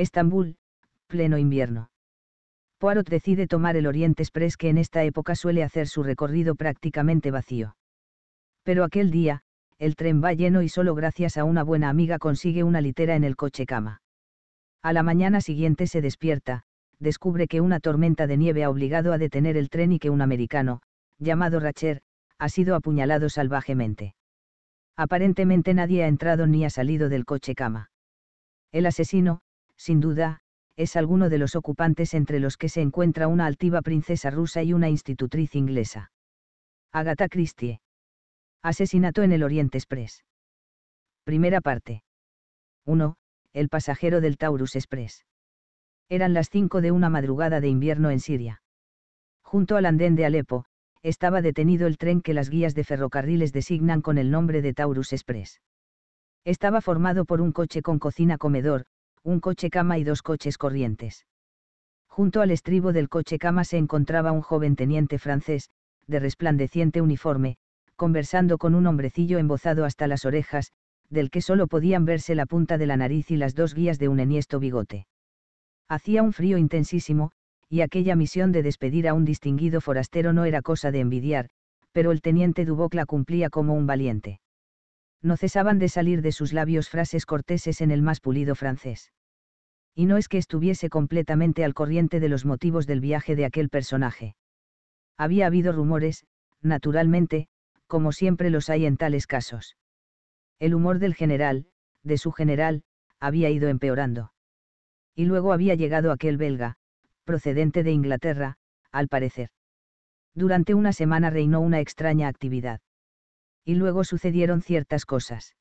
Estambul, pleno invierno. Poirot decide tomar el Oriente Express que en esta época suele hacer su recorrido prácticamente vacío. Pero aquel día, el tren va lleno y solo gracias a una buena amiga consigue una litera en el coche cama. A la mañana siguiente se despierta, descubre que una tormenta de nieve ha obligado a detener el tren y que un americano, llamado Racher, ha sido apuñalado salvajemente. Aparentemente nadie ha entrado ni ha salido del coche cama. El asesino, sin duda, es alguno de los ocupantes entre los que se encuentra una altiva princesa rusa y una institutriz inglesa. Agatha Christie. Asesinato en el Oriente Express. Primera parte. 1. El pasajero del Taurus Express. Eran las 5 de una madrugada de invierno en Siria. Junto al andén de Alepo, estaba detenido el tren que las guías de ferrocarriles designan con el nombre de Taurus Express. Estaba formado por un coche con cocina comedor, un coche cama y dos coches corrientes. Junto al estribo del coche cama se encontraba un joven teniente francés, de resplandeciente uniforme, conversando con un hombrecillo embozado hasta las orejas, del que solo podían verse la punta de la nariz y las dos guías de un enhiesto bigote. Hacía un frío intensísimo, y aquella misión de despedir a un distinguido forastero no era cosa de envidiar, pero el teniente Duboc la cumplía como un valiente no cesaban de salir de sus labios frases corteses en el más pulido francés. Y no es que estuviese completamente al corriente de los motivos del viaje de aquel personaje. Había habido rumores, naturalmente, como siempre los hay en tales casos. El humor del general, de su general, había ido empeorando. Y luego había llegado aquel belga, procedente de Inglaterra, al parecer. Durante una semana reinó una extraña actividad y luego sucedieron ciertas cosas.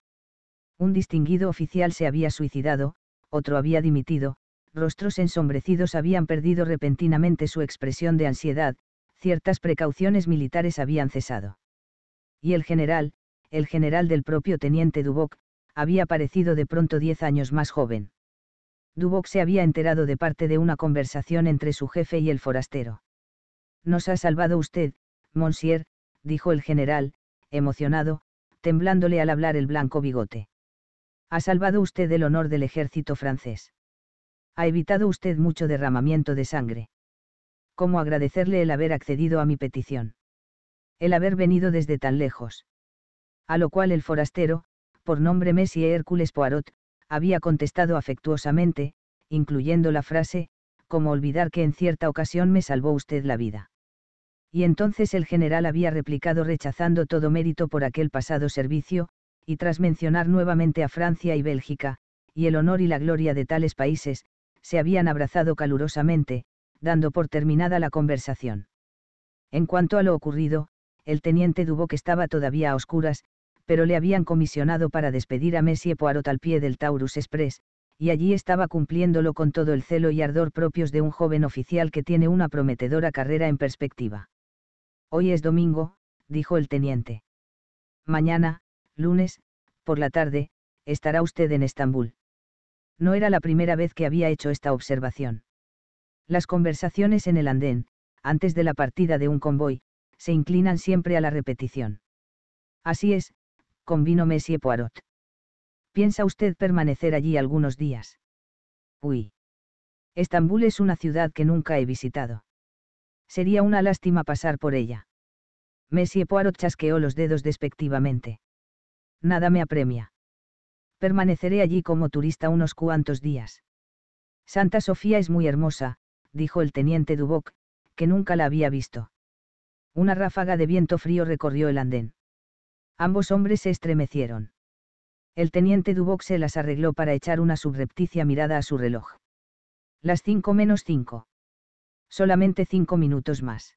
Un distinguido oficial se había suicidado, otro había dimitido, rostros ensombrecidos habían perdido repentinamente su expresión de ansiedad, ciertas precauciones militares habían cesado. Y el general, el general del propio teniente Duboc, había parecido de pronto diez años más joven. Duboc se había enterado de parte de una conversación entre su jefe y el forastero. Nos ha salvado usted, Monsieur, dijo el general, emocionado, temblándole al hablar el blanco bigote. Ha salvado usted el honor del ejército francés. Ha evitado usted mucho derramamiento de sangre. ¿Cómo agradecerle el haber accedido a mi petición? El haber venido desde tan lejos. A lo cual el forastero, por nombre Messier Hércules Poirot, había contestado afectuosamente, incluyendo la frase, «¿Cómo olvidar que en cierta ocasión me salvó usted la vida y entonces el general había replicado rechazando todo mérito por aquel pasado servicio, y tras mencionar nuevamente a Francia y Bélgica, y el honor y la gloria de tales países, se habían abrazado calurosamente, dando por terminada la conversación. En cuanto a lo ocurrido, el teniente que estaba todavía a oscuras, pero le habían comisionado para despedir a Messie Poirot al pie del Taurus Express, y allí estaba cumpliéndolo con todo el celo y ardor propios de un joven oficial que tiene una prometedora carrera en perspectiva. Hoy es domingo, dijo el teniente. Mañana, lunes, por la tarde, estará usted en Estambul. No era la primera vez que había hecho esta observación. Las conversaciones en el andén, antes de la partida de un convoy, se inclinan siempre a la repetición. Así es, convino Messie Poirot. ¿Piensa usted permanecer allí algunos días? Uy. Estambul es una ciudad que nunca he visitado. Sería una lástima pasar por ella. Messie Poirot chasqueó los dedos despectivamente. Nada me apremia. Permaneceré allí como turista unos cuantos días. Santa Sofía es muy hermosa, dijo el teniente Duboc, que nunca la había visto. Una ráfaga de viento frío recorrió el andén. Ambos hombres se estremecieron. El teniente Duboc se las arregló para echar una subrepticia mirada a su reloj. Las cinco menos cinco. Solamente cinco minutos más.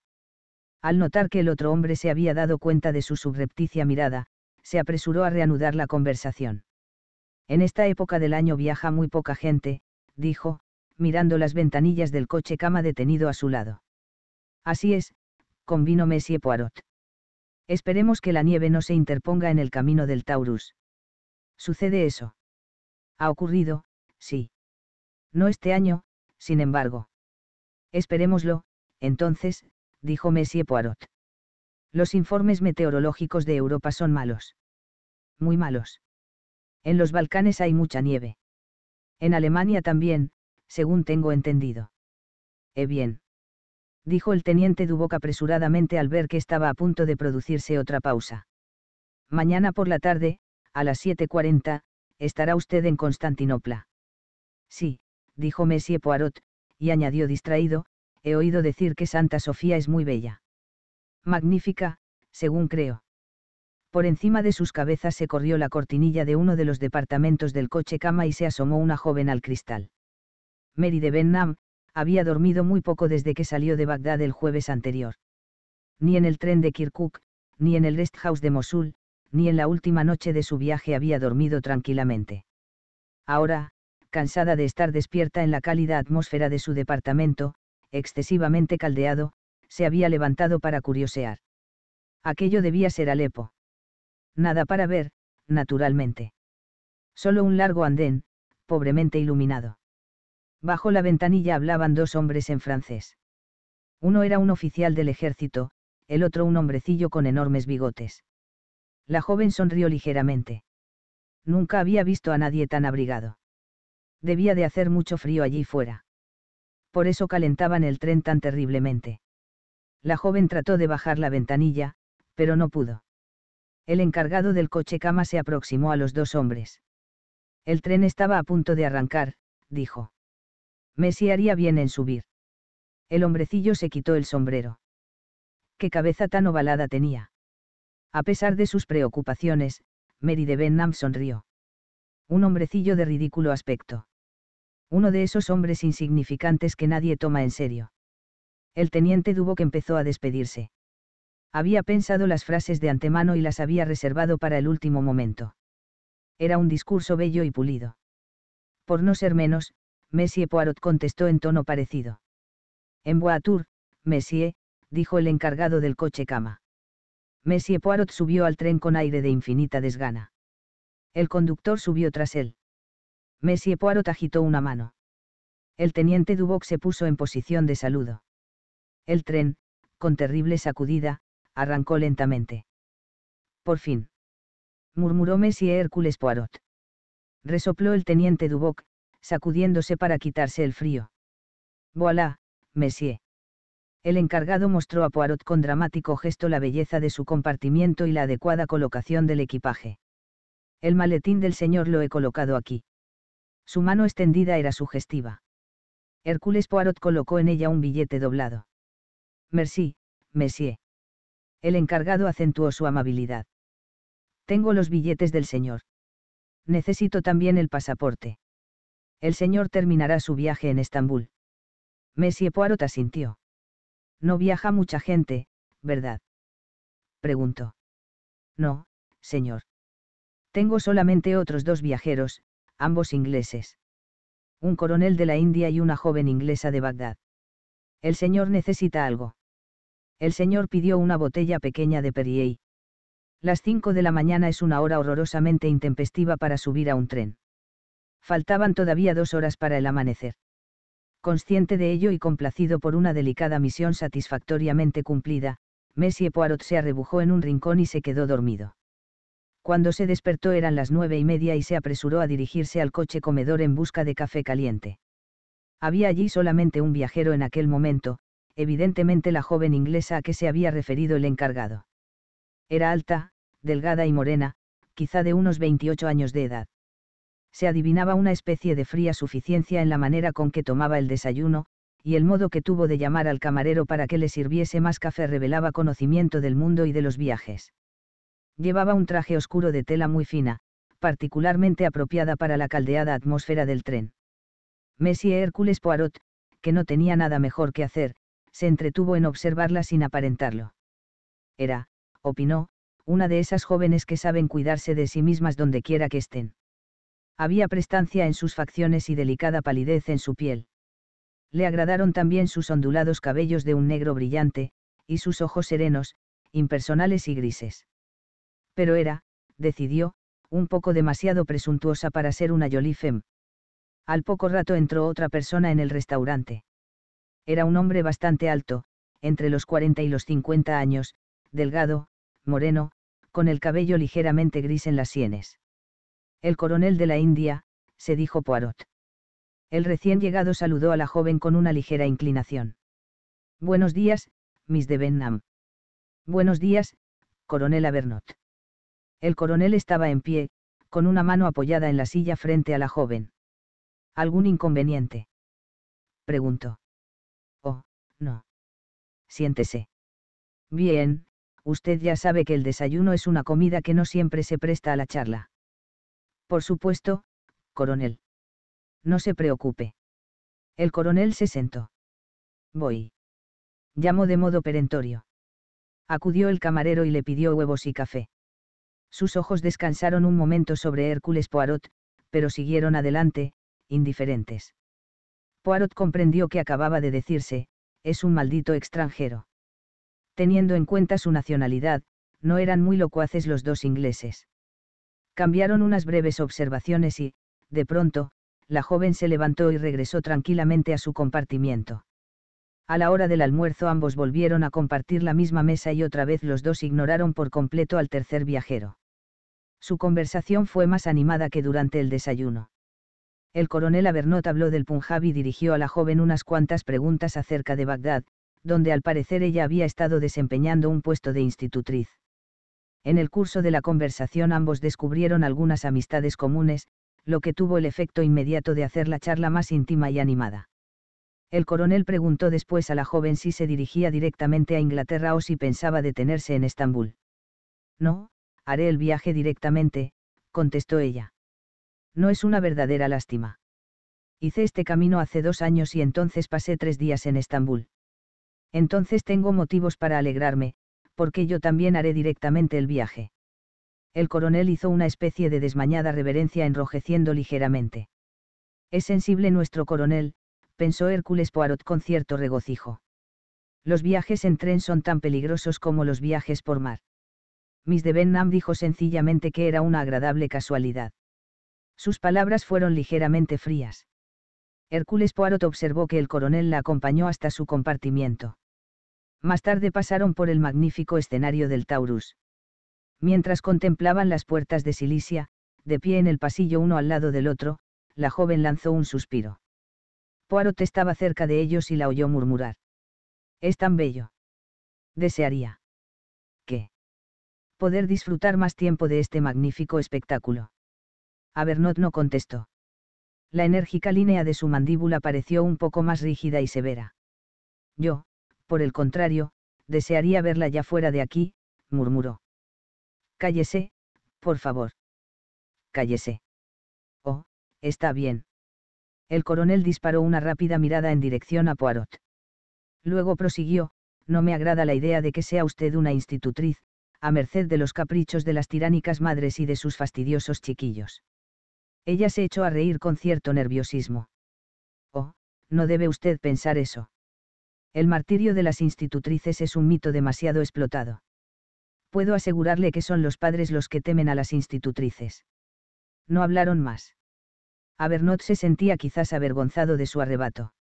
Al notar que el otro hombre se había dado cuenta de su subrepticia mirada, se apresuró a reanudar la conversación. En esta época del año viaja muy poca gente, dijo, mirando las ventanillas del coche cama detenido a su lado. Así es, convino Messie Poirot. Esperemos que la nieve no se interponga en el camino del Taurus. ¿Sucede eso? Ha ocurrido, sí. No este año, sin embargo. Esperémoslo, entonces, dijo Monsieur Poirot. Los informes meteorológicos de Europa son malos. Muy malos. En los Balcanes hay mucha nieve. En Alemania también, según tengo entendido. Eh bien. Dijo el teniente Duboc apresuradamente al ver que estaba a punto de producirse otra pausa. Mañana por la tarde, a las 7.40, estará usted en Constantinopla. Sí, dijo Monsieur Poirot, y añadió distraído, he oído decir que Santa Sofía es muy bella. Magnífica, según creo. Por encima de sus cabezas se corrió la cortinilla de uno de los departamentos del coche cama y se asomó una joven al cristal. Mary de Benham, había dormido muy poco desde que salió de Bagdad el jueves anterior. Ni en el tren de Kirkuk, ni en el rest house de Mosul, ni en la última noche de su viaje había dormido tranquilamente. Ahora, cansada de estar despierta en la cálida atmósfera de su departamento, excesivamente caldeado, se había levantado para curiosear. Aquello debía ser Alepo. Nada para ver, naturalmente. Solo un largo andén, pobremente iluminado. Bajo la ventanilla hablaban dos hombres en francés. Uno era un oficial del ejército, el otro un hombrecillo con enormes bigotes. La joven sonrió ligeramente. Nunca había visto a nadie tan abrigado debía de hacer mucho frío allí fuera. Por eso calentaban el tren tan terriblemente. La joven trató de bajar la ventanilla, pero no pudo. El encargado del coche cama se aproximó a los dos hombres. El tren estaba a punto de arrancar, dijo. Messi haría bien en subir. El hombrecillo se quitó el sombrero. Qué cabeza tan ovalada tenía. A pesar de sus preocupaciones, Mary de Benham sonrió. Un hombrecillo de ridículo aspecto uno de esos hombres insignificantes que nadie toma en serio. El teniente que empezó a despedirse. Había pensado las frases de antemano y las había reservado para el último momento. Era un discurso bello y pulido. Por no ser menos, Messier Poirot contestó en tono parecido. En voiture, Messier, dijo el encargado del coche cama. Messier Poirot subió al tren con aire de infinita desgana. El conductor subió tras él. Messier Poirot agitó una mano. El teniente Duboc se puso en posición de saludo. El tren, con terrible sacudida, arrancó lentamente. Por fin. murmuró Messier Hércules Poirot. Resopló el teniente Duboc, sacudiéndose para quitarse el frío. Voilà, Messier. El encargado mostró a Poirot con dramático gesto la belleza de su compartimiento y la adecuada colocación del equipaje. El maletín del señor lo he colocado aquí. Su mano extendida era sugestiva. Hércules Poirot colocó en ella un billete doblado. Merci, monsieur. El encargado acentuó su amabilidad. Tengo los billetes del señor. Necesito también el pasaporte. El señor terminará su viaje en Estambul. Messie Poirot asintió. No viaja mucha gente, ¿verdad? Preguntó. No, señor. Tengo solamente otros dos viajeros, ambos ingleses. Un coronel de la India y una joven inglesa de Bagdad. El señor necesita algo. El señor pidió una botella pequeña de Perrier. Las cinco de la mañana es una hora horrorosamente intempestiva para subir a un tren. Faltaban todavía dos horas para el amanecer. Consciente de ello y complacido por una delicada misión satisfactoriamente cumplida, Messie Poirot se arrebujó en un rincón y se quedó dormido. Cuando se despertó eran las nueve y media y se apresuró a dirigirse al coche comedor en busca de café caliente. Había allí solamente un viajero en aquel momento, evidentemente la joven inglesa a que se había referido el encargado. Era alta, delgada y morena, quizá de unos 28 años de edad. Se adivinaba una especie de fría suficiencia en la manera con que tomaba el desayuno, y el modo que tuvo de llamar al camarero para que le sirviese más café revelaba conocimiento del mundo y de los viajes. Llevaba un traje oscuro de tela muy fina, particularmente apropiada para la caldeada atmósfera del tren. Messi e Hércules Poirot, que no tenía nada mejor que hacer, se entretuvo en observarla sin aparentarlo. Era, opinó, una de esas jóvenes que saben cuidarse de sí mismas donde quiera que estén. Había prestancia en sus facciones y delicada palidez en su piel. Le agradaron también sus ondulados cabellos de un negro brillante, y sus ojos serenos, impersonales y grises pero era, decidió, un poco demasiado presuntuosa para ser una Yolifem. Al poco rato entró otra persona en el restaurante. Era un hombre bastante alto, entre los 40 y los 50 años, delgado, moreno, con el cabello ligeramente gris en las sienes. El coronel de la India, se dijo Poirot. El recién llegado saludó a la joven con una ligera inclinación. Buenos días, Miss de Benham. Buenos días, coronel Avernot. El coronel estaba en pie, con una mano apoyada en la silla frente a la joven. ¿Algún inconveniente? Preguntó. Oh, no. Siéntese. Bien, usted ya sabe que el desayuno es una comida que no siempre se presta a la charla. Por supuesto, coronel. No se preocupe. El coronel se sentó. Voy. Llamó de modo perentorio. Acudió el camarero y le pidió huevos y café. Sus ojos descansaron un momento sobre Hércules Poirot, pero siguieron adelante, indiferentes. Poirot comprendió que acababa de decirse, es un maldito extranjero. Teniendo en cuenta su nacionalidad, no eran muy locuaces los dos ingleses. Cambiaron unas breves observaciones y, de pronto, la joven se levantó y regresó tranquilamente a su compartimiento. A la hora del almuerzo ambos volvieron a compartir la misma mesa y otra vez los dos ignoraron por completo al tercer viajero. Su conversación fue más animada que durante el desayuno. El coronel Avernot habló del Punjab y dirigió a la joven unas cuantas preguntas acerca de Bagdad, donde al parecer ella había estado desempeñando un puesto de institutriz. En el curso de la conversación ambos descubrieron algunas amistades comunes, lo que tuvo el efecto inmediato de hacer la charla más íntima y animada. El coronel preguntó después a la joven si se dirigía directamente a Inglaterra o si pensaba detenerse en Estambul. No, haré el viaje directamente, contestó ella. No es una verdadera lástima. Hice este camino hace dos años y entonces pasé tres días en Estambul. Entonces tengo motivos para alegrarme, porque yo también haré directamente el viaje. El coronel hizo una especie de desmañada reverencia enrojeciendo ligeramente. Es sensible nuestro coronel, pensó Hércules Poirot con cierto regocijo. Los viajes en tren son tan peligrosos como los viajes por mar. Miss de Benham dijo sencillamente que era una agradable casualidad. Sus palabras fueron ligeramente frías. Hércules Poirot observó que el coronel la acompañó hasta su compartimiento. Más tarde pasaron por el magnífico escenario del Taurus. Mientras contemplaban las puertas de Silicia, de pie en el pasillo uno al lado del otro, la joven lanzó un suspiro. Poirot estaba cerca de ellos y la oyó murmurar. Es tan bello. Desearía poder disfrutar más tiempo de este magnífico espectáculo. Avernot no contestó. La enérgica línea de su mandíbula pareció un poco más rígida y severa. Yo, por el contrario, desearía verla ya fuera de aquí, murmuró. Cállese, por favor. Cállese. Oh, está bien. El coronel disparó una rápida mirada en dirección a Poirot. Luego prosiguió, no me agrada la idea de que sea usted una institutriz, a merced de los caprichos de las tiránicas madres y de sus fastidiosos chiquillos. Ella se echó a reír con cierto nerviosismo. Oh, no debe usted pensar eso. El martirio de las institutrices es un mito demasiado explotado. Puedo asegurarle que son los padres los que temen a las institutrices. No hablaron más. Avernot se sentía quizás avergonzado de su arrebato.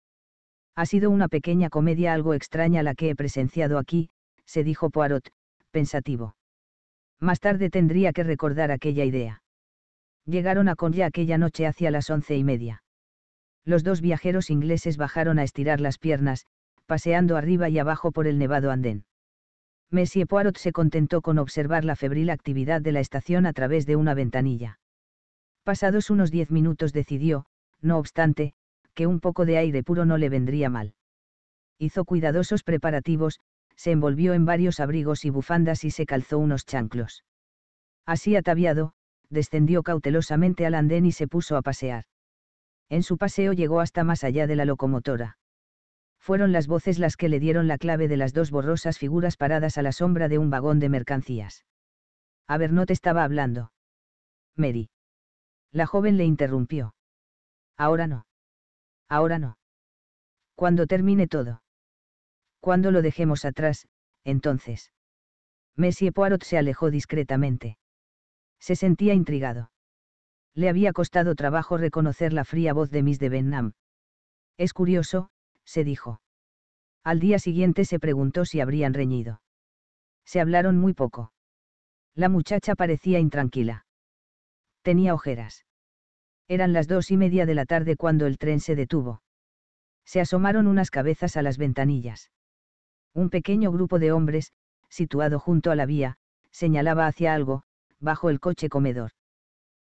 Ha sido una pequeña comedia algo extraña la que he presenciado aquí, se dijo Poirot, pensativo. Más tarde tendría que recordar aquella idea. Llegaron a Konya aquella noche hacia las once y media. Los dos viajeros ingleses bajaron a estirar las piernas, paseando arriba y abajo por el nevado andén. Messie Poirot se contentó con observar la febril actividad de la estación a través de una ventanilla. Pasados unos diez minutos decidió, no obstante, que un poco de aire puro no le vendría mal. Hizo cuidadosos preparativos, se envolvió en varios abrigos y bufandas y se calzó unos chanclos. Así ataviado, descendió cautelosamente al andén y se puso a pasear. En su paseo llegó hasta más allá de la locomotora. Fueron las voces las que le dieron la clave de las dos borrosas figuras paradas a la sombra de un vagón de mercancías. te estaba hablando. Mary. La joven le interrumpió. Ahora no. Ahora no. Cuando termine todo. Cuando lo dejemos atrás, entonces. Monsieur Poirot se alejó discretamente. Se sentía intrigado. Le había costado trabajo reconocer la fría voz de Miss de Benham. Es curioso, se dijo. Al día siguiente se preguntó si habrían reñido. Se hablaron muy poco. La muchacha parecía intranquila. Tenía ojeras. Eran las dos y media de la tarde cuando el tren se detuvo. Se asomaron unas cabezas a las ventanillas. Un pequeño grupo de hombres, situado junto a la vía, señalaba hacia algo, bajo el coche comedor.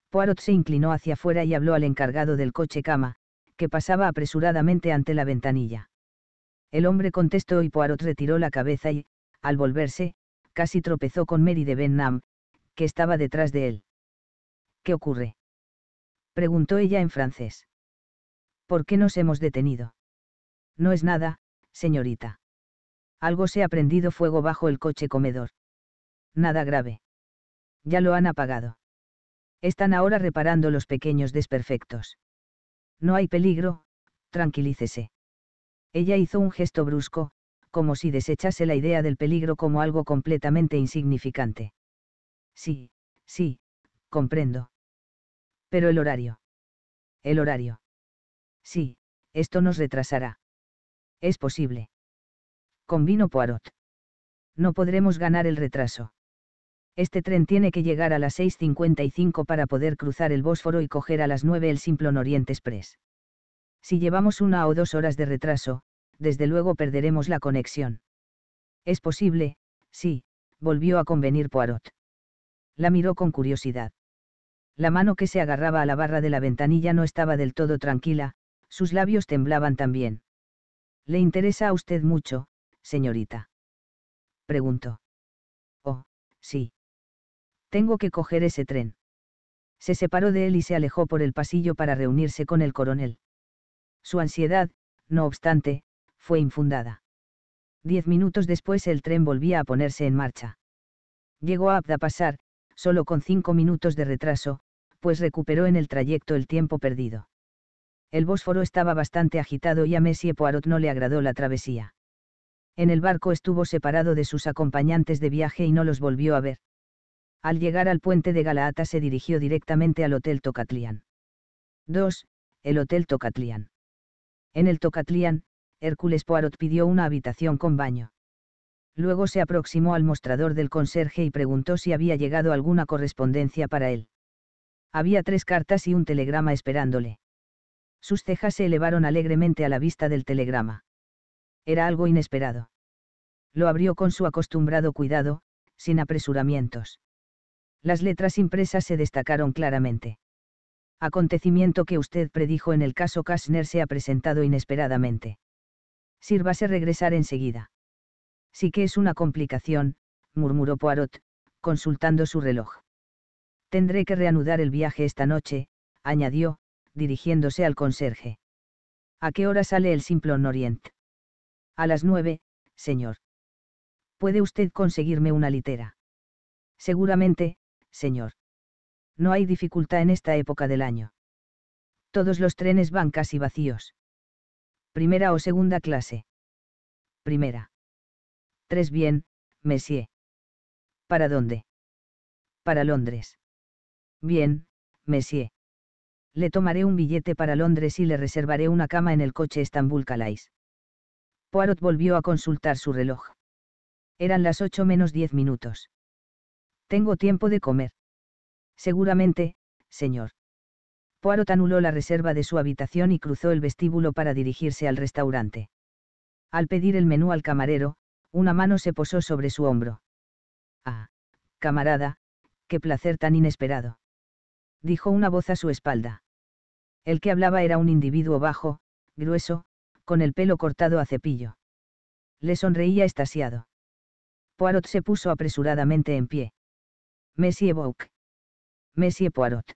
Poirot se inclinó hacia afuera y habló al encargado del coche cama, que pasaba apresuradamente ante la ventanilla. El hombre contestó y Poirot retiró la cabeza y, al volverse, casi tropezó con Mary de Nam, que estaba detrás de él. ¿Qué ocurre? preguntó ella en francés. ¿Por qué nos hemos detenido? No es nada, señorita. Algo se ha prendido fuego bajo el coche comedor. Nada grave. Ya lo han apagado. Están ahora reparando los pequeños desperfectos. No hay peligro, tranquilícese. Ella hizo un gesto brusco, como si desechase la idea del peligro como algo completamente insignificante. Sí, sí, comprendo. Pero el horario. El horario. Sí, esto nos retrasará. Es posible convino Poirot. No podremos ganar el retraso. Este tren tiene que llegar a las 6.55 para poder cruzar el Bósforo y coger a las 9 el Simplon Oriente Express. Si llevamos una o dos horas de retraso, desde luego perderemos la conexión. Es posible, sí, volvió a convenir Poirot. La miró con curiosidad. La mano que se agarraba a la barra de la ventanilla no estaba del todo tranquila, sus labios temblaban también. Le interesa a usted mucho, señorita? Preguntó. Oh, sí. Tengo que coger ese tren. Se separó de él y se alejó por el pasillo para reunirse con el coronel. Su ansiedad, no obstante, fue infundada. Diez minutos después el tren volvía a ponerse en marcha. Llegó a pasar, solo con cinco minutos de retraso, pues recuperó en el trayecto el tiempo perdido. El Bósforo estaba bastante agitado y a Messie Poirot no le agradó la travesía. En el barco estuvo separado de sus acompañantes de viaje y no los volvió a ver. Al llegar al puente de Galaata se dirigió directamente al Hotel Tocatlián. 2. El Hotel Tocatlián. En el Tocatlián, Hércules Poirot pidió una habitación con baño. Luego se aproximó al mostrador del conserje y preguntó si había llegado alguna correspondencia para él. Había tres cartas y un telegrama esperándole. Sus cejas se elevaron alegremente a la vista del telegrama. Era algo inesperado. Lo abrió con su acostumbrado cuidado, sin apresuramientos. Las letras impresas se destacaron claramente. Acontecimiento que usted predijo en el caso Kastner se ha presentado inesperadamente. Sírvase regresar enseguida. Sí que es una complicación, murmuró Poirot, consultando su reloj. Tendré que reanudar el viaje esta noche, añadió, dirigiéndose al conserje. ¿A qué hora sale el Simplon Orient? A las nueve, señor. ¿Puede usted conseguirme una litera? Seguramente, señor. No hay dificultad en esta época del año. Todos los trenes van casi vacíos. Primera o segunda clase. Primera. Tres bien, Messier. ¿Para dónde? Para Londres. Bien, Messier. Le tomaré un billete para Londres y le reservaré una cama en el coche Estambul-Calais. Poirot volvió a consultar su reloj. Eran las ocho menos diez minutos. Tengo tiempo de comer. Seguramente, señor. Poirot anuló la reserva de su habitación y cruzó el vestíbulo para dirigirse al restaurante. Al pedir el menú al camarero, una mano se posó sobre su hombro. Ah, camarada, qué placer tan inesperado. Dijo una voz a su espalda. El que hablaba era un individuo bajo, grueso, con el pelo cortado a cepillo. Le sonreía estasiado. Poirot se puso apresuradamente en pie. Messie Bouc. Messie Poirot.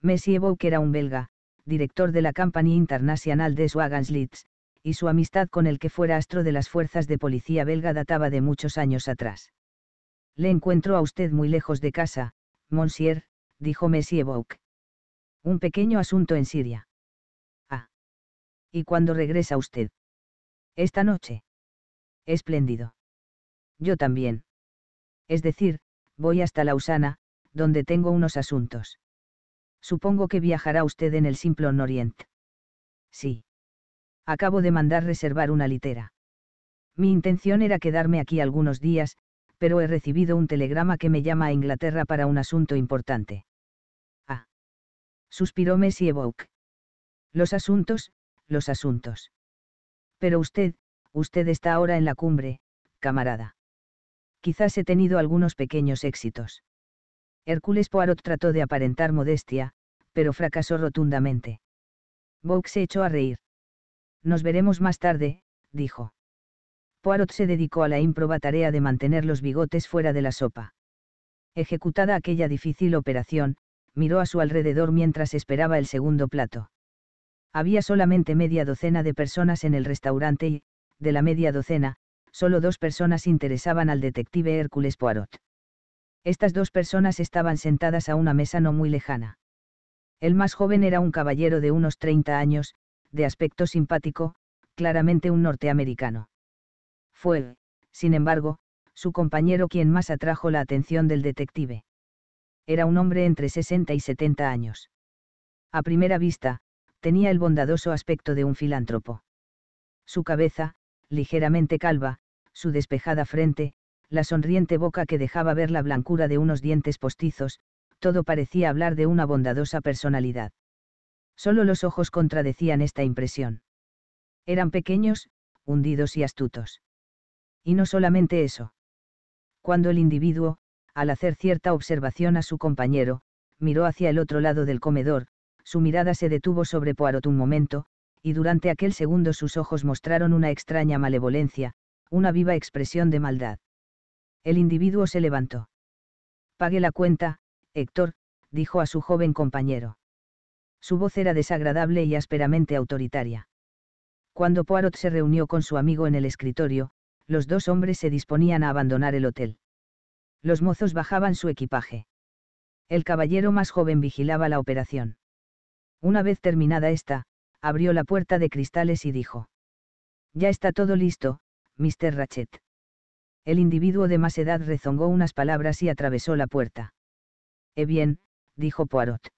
Messie Bouc era un belga, director de la Compagnie Internacional des Wagenslits, y su amistad con el que fuera astro de las fuerzas de policía belga databa de muchos años atrás. Le encuentro a usted muy lejos de casa, Monsieur, dijo Messie Bouc. Un pequeño asunto en Siria. ¿Y cuándo regresa usted? Esta noche. Espléndido. Yo también. Es decir, voy hasta Lausana, donde tengo unos asuntos. Supongo que viajará usted en el Simplon Orient. Sí. Acabo de mandar reservar una litera. Mi intención era quedarme aquí algunos días, pero he recibido un telegrama que me llama a Inglaterra para un asunto importante. Ah. Suspiró Messi Evoque. Los asuntos, los asuntos. Pero usted, usted está ahora en la cumbre, camarada. Quizás he tenido algunos pequeños éxitos. Hércules Poirot trató de aparentar modestia, pero fracasó rotundamente. Vaux se echó a reír. Nos veremos más tarde, dijo. Poirot se dedicó a la ímproba tarea de mantener los bigotes fuera de la sopa. Ejecutada aquella difícil operación, miró a su alrededor mientras esperaba el segundo plato había solamente media docena de personas en el restaurante y, de la media docena, solo dos personas interesaban al detective Hércules Poirot. Estas dos personas estaban sentadas a una mesa no muy lejana. El más joven era un caballero de unos 30 años, de aspecto simpático, claramente un norteamericano. Fue, sin embargo, su compañero quien más atrajo la atención del detective. Era un hombre entre 60 y 70 años. A primera vista, tenía el bondadoso aspecto de un filántropo. Su cabeza, ligeramente calva, su despejada frente, la sonriente boca que dejaba ver la blancura de unos dientes postizos, todo parecía hablar de una bondadosa personalidad. Solo los ojos contradecían esta impresión. Eran pequeños, hundidos y astutos. Y no solamente eso. Cuando el individuo, al hacer cierta observación a su compañero, miró hacia el otro lado del comedor, su mirada se detuvo sobre Poirot un momento, y durante aquel segundo sus ojos mostraron una extraña malevolencia, una viva expresión de maldad. El individuo se levantó. Pague la cuenta, Héctor, dijo a su joven compañero. Su voz era desagradable y ásperamente autoritaria. Cuando Poirot se reunió con su amigo en el escritorio, los dos hombres se disponían a abandonar el hotel. Los mozos bajaban su equipaje. El caballero más joven vigilaba la operación. Una vez terminada esta, abrió la puerta de cristales y dijo. Ya está todo listo, Mr. Ratchet. El individuo de más edad rezongó unas palabras y atravesó la puerta. Eh bien, dijo Poirot.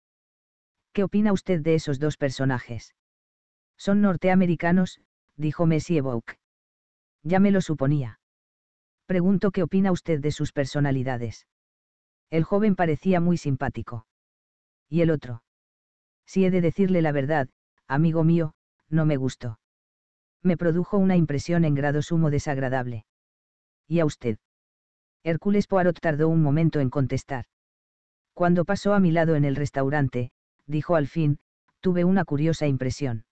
¿Qué opina usted de esos dos personajes? Son norteamericanos, dijo Messi Evoque. Ya me lo suponía. Pregunto qué opina usted de sus personalidades. El joven parecía muy simpático. ¿Y el otro? Si he de decirle la verdad, amigo mío, no me gustó. Me produjo una impresión en grado sumo desagradable. ¿Y a usted? Hércules Poirot tardó un momento en contestar. Cuando pasó a mi lado en el restaurante, dijo al fin, tuve una curiosa impresión.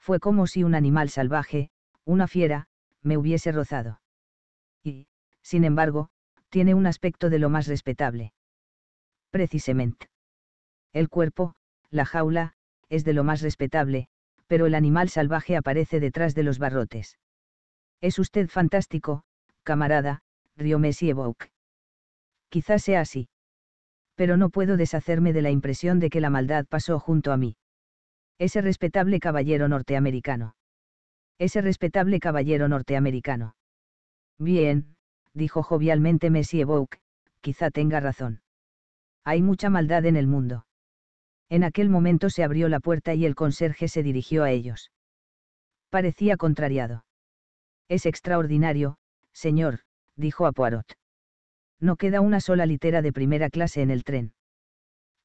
Fue como si un animal salvaje, una fiera, me hubiese rozado. Y, sin embargo, tiene un aspecto de lo más respetable. Precisamente. El cuerpo, la jaula, es de lo más respetable, pero el animal salvaje aparece detrás de los barrotes. Es usted fantástico, camarada, rió Bouk. Quizás sea así. Pero no puedo deshacerme de la impresión de que la maldad pasó junto a mí. Ese respetable caballero norteamericano. Ese respetable caballero norteamericano. Bien, dijo jovialmente Bouk, quizá tenga razón. Hay mucha maldad en el mundo. En aquel momento se abrió la puerta y el conserje se dirigió a ellos. Parecía contrariado. Es extraordinario, señor, dijo a Poirot. No queda una sola litera de primera clase en el tren.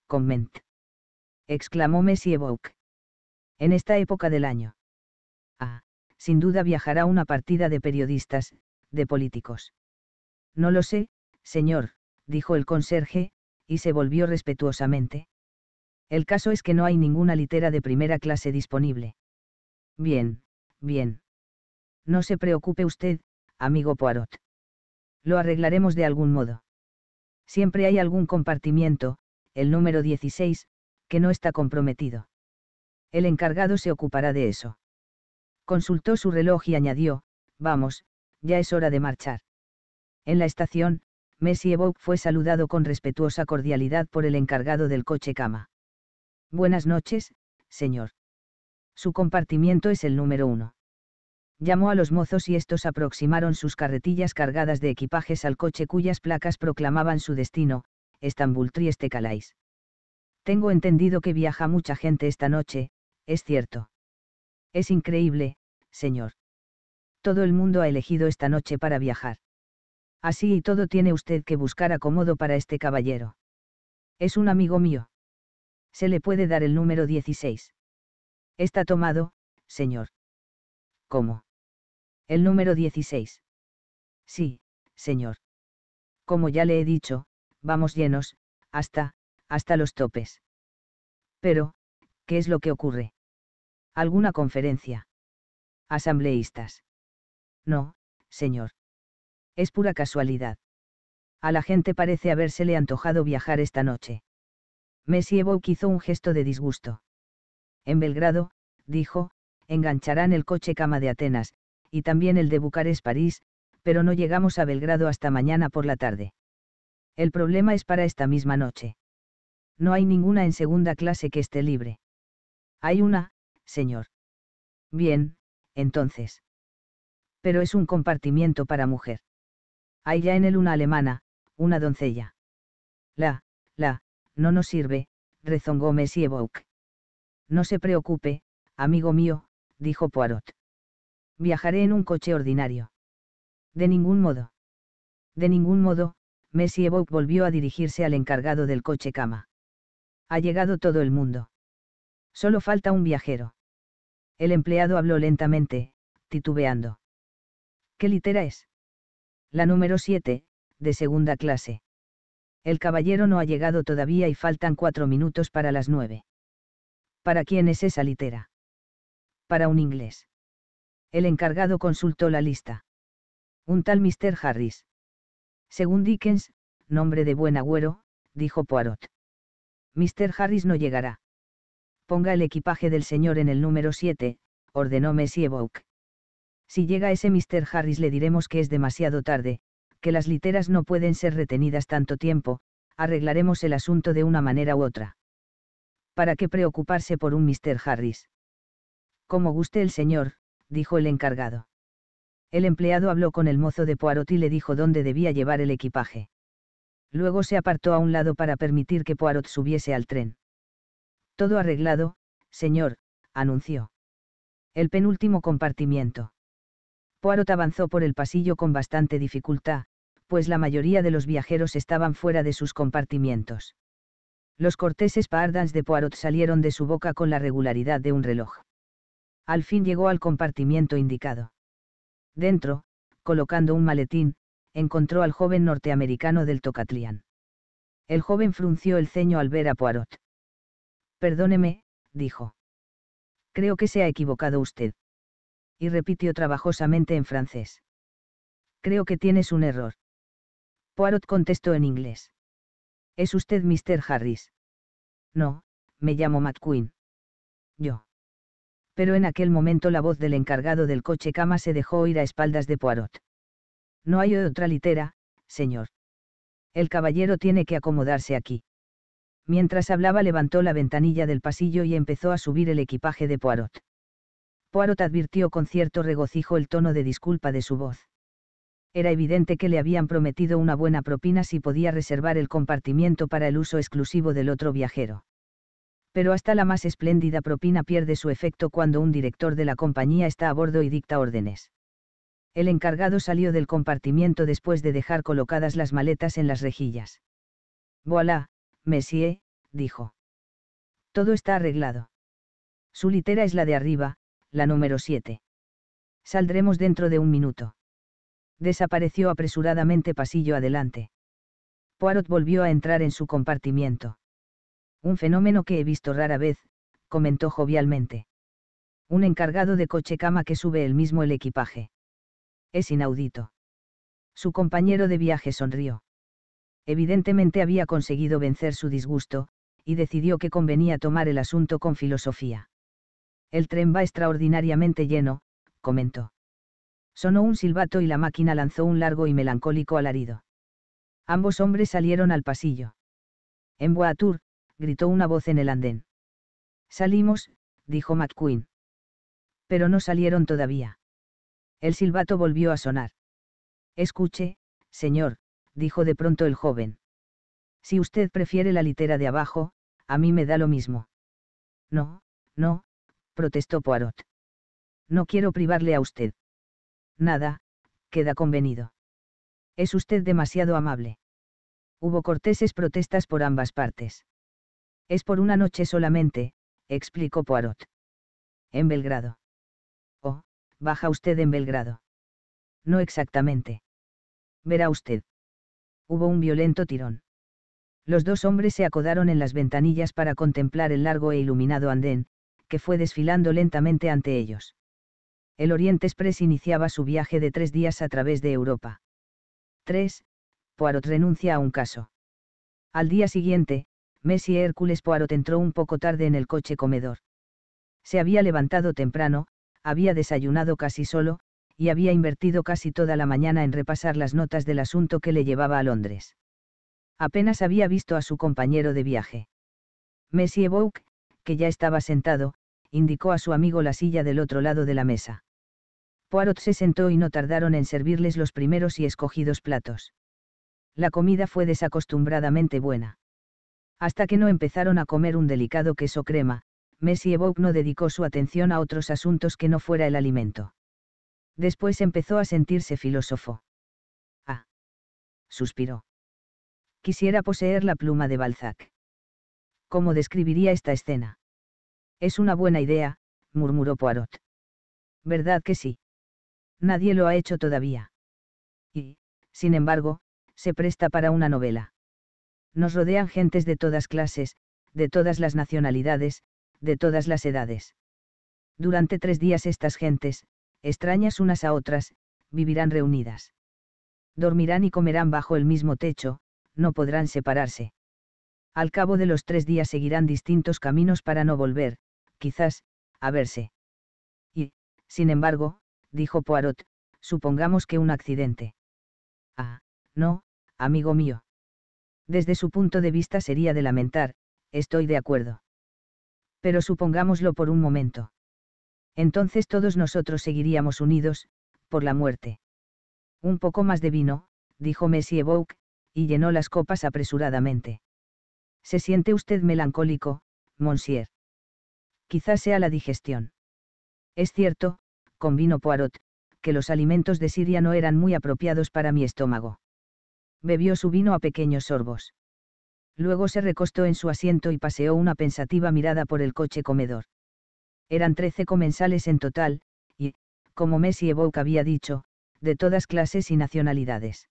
Comment. Exclamó Messie Evoque. En esta época del año. Ah, sin duda viajará una partida de periodistas, de políticos. No lo sé, señor, dijo el conserje, y se volvió respetuosamente. El caso es que no hay ninguna litera de primera clase disponible. Bien, bien. No se preocupe usted, amigo Poirot. Lo arreglaremos de algún modo. Siempre hay algún compartimiento, el número 16, que no está comprometido. El encargado se ocupará de eso. Consultó su reloj y añadió, vamos, ya es hora de marchar. En la estación, Messi Evoque fue saludado con respetuosa cordialidad por el encargado del coche cama. Buenas noches, señor. Su compartimiento es el número uno. Llamó a los mozos y estos aproximaron sus carretillas cargadas de equipajes al coche cuyas placas proclamaban su destino, Estambul Trieste Calais. Tengo entendido que viaja mucha gente esta noche, es cierto. Es increíble, señor. Todo el mundo ha elegido esta noche para viajar. Así y todo tiene usted que buscar acomodo para este caballero. Es un amigo mío se le puede dar el número 16. Está tomado, señor. ¿Cómo? El número 16. Sí, señor. Como ya le he dicho, vamos llenos, hasta, hasta los topes. Pero, ¿qué es lo que ocurre? ¿Alguna conferencia? Asambleístas. No, señor. Es pura casualidad. A la gente parece habérsele antojado viajar esta noche. Messi quizó hizo un gesto de disgusto. En Belgrado, dijo, engancharán el coche cama de Atenas, y también el de Bucarest-París, pero no llegamos a Belgrado hasta mañana por la tarde. El problema es para esta misma noche. No hay ninguna en segunda clase que esté libre. Hay una, señor. Bien, entonces. Pero es un compartimiento para mujer. Hay ya en él una alemana, una doncella. La, la, no nos sirve, rezongó Messie bouc No se preocupe, amigo mío, dijo Poirot. Viajaré en un coche ordinario. De ningún modo. De ningún modo, Messie bouc volvió a dirigirse al encargado del coche cama. Ha llegado todo el mundo. Solo falta un viajero. El empleado habló lentamente, titubeando. ¿Qué litera es? La número 7, de segunda clase. El caballero no ha llegado todavía y faltan cuatro minutos para las nueve. ¿Para quién es esa litera? Para un inglés. El encargado consultó la lista. Un tal Mr. Harris. Según Dickens, nombre de buen agüero, dijo Poirot. Mr. Harris no llegará. Ponga el equipaje del señor en el número 7, ordenó Messie Bouk. Si llega ese Mr. Harris le diremos que es demasiado tarde, que las literas no pueden ser retenidas tanto tiempo, arreglaremos el asunto de una manera u otra. ¿Para qué preocuparse por un Mr. Harris? Como guste el señor, dijo el encargado. El empleado habló con el mozo de Poirot y le dijo dónde debía llevar el equipaje. Luego se apartó a un lado para permitir que Poirot subiese al tren. Todo arreglado, señor, anunció. El penúltimo compartimiento. Poirot avanzó por el pasillo con bastante dificultad, pues la mayoría de los viajeros estaban fuera de sus compartimientos. Los corteses pardans de Poirot salieron de su boca con la regularidad de un reloj. Al fin llegó al compartimiento indicado. Dentro, colocando un maletín, encontró al joven norteamericano del Tocatlián. El joven frunció el ceño al ver a Poirot. Perdóneme, dijo. Creo que se ha equivocado usted. Y repitió trabajosamente en francés. Creo que tienes un error. Poirot contestó en inglés. ¿Es usted Mr. Harris? No, me llamo McQueen. Yo. Pero en aquel momento la voz del encargado del coche cama se dejó oír a espaldas de Poirot. No hay otra litera, señor. El caballero tiene que acomodarse aquí. Mientras hablaba levantó la ventanilla del pasillo y empezó a subir el equipaje de Poirot. Poirot advirtió con cierto regocijo el tono de disculpa de su voz. Era evidente que le habían prometido una buena propina si podía reservar el compartimiento para el uso exclusivo del otro viajero. Pero hasta la más espléndida propina pierde su efecto cuando un director de la compañía está a bordo y dicta órdenes. El encargado salió del compartimiento después de dejar colocadas las maletas en las rejillas. Voilà, Messier, dijo. Todo está arreglado. Su litera es la de arriba, la número 7. Saldremos dentro de un minuto desapareció apresuradamente pasillo adelante. Poirot volvió a entrar en su compartimiento. Un fenómeno que he visto rara vez, comentó jovialmente. Un encargado de coche cama que sube él mismo el equipaje. Es inaudito. Su compañero de viaje sonrió. Evidentemente había conseguido vencer su disgusto, y decidió que convenía tomar el asunto con filosofía. El tren va extraordinariamente lleno, comentó. Sonó un silbato y la máquina lanzó un largo y melancólico alarido. Ambos hombres salieron al pasillo. En Boatour, gritó una voz en el andén. Salimos, dijo McQueen. Pero no salieron todavía. El silbato volvió a sonar. Escuche, señor, dijo de pronto el joven. Si usted prefiere la litera de abajo, a mí me da lo mismo. No, no, protestó Poirot. No quiero privarle a usted. Nada, queda convenido. Es usted demasiado amable. Hubo corteses protestas por ambas partes. Es por una noche solamente, explicó Poirot. En Belgrado. Oh, baja usted en Belgrado. No exactamente. Verá usted. Hubo un violento tirón. Los dos hombres se acodaron en las ventanillas para contemplar el largo e iluminado andén, que fue desfilando lentamente ante ellos el Oriente Express iniciaba su viaje de tres días a través de Europa. 3. Poirot renuncia a un caso. Al día siguiente, Messi Hércules Poirot entró un poco tarde en el coche comedor. Se había levantado temprano, había desayunado casi solo, y había invertido casi toda la mañana en repasar las notas del asunto que le llevaba a Londres. Apenas había visto a su compañero de viaje. Messi Bouc, que ya estaba sentado, indicó a su amigo la silla del otro lado de la mesa. Poirot se sentó y no tardaron en servirles los primeros y escogidos platos. La comida fue desacostumbradamente buena. Hasta que no empezaron a comer un delicado queso crema, Messi Evoque no dedicó su atención a otros asuntos que no fuera el alimento. Después empezó a sentirse filósofo. Ah. Suspiró. Quisiera poseer la pluma de Balzac. ¿Cómo describiría esta escena? Es una buena idea, murmuró Poirot. ¿Verdad que sí? nadie lo ha hecho todavía. Y, sin embargo, se presta para una novela. Nos rodean gentes de todas clases, de todas las nacionalidades, de todas las edades. Durante tres días estas gentes, extrañas unas a otras, vivirán reunidas. Dormirán y comerán bajo el mismo techo, no podrán separarse. Al cabo de los tres días seguirán distintos caminos para no volver, quizás, a verse. Y, sin embargo, dijo Poirot, supongamos que un accidente. Ah, no, amigo mío. Desde su punto de vista sería de lamentar, estoy de acuerdo. Pero supongámoslo por un momento. Entonces todos nosotros seguiríamos unidos, por la muerte. Un poco más de vino, dijo Messie Bouc, y llenó las copas apresuradamente. ¿Se siente usted melancólico, monsieur? Quizás sea la digestión. Es cierto, vino Poirot, que los alimentos de Siria no eran muy apropiados para mi estómago. Bebió su vino a pequeños sorbos. Luego se recostó en su asiento y paseó una pensativa mirada por el coche comedor. Eran trece comensales en total, y, como Messi Evoque había dicho, de todas clases y nacionalidades.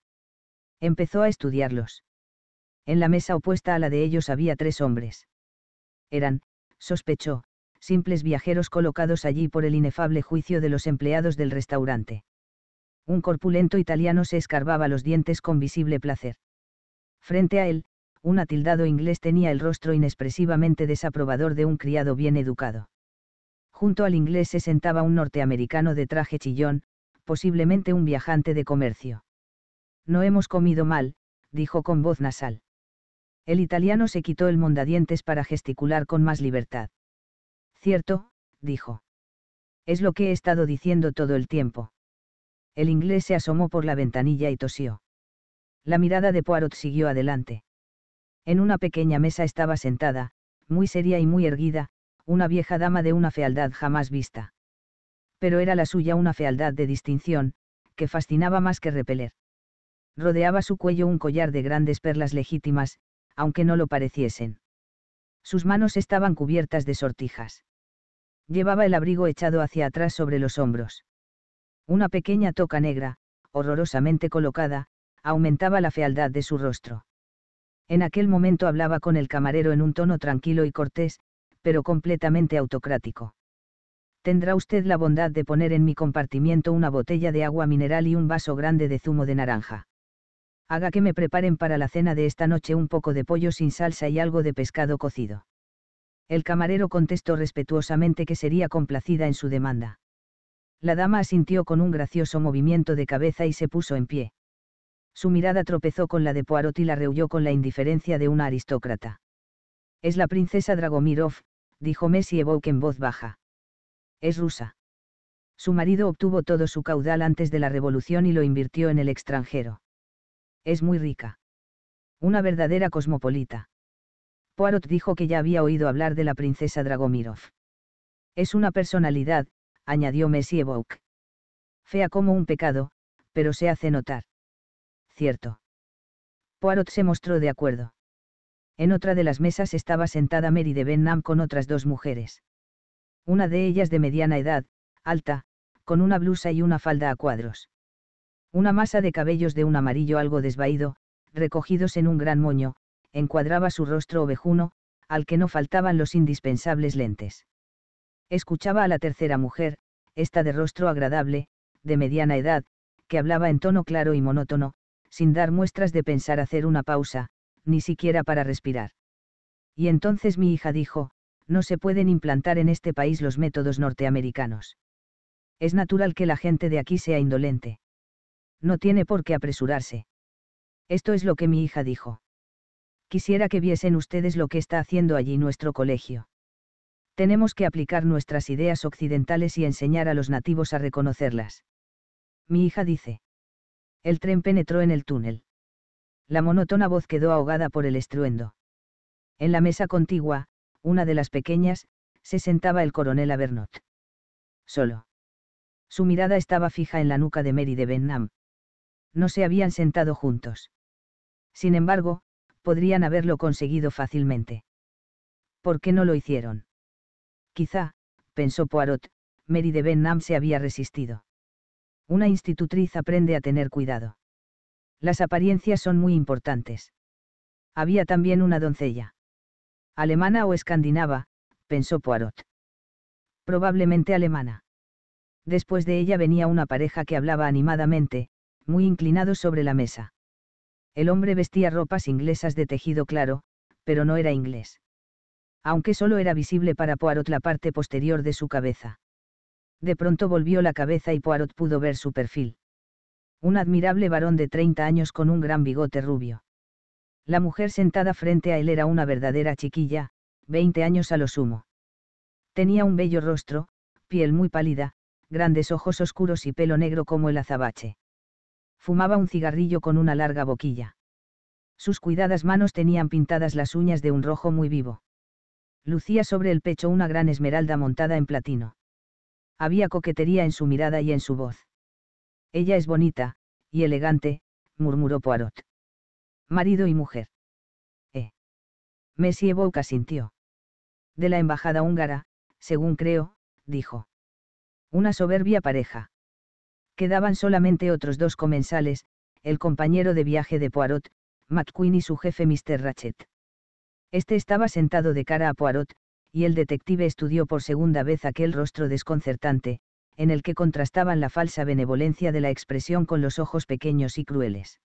Empezó a estudiarlos. En la mesa opuesta a la de ellos había tres hombres. Eran, sospechó, simples viajeros colocados allí por el inefable juicio de los empleados del restaurante. Un corpulento italiano se escarbaba los dientes con visible placer. Frente a él, un atildado inglés tenía el rostro inexpresivamente desaprobador de un criado bien educado. Junto al inglés se sentaba un norteamericano de traje chillón, posiblemente un viajante de comercio. No hemos comido mal, dijo con voz nasal. El italiano se quitó el mondadientes para gesticular con más libertad. Cierto, dijo. Es lo que he estado diciendo todo el tiempo. El inglés se asomó por la ventanilla y tosió. La mirada de Poirot siguió adelante. En una pequeña mesa estaba sentada, muy seria y muy erguida, una vieja dama de una fealdad jamás vista. Pero era la suya una fealdad de distinción, que fascinaba más que repeler. Rodeaba su cuello un collar de grandes perlas legítimas, aunque no lo pareciesen. Sus manos estaban cubiertas de sortijas. Llevaba el abrigo echado hacia atrás sobre los hombros. Una pequeña toca negra, horrorosamente colocada, aumentaba la fealdad de su rostro. En aquel momento hablaba con el camarero en un tono tranquilo y cortés, pero completamente autocrático. Tendrá usted la bondad de poner en mi compartimiento una botella de agua mineral y un vaso grande de zumo de naranja haga que me preparen para la cena de esta noche un poco de pollo sin salsa y algo de pescado cocido. El camarero contestó respetuosamente que sería complacida en su demanda. La dama asintió con un gracioso movimiento de cabeza y se puso en pie. Su mirada tropezó con la de Poirot y la rehuyó con la indiferencia de una aristócrata. Es la princesa Dragomirov, dijo Messi Evoque en voz baja. Es rusa. Su marido obtuvo todo su caudal antes de la revolución y lo invirtió en el extranjero es muy rica. Una verdadera cosmopolita. Poirot dijo que ya había oído hablar de la princesa Dragomirov. Es una personalidad, añadió Messie Evoque. Fea como un pecado, pero se hace notar. Cierto. Poirot se mostró de acuerdo. En otra de las mesas estaba sentada Mary de Benham con otras dos mujeres. Una de ellas de mediana edad, alta, con una blusa y una falda a cuadros. Una masa de cabellos de un amarillo algo desvaído, recogidos en un gran moño, encuadraba su rostro ovejuno, al que no faltaban los indispensables lentes. Escuchaba a la tercera mujer, esta de rostro agradable, de mediana edad, que hablaba en tono claro y monótono, sin dar muestras de pensar hacer una pausa, ni siquiera para respirar. Y entonces mi hija dijo, no se pueden implantar en este país los métodos norteamericanos. Es natural que la gente de aquí sea indolente no tiene por qué apresurarse. Esto es lo que mi hija dijo. Quisiera que viesen ustedes lo que está haciendo allí nuestro colegio. Tenemos que aplicar nuestras ideas occidentales y enseñar a los nativos a reconocerlas. Mi hija dice. El tren penetró en el túnel. La monótona voz quedó ahogada por el estruendo. En la mesa contigua, una de las pequeñas, se sentaba el coronel Avernot. Solo. Su mirada estaba fija en la nuca de Mary de Benham no se habían sentado juntos. Sin embargo, podrían haberlo conseguido fácilmente. ¿Por qué no lo hicieron? Quizá, pensó Poirot, Mary de Benham se había resistido. Una institutriz aprende a tener cuidado. Las apariencias son muy importantes. Había también una doncella. Alemana o escandinava, pensó Poirot. Probablemente alemana. Después de ella venía una pareja que hablaba animadamente, muy inclinado sobre la mesa. El hombre vestía ropas inglesas de tejido claro, pero no era inglés. Aunque solo era visible para Poirot la parte posterior de su cabeza. De pronto volvió la cabeza y Poirot pudo ver su perfil. Un admirable varón de 30 años con un gran bigote rubio. La mujer sentada frente a él era una verdadera chiquilla, 20 años a lo sumo. Tenía un bello rostro, piel muy pálida, grandes ojos oscuros y pelo negro como el azabache fumaba un cigarrillo con una larga boquilla. Sus cuidadas manos tenían pintadas las uñas de un rojo muy vivo. Lucía sobre el pecho una gran esmeralda montada en platino. Había coquetería en su mirada y en su voz. Ella es bonita, y elegante, murmuró Poirot. Marido y mujer. Eh. Messi Evoca sintió. De la embajada húngara, según creo, dijo. Una soberbia pareja. Quedaban solamente otros dos comensales, el compañero de viaje de Poirot, McQueen y su jefe Mr. Ratchet. Este estaba sentado de cara a Poirot, y el detective estudió por segunda vez aquel rostro desconcertante, en el que contrastaban la falsa benevolencia de la expresión con los ojos pequeños y crueles.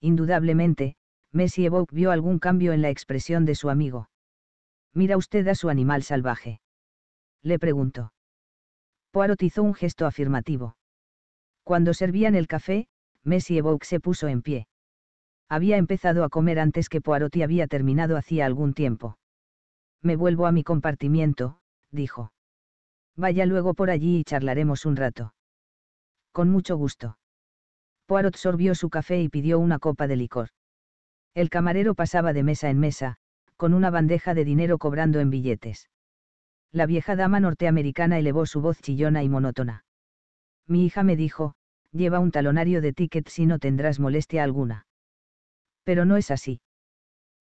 Indudablemente, Messi Evoque vio algún cambio en la expresión de su amigo. ¿Mira usted a su animal salvaje? Le preguntó. Poirot hizo un gesto afirmativo. Cuando servían el café, Messi Evoque se puso en pie. Había empezado a comer antes que Poirot y había terminado hacía algún tiempo. Me vuelvo a mi compartimiento, dijo. Vaya luego por allí y charlaremos un rato. Con mucho gusto. Poirot sorbió su café y pidió una copa de licor. El camarero pasaba de mesa en mesa, con una bandeja de dinero cobrando en billetes. La vieja dama norteamericana elevó su voz chillona y monótona. Mi hija me dijo, lleva un talonario de tickets si no tendrás molestia alguna. Pero no es así.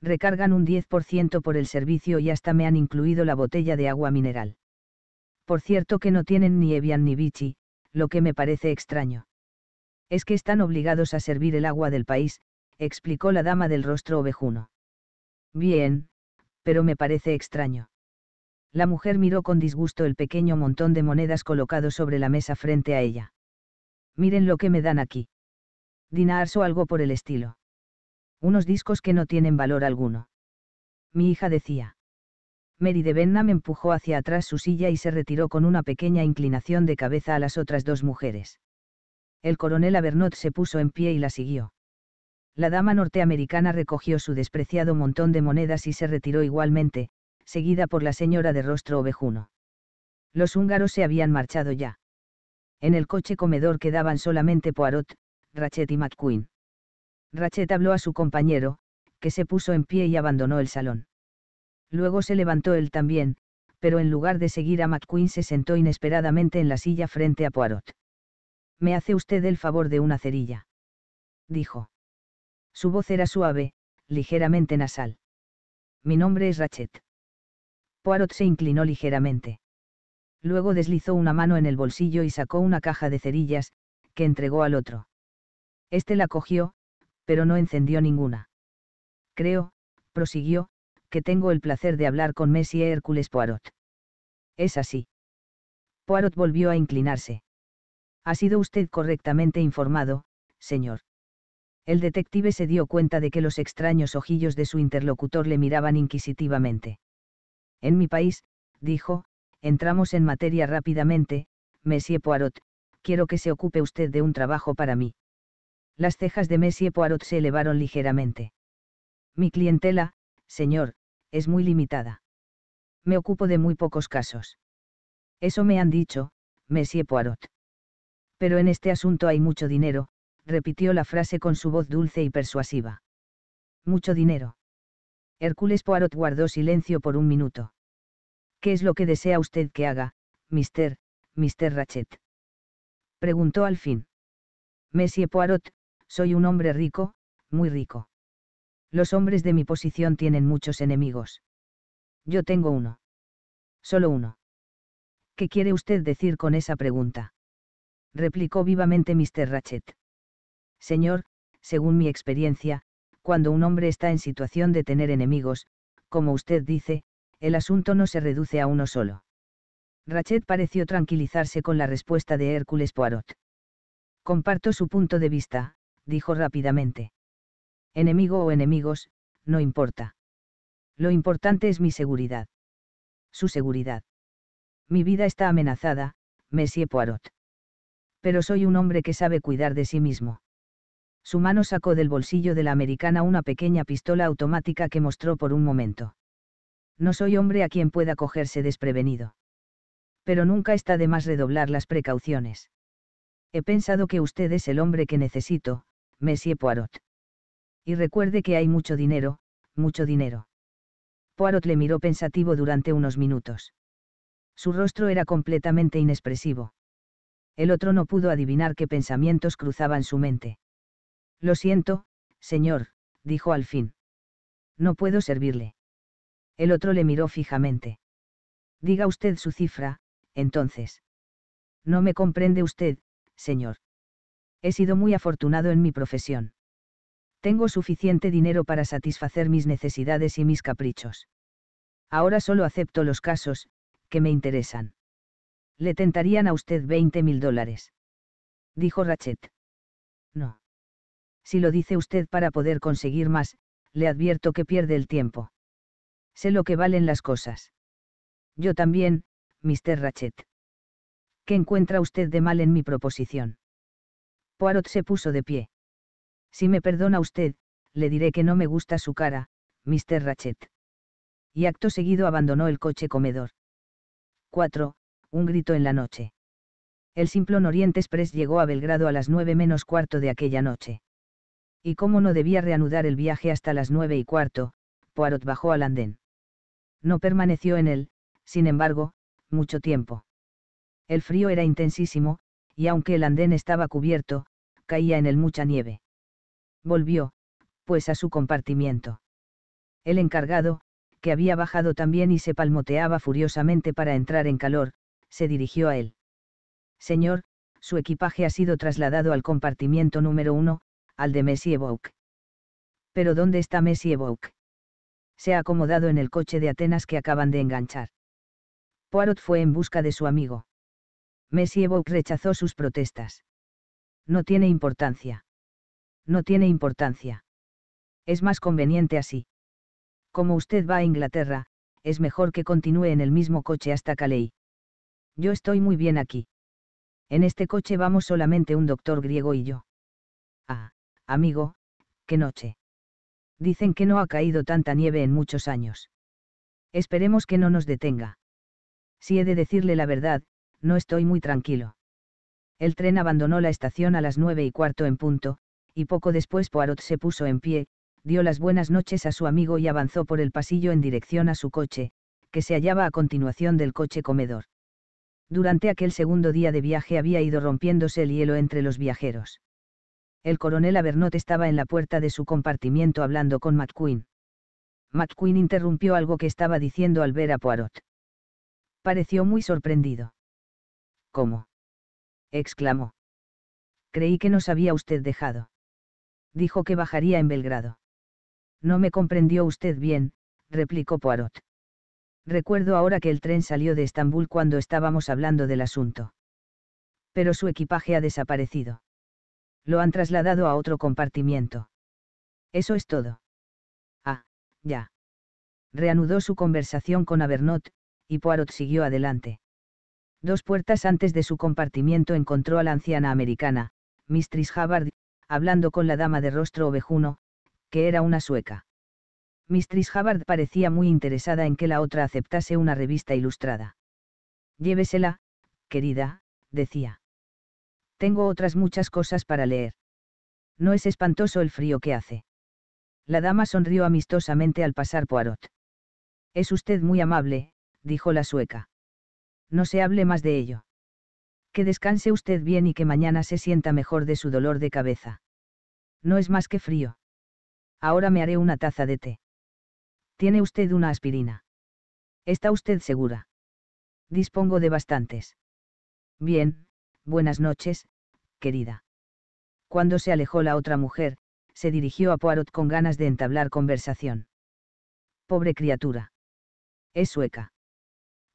Recargan un 10% por el servicio y hasta me han incluido la botella de agua mineral. Por cierto que no tienen ni Evian ni Vichy, lo que me parece extraño. Es que están obligados a servir el agua del país, explicó la dama del rostro ovejuno. Bien, pero me parece extraño. La mujer miró con disgusto el pequeño montón de monedas colocado sobre la mesa frente a ella. Miren lo que me dan aquí. Dinars o algo por el estilo. Unos discos que no tienen valor alguno. Mi hija decía. Mary de me empujó hacia atrás su silla y se retiró con una pequeña inclinación de cabeza a las otras dos mujeres. El coronel Avernot se puso en pie y la siguió. La dama norteamericana recogió su despreciado montón de monedas y se retiró igualmente, seguida por la señora de rostro ovejuno. Los húngaros se habían marchado ya. En el coche comedor quedaban solamente Poirot, Rachet y McQueen. Rachet habló a su compañero, que se puso en pie y abandonó el salón. Luego se levantó él también, pero en lugar de seguir a McQueen se sentó inesperadamente en la silla frente a Poirot. Me hace usted el favor de una cerilla. Dijo. Su voz era suave, ligeramente nasal. Mi nombre es Rachet. Poirot se inclinó ligeramente. Luego deslizó una mano en el bolsillo y sacó una caja de cerillas, que entregó al otro. Este la cogió, pero no encendió ninguna. Creo, prosiguió, que tengo el placer de hablar con Messier Hércules Poirot. Es así. Poirot volvió a inclinarse. Ha sido usted correctamente informado, señor. El detective se dio cuenta de que los extraños ojillos de su interlocutor le miraban inquisitivamente. En mi país, dijo, entramos en materia rápidamente, Messie Poirot, quiero que se ocupe usted de un trabajo para mí. Las cejas de Messie Poirot se elevaron ligeramente. Mi clientela, señor, es muy limitada. Me ocupo de muy pocos casos. Eso me han dicho, Messie Poirot. Pero en este asunto hay mucho dinero, repitió la frase con su voz dulce y persuasiva. Mucho dinero. Hércules Poirot guardó silencio por un minuto. ¿Qué es lo que desea usted que haga, Mr. Mr. Ratchet? Preguntó al fin. Messie Poirot, soy un hombre rico, muy rico. Los hombres de mi posición tienen muchos enemigos. Yo tengo uno. Solo uno. ¿Qué quiere usted decir con esa pregunta? replicó vivamente Mr. Ratchet. Señor, según mi experiencia, cuando un hombre está en situación de tener enemigos, como usted dice, el asunto no se reduce a uno solo. Rachet pareció tranquilizarse con la respuesta de Hércules Poirot. Comparto su punto de vista, dijo rápidamente. Enemigo o enemigos, no importa. Lo importante es mi seguridad. Su seguridad. Mi vida está amenazada, Monsieur Poirot. Pero soy un hombre que sabe cuidar de sí mismo. Su mano sacó del bolsillo de la americana una pequeña pistola automática que mostró por un momento no soy hombre a quien pueda cogerse desprevenido. Pero nunca está de más redoblar las precauciones. He pensado que usted es el hombre que necesito, Monsieur Poirot. Y recuerde que hay mucho dinero, mucho dinero. Poirot le miró pensativo durante unos minutos. Su rostro era completamente inexpresivo. El otro no pudo adivinar qué pensamientos cruzaban su mente. Lo siento, señor, dijo al fin. No puedo servirle. El otro le miró fijamente. Diga usted su cifra, entonces. No me comprende usted, señor. He sido muy afortunado en mi profesión. Tengo suficiente dinero para satisfacer mis necesidades y mis caprichos. Ahora solo acepto los casos, que me interesan. Le tentarían a usted 20 mil dólares. Dijo Rachet. No. Si lo dice usted para poder conseguir más, le advierto que pierde el tiempo. Sé lo que valen las cosas. Yo también, Mr. Rachet. ¿Qué encuentra usted de mal en mi proposición? Poirot se puso de pie. Si me perdona usted, le diré que no me gusta su cara, Mr. Rachet. Y acto seguido abandonó el coche comedor. 4. Un grito en la noche. El Simplon Oriente Express llegó a Belgrado a las 9 menos cuarto de aquella noche. Y como no debía reanudar el viaje hasta las nueve y cuarto, Poirot bajó al andén. No permaneció en él, sin embargo, mucho tiempo. El frío era intensísimo, y aunque el andén estaba cubierto, caía en él mucha nieve. Volvió, pues, a su compartimiento. El encargado, que había bajado también y se palmoteaba furiosamente para entrar en calor, se dirigió a él. Señor, su equipaje ha sido trasladado al compartimiento número uno, al de Messie Pero ¿dónde está Messie Evoque se ha acomodado en el coche de Atenas que acaban de enganchar. Poirot fue en busca de su amigo. Messi rechazó sus protestas. No tiene importancia. No tiene importancia. Es más conveniente así. Como usted va a Inglaterra, es mejor que continúe en el mismo coche hasta Calais. Yo estoy muy bien aquí. En este coche vamos solamente un doctor griego y yo. Ah, amigo, qué noche. Dicen que no ha caído tanta nieve en muchos años. Esperemos que no nos detenga. Si he de decirle la verdad, no estoy muy tranquilo. El tren abandonó la estación a las nueve y cuarto en punto, y poco después Poirot se puso en pie, dio las buenas noches a su amigo y avanzó por el pasillo en dirección a su coche, que se hallaba a continuación del coche comedor. Durante aquel segundo día de viaje había ido rompiéndose el hielo entre los viajeros. El coronel Avernot estaba en la puerta de su compartimiento hablando con McQueen. McQueen interrumpió algo que estaba diciendo al ver a Poirot. Pareció muy sorprendido. ¿Cómo? exclamó. Creí que nos había usted dejado. Dijo que bajaría en Belgrado. No me comprendió usted bien, replicó Poirot. Recuerdo ahora que el tren salió de Estambul cuando estábamos hablando del asunto. Pero su equipaje ha desaparecido. Lo han trasladado a otro compartimiento. Eso es todo. Ah, ya. Reanudó su conversación con Avernot, y Poirot siguió adelante. Dos puertas antes de su compartimiento encontró a la anciana americana, Mistress Havard, hablando con la dama de rostro ovejuno, que era una sueca. Mistress Havard parecía muy interesada en que la otra aceptase una revista ilustrada. Llévesela, querida, decía tengo otras muchas cosas para leer. No es espantoso el frío que hace. La dama sonrió amistosamente al pasar Poirot. Es usted muy amable, dijo la sueca. No se hable más de ello. Que descanse usted bien y que mañana se sienta mejor de su dolor de cabeza. No es más que frío. Ahora me haré una taza de té. Tiene usted una aspirina. ¿Está usted segura? Dispongo de bastantes. Bien, Buenas noches, querida. Cuando se alejó la otra mujer, se dirigió a Poirot con ganas de entablar conversación. Pobre criatura. Es sueca.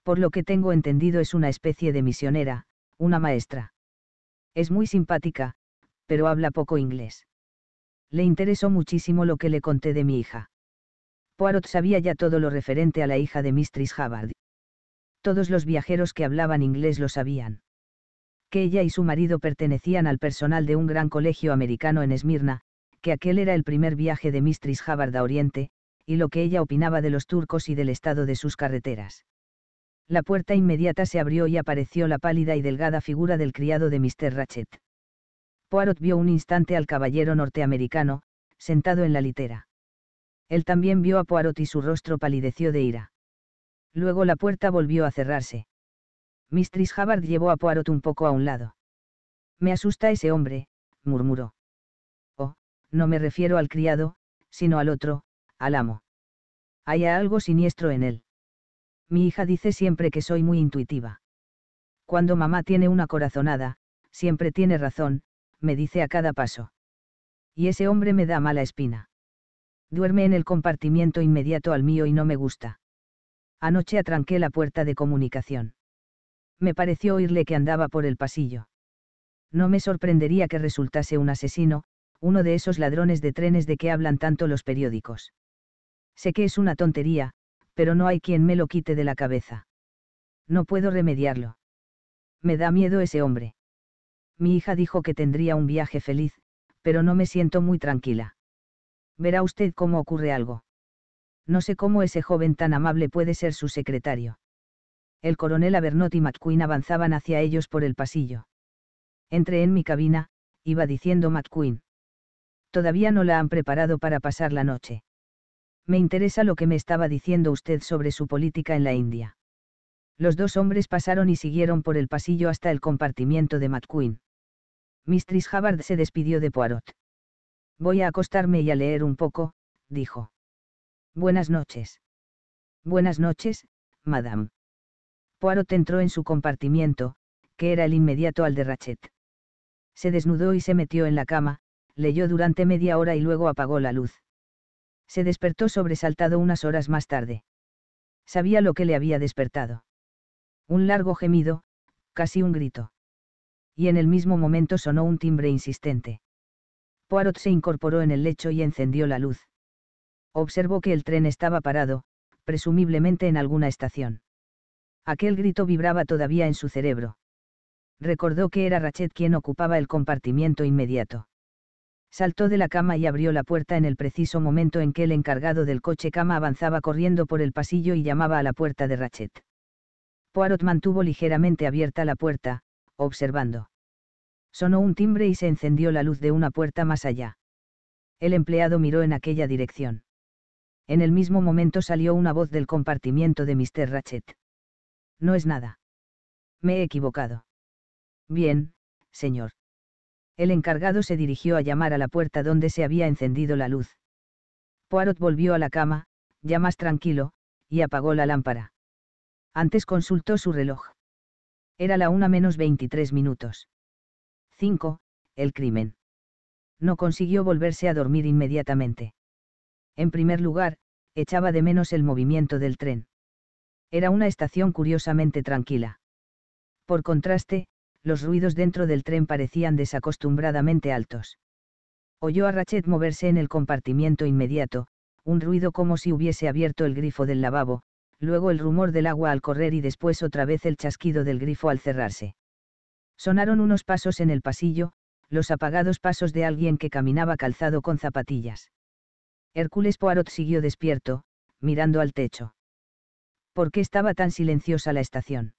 Por lo que tengo entendido es una especie de misionera, una maestra. Es muy simpática, pero habla poco inglés. Le interesó muchísimo lo que le conté de mi hija. Poirot sabía ya todo lo referente a la hija de Mistress Havard. Todos los viajeros que hablaban inglés lo sabían que ella y su marido pertenecían al personal de un gran colegio americano en Esmirna, que aquel era el primer viaje de Mistress Havard a Oriente, y lo que ella opinaba de los turcos y del estado de sus carreteras. La puerta inmediata se abrió y apareció la pálida y delgada figura del criado de Mr. Ratchet. Poirot vio un instante al caballero norteamericano, sentado en la litera. Él también vio a Poirot y su rostro palideció de ira. Luego la puerta volvió a cerrarse. Mistress Havard llevó a Poirot un poco a un lado. Me asusta ese hombre, murmuró. Oh, no me refiero al criado, sino al otro, al amo. Hay algo siniestro en él. Mi hija dice siempre que soy muy intuitiva. Cuando mamá tiene una corazonada, siempre tiene razón, me dice a cada paso. Y ese hombre me da mala espina. Duerme en el compartimiento inmediato al mío y no me gusta. Anoche atranqué la puerta de comunicación me pareció oírle que andaba por el pasillo. No me sorprendería que resultase un asesino, uno de esos ladrones de trenes de que hablan tanto los periódicos. Sé que es una tontería, pero no hay quien me lo quite de la cabeza. No puedo remediarlo. Me da miedo ese hombre. Mi hija dijo que tendría un viaje feliz, pero no me siento muy tranquila. Verá usted cómo ocurre algo. No sé cómo ese joven tan amable puede ser su secretario el coronel Avernot y McQueen avanzaban hacia ellos por el pasillo. Entré en mi cabina, iba diciendo McQueen. Todavía no la han preparado para pasar la noche. Me interesa lo que me estaba diciendo usted sobre su política en la India. Los dos hombres pasaron y siguieron por el pasillo hasta el compartimiento de McQueen. Mistress Hubbard se despidió de Poirot. Voy a acostarme y a leer un poco, dijo. Buenas noches. Buenas noches, madame. Poirot entró en su compartimiento, que era el inmediato al de Rachet. Se desnudó y se metió en la cama, leyó durante media hora y luego apagó la luz. Se despertó sobresaltado unas horas más tarde. Sabía lo que le había despertado. Un largo gemido, casi un grito. Y en el mismo momento sonó un timbre insistente. Poirot se incorporó en el lecho y encendió la luz. Observó que el tren estaba parado, presumiblemente en alguna estación. Aquel grito vibraba todavía en su cerebro. Recordó que era Rachet quien ocupaba el compartimiento inmediato. Saltó de la cama y abrió la puerta en el preciso momento en que el encargado del coche cama avanzaba corriendo por el pasillo y llamaba a la puerta de Rachet. Poirot mantuvo ligeramente abierta la puerta, observando. Sonó un timbre y se encendió la luz de una puerta más allá. El empleado miró en aquella dirección. En el mismo momento salió una voz del compartimiento de Mr. Ratchet. No es nada. Me he equivocado. Bien, señor. El encargado se dirigió a llamar a la puerta donde se había encendido la luz. Poirot volvió a la cama, ya más tranquilo, y apagó la lámpara. Antes consultó su reloj. Era la una menos 23 minutos. 5. El crimen. No consiguió volverse a dormir inmediatamente. En primer lugar, echaba de menos el movimiento del tren. Era una estación curiosamente tranquila. Por contraste, los ruidos dentro del tren parecían desacostumbradamente altos. Oyó a Rachet moverse en el compartimiento inmediato, un ruido como si hubiese abierto el grifo del lavabo, luego el rumor del agua al correr y después otra vez el chasquido del grifo al cerrarse. Sonaron unos pasos en el pasillo, los apagados pasos de alguien que caminaba calzado con zapatillas. Hércules Poirot siguió despierto, mirando al techo. ¿por qué estaba tan silenciosa la estación?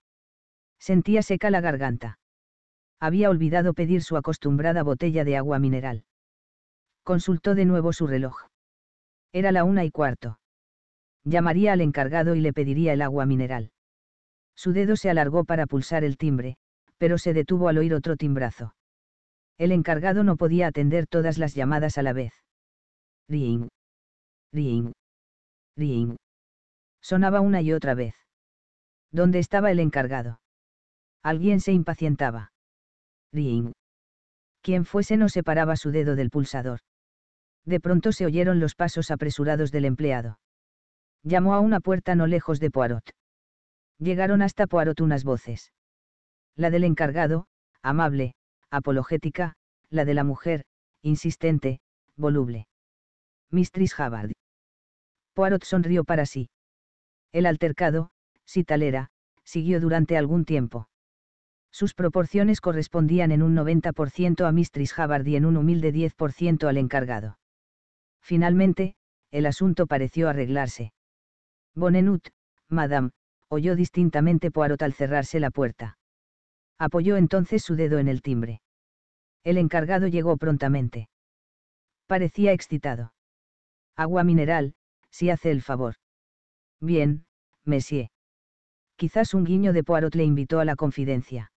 Sentía seca la garganta. Había olvidado pedir su acostumbrada botella de agua mineral. Consultó de nuevo su reloj. Era la una y cuarto. Llamaría al encargado y le pediría el agua mineral. Su dedo se alargó para pulsar el timbre, pero se detuvo al oír otro timbrazo. El encargado no podía atender todas las llamadas a la vez. Ring. Ring. Ring. Sonaba una y otra vez. ¿Dónde estaba el encargado? Alguien se impacientaba. Ring. Quien fuese no separaba su dedo del pulsador. De pronto se oyeron los pasos apresurados del empleado. Llamó a una puerta no lejos de Poirot. Llegaron hasta Poirot unas voces. La del encargado, amable, apologética, la de la mujer, insistente, voluble. Mistress Havard. Poirot sonrió para sí. El altercado, si tal era, siguió durante algún tiempo. Sus proporciones correspondían en un 90% a Mistress Havard y en un humilde 10% al encargado. Finalmente, el asunto pareció arreglarse. Bonenut, madame, oyó distintamente Poirot al cerrarse la puerta. Apoyó entonces su dedo en el timbre. El encargado llegó prontamente. Parecía excitado. Agua mineral, si hace el favor. Bien, Messier. Quizás un guiño de Poirot le invitó a la confidencia.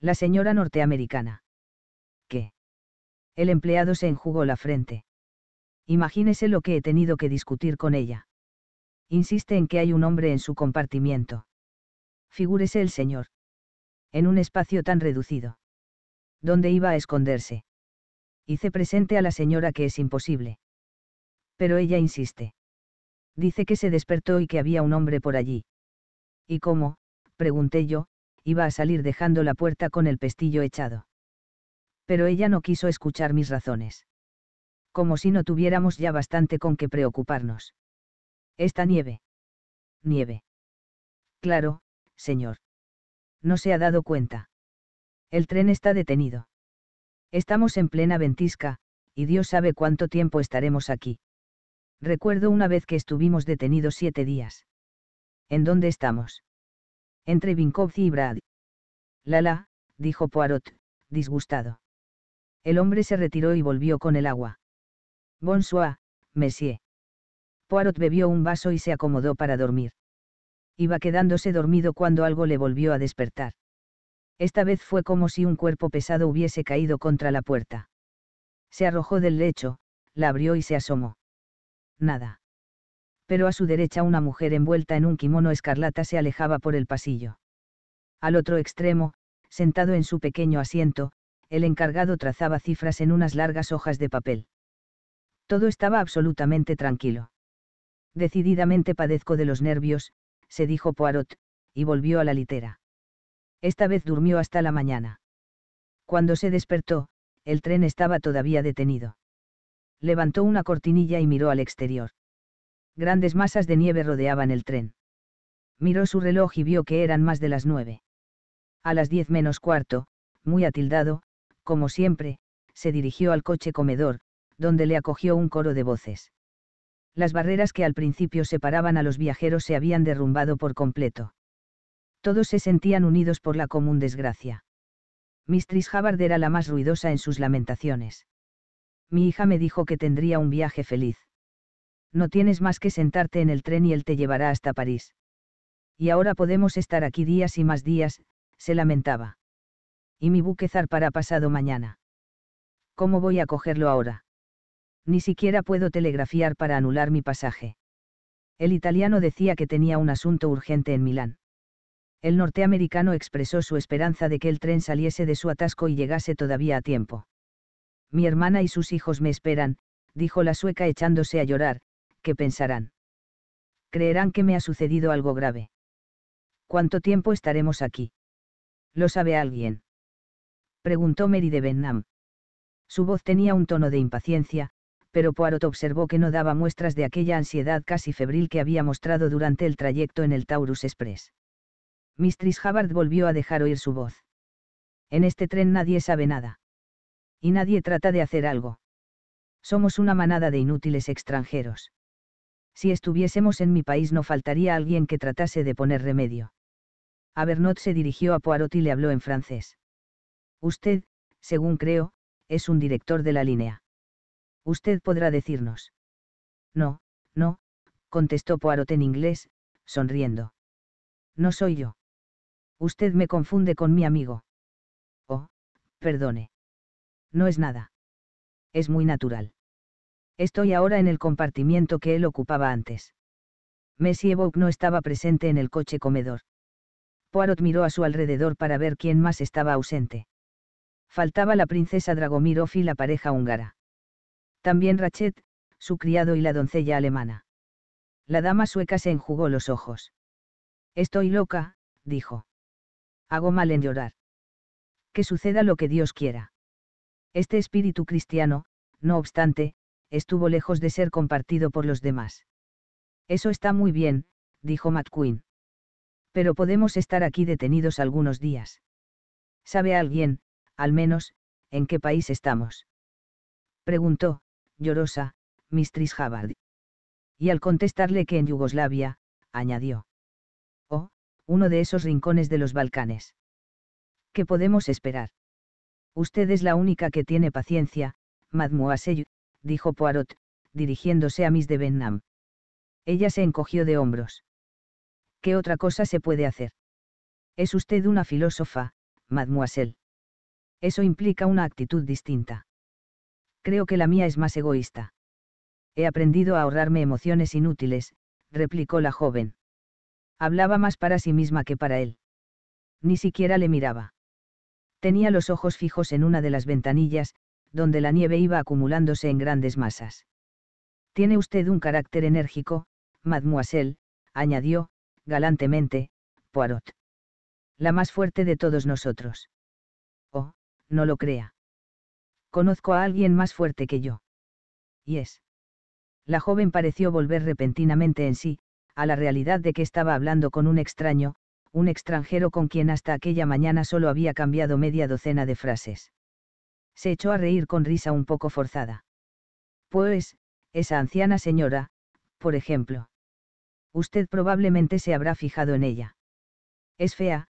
La señora norteamericana. ¿Qué? El empleado se enjugó la frente. Imagínese lo que he tenido que discutir con ella. Insiste en que hay un hombre en su compartimiento. Figúrese el señor. En un espacio tan reducido. ¿Dónde iba a esconderse? Hice presente a la señora que es imposible. Pero ella insiste. Dice que se despertó y que había un hombre por allí. ¿Y cómo? pregunté yo, iba a salir dejando la puerta con el pestillo echado. Pero ella no quiso escuchar mis razones. Como si no tuviéramos ya bastante con qué preocuparnos. Esta nieve. Nieve. Claro, señor. No se ha dado cuenta. El tren está detenido. Estamos en plena ventisca, y Dios sabe cuánto tiempo estaremos aquí. Recuerdo una vez que estuvimos detenidos siete días. ¿En dónde estamos? Entre Vinkovci y Brad. Lala, dijo Poirot, disgustado. El hombre se retiró y volvió con el agua. Bonsoir, monsieur. Poirot bebió un vaso y se acomodó para dormir. Iba quedándose dormido cuando algo le volvió a despertar. Esta vez fue como si un cuerpo pesado hubiese caído contra la puerta. Se arrojó del lecho, la abrió y se asomó nada. Pero a su derecha una mujer envuelta en un kimono escarlata se alejaba por el pasillo. Al otro extremo, sentado en su pequeño asiento, el encargado trazaba cifras en unas largas hojas de papel. Todo estaba absolutamente tranquilo. Decididamente padezco de los nervios, se dijo Poirot, y volvió a la litera. Esta vez durmió hasta la mañana. Cuando se despertó, el tren estaba todavía detenido levantó una cortinilla y miró al exterior. Grandes masas de nieve rodeaban el tren. Miró su reloj y vio que eran más de las nueve. A las diez menos cuarto, muy atildado, como siempre, se dirigió al coche comedor, donde le acogió un coro de voces. Las barreras que al principio separaban a los viajeros se habían derrumbado por completo. Todos se sentían unidos por la común desgracia. Mistress Havard era la más ruidosa en sus lamentaciones mi hija me dijo que tendría un viaje feliz. No tienes más que sentarte en el tren y él te llevará hasta París. Y ahora podemos estar aquí días y más días, se lamentaba. Y mi buque zarpará pasado mañana. ¿Cómo voy a cogerlo ahora? Ni siquiera puedo telegrafiar para anular mi pasaje. El italiano decía que tenía un asunto urgente en Milán. El norteamericano expresó su esperanza de que el tren saliese de su atasco y llegase todavía a tiempo mi hermana y sus hijos me esperan, dijo la sueca echándose a llorar, ¿qué pensarán? Creerán que me ha sucedido algo grave. ¿Cuánto tiempo estaremos aquí? ¿Lo sabe alguien? Preguntó Mary de Benham. Su voz tenía un tono de impaciencia, pero Poirot observó que no daba muestras de aquella ansiedad casi febril que había mostrado durante el trayecto en el Taurus Express. Mistress Havard volvió a dejar oír su voz. En este tren nadie sabe nada y nadie trata de hacer algo. Somos una manada de inútiles extranjeros. Si estuviésemos en mi país no faltaría alguien que tratase de poner remedio. Avernot se dirigió a Poirot y le habló en francés. Usted, según creo, es un director de la línea. Usted podrá decirnos. No, no, contestó Poirot en inglés, sonriendo. No soy yo. Usted me confunde con mi amigo. Oh, perdone. No es nada. Es muy natural. Estoy ahora en el compartimiento que él ocupaba antes. Messi Evoque no estaba presente en el coche comedor. Poirot miró a su alrededor para ver quién más estaba ausente. Faltaba la princesa Dragomirov y la pareja húngara. También Rachet, su criado y la doncella alemana. La dama sueca se enjugó los ojos. Estoy loca, dijo. Hago mal en llorar. Que suceda lo que Dios quiera. Este espíritu cristiano, no obstante, estuvo lejos de ser compartido por los demás. Eso está muy bien, dijo McQueen. Pero podemos estar aquí detenidos algunos días. ¿Sabe alguien, al menos, en qué país estamos? Preguntó, llorosa, mistress Havard. Y al contestarle que en Yugoslavia, añadió. Oh, uno de esos rincones de los Balcanes. ¿Qué podemos esperar? Usted es la única que tiene paciencia, mademoiselle, dijo Poirot, dirigiéndose a Miss de Benham. Ella se encogió de hombros. ¿Qué otra cosa se puede hacer? Es usted una filósofa, mademoiselle. Eso implica una actitud distinta. Creo que la mía es más egoísta. He aprendido a ahorrarme emociones inútiles, replicó la joven. Hablaba más para sí misma que para él. Ni siquiera le miraba tenía los ojos fijos en una de las ventanillas, donde la nieve iba acumulándose en grandes masas. Tiene usted un carácter enérgico, mademoiselle, añadió, galantemente, Poirot. La más fuerte de todos nosotros. Oh, no lo crea. Conozco a alguien más fuerte que yo. Y es. La joven pareció volver repentinamente en sí, a la realidad de que estaba hablando con un extraño, un extranjero con quien hasta aquella mañana solo había cambiado media docena de frases. Se echó a reír con risa un poco forzada. Pues, esa anciana señora, por ejemplo. Usted probablemente se habrá fijado en ella. Es fea,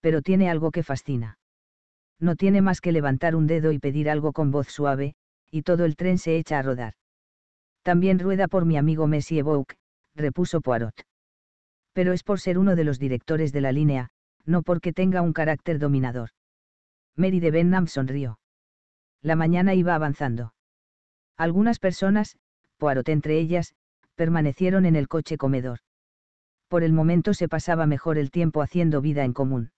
pero tiene algo que fascina. No tiene más que levantar un dedo y pedir algo con voz suave, y todo el tren se echa a rodar. También rueda por mi amigo Messi Evoque, repuso Poirot pero es por ser uno de los directores de la línea, no porque tenga un carácter dominador. Mary de Benham sonrió. La mañana iba avanzando. Algunas personas, Poirot entre ellas, permanecieron en el coche comedor. Por el momento se pasaba mejor el tiempo haciendo vida en común.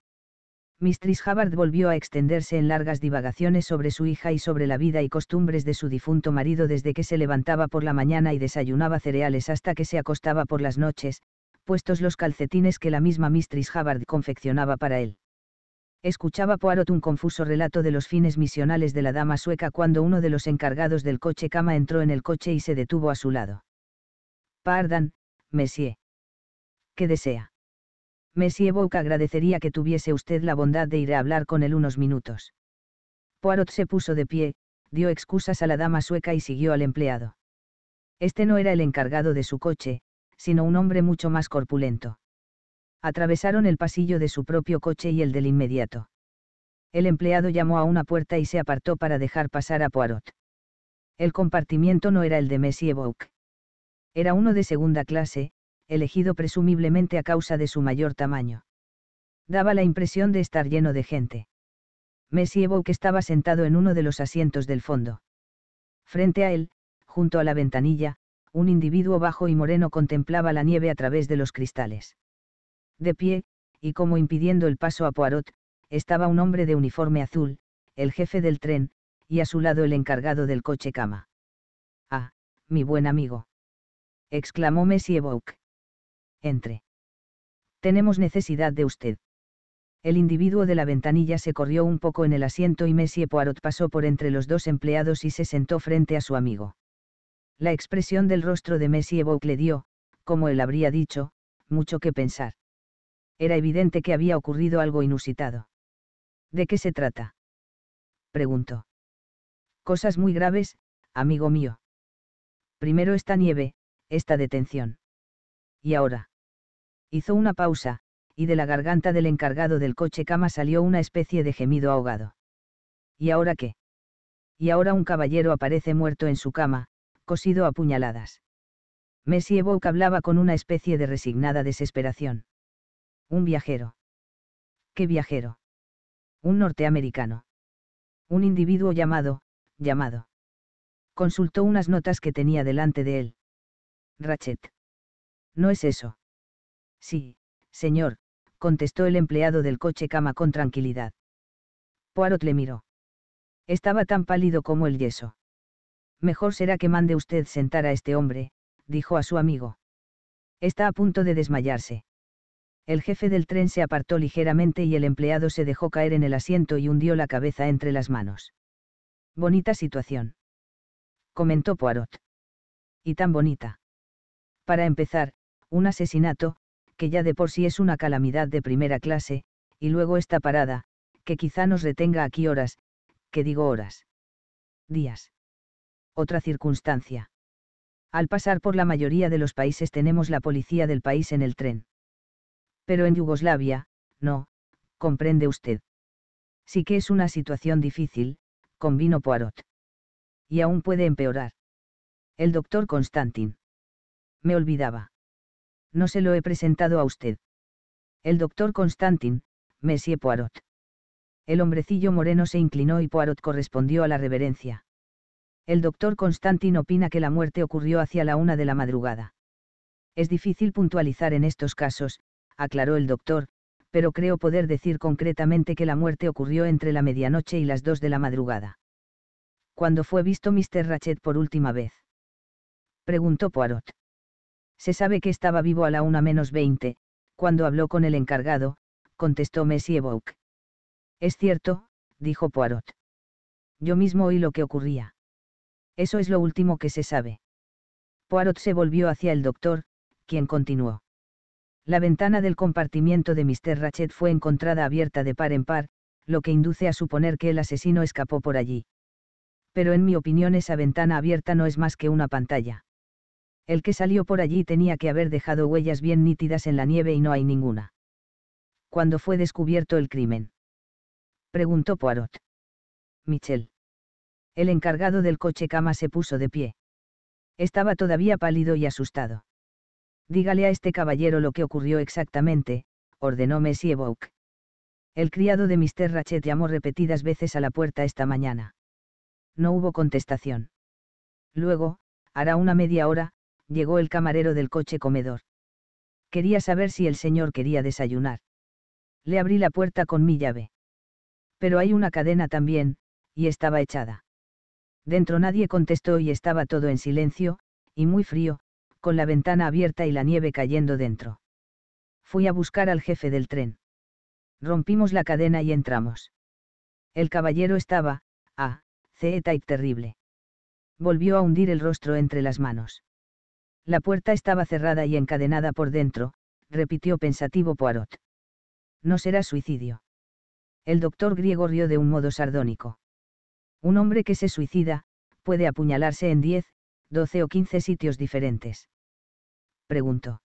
Mistress Hubbard volvió a extenderse en largas divagaciones sobre su hija y sobre la vida y costumbres de su difunto marido desde que se levantaba por la mañana y desayunaba cereales hasta que se acostaba por las noches, puestos los calcetines que la misma Mistress Hubbard confeccionaba para él. Escuchaba Poirot un confuso relato de los fines misionales de la dama sueca cuando uno de los encargados del coche cama entró en el coche y se detuvo a su lado. Pardon, Monsieur. ¿Qué desea? Monsieur Bouc agradecería que tuviese usted la bondad de ir a hablar con él unos minutos. Poirot se puso de pie, dio excusas a la dama sueca y siguió al empleado. Este no era el encargado de su coche, sino un hombre mucho más corpulento. Atravesaron el pasillo de su propio coche y el del inmediato. El empleado llamó a una puerta y se apartó para dejar pasar a Poirot. El compartimiento no era el de Messie Bouc. Era uno de segunda clase, elegido presumiblemente a causa de su mayor tamaño. Daba la impresión de estar lleno de gente. Messie que estaba sentado en uno de los asientos del fondo. Frente a él, junto a la ventanilla, un individuo bajo y moreno contemplaba la nieve a través de los cristales. De pie, y como impidiendo el paso a Poirot, estaba un hombre de uniforme azul, el jefe del tren, y a su lado el encargado del coche cama. Ah, mi buen amigo. exclamó Messi Bouc. Entre. Tenemos necesidad de usted. El individuo de la ventanilla se corrió un poco en el asiento y Messi Poirot pasó por entre los dos empleados y se sentó frente a su amigo. La expresión del rostro de Messi Evoque le dio, como él habría dicho, mucho que pensar. Era evidente que había ocurrido algo inusitado. ¿De qué se trata? preguntó. Cosas muy graves, amigo mío. Primero esta nieve, esta detención. ¿Y ahora? Hizo una pausa, y de la garganta del encargado del coche cama salió una especie de gemido ahogado. ¿Y ahora qué? Y ahora un caballero aparece muerto en su cama, cosido a puñaladas. Messie Evoque hablaba con una especie de resignada desesperación. Un viajero. ¿Qué viajero? Un norteamericano. Un individuo llamado, llamado. Consultó unas notas que tenía delante de él. Rachet. No es eso. Sí, señor, contestó el empleado del coche cama con tranquilidad. Poirot le miró. Estaba tan pálido como el yeso. Mejor será que mande usted sentar a este hombre, dijo a su amigo. Está a punto de desmayarse. El jefe del tren se apartó ligeramente y el empleado se dejó caer en el asiento y hundió la cabeza entre las manos. Bonita situación. Comentó Poirot. Y tan bonita. Para empezar, un asesinato, que ya de por sí es una calamidad de primera clase, y luego esta parada, que quizá nos retenga aquí horas, que digo horas. Días otra circunstancia. Al pasar por la mayoría de los países tenemos la policía del país en el tren. Pero en Yugoslavia, no, comprende usted. Sí que es una situación difícil, convino Poirot. Y aún puede empeorar. El doctor Constantin. Me olvidaba. No se lo he presentado a usted. El doctor Constantin, Messie Poirot. El hombrecillo moreno se inclinó y Poirot correspondió a la reverencia el doctor Constantin opina que la muerte ocurrió hacia la una de la madrugada. Es difícil puntualizar en estos casos, aclaró el doctor, pero creo poder decir concretamente que la muerte ocurrió entre la medianoche y las dos de la madrugada. ¿Cuándo fue visto Mr. Ratchet por última vez? Preguntó Poirot. Se sabe que estaba vivo a la una menos veinte, cuando habló con el encargado, contestó Messi Evoque. Es cierto, dijo Poirot. Yo mismo oí lo que ocurría. Eso es lo último que se sabe. Poirot se volvió hacia el doctor, quien continuó. La ventana del compartimiento de Mr. Ratchet fue encontrada abierta de par en par, lo que induce a suponer que el asesino escapó por allí. Pero en mi opinión esa ventana abierta no es más que una pantalla. El que salió por allí tenía que haber dejado huellas bien nítidas en la nieve y no hay ninguna. ¿Cuándo fue descubierto el crimen? Preguntó Poirot. Michelle. El encargado del coche cama se puso de pie. Estaba todavía pálido y asustado. Dígale a este caballero lo que ocurrió exactamente, ordenó Messie El criado de Mr. Rachet llamó repetidas veces a la puerta esta mañana. No hubo contestación. Luego, hará una media hora, llegó el camarero del coche comedor. Quería saber si el señor quería desayunar. Le abrí la puerta con mi llave. Pero hay una cadena también, y estaba echada. Dentro nadie contestó y estaba todo en silencio, y muy frío, con la ventana abierta y la nieve cayendo dentro. Fui a buscar al jefe del tren. Rompimos la cadena y entramos. El caballero estaba, ah, zeta y terrible. Volvió a hundir el rostro entre las manos. La puerta estaba cerrada y encadenada por dentro, repitió pensativo Poirot. No será suicidio. El doctor griego rió de un modo sardónico. Un hombre que se suicida, puede apuñalarse en 10, 12 o 15 sitios diferentes. Preguntó.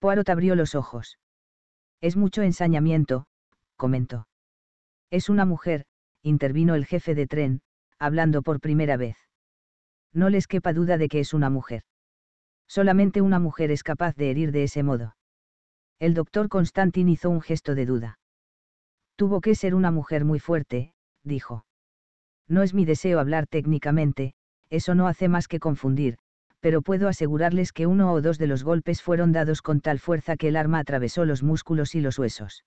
Poirot abrió los ojos. Es mucho ensañamiento, comentó. Es una mujer, intervino el jefe de tren, hablando por primera vez. No les quepa duda de que es una mujer. Solamente una mujer es capaz de herir de ese modo. El doctor Constantin hizo un gesto de duda. Tuvo que ser una mujer muy fuerte, dijo. No es mi deseo hablar técnicamente, eso no hace más que confundir, pero puedo asegurarles que uno o dos de los golpes fueron dados con tal fuerza que el arma atravesó los músculos y los huesos.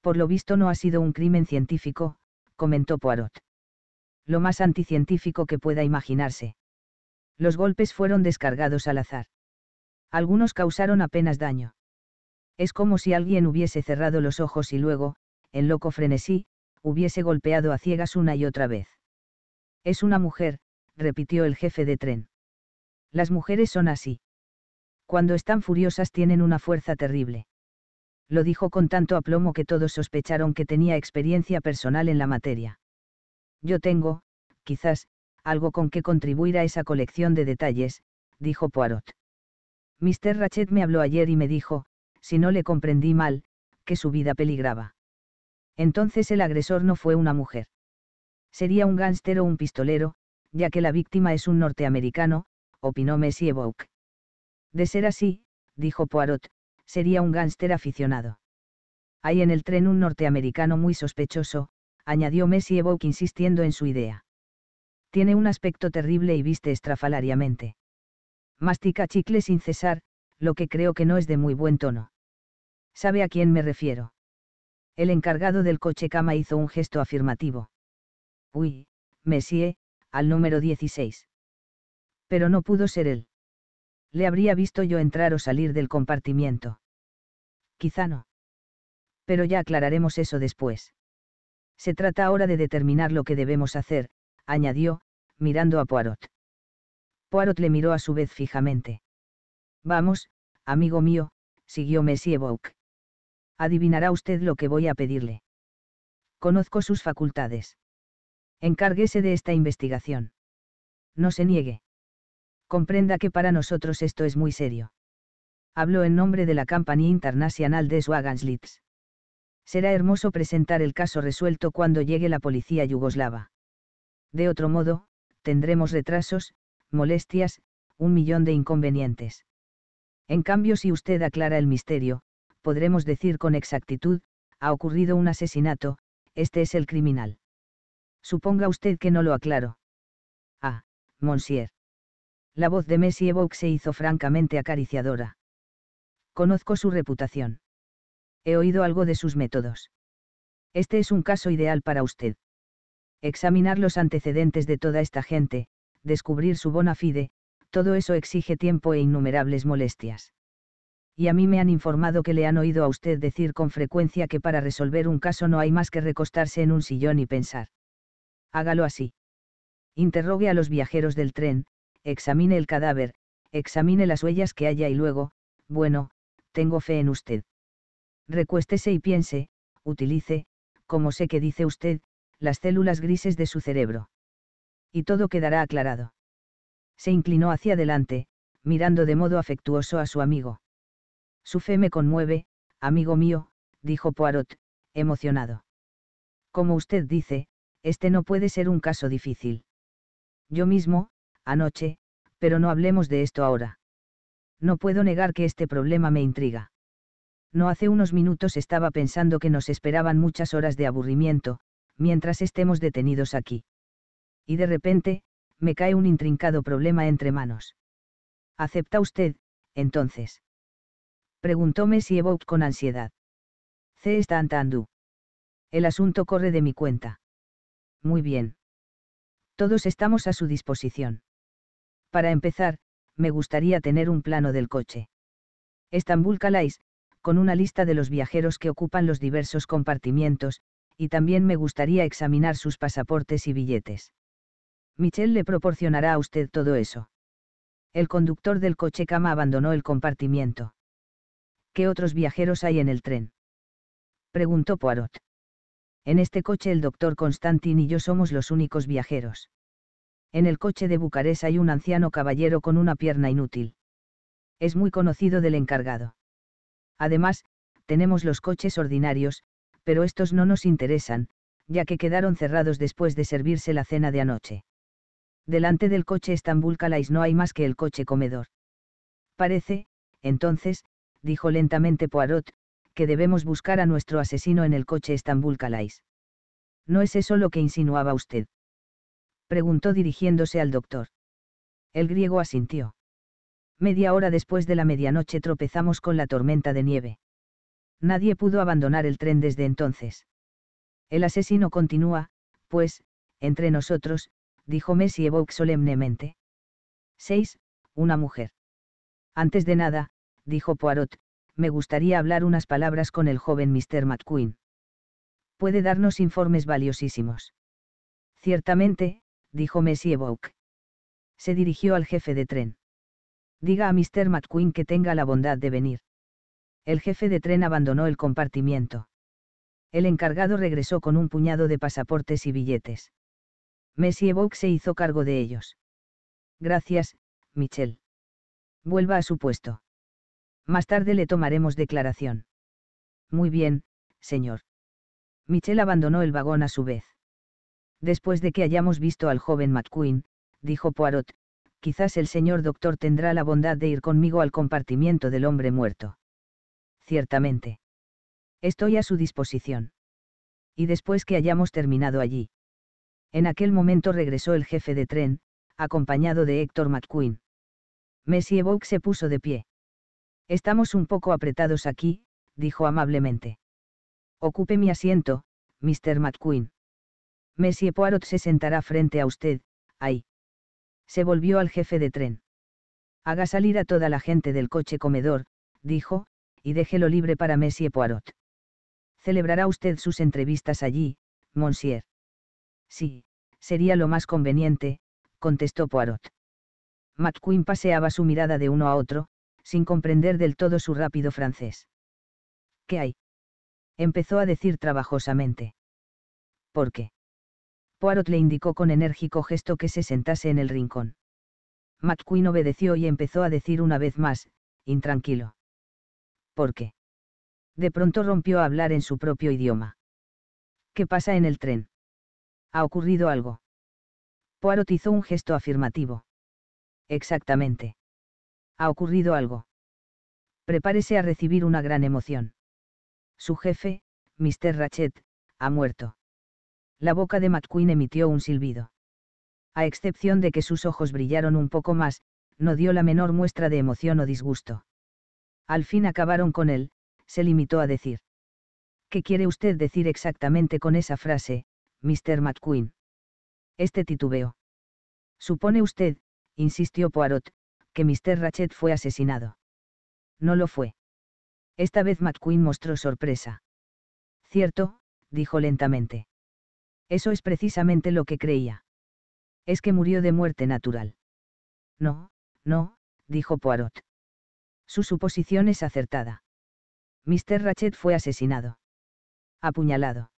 Por lo visto no ha sido un crimen científico, comentó Poirot. Lo más anticientífico que pueda imaginarse. Los golpes fueron descargados al azar. Algunos causaron apenas daño. Es como si alguien hubiese cerrado los ojos y luego, en loco frenesí, hubiese golpeado a ciegas una y otra vez. Es una mujer, repitió el jefe de tren. Las mujeres son así. Cuando están furiosas tienen una fuerza terrible. Lo dijo con tanto aplomo que todos sospecharon que tenía experiencia personal en la materia. Yo tengo, quizás, algo con que contribuir a esa colección de detalles, dijo Poirot. Mr. Rachet me habló ayer y me dijo, si no le comprendí mal, que su vida peligraba entonces el agresor no fue una mujer. Sería un gánster o un pistolero, ya que la víctima es un norteamericano, opinó Messi Evoque. De ser así, dijo Poirot, sería un gánster aficionado. Hay en el tren un norteamericano muy sospechoso, añadió Messi Evoque insistiendo en su idea. Tiene un aspecto terrible y viste estrafalariamente. Mastica chicle sin cesar, lo que creo que no es de muy buen tono. ¿Sabe a quién me refiero? El encargado del coche cama hizo un gesto afirmativo. Uy, Messier, al número 16. Pero no pudo ser él. Le habría visto yo entrar o salir del compartimiento. Quizá no. Pero ya aclararemos eso después. Se trata ahora de determinar lo que debemos hacer, añadió, mirando a Poirot. Poirot le miró a su vez fijamente. Vamos, amigo mío, siguió Messier Bouc adivinará usted lo que voy a pedirle. Conozco sus facultades. Encárguese de esta investigación. No se niegue. Comprenda que para nosotros esto es muy serio. Hablo en nombre de la Compañía Internacional de Swaganslitz. Será hermoso presentar el caso resuelto cuando llegue la policía yugoslava. De otro modo, tendremos retrasos, molestias, un millón de inconvenientes. En cambio, si usted aclara el misterio, podremos decir con exactitud, ha ocurrido un asesinato, este es el criminal. Suponga usted que no lo aclaro. Ah, Monsieur. La voz de Messi Evoque se hizo francamente acariciadora. Conozco su reputación. He oído algo de sus métodos. Este es un caso ideal para usted. Examinar los antecedentes de toda esta gente, descubrir su bona fide, todo eso exige tiempo e innumerables molestias y a mí me han informado que le han oído a usted decir con frecuencia que para resolver un caso no hay más que recostarse en un sillón y pensar. Hágalo así. Interrogue a los viajeros del tren, examine el cadáver, examine las huellas que haya y luego, bueno, tengo fe en usted. Recuéstese y piense, utilice, como sé que dice usted, las células grises de su cerebro. Y todo quedará aclarado. Se inclinó hacia adelante, mirando de modo afectuoso a su amigo. Su fe me conmueve, amigo mío, dijo Poirot, emocionado. Como usted dice, este no puede ser un caso difícil. Yo mismo, anoche, pero no hablemos de esto ahora. No puedo negar que este problema me intriga. No hace unos minutos estaba pensando que nos esperaban muchas horas de aburrimiento, mientras estemos detenidos aquí. Y de repente, me cae un intrincado problema entre manos. ¿Acepta usted, entonces? preguntó Messi Evoque con ansiedad. C está El asunto corre de mi cuenta. Muy bien. Todos estamos a su disposición. Para empezar, me gustaría tener un plano del coche. Estambul Calais, con una lista de los viajeros que ocupan los diversos compartimientos, y también me gustaría examinar sus pasaportes y billetes. Michel le proporcionará a usted todo eso. El conductor del coche cama abandonó el compartimiento. ¿qué otros viajeros hay en el tren? Preguntó Poirot. En este coche el doctor Constantin y yo somos los únicos viajeros. En el coche de Bucarest hay un anciano caballero con una pierna inútil. Es muy conocido del encargado. Además, tenemos los coches ordinarios, pero estos no nos interesan, ya que quedaron cerrados después de servirse la cena de anoche. Delante del coche Estambul Calais no hay más que el coche comedor. Parece, entonces, dijo lentamente Poirot, que debemos buscar a nuestro asesino en el coche Estambul Calais. ¿No es eso lo que insinuaba usted? preguntó dirigiéndose al doctor. El griego asintió. Media hora después de la medianoche tropezamos con la tormenta de nieve. Nadie pudo abandonar el tren desde entonces. El asesino continúa, pues, entre nosotros, dijo Messi Evoque solemnemente. 6. Una mujer. Antes de nada, dijo Poirot, me gustaría hablar unas palabras con el joven Mr. McQueen. Puede darnos informes valiosísimos. Ciertamente, dijo Messie Bouk. Se dirigió al jefe de tren. Diga a Mr. McQueen que tenga la bondad de venir. El jefe de tren abandonó el compartimiento. El encargado regresó con un puñado de pasaportes y billetes. Messie Bouk se hizo cargo de ellos. Gracias, Michelle. Vuelva a su puesto. Más tarde le tomaremos declaración. Muy bien, señor. Michel abandonó el vagón a su vez. Después de que hayamos visto al joven McQueen, dijo Poirot, quizás el señor doctor tendrá la bondad de ir conmigo al compartimiento del hombre muerto. Ciertamente. Estoy a su disposición. Y después que hayamos terminado allí. En aquel momento regresó el jefe de tren, acompañado de Héctor McQueen. Monsieur Evoque se puso de pie. Estamos un poco apretados aquí, dijo amablemente. Ocupe mi asiento, Mr. McQueen. Monsieur Poirot se sentará frente a usted, ahí. Se volvió al jefe de tren. Haga salir a toda la gente del coche comedor, dijo, y déjelo libre para Monsieur Poirot. Celebrará usted sus entrevistas allí, Monsieur. Sí, sería lo más conveniente, contestó Poirot. McQueen paseaba su mirada de uno a otro, sin comprender del todo su rápido francés. ¿Qué hay? Empezó a decir trabajosamente. ¿Por qué? Poirot le indicó con enérgico gesto que se sentase en el rincón. McQueen obedeció y empezó a decir una vez más, intranquilo. ¿Por qué? De pronto rompió a hablar en su propio idioma. ¿Qué pasa en el tren? ¿Ha ocurrido algo? Poirot hizo un gesto afirmativo. Exactamente. Ha ocurrido algo. Prepárese a recibir una gran emoción. Su jefe, Mr. Ratchet, ha muerto. La boca de McQueen emitió un silbido. A excepción de que sus ojos brillaron un poco más, no dio la menor muestra de emoción o disgusto. Al fin acabaron con él, se limitó a decir. ¿Qué quiere usted decir exactamente con esa frase, Mr. McQueen? Este titubeo. Supone usted, insistió Poirot, que Mr. Ratchet fue asesinado. No lo fue. Esta vez McQueen mostró sorpresa. Cierto, dijo lentamente. Eso es precisamente lo que creía. Es que murió de muerte natural. No, no, dijo Poirot. Su suposición es acertada. Mr. Ratchet fue asesinado. Apuñalado.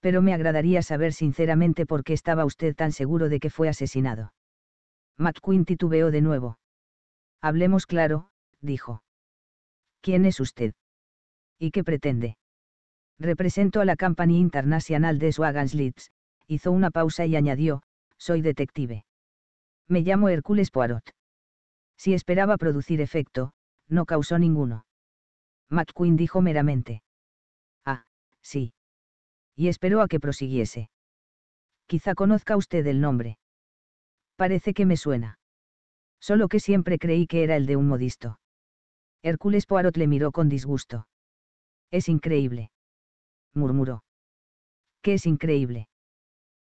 Pero me agradaría saber sinceramente por qué estaba usted tan seguro de que fue asesinado. McQueen titubeó de nuevo. Hablemos claro, dijo. ¿Quién es usted? ¿Y qué pretende? Represento a la Compañía Internacional de Swaganslitz, hizo una pausa y añadió, soy detective. Me llamo Hércules Poirot. Si esperaba producir efecto, no causó ninguno. McQueen dijo meramente. Ah, sí. Y esperó a que prosiguiese. Quizá conozca usted el nombre. Parece que me suena. Solo que siempre creí que era el de un modisto. Hércules Poirot le miró con disgusto. Es increíble. Murmuró. ¿Qué es increíble?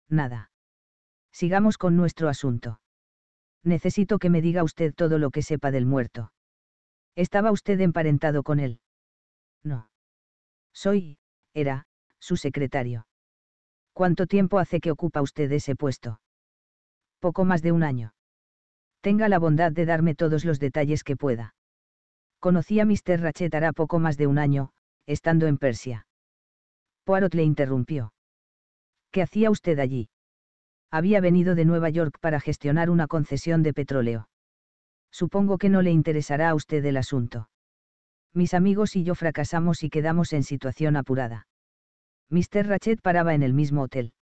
Nada. Sigamos con nuestro asunto. Necesito que me diga usted todo lo que sepa del muerto. ¿Estaba usted emparentado con él? No. Soy, era, su secretario. ¿Cuánto tiempo hace que ocupa usted ese puesto? Poco más de un año tenga la bondad de darme todos los detalles que pueda. Conocí a Mr. Rachet hará poco más de un año, estando en Persia. Poirot le interrumpió. ¿Qué hacía usted allí? Había venido de Nueva York para gestionar una concesión de petróleo. Supongo que no le interesará a usted el asunto. Mis amigos y yo fracasamos y quedamos en situación apurada. Mr. Rachet paraba en el mismo hotel.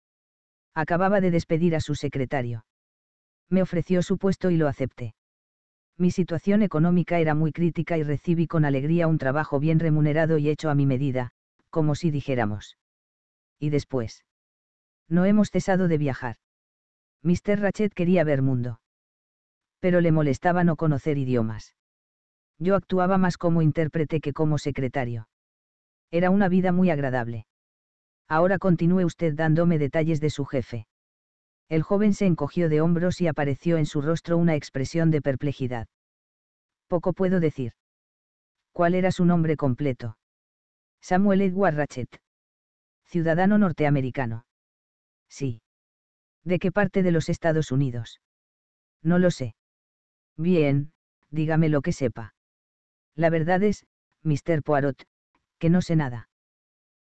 Acababa de despedir a su secretario me ofreció su puesto y lo acepté. Mi situación económica era muy crítica y recibí con alegría un trabajo bien remunerado y hecho a mi medida, como si dijéramos. Y después. No hemos cesado de viajar. Mr. Rachet quería ver mundo. Pero le molestaba no conocer idiomas. Yo actuaba más como intérprete que como secretario. Era una vida muy agradable. Ahora continúe usted dándome detalles de su jefe. El joven se encogió de hombros y apareció en su rostro una expresión de perplejidad. Poco puedo decir. ¿Cuál era su nombre completo? Samuel Edward Ratchet. Ciudadano norteamericano. Sí. ¿De qué parte de los Estados Unidos? No lo sé. Bien, dígame lo que sepa. La verdad es, Mr. Poirot, que no sé nada.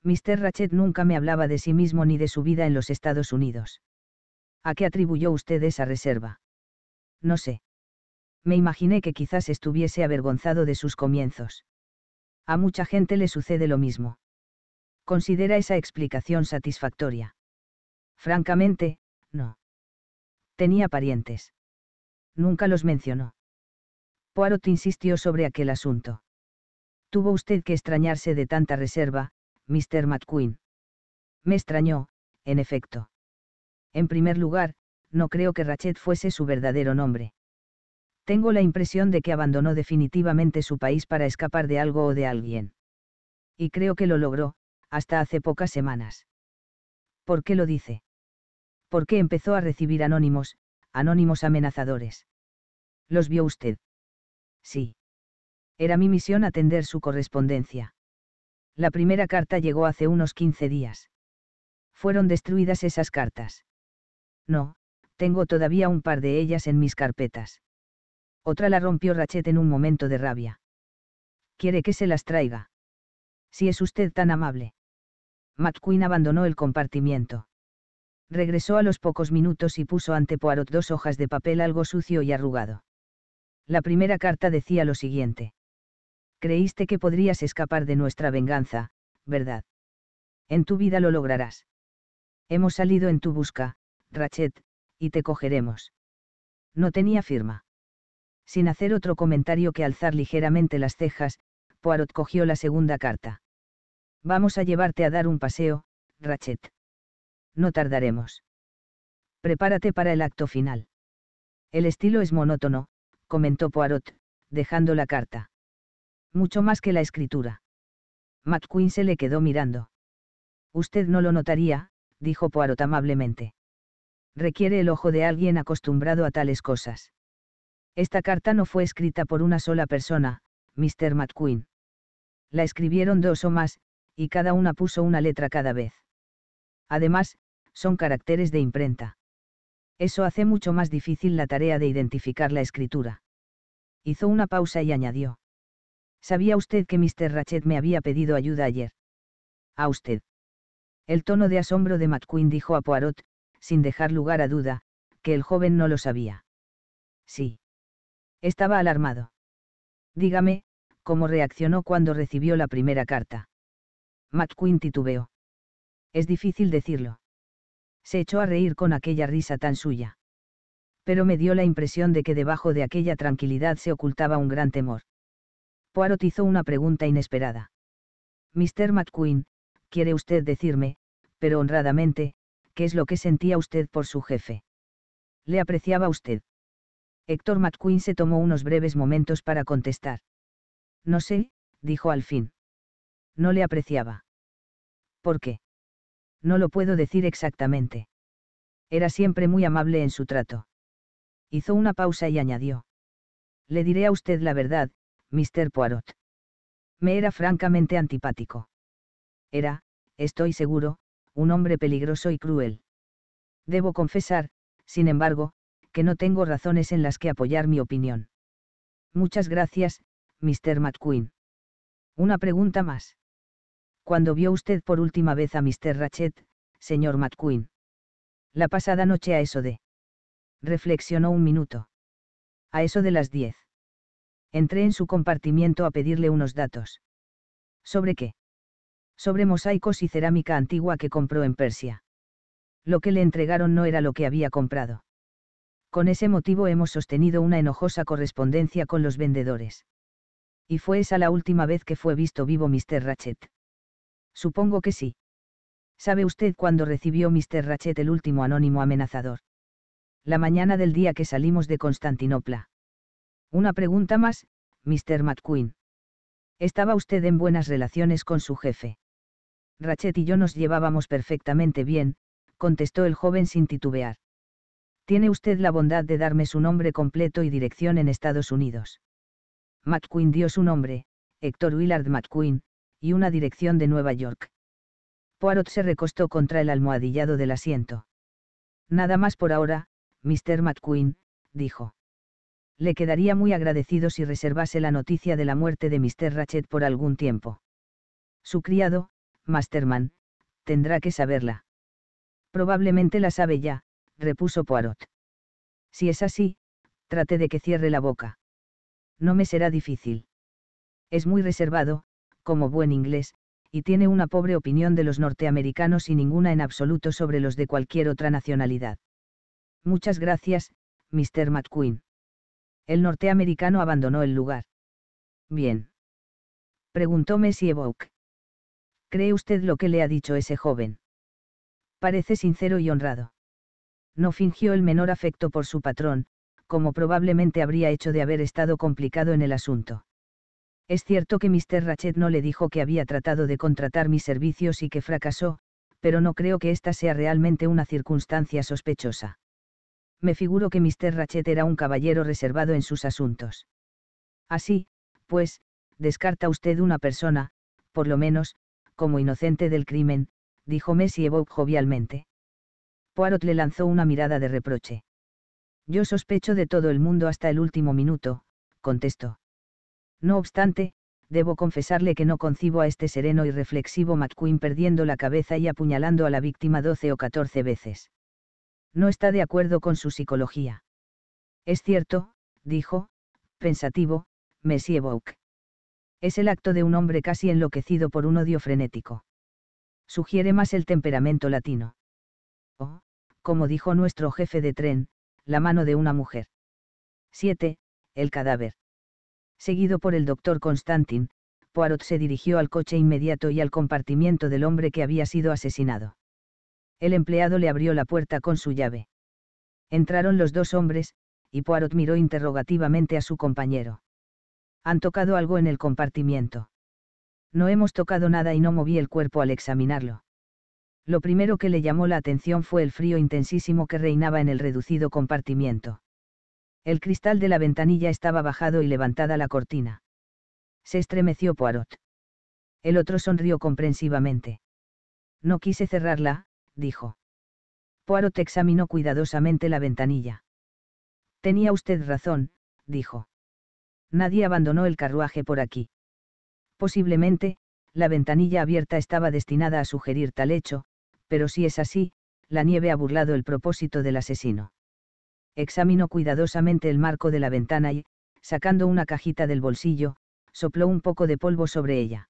Mr. Ratchet nunca me hablaba de sí mismo ni de su vida en los Estados Unidos. ¿A qué atribuyó usted esa reserva? No sé. Me imaginé que quizás estuviese avergonzado de sus comienzos. A mucha gente le sucede lo mismo. ¿Considera esa explicación satisfactoria? Francamente, no. Tenía parientes. Nunca los mencionó. Poirot insistió sobre aquel asunto. Tuvo usted que extrañarse de tanta reserva, Mr. McQueen. Me extrañó, en efecto. En primer lugar, no creo que Rachet fuese su verdadero nombre. Tengo la impresión de que abandonó definitivamente su país para escapar de algo o de alguien. Y creo que lo logró, hasta hace pocas semanas. ¿Por qué lo dice? ¿Por qué empezó a recibir anónimos, anónimos amenazadores? ¿Los vio usted? Sí. Era mi misión atender su correspondencia. La primera carta llegó hace unos 15 días. Fueron destruidas esas cartas. No, tengo todavía un par de ellas en mis carpetas. Otra la rompió Rachet en un momento de rabia. Quiere que se las traiga. Si es usted tan amable. McQueen abandonó el compartimiento. Regresó a los pocos minutos y puso ante Poirot dos hojas de papel algo sucio y arrugado. La primera carta decía lo siguiente. Creíste que podrías escapar de nuestra venganza, ¿verdad? En tu vida lo lograrás. Hemos salido en tu busca, Rachet, y te cogeremos. No tenía firma. Sin hacer otro comentario que alzar ligeramente las cejas, Poirot cogió la segunda carta. Vamos a llevarte a dar un paseo, Rachet. No tardaremos. Prepárate para el acto final. El estilo es monótono, comentó Poirot, dejando la carta. Mucho más que la escritura. McQueen se le quedó mirando. Usted no lo notaría, dijo Poirot amablemente requiere el ojo de alguien acostumbrado a tales cosas. Esta carta no fue escrita por una sola persona, Mr. McQueen. La escribieron dos o más, y cada una puso una letra cada vez. Además, son caracteres de imprenta. Eso hace mucho más difícil la tarea de identificar la escritura. Hizo una pausa y añadió. ¿Sabía usted que Mr. Ratchet me había pedido ayuda ayer? A usted. El tono de asombro de McQueen dijo a Poirot, sin dejar lugar a duda, que el joven no lo sabía. Sí. Estaba alarmado. Dígame, ¿cómo reaccionó cuando recibió la primera carta? McQueen titubeó. Es difícil decirlo. Se echó a reír con aquella risa tan suya. Pero me dio la impresión de que debajo de aquella tranquilidad se ocultaba un gran temor. Poirot hizo una pregunta inesperada. Mr. McQueen, quiere usted decirme, pero honradamente, ¿qué es lo que sentía usted por su jefe? Le apreciaba usted. Héctor McQueen se tomó unos breves momentos para contestar. No sé, dijo al fin. No le apreciaba. ¿Por qué? No lo puedo decir exactamente. Era siempre muy amable en su trato. Hizo una pausa y añadió. Le diré a usted la verdad, Mr. Poirot. Me era francamente antipático. Era, estoy seguro, un hombre peligroso y cruel. Debo confesar, sin embargo, que no tengo razones en las que apoyar mi opinión. Muchas gracias, Mr. McQueen. Una pregunta más. ¿Cuándo vio usted por última vez a Mr. Ratchet, señor McQueen? La pasada noche a eso de. Reflexionó un minuto. A eso de las diez. Entré en su compartimiento a pedirle unos datos. ¿Sobre qué? sobre mosaicos y cerámica antigua que compró en Persia. Lo que le entregaron no era lo que había comprado. Con ese motivo hemos sostenido una enojosa correspondencia con los vendedores. Y fue esa la última vez que fue visto vivo Mr. Ratchet. Supongo que sí. ¿Sabe usted cuándo recibió Mr. Ratchet el último anónimo amenazador? La mañana del día que salimos de Constantinopla. Una pregunta más, Mr. McQueen. ¿Estaba usted en buenas relaciones con su jefe? Rachet y yo nos llevábamos perfectamente bien, contestó el joven sin titubear. Tiene usted la bondad de darme su nombre completo y dirección en Estados Unidos. McQueen dio su nombre, Héctor Willard McQueen, y una dirección de Nueva York. Poirot se recostó contra el almohadillado del asiento. Nada más por ahora, Mr. McQueen, dijo. Le quedaría muy agradecido si reservase la noticia de la muerte de Mr. Ratchet por algún tiempo. Su criado, Masterman, tendrá que saberla. Probablemente la sabe ya, repuso Poirot. Si es así, trate de que cierre la boca. No me será difícil. Es muy reservado, como buen inglés, y tiene una pobre opinión de los norteamericanos y ninguna en absoluto sobre los de cualquier otra nacionalidad. Muchas gracias, Mr. McQueen. El norteamericano abandonó el lugar. Bien. Preguntó Messi Evoque. ¿Cree usted lo que le ha dicho ese joven? Parece sincero y honrado. No fingió el menor afecto por su patrón, como probablemente habría hecho de haber estado complicado en el asunto. Es cierto que Mr. Ratchet no le dijo que había tratado de contratar mis servicios y que fracasó, pero no creo que esta sea realmente una circunstancia sospechosa. Me figuro que Mr. Ratchet era un caballero reservado en sus asuntos. Así, pues, descarta usted una persona, por lo menos, como inocente del crimen, dijo Messi Evoque jovialmente. Poirot le lanzó una mirada de reproche. Yo sospecho de todo el mundo hasta el último minuto, contestó. No obstante, debo confesarle que no concibo a este sereno y reflexivo McQueen perdiendo la cabeza y apuñalando a la víctima 12 o 14 veces. No está de acuerdo con su psicología. Es cierto, dijo, pensativo, Messi Evoque es el acto de un hombre casi enloquecido por un odio frenético. Sugiere más el temperamento latino. O, oh, como dijo nuestro jefe de tren, la mano de una mujer. 7. El cadáver. Seguido por el doctor Constantin, Poirot se dirigió al coche inmediato y al compartimiento del hombre que había sido asesinado. El empleado le abrió la puerta con su llave. Entraron los dos hombres, y Poirot miró interrogativamente a su compañero han tocado algo en el compartimiento. No hemos tocado nada y no moví el cuerpo al examinarlo. Lo primero que le llamó la atención fue el frío intensísimo que reinaba en el reducido compartimiento. El cristal de la ventanilla estaba bajado y levantada la cortina. Se estremeció Poirot. El otro sonrió comprensivamente. No quise cerrarla, dijo. Poirot examinó cuidadosamente la ventanilla. Tenía usted razón, dijo. Nadie abandonó el carruaje por aquí. Posiblemente, la ventanilla abierta estaba destinada a sugerir tal hecho, pero si es así, la nieve ha burlado el propósito del asesino. Examinó cuidadosamente el marco de la ventana y, sacando una cajita del bolsillo, sopló un poco de polvo sobre ella.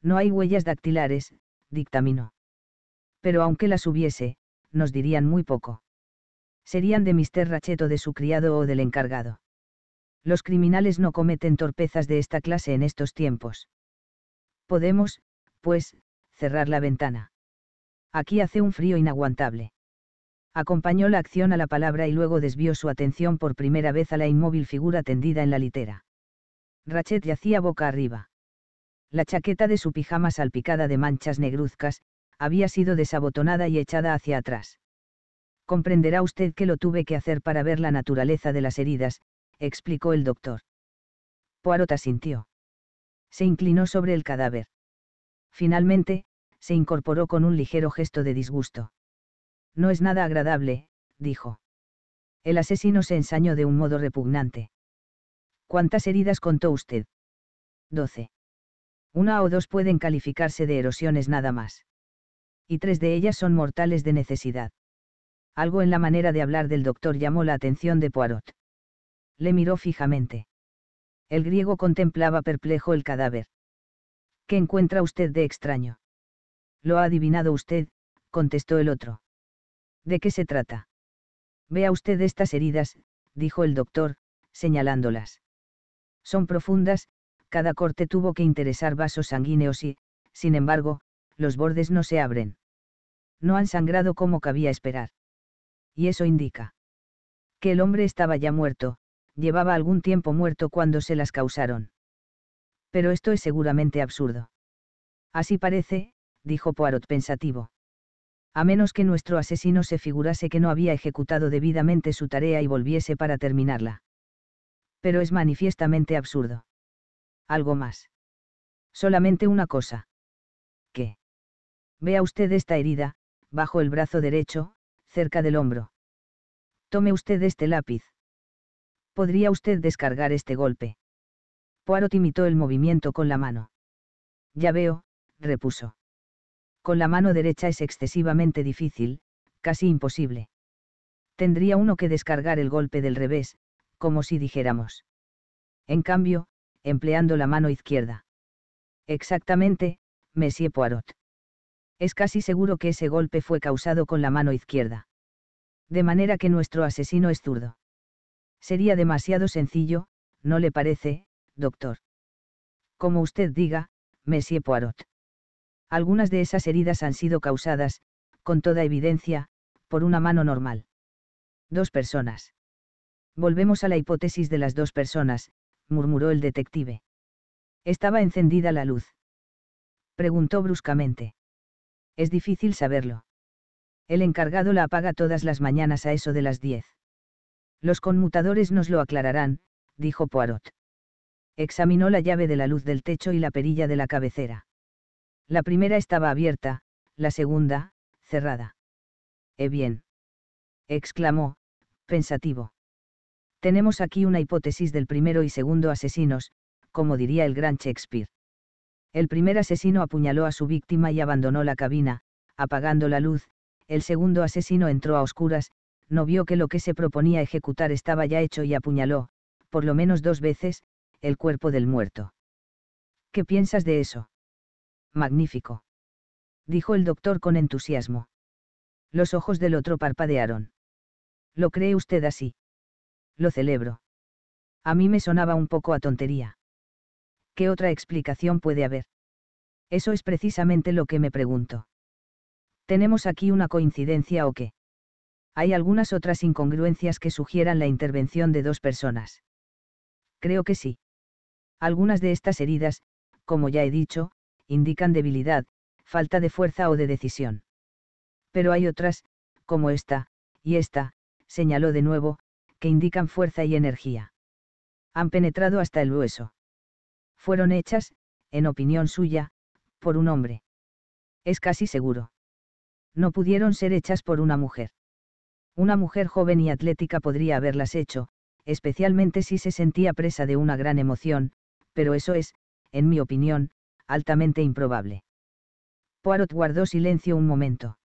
No hay huellas dactilares, dictaminó. Pero aunque las hubiese, nos dirían muy poco. Serían de Mr. Racheto de su criado o del encargado. Los criminales no cometen torpezas de esta clase en estos tiempos. Podemos, pues, cerrar la ventana. Aquí hace un frío inaguantable. Acompañó la acción a la palabra y luego desvió su atención por primera vez a la inmóvil figura tendida en la litera. Rachet yacía boca arriba. La chaqueta de su pijama salpicada de manchas negruzcas, había sido desabotonada y echada hacia atrás. Comprenderá usted que lo tuve que hacer para ver la naturaleza de las heridas, explicó el doctor. Poirot asintió. Se inclinó sobre el cadáver. Finalmente, se incorporó con un ligero gesto de disgusto. No es nada agradable, dijo. El asesino se ensañó de un modo repugnante. ¿Cuántas heridas contó usted? Doce. Una o dos pueden calificarse de erosiones nada más. Y tres de ellas son mortales de necesidad. Algo en la manera de hablar del doctor llamó la atención de Poirot le miró fijamente. El griego contemplaba perplejo el cadáver. ¿Qué encuentra usted de extraño? Lo ha adivinado usted, contestó el otro. ¿De qué se trata? Vea usted estas heridas, dijo el doctor, señalándolas. Son profundas, cada corte tuvo que interesar vasos sanguíneos y, sin embargo, los bordes no se abren. No han sangrado como cabía esperar. Y eso indica que el hombre estaba ya muerto, llevaba algún tiempo muerto cuando se las causaron. Pero esto es seguramente absurdo. Así parece, dijo Poirot pensativo. A menos que nuestro asesino se figurase que no había ejecutado debidamente su tarea y volviese para terminarla. Pero es manifiestamente absurdo. Algo más. Solamente una cosa. ¿Qué? Vea usted esta herida, bajo el brazo derecho, cerca del hombro. Tome usted este lápiz. ¿Podría usted descargar este golpe? Poirot imitó el movimiento con la mano. Ya veo, repuso. Con la mano derecha es excesivamente difícil, casi imposible. Tendría uno que descargar el golpe del revés, como si dijéramos. En cambio, empleando la mano izquierda. Exactamente, Monsieur Poirot. Es casi seguro que ese golpe fue causado con la mano izquierda. De manera que nuestro asesino es zurdo. Sería demasiado sencillo, ¿no le parece, doctor? Como usted diga, Monsieur Poirot. Algunas de esas heridas han sido causadas, con toda evidencia, por una mano normal. Dos personas. Volvemos a la hipótesis de las dos personas, murmuró el detective. ¿Estaba encendida la luz? Preguntó bruscamente. Es difícil saberlo. El encargado la apaga todas las mañanas a eso de las diez. Los conmutadores nos lo aclararán, dijo Poirot. Examinó la llave de la luz del techo y la perilla de la cabecera. La primera estaba abierta, la segunda, cerrada. «Eh bien!» exclamó, pensativo. Tenemos aquí una hipótesis del primero y segundo asesinos, como diría el gran Shakespeare. El primer asesino apuñaló a su víctima y abandonó la cabina, apagando la luz, el segundo asesino entró a oscuras, no vio que lo que se proponía ejecutar estaba ya hecho y apuñaló, por lo menos dos veces, el cuerpo del muerto. ¿Qué piensas de eso? Magnífico. Dijo el doctor con entusiasmo. Los ojos del otro parpadearon. ¿Lo cree usted así? Lo celebro. A mí me sonaba un poco a tontería. ¿Qué otra explicación puede haber? Eso es precisamente lo que me pregunto. ¿Tenemos aquí una coincidencia o qué? hay algunas otras incongruencias que sugieran la intervención de dos personas. Creo que sí. Algunas de estas heridas, como ya he dicho, indican debilidad, falta de fuerza o de decisión. Pero hay otras, como esta, y esta, señaló de nuevo, que indican fuerza y energía. Han penetrado hasta el hueso. Fueron hechas, en opinión suya, por un hombre. Es casi seguro. No pudieron ser hechas por una mujer. Una mujer joven y atlética podría haberlas hecho, especialmente si se sentía presa de una gran emoción, pero eso es, en mi opinión, altamente improbable. Poirot guardó silencio un momento.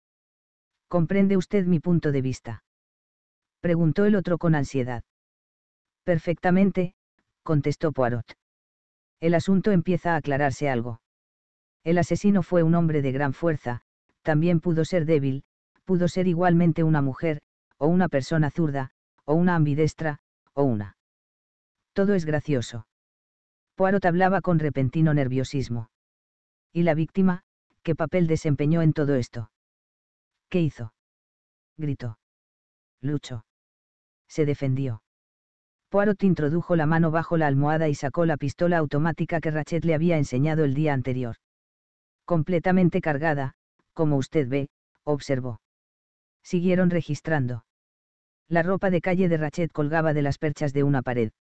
¿Comprende usted mi punto de vista? Preguntó el otro con ansiedad. Perfectamente, contestó Poirot. El asunto empieza a aclararse algo. El asesino fue un hombre de gran fuerza, también pudo ser débil, pudo ser igualmente una mujer, o una persona zurda, o una ambidestra, o una. Todo es gracioso. Poirot hablaba con repentino nerviosismo. ¿Y la víctima? ¿Qué papel desempeñó en todo esto? ¿Qué hizo? Gritó. Luchó. Se defendió. Poirot introdujo la mano bajo la almohada y sacó la pistola automática que Rachet le había enseñado el día anterior. Completamente cargada, como usted ve, observó siguieron registrando. La ropa de calle de Rachet colgaba de las perchas de una pared.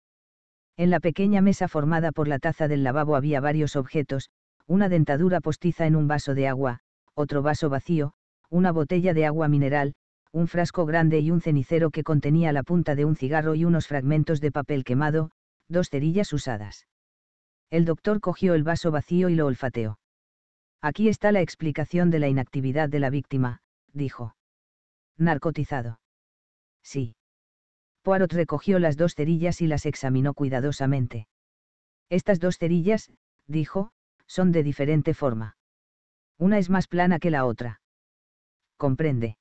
En la pequeña mesa formada por la taza del lavabo había varios objetos, una dentadura postiza en un vaso de agua, otro vaso vacío, una botella de agua mineral, un frasco grande y un cenicero que contenía la punta de un cigarro y unos fragmentos de papel quemado, dos cerillas usadas. El doctor cogió el vaso vacío y lo olfateó. Aquí está la explicación de la inactividad de la víctima, dijo narcotizado. Sí. Poirot recogió las dos cerillas y las examinó cuidadosamente. Estas dos cerillas, dijo, son de diferente forma. Una es más plana que la otra. Comprende.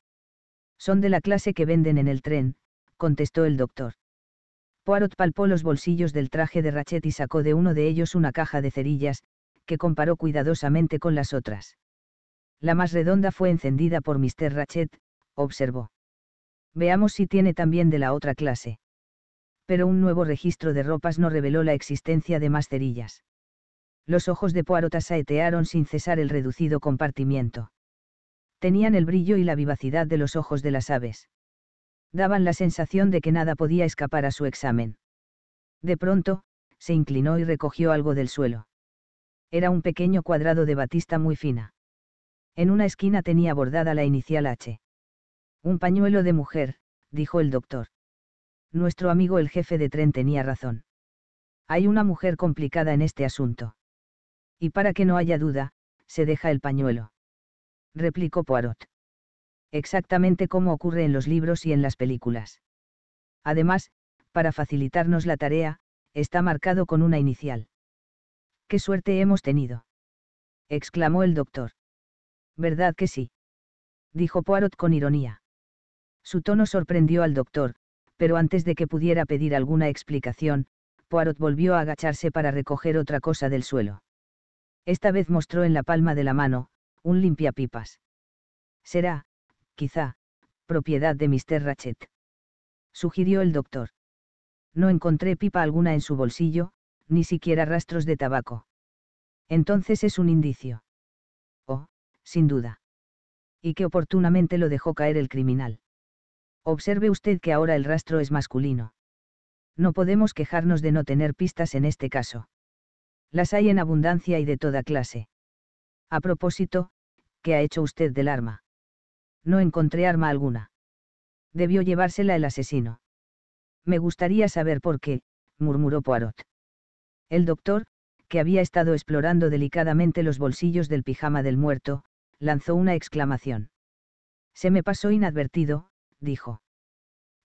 Son de la clase que venden en el tren, contestó el doctor. Poirot palpó los bolsillos del traje de Rachet y sacó de uno de ellos una caja de cerillas, que comparó cuidadosamente con las otras. La más redonda fue encendida por Mr. Rachet, observó. Veamos si tiene también de la otra clase. Pero un nuevo registro de ropas no reveló la existencia de más cerillas. Los ojos de Poirot saetearon sin cesar el reducido compartimiento. Tenían el brillo y la vivacidad de los ojos de las aves. Daban la sensación de que nada podía escapar a su examen. De pronto, se inclinó y recogió algo del suelo. Era un pequeño cuadrado de batista muy fina. En una esquina tenía bordada la inicial H. Un pañuelo de mujer, dijo el doctor. Nuestro amigo el jefe de tren tenía razón. Hay una mujer complicada en este asunto. Y para que no haya duda, se deja el pañuelo. Replicó Poirot. Exactamente como ocurre en los libros y en las películas. Además, para facilitarnos la tarea, está marcado con una inicial. ¡Qué suerte hemos tenido! exclamó el doctor. ¿Verdad que sí? dijo Poirot con ironía. Su tono sorprendió al doctor, pero antes de que pudiera pedir alguna explicación, Poirot volvió a agacharse para recoger otra cosa del suelo. Esta vez mostró en la palma de la mano, un limpiapipas. Será, quizá, propiedad de Mr. Ratchet. Sugirió el doctor. No encontré pipa alguna en su bolsillo, ni siquiera rastros de tabaco. Entonces es un indicio. Oh, sin duda. Y que oportunamente lo dejó caer el criminal. Observe usted que ahora el rastro es masculino. No podemos quejarnos de no tener pistas en este caso. Las hay en abundancia y de toda clase. A propósito, ¿qué ha hecho usted del arma? No encontré arma alguna. Debió llevársela el asesino. Me gustaría saber por qué, murmuró Poirot. El doctor, que había estado explorando delicadamente los bolsillos del pijama del muerto, lanzó una exclamación. Se me pasó inadvertido, dijo.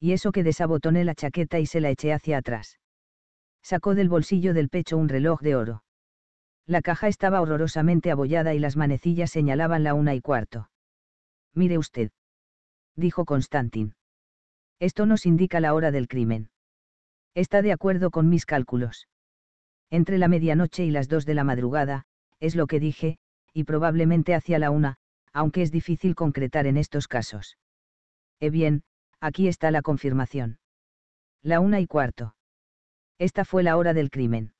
Y eso que desabotoné la chaqueta y se la eché hacia atrás. Sacó del bolsillo del pecho un reloj de oro. La caja estaba horrorosamente abollada y las manecillas señalaban la una y cuarto. Mire usted. Dijo Constantin. Esto nos indica la hora del crimen. Está de acuerdo con mis cálculos. Entre la medianoche y las dos de la madrugada, es lo que dije, y probablemente hacia la una, aunque es difícil concretar en estos casos. Eh bien, aquí está la confirmación. La una y cuarto. Esta fue la hora del crimen.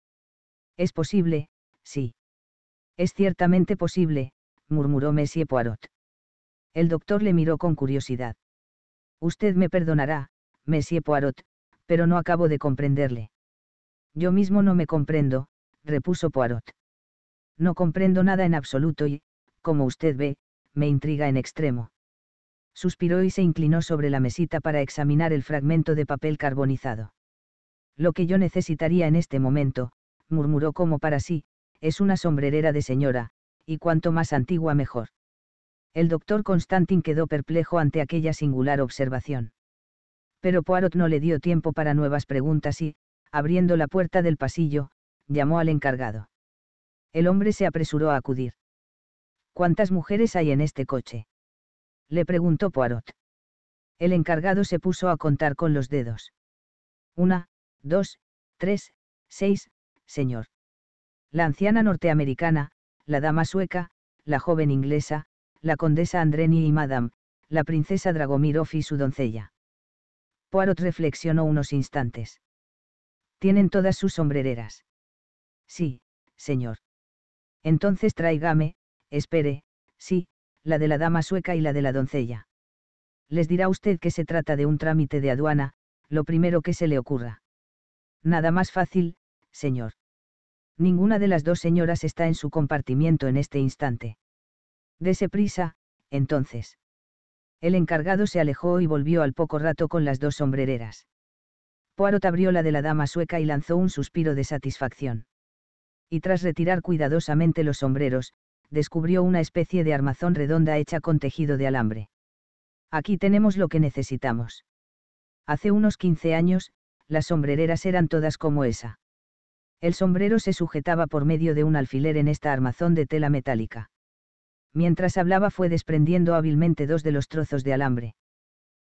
Es posible, sí. Es ciertamente posible, murmuró Messie Poirot. El doctor le miró con curiosidad. Usted me perdonará, Messie Poirot, pero no acabo de comprenderle. Yo mismo no me comprendo, repuso Poirot. No comprendo nada en absoluto y, como usted ve, me intriga en extremo. Suspiró y se inclinó sobre la mesita para examinar el fragmento de papel carbonizado. Lo que yo necesitaría en este momento, murmuró como para sí, es una sombrerera de señora, y cuanto más antigua mejor. El doctor Constantin quedó perplejo ante aquella singular observación. Pero Poirot no le dio tiempo para nuevas preguntas y, abriendo la puerta del pasillo, llamó al encargado. El hombre se apresuró a acudir. ¿Cuántas mujeres hay en este coche? le preguntó Poirot. El encargado se puso a contar con los dedos. Una, dos, tres, seis, señor. La anciana norteamericana, la dama sueca, la joven inglesa, la condesa Andreni y Madame, la princesa Dragomirov y su doncella. Poirot reflexionó unos instantes. Tienen todas sus sombrereras. Sí, señor. Entonces tráigame, espere, sí, la de la dama sueca y la de la doncella. Les dirá usted que se trata de un trámite de aduana, lo primero que se le ocurra. Nada más fácil, señor. Ninguna de las dos señoras está en su compartimiento en este instante. Dese prisa, entonces. El encargado se alejó y volvió al poco rato con las dos sombrereras. Poirot abrió la de la dama sueca y lanzó un suspiro de satisfacción. Y tras retirar cuidadosamente los sombreros, descubrió una especie de armazón redonda hecha con tejido de alambre. Aquí tenemos lo que necesitamos. Hace unos 15 años, las sombrereras eran todas como esa. El sombrero se sujetaba por medio de un alfiler en esta armazón de tela metálica. Mientras hablaba fue desprendiendo hábilmente dos de los trozos de alambre.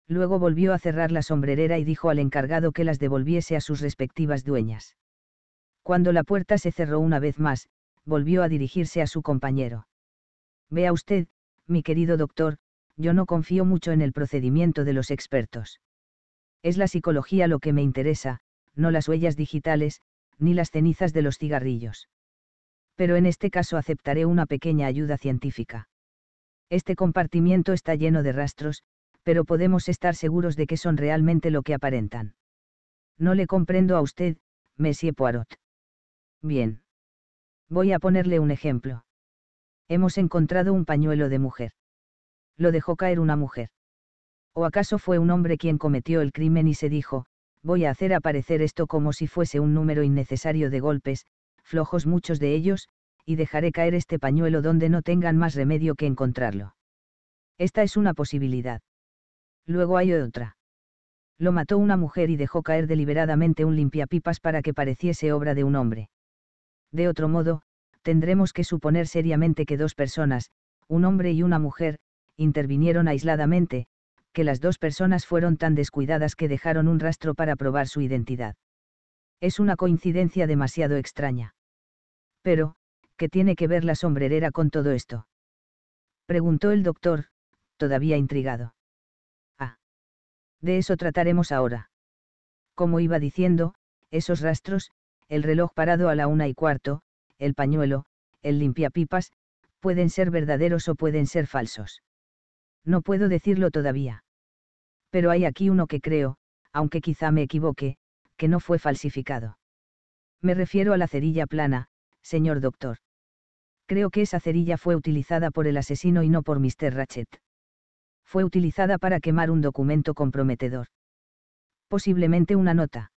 Luego volvió a cerrar la sombrerera y dijo al encargado que las devolviese a sus respectivas dueñas. Cuando la puerta se cerró una vez más, volvió a dirigirse a su compañero. Vea usted, mi querido doctor, yo no confío mucho en el procedimiento de los expertos. Es la psicología lo que me interesa, no las huellas digitales, ni las cenizas de los cigarrillos. Pero en este caso aceptaré una pequeña ayuda científica. Este compartimiento está lleno de rastros, pero podemos estar seguros de que son realmente lo que aparentan. No le comprendo a usted, Monsieur Poirot. Bien. Voy a ponerle un ejemplo. Hemos encontrado un pañuelo de mujer. Lo dejó caer una mujer. ¿O acaso fue un hombre quien cometió el crimen y se dijo, voy a hacer aparecer esto como si fuese un número innecesario de golpes, flojos muchos de ellos, y dejaré caer este pañuelo donde no tengan más remedio que encontrarlo? Esta es una posibilidad. Luego hay otra. Lo mató una mujer y dejó caer deliberadamente un limpiapipas para que pareciese obra de un hombre. De otro modo, tendremos que suponer seriamente que dos personas, un hombre y una mujer, intervinieron aisladamente, que las dos personas fueron tan descuidadas que dejaron un rastro para probar su identidad. Es una coincidencia demasiado extraña. Pero, ¿qué tiene que ver la sombrerera con todo esto? Preguntó el doctor, todavía intrigado. Ah. De eso trataremos ahora. Como iba diciendo, esos rastros, el reloj parado a la una y cuarto, el pañuelo, el limpiapipas, pueden ser verdaderos o pueden ser falsos. No puedo decirlo todavía. Pero hay aquí uno que creo, aunque quizá me equivoque, que no fue falsificado. Me refiero a la cerilla plana, señor doctor. Creo que esa cerilla fue utilizada por el asesino y no por Mr. Ratchet. Fue utilizada para quemar un documento comprometedor. Posiblemente una nota.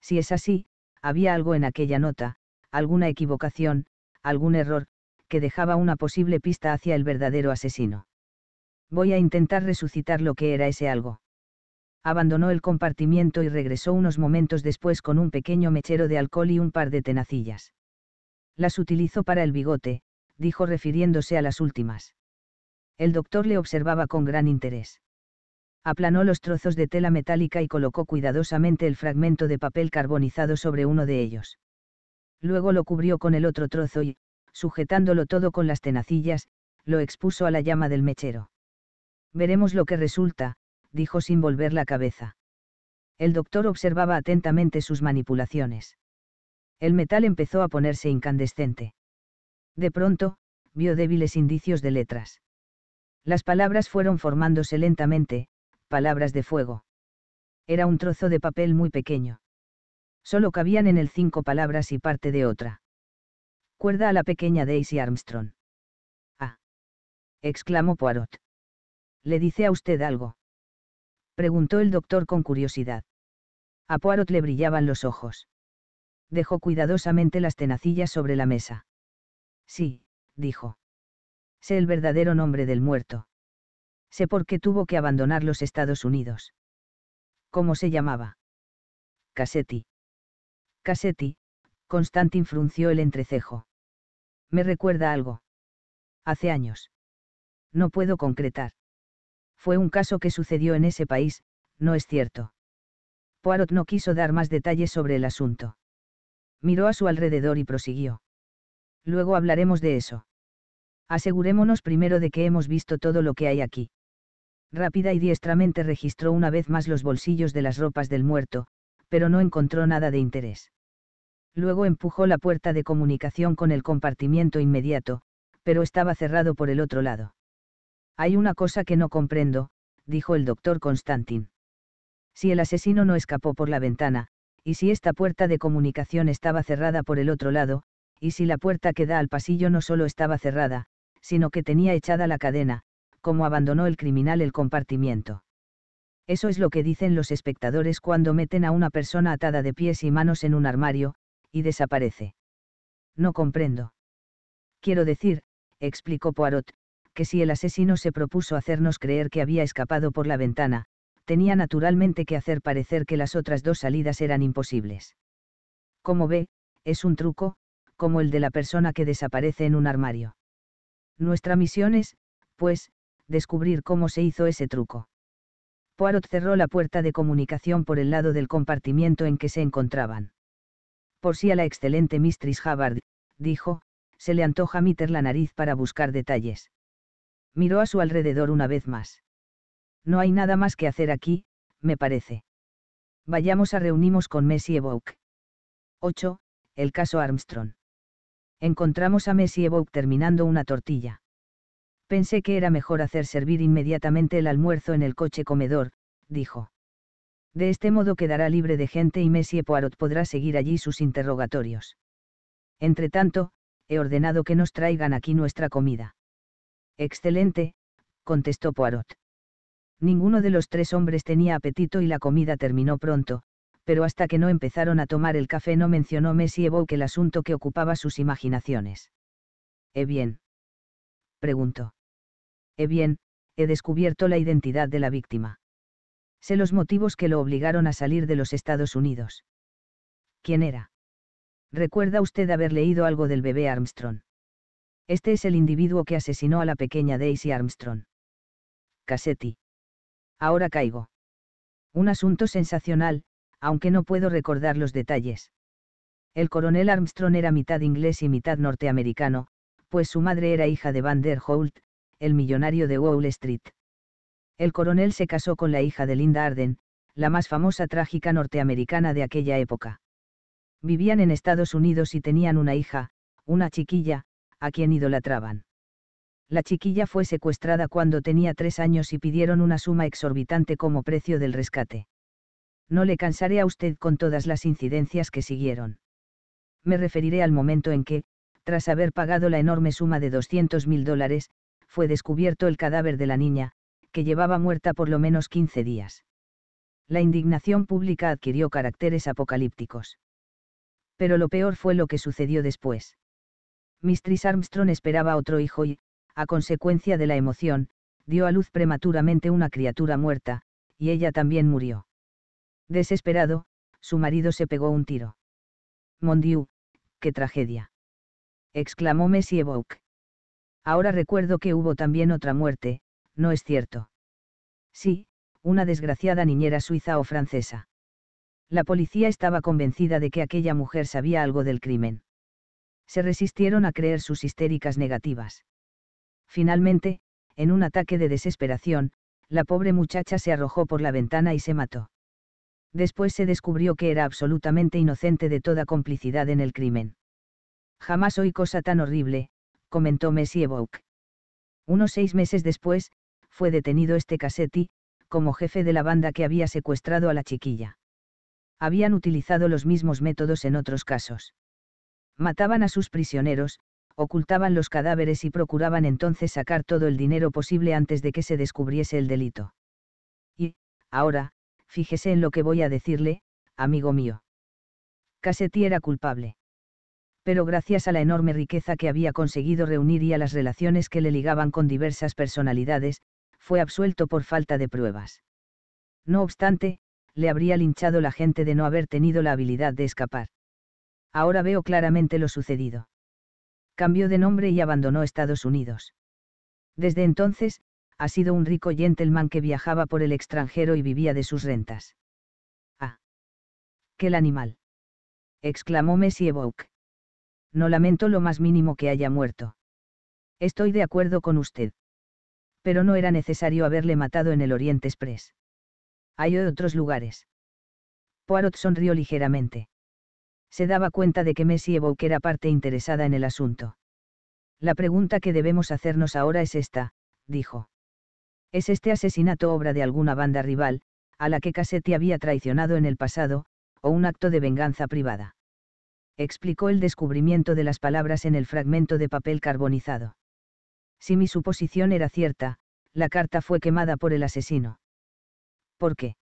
Si es así, había algo en aquella nota, alguna equivocación, algún error, que dejaba una posible pista hacia el verdadero asesino. Voy a intentar resucitar lo que era ese algo. Abandonó el compartimiento y regresó unos momentos después con un pequeño mechero de alcohol y un par de tenacillas. Las utilizó para el bigote, dijo refiriéndose a las últimas. El doctor le observaba con gran interés aplanó los trozos de tela metálica y colocó cuidadosamente el fragmento de papel carbonizado sobre uno de ellos. Luego lo cubrió con el otro trozo y, sujetándolo todo con las tenacillas, lo expuso a la llama del mechero. Veremos lo que resulta, dijo sin volver la cabeza. El doctor observaba atentamente sus manipulaciones. El metal empezó a ponerse incandescente. De pronto, vio débiles indicios de letras. Las palabras fueron formándose lentamente, palabras de fuego. Era un trozo de papel muy pequeño. Solo cabían en él cinco palabras y parte de otra. Cuerda a la pequeña Daisy Armstrong. Ah. exclamó Poirot. ¿Le dice a usted algo? preguntó el doctor con curiosidad. A Poirot le brillaban los ojos. Dejó cuidadosamente las tenacillas sobre la mesa. Sí, dijo. Sé el verdadero nombre del muerto. Sé por qué tuvo que abandonar los Estados Unidos. ¿Cómo se llamaba? Cassetti. Cassetti, Constantin frunció el entrecejo. Me recuerda algo. Hace años. No puedo concretar. Fue un caso que sucedió en ese país, no es cierto. Poirot no quiso dar más detalles sobre el asunto. Miró a su alrededor y prosiguió. Luego hablaremos de eso. Asegurémonos primero de que hemos visto todo lo que hay aquí. Rápida y diestramente registró una vez más los bolsillos de las ropas del muerto, pero no encontró nada de interés. Luego empujó la puerta de comunicación con el compartimiento inmediato, pero estaba cerrado por el otro lado. Hay una cosa que no comprendo, dijo el doctor Constantin. Si el asesino no escapó por la ventana, y si esta puerta de comunicación estaba cerrada por el otro lado, y si la puerta que da al pasillo no solo estaba cerrada, sino que tenía echada la cadena, cómo abandonó el criminal el compartimiento. Eso es lo que dicen los espectadores cuando meten a una persona atada de pies y manos en un armario, y desaparece. No comprendo. Quiero decir, explicó Poirot, que si el asesino se propuso hacernos creer que había escapado por la ventana, tenía naturalmente que hacer parecer que las otras dos salidas eran imposibles. Como ve, es un truco, como el de la persona que desaparece en un armario. Nuestra misión es, pues, descubrir cómo se hizo ese truco. Poirot cerró la puerta de comunicación por el lado del compartimiento en que se encontraban. Por si a la excelente Mistress Havard, dijo, se le antoja meter la nariz para buscar detalles. Miró a su alrededor una vez más. No hay nada más que hacer aquí, me parece. Vayamos a reunimos con Messi Evoque. 8. El caso Armstrong. Encontramos a Messi Evoque terminando una tortilla pensé que era mejor hacer servir inmediatamente el almuerzo en el coche comedor, dijo. De este modo quedará libre de gente y Messie Poirot podrá seguir allí sus interrogatorios. Entretanto, he ordenado que nos traigan aquí nuestra comida. Excelente, contestó Poirot. Ninguno de los tres hombres tenía apetito y la comida terminó pronto, pero hasta que no empezaron a tomar el café no mencionó Messie que el asunto que ocupaba sus imaginaciones. ¿Eh bien? preguntó he eh bien, he descubierto la identidad de la víctima. Sé los motivos que lo obligaron a salir de los Estados Unidos. ¿Quién era? ¿Recuerda usted haber leído algo del bebé Armstrong? Este es el individuo que asesinó a la pequeña Daisy Armstrong. Cassetti. Ahora caigo. Un asunto sensacional, aunque no puedo recordar los detalles. El coronel Armstrong era mitad inglés y mitad norteamericano, pues su madre era hija de Van der Holt, el millonario de Wall Street. El coronel se casó con la hija de Linda Arden, la más famosa trágica norteamericana de aquella época. Vivían en Estados Unidos y tenían una hija, una chiquilla, a quien idolatraban. La chiquilla fue secuestrada cuando tenía tres años y pidieron una suma exorbitante como precio del rescate. No le cansaré a usted con todas las incidencias que siguieron. Me referiré al momento en que, tras haber pagado la enorme suma de 200 mil dólares, fue descubierto el cadáver de la niña, que llevaba muerta por lo menos 15 días. La indignación pública adquirió caracteres apocalípticos. Pero lo peor fue lo que sucedió después. Mistress Armstrong esperaba otro hijo y, a consecuencia de la emoción, dio a luz prematuramente una criatura muerta, y ella también murió. Desesperado, su marido se pegó un tiro. Mon Dieu, qué tragedia. exclamó Messie evoque Ahora recuerdo que hubo también otra muerte, ¿no es cierto? Sí, una desgraciada niñera suiza o francesa. La policía estaba convencida de que aquella mujer sabía algo del crimen. Se resistieron a creer sus histéricas negativas. Finalmente, en un ataque de desesperación, la pobre muchacha se arrojó por la ventana y se mató. Después se descubrió que era absolutamente inocente de toda complicidad en el crimen. Jamás oí cosa tan horrible, comentó Messi Unos seis meses después, fue detenido este Cassetti, como jefe de la banda que había secuestrado a la chiquilla. Habían utilizado los mismos métodos en otros casos. Mataban a sus prisioneros, ocultaban los cadáveres y procuraban entonces sacar todo el dinero posible antes de que se descubriese el delito. Y, ahora, fíjese en lo que voy a decirle, amigo mío. Cassetti era culpable pero gracias a la enorme riqueza que había conseguido reunir y a las relaciones que le ligaban con diversas personalidades, fue absuelto por falta de pruebas. No obstante, le habría linchado la gente de no haber tenido la habilidad de escapar. Ahora veo claramente lo sucedido. Cambió de nombre y abandonó Estados Unidos. Desde entonces, ha sido un rico gentleman que viajaba por el extranjero y vivía de sus rentas. ¡Ah! ¡Qué el animal! exclamó Messie Evoque. No lamento lo más mínimo que haya muerto. Estoy de acuerdo con usted. Pero no era necesario haberle matado en el Oriente Express. Hay otros lugares. Poirot sonrió ligeramente. Se daba cuenta de que Messi Evoque era parte interesada en el asunto. La pregunta que debemos hacernos ahora es esta, dijo. ¿Es este asesinato obra de alguna banda rival, a la que Cassetti había traicionado en el pasado, o un acto de venganza privada? explicó el descubrimiento de las palabras en el fragmento de papel carbonizado. Si mi suposición era cierta, la carta fue quemada por el asesino. ¿Por qué?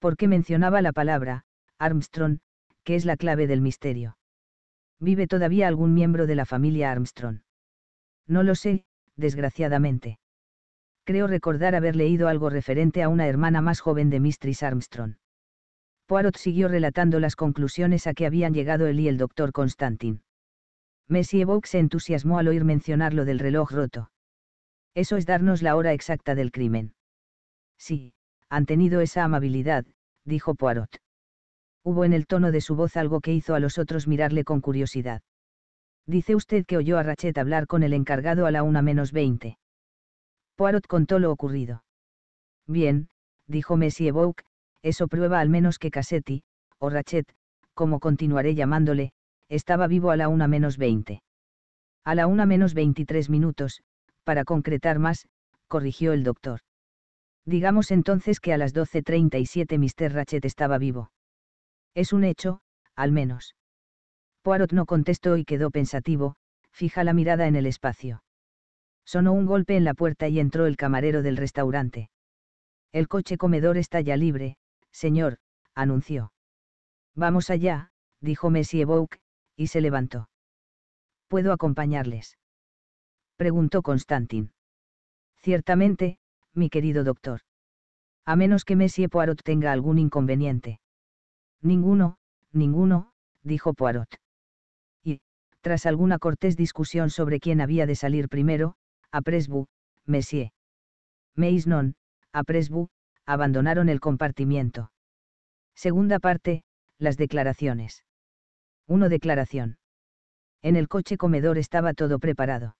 Porque mencionaba la palabra, Armstrong, que es la clave del misterio. ¿Vive todavía algún miembro de la familia Armstrong? No lo sé, desgraciadamente. Creo recordar haber leído algo referente a una hermana más joven de Mistress Armstrong. Poirot siguió relatando las conclusiones a que habían llegado él y el doctor Constantin. Messi se entusiasmó al oír mencionar lo del reloj roto. Eso es darnos la hora exacta del crimen. Sí, han tenido esa amabilidad, dijo Poirot. Hubo en el tono de su voz algo que hizo a los otros mirarle con curiosidad. Dice usted que oyó a Rachet hablar con el encargado a la una menos veinte. Poirot contó lo ocurrido. Bien, dijo Messi Evoque, eso prueba al menos que Cassetti, o Rachet, como continuaré llamándole, estaba vivo a la una menos 20. A la una menos 23 minutos, para concretar más, corrigió el doctor. Digamos entonces que a las 12.37 Mr. Ratchet estaba vivo. Es un hecho, al menos. Poirot no contestó y quedó pensativo, fija la mirada en el espacio. Sonó un golpe en la puerta y entró el camarero del restaurante. El coche comedor está ya libre, Señor, anunció. Vamos allá, dijo Messie Bouc, y se levantó. ¿Puedo acompañarles? preguntó Constantin. Ciertamente, mi querido doctor. A menos que Messie Poirot tenga algún inconveniente. Ninguno, ninguno, dijo Poirot. Y, tras alguna cortés discusión sobre quién había de salir primero, a Presbu, Messie. Meisnon, a Presbu, abandonaron el compartimiento. Segunda parte, las declaraciones. 1. Declaración. En el coche comedor estaba todo preparado.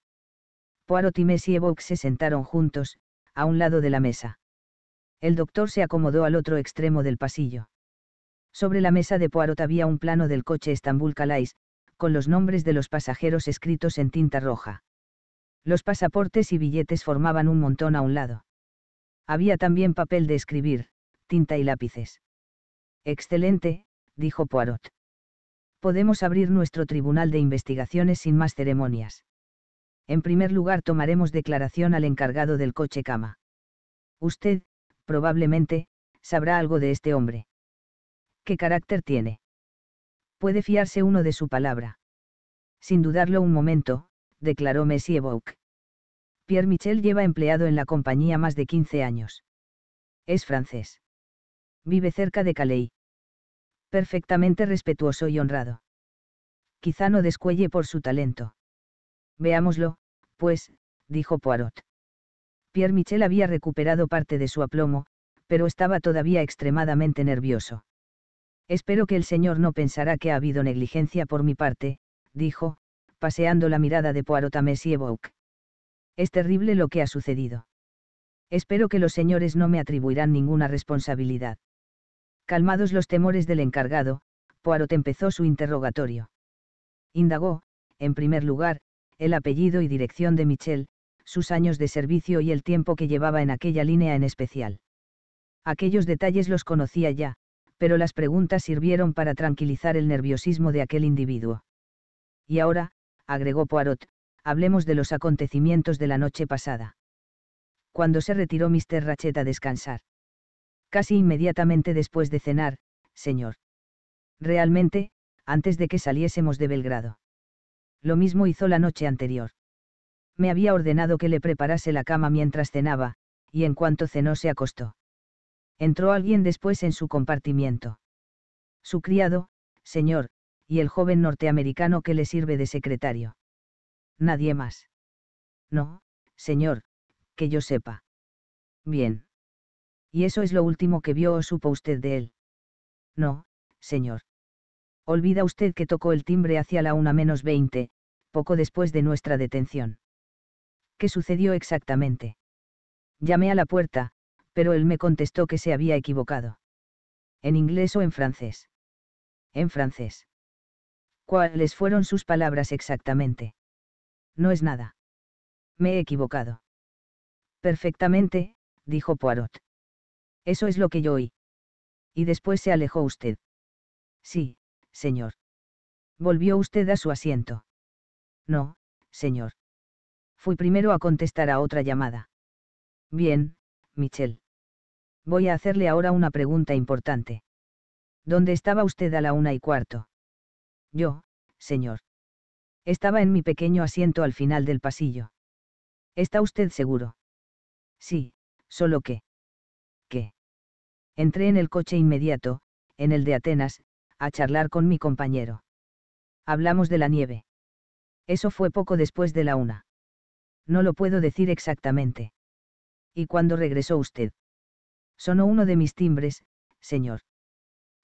Poirot y Messi se sentaron juntos, a un lado de la mesa. El doctor se acomodó al otro extremo del pasillo. Sobre la mesa de Poirot había un plano del coche Estambul Calais, con los nombres de los pasajeros escritos en tinta roja. Los pasaportes y billetes formaban un montón a un lado. Había también papel de escribir, tinta y lápices. Excelente, dijo Poirot. Podemos abrir nuestro tribunal de investigaciones sin más ceremonias. En primer lugar tomaremos declaración al encargado del coche cama. Usted, probablemente, sabrá algo de este hombre. ¿Qué carácter tiene? Puede fiarse uno de su palabra. Sin dudarlo un momento, declaró Messie evoque Pierre Michel lleva empleado en la compañía más de 15 años. Es francés. Vive cerca de Calais. Perfectamente respetuoso y honrado. Quizá no descuelle por su talento. Veámoslo, pues, dijo Poirot. Pierre Michel había recuperado parte de su aplomo, pero estaba todavía extremadamente nervioso. Espero que el señor no pensará que ha habido negligencia por mi parte, dijo, paseando la mirada de Poirot a Messie es terrible lo que ha sucedido. Espero que los señores no me atribuirán ninguna responsabilidad. Calmados los temores del encargado, Poirot empezó su interrogatorio. Indagó, en primer lugar, el apellido y dirección de Michel, sus años de servicio y el tiempo que llevaba en aquella línea en especial. Aquellos detalles los conocía ya, pero las preguntas sirvieron para tranquilizar el nerviosismo de aquel individuo. Y ahora, agregó Poirot, hablemos de los acontecimientos de la noche pasada. Cuando se retiró Mr. Ratchet a descansar. Casi inmediatamente después de cenar, señor. Realmente, antes de que saliésemos de Belgrado. Lo mismo hizo la noche anterior. Me había ordenado que le preparase la cama mientras cenaba, y en cuanto cenó se acostó. Entró alguien después en su compartimiento. Su criado, señor, y el joven norteamericano que le sirve de secretario. Nadie más. No, señor, que yo sepa. Bien. ¿Y eso es lo último que vio o supo usted de él? No, señor. Olvida usted que tocó el timbre hacia la una menos veinte, poco después de nuestra detención. ¿Qué sucedió exactamente? Llamé a la puerta, pero él me contestó que se había equivocado. ¿En inglés o en francés? En francés. ¿Cuáles fueron sus palabras exactamente? No es nada. Me he equivocado. Perfectamente, dijo Poirot. Eso es lo que yo oí. Y después se alejó usted. Sí, señor. Volvió usted a su asiento. No, señor. Fui primero a contestar a otra llamada. Bien, Michel. Voy a hacerle ahora una pregunta importante. ¿Dónde estaba usted a la una y cuarto? Yo, señor. Estaba en mi pequeño asiento al final del pasillo. ¿Está usted seguro? Sí, solo que. ¿Qué? Entré en el coche inmediato, en el de Atenas, a charlar con mi compañero. Hablamos de la nieve. Eso fue poco después de la una. No lo puedo decir exactamente. ¿Y cuándo regresó usted? Sonó uno de mis timbres, señor.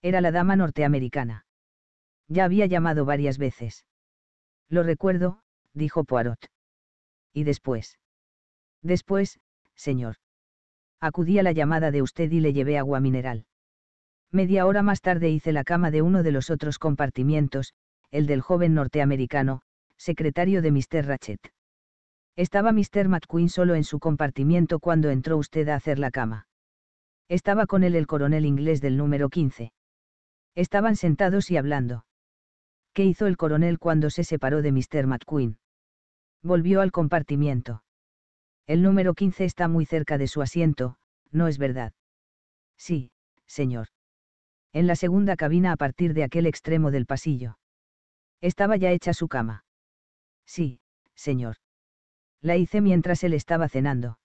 Era la dama norteamericana. Ya había llamado varias veces. Lo recuerdo, dijo Poirot. Y después. Después, señor. Acudí a la llamada de usted y le llevé agua mineral. Media hora más tarde hice la cama de uno de los otros compartimientos, el del joven norteamericano, secretario de Mr. Ratchet. Estaba Mr. McQueen solo en su compartimiento cuando entró usted a hacer la cama. Estaba con él el coronel inglés del número 15. Estaban sentados y hablando. ¿Qué hizo el coronel cuando se separó de Mr. McQueen? Volvió al compartimiento. El número 15 está muy cerca de su asiento, ¿no es verdad? Sí, señor. En la segunda cabina a partir de aquel extremo del pasillo. Estaba ya hecha su cama. Sí, señor. La hice mientras él estaba cenando.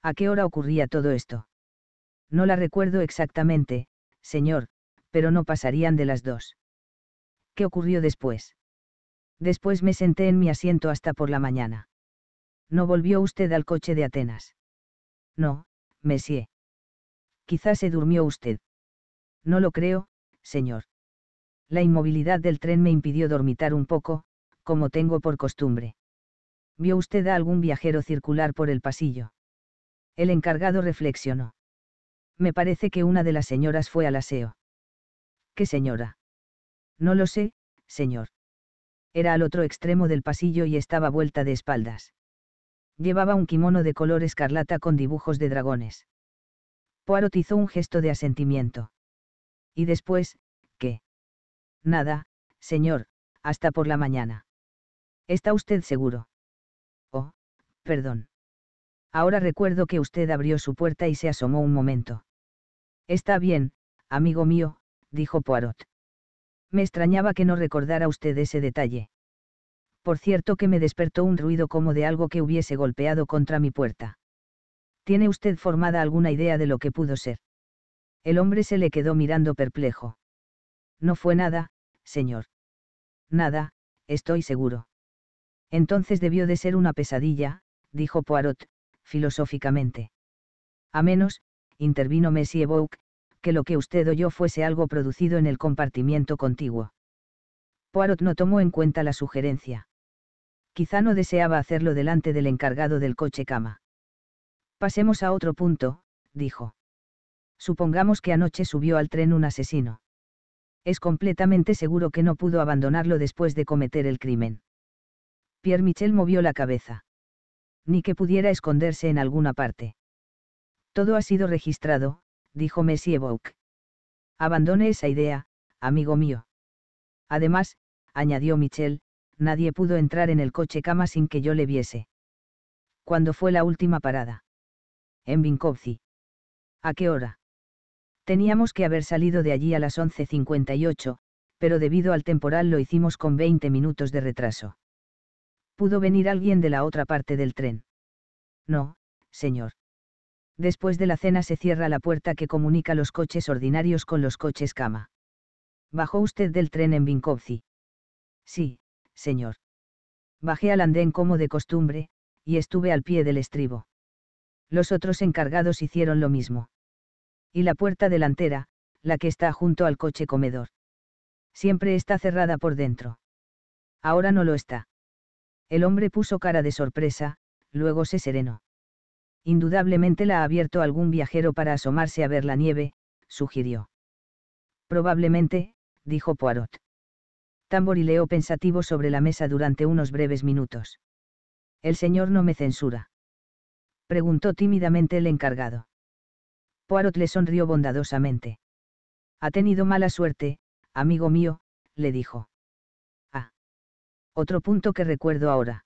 ¿A qué hora ocurría todo esto? No la recuerdo exactamente, señor, pero no pasarían de las dos. ¿Qué ocurrió después? Después me senté en mi asiento hasta por la mañana. ¿No volvió usted al coche de Atenas? No, monsieur. Quizás se durmió usted. No lo creo, señor. La inmovilidad del tren me impidió dormitar un poco, como tengo por costumbre. ¿Vio usted a algún viajero circular por el pasillo? El encargado reflexionó. Me parece que una de las señoras fue al aseo. ¿Qué señora? No lo sé, señor. Era al otro extremo del pasillo y estaba vuelta de espaldas. Llevaba un kimono de color escarlata con dibujos de dragones. Poirot hizo un gesto de asentimiento. Y después, ¿qué? Nada, señor, hasta por la mañana. ¿Está usted seguro? Oh, perdón. Ahora recuerdo que usted abrió su puerta y se asomó un momento. Está bien, amigo mío, dijo Poirot. Me extrañaba que no recordara usted ese detalle. Por cierto que me despertó un ruido como de algo que hubiese golpeado contra mi puerta. ¿Tiene usted formada alguna idea de lo que pudo ser? El hombre se le quedó mirando perplejo. No fue nada, señor. Nada, estoy seguro. Entonces debió de ser una pesadilla, dijo Poirot, filosóficamente. A menos, intervino Messie evoque que lo que usted oyó fuese algo producido en el compartimiento contiguo. Poirot no tomó en cuenta la sugerencia. Quizá no deseaba hacerlo delante del encargado del coche cama. Pasemos a otro punto, dijo. Supongamos que anoche subió al tren un asesino. Es completamente seguro que no pudo abandonarlo después de cometer el crimen. Pierre Michel movió la cabeza. Ni que pudiera esconderse en alguna parte. Todo ha sido registrado, dijo Messie Abandone esa idea, amigo mío. Además, añadió Michel, nadie pudo entrar en el coche cama sin que yo le viese. ¿Cuándo fue la última parada? En Vinkovci. ¿A qué hora? Teníamos que haber salido de allí a las 11.58, pero debido al temporal lo hicimos con 20 minutos de retraso. ¿Pudo venir alguien de la otra parte del tren? No, señor. Después de la cena se cierra la puerta que comunica los coches ordinarios con los coches cama. ¿Bajó usted del tren en Vinkovci? Sí, señor. Bajé al andén como de costumbre, y estuve al pie del estribo. Los otros encargados hicieron lo mismo. Y la puerta delantera, la que está junto al coche comedor. Siempre está cerrada por dentro. Ahora no lo está. El hombre puso cara de sorpresa, luego se serenó. Indudablemente la ha abierto algún viajero para asomarse a ver la nieve, sugirió. Probablemente, dijo Poirot. Tamborileó pensativo sobre la mesa durante unos breves minutos. El señor no me censura. Preguntó tímidamente el encargado. Poirot le sonrió bondadosamente. Ha tenido mala suerte, amigo mío, le dijo. Ah. Otro punto que recuerdo ahora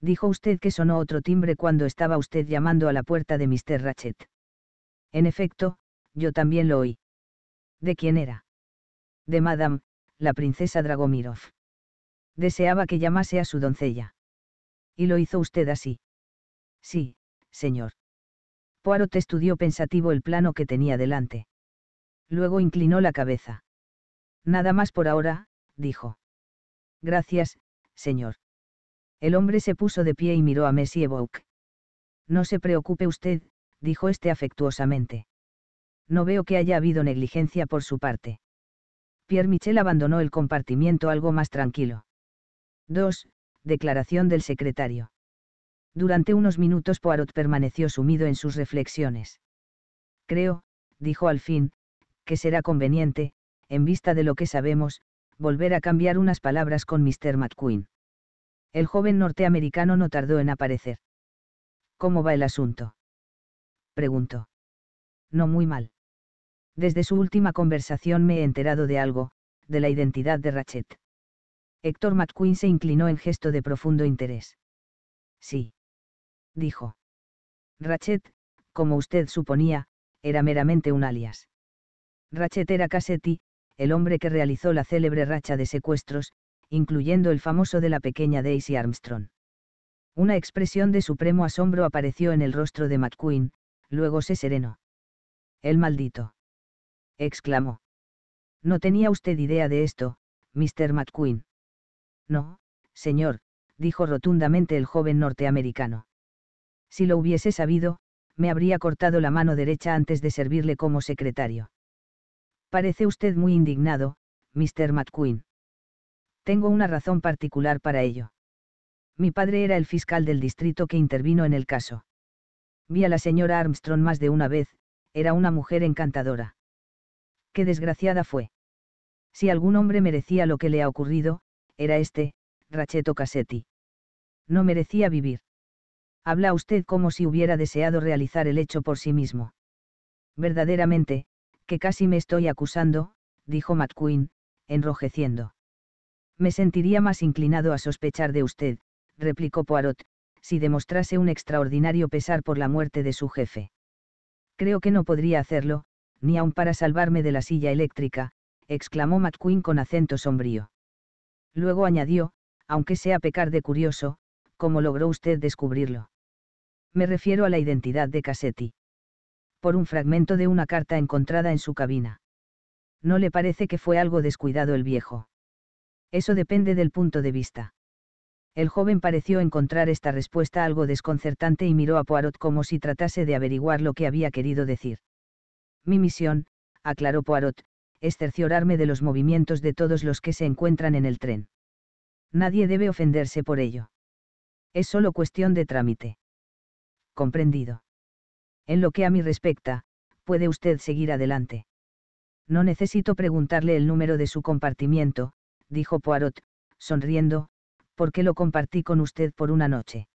dijo usted que sonó otro timbre cuando estaba usted llamando a la puerta de Mr. Ratchet. En efecto, yo también lo oí. ¿De quién era? De Madame, la princesa Dragomirov. Deseaba que llamase a su doncella. ¿Y lo hizo usted así? Sí, señor. Poirot estudió pensativo el plano que tenía delante. Luego inclinó la cabeza. Nada más por ahora, dijo. Gracias, señor. El hombre se puso de pie y miró a Messie Bouk. No se preocupe usted, dijo este afectuosamente. No veo que haya habido negligencia por su parte. Pierre Michel abandonó el compartimiento algo más tranquilo. 2. Declaración del secretario. Durante unos minutos Poirot permaneció sumido en sus reflexiones. Creo, dijo al fin, que será conveniente, en vista de lo que sabemos, volver a cambiar unas palabras con Mr. McQueen. El joven norteamericano no tardó en aparecer. ¿Cómo va el asunto? Preguntó. No muy mal. Desde su última conversación me he enterado de algo, de la identidad de Rachet. Héctor McQueen se inclinó en gesto de profundo interés. Sí. Dijo. Rachet, como usted suponía, era meramente un alias. Ratchet era Cassetti, el hombre que realizó la célebre racha de secuestros, incluyendo el famoso de la pequeña Daisy Armstrong. Una expresión de supremo asombro apareció en el rostro de McQueen, luego se serenó. El maldito. exclamó. No tenía usted idea de esto, Mr. McQueen. No, señor, dijo rotundamente el joven norteamericano. Si lo hubiese sabido, me habría cortado la mano derecha antes de servirle como secretario. Parece usted muy indignado, Mr. McQueen. Tengo una razón particular para ello. Mi padre era el fiscal del distrito que intervino en el caso. Vi a la señora Armstrong más de una vez, era una mujer encantadora. Qué desgraciada fue. Si algún hombre merecía lo que le ha ocurrido, era este, Racheto Cassetti. No merecía vivir. Habla usted como si hubiera deseado realizar el hecho por sí mismo. Verdaderamente, que casi me estoy acusando, dijo McQueen, enrojeciendo. Me sentiría más inclinado a sospechar de usted, replicó Poirot, si demostrase un extraordinario pesar por la muerte de su jefe. Creo que no podría hacerlo, ni aun para salvarme de la silla eléctrica, exclamó McQueen con acento sombrío. Luego añadió, aunque sea pecar de curioso, ¿cómo logró usted descubrirlo? Me refiero a la identidad de Cassetti. Por un fragmento de una carta encontrada en su cabina. ¿No le parece que fue algo descuidado el viejo? Eso depende del punto de vista. El joven pareció encontrar esta respuesta algo desconcertante y miró a Poirot como si tratase de averiguar lo que había querido decir. Mi misión, aclaró Poirot, es cerciorarme de los movimientos de todos los que se encuentran en el tren. Nadie debe ofenderse por ello. Es solo cuestión de trámite. Comprendido. En lo que a mí respecta, puede usted seguir adelante. No necesito preguntarle el número de su compartimiento, dijo Poirot, sonriendo, porque lo compartí con usted por una noche.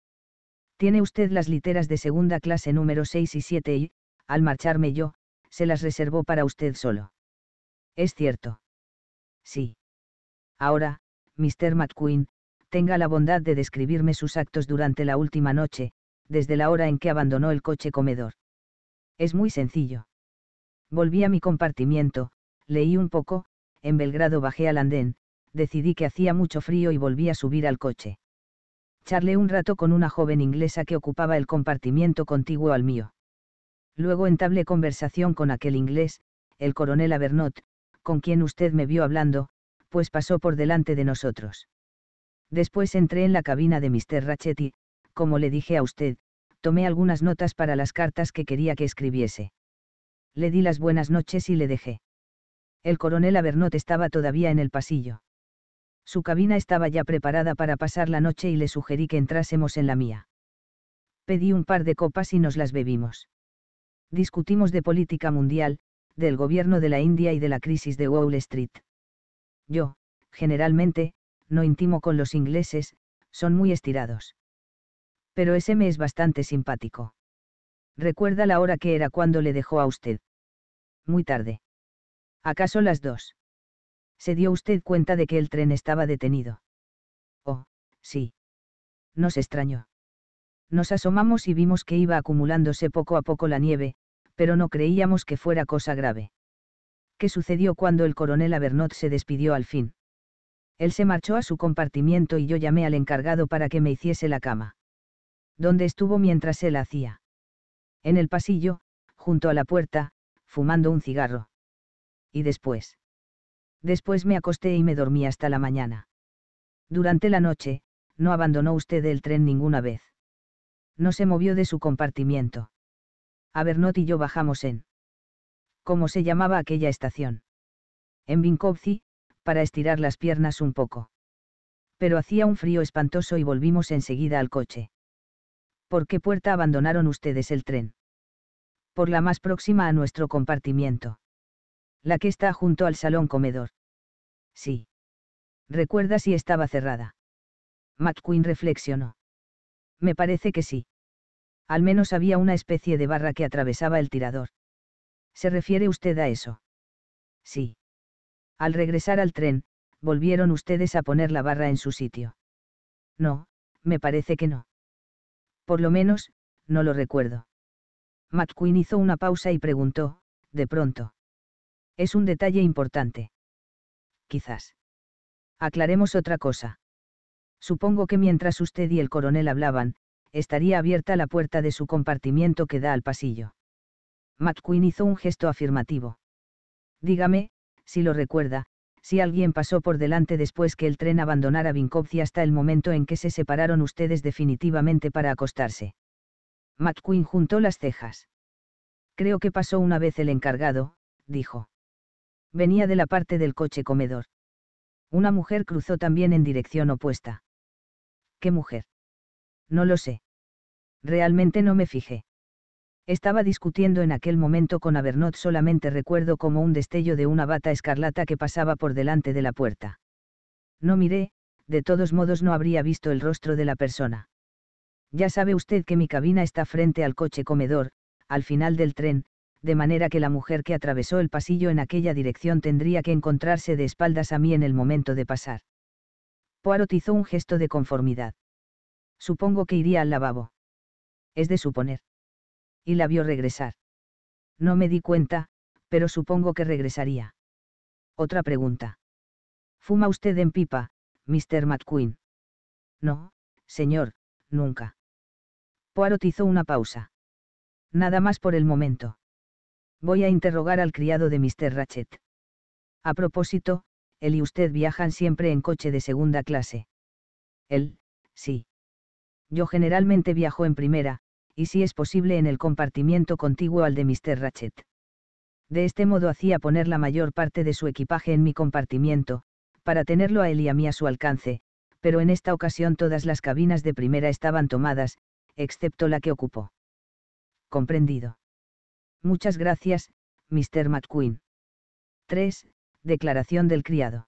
Tiene usted las literas de segunda clase número 6 y 7 y, al marcharme yo, se las reservó para usted solo. Es cierto. Sí. Ahora, Mr. McQueen, tenga la bondad de describirme sus actos durante la última noche, desde la hora en que abandonó el coche comedor. Es muy sencillo. Volví a mi compartimiento, leí un poco, en Belgrado bajé al andén, decidí que hacía mucho frío y volví a subir al coche. Charlé un rato con una joven inglesa que ocupaba el compartimiento contiguo al mío. Luego entablé conversación con aquel inglés, el coronel Avernot, con quien usted me vio hablando, pues pasó por delante de nosotros. Después entré en la cabina de Mr. Rachetti, como le dije a usted, tomé algunas notas para las cartas que quería que escribiese. Le di las buenas noches y le dejé. El coronel Avernot estaba todavía en el pasillo. Su cabina estaba ya preparada para pasar la noche y le sugerí que entrásemos en la mía. Pedí un par de copas y nos las bebimos. Discutimos de política mundial, del gobierno de la India y de la crisis de Wall Street. Yo, generalmente, no intimo con los ingleses, son muy estirados. Pero ese me es bastante simpático. Recuerda la hora que era cuando le dejó a usted. Muy tarde. ¿Acaso las dos? ¿Se dio usted cuenta de que el tren estaba detenido? Oh, sí. Nos extrañó. Nos asomamos y vimos que iba acumulándose poco a poco la nieve, pero no creíamos que fuera cosa grave. ¿Qué sucedió cuando el coronel Avernot se despidió al fin? Él se marchó a su compartimiento y yo llamé al encargado para que me hiciese la cama. ¿Dónde estuvo mientras él hacía? En el pasillo, junto a la puerta, fumando un cigarro. ¿Y después? Después me acosté y me dormí hasta la mañana. Durante la noche, no abandonó usted el tren ninguna vez. No se movió de su compartimiento. Avernot y yo bajamos en. ¿Cómo se llamaba aquella estación? En Vinkovci, para estirar las piernas un poco. Pero hacía un frío espantoso y volvimos enseguida al coche. ¿Por qué puerta abandonaron ustedes el tren? Por la más próxima a nuestro compartimiento la que está junto al salón comedor. Sí. Recuerda si estaba cerrada. McQueen reflexionó. Me parece que sí. Al menos había una especie de barra que atravesaba el tirador. ¿Se refiere usted a eso? Sí. Al regresar al tren, volvieron ustedes a poner la barra en su sitio. No, me parece que no. Por lo menos, no lo recuerdo. McQueen hizo una pausa y preguntó, de pronto. Es un detalle importante. Quizás. Aclaremos otra cosa. Supongo que mientras usted y el coronel hablaban, estaría abierta la puerta de su compartimiento que da al pasillo. McQueen hizo un gesto afirmativo. Dígame, si lo recuerda, si alguien pasó por delante después que el tren abandonara Vinkovci hasta el momento en que se separaron ustedes definitivamente para acostarse. McQueen juntó las cejas. Creo que pasó una vez el encargado, dijo venía de la parte del coche comedor. Una mujer cruzó también en dirección opuesta. ¿Qué mujer? No lo sé. Realmente no me fijé. Estaba discutiendo en aquel momento con Avernot, solamente recuerdo como un destello de una bata escarlata que pasaba por delante de la puerta. No miré, de todos modos no habría visto el rostro de la persona. Ya sabe usted que mi cabina está frente al coche comedor, al final del tren, de manera que la mujer que atravesó el pasillo en aquella dirección tendría que encontrarse de espaldas a mí en el momento de pasar. Poirot hizo un gesto de conformidad. Supongo que iría al lavabo. Es de suponer. Y la vio regresar. No me di cuenta, pero supongo que regresaría. Otra pregunta. ¿Fuma usted en pipa, Mr. McQueen? No, señor, nunca. Poirot hizo una pausa. Nada más por el momento. Voy a interrogar al criado de Mr. Ratchet. A propósito, él y usted viajan siempre en coche de segunda clase. Él, sí. Yo generalmente viajo en primera, y si es posible en el compartimiento contiguo al de Mr. Ratchet. De este modo hacía poner la mayor parte de su equipaje en mi compartimiento, para tenerlo a él y a mí a su alcance, pero en esta ocasión todas las cabinas de primera estaban tomadas, excepto la que ocupó. Comprendido. Muchas gracias, Mr. McQueen. 3. Declaración del criado.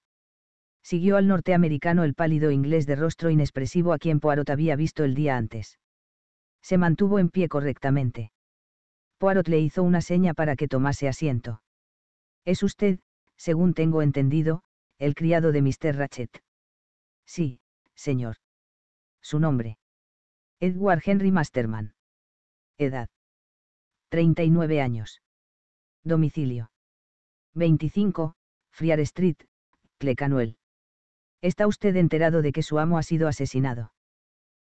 Siguió al norteamericano el pálido inglés de rostro inexpresivo a quien Poirot había visto el día antes. Se mantuvo en pie correctamente. Poirot le hizo una seña para que tomase asiento. Es usted, según tengo entendido, el criado de Mr. Ratchet. Sí, señor. Su nombre. Edward Henry Masterman. Edad. 39 años. Domicilio. 25, Friar Street, Clecanuel. ¿Está usted enterado de que su amo ha sido asesinado?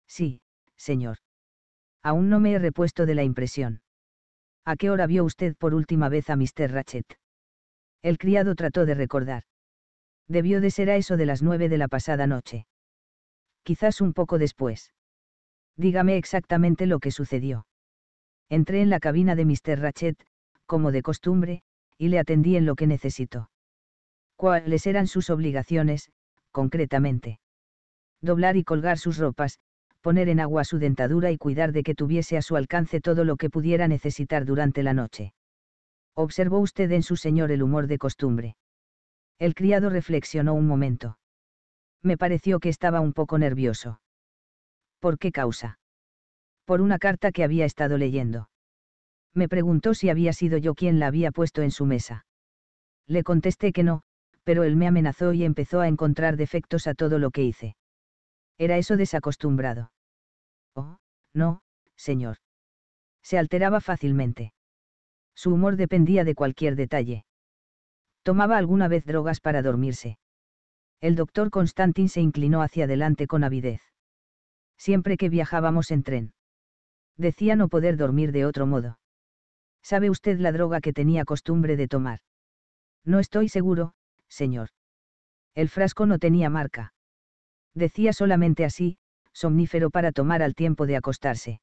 Sí, señor. Aún no me he repuesto de la impresión. ¿A qué hora vio usted por última vez a Mr. Ratchet? El criado trató de recordar. Debió de ser a eso de las nueve de la pasada noche. Quizás un poco después. Dígame exactamente lo que sucedió. Entré en la cabina de Mr. Ratchet, como de costumbre, y le atendí en lo que necesitó. ¿Cuáles eran sus obligaciones, concretamente? Doblar y colgar sus ropas, poner en agua su dentadura y cuidar de que tuviese a su alcance todo lo que pudiera necesitar durante la noche. Observó usted en su señor el humor de costumbre. El criado reflexionó un momento. Me pareció que estaba un poco nervioso. ¿Por qué causa? por una carta que había estado leyendo. Me preguntó si había sido yo quien la había puesto en su mesa. Le contesté que no, pero él me amenazó y empezó a encontrar defectos a todo lo que hice. Era eso desacostumbrado. Oh, no, señor. Se alteraba fácilmente. Su humor dependía de cualquier detalle. Tomaba alguna vez drogas para dormirse. El doctor Constantin se inclinó hacia adelante con avidez. Siempre que viajábamos en tren decía no poder dormir de otro modo. ¿Sabe usted la droga que tenía costumbre de tomar? No estoy seguro, señor. El frasco no tenía marca. Decía solamente así, somnífero para tomar al tiempo de acostarse.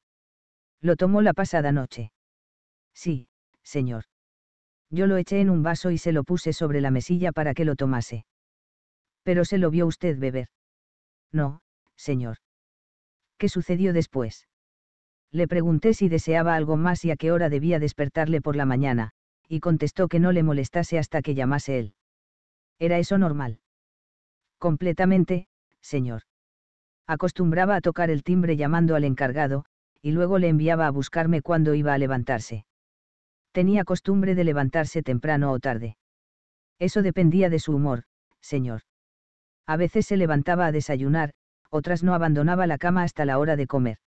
Lo tomó la pasada noche. Sí, señor. Yo lo eché en un vaso y se lo puse sobre la mesilla para que lo tomase. Pero se lo vio usted beber. No, señor. ¿Qué sucedió después? Le pregunté si deseaba algo más y a qué hora debía despertarle por la mañana, y contestó que no le molestase hasta que llamase él. ¿Era eso normal? Completamente, señor. Acostumbraba a tocar el timbre llamando al encargado, y luego le enviaba a buscarme cuando iba a levantarse. Tenía costumbre de levantarse temprano o tarde. Eso dependía de su humor, señor. A veces se levantaba a desayunar, otras no abandonaba la cama hasta la hora de comer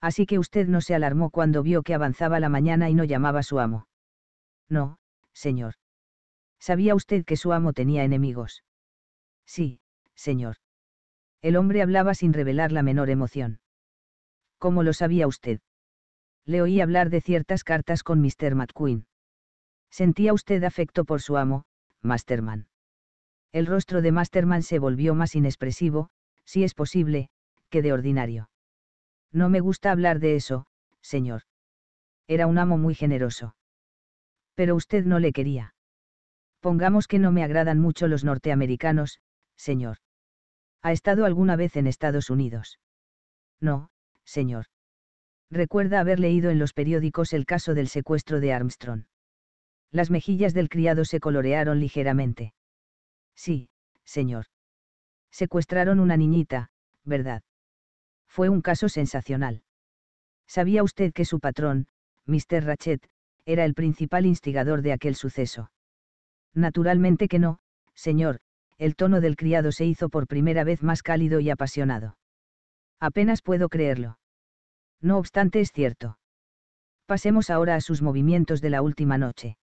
así que usted no se alarmó cuando vio que avanzaba la mañana y no llamaba su amo. No, señor. ¿Sabía usted que su amo tenía enemigos? Sí, señor. El hombre hablaba sin revelar la menor emoción. ¿Cómo lo sabía usted? Le oí hablar de ciertas cartas con Mr. McQueen. ¿Sentía usted afecto por su amo, Masterman? El rostro de Masterman se volvió más inexpresivo, si es posible, que de ordinario. No me gusta hablar de eso, señor. Era un amo muy generoso. Pero usted no le quería. Pongamos que no me agradan mucho los norteamericanos, señor. ¿Ha estado alguna vez en Estados Unidos? No, señor. Recuerda haber leído en los periódicos el caso del secuestro de Armstrong. Las mejillas del criado se colorearon ligeramente. Sí, señor. Secuestraron una niñita, ¿verdad? fue un caso sensacional. ¿Sabía usted que su patrón, Mr. Ratchet, era el principal instigador de aquel suceso? Naturalmente que no, señor, el tono del criado se hizo por primera vez más cálido y apasionado. Apenas puedo creerlo. No obstante es cierto. Pasemos ahora a sus movimientos de la última noche.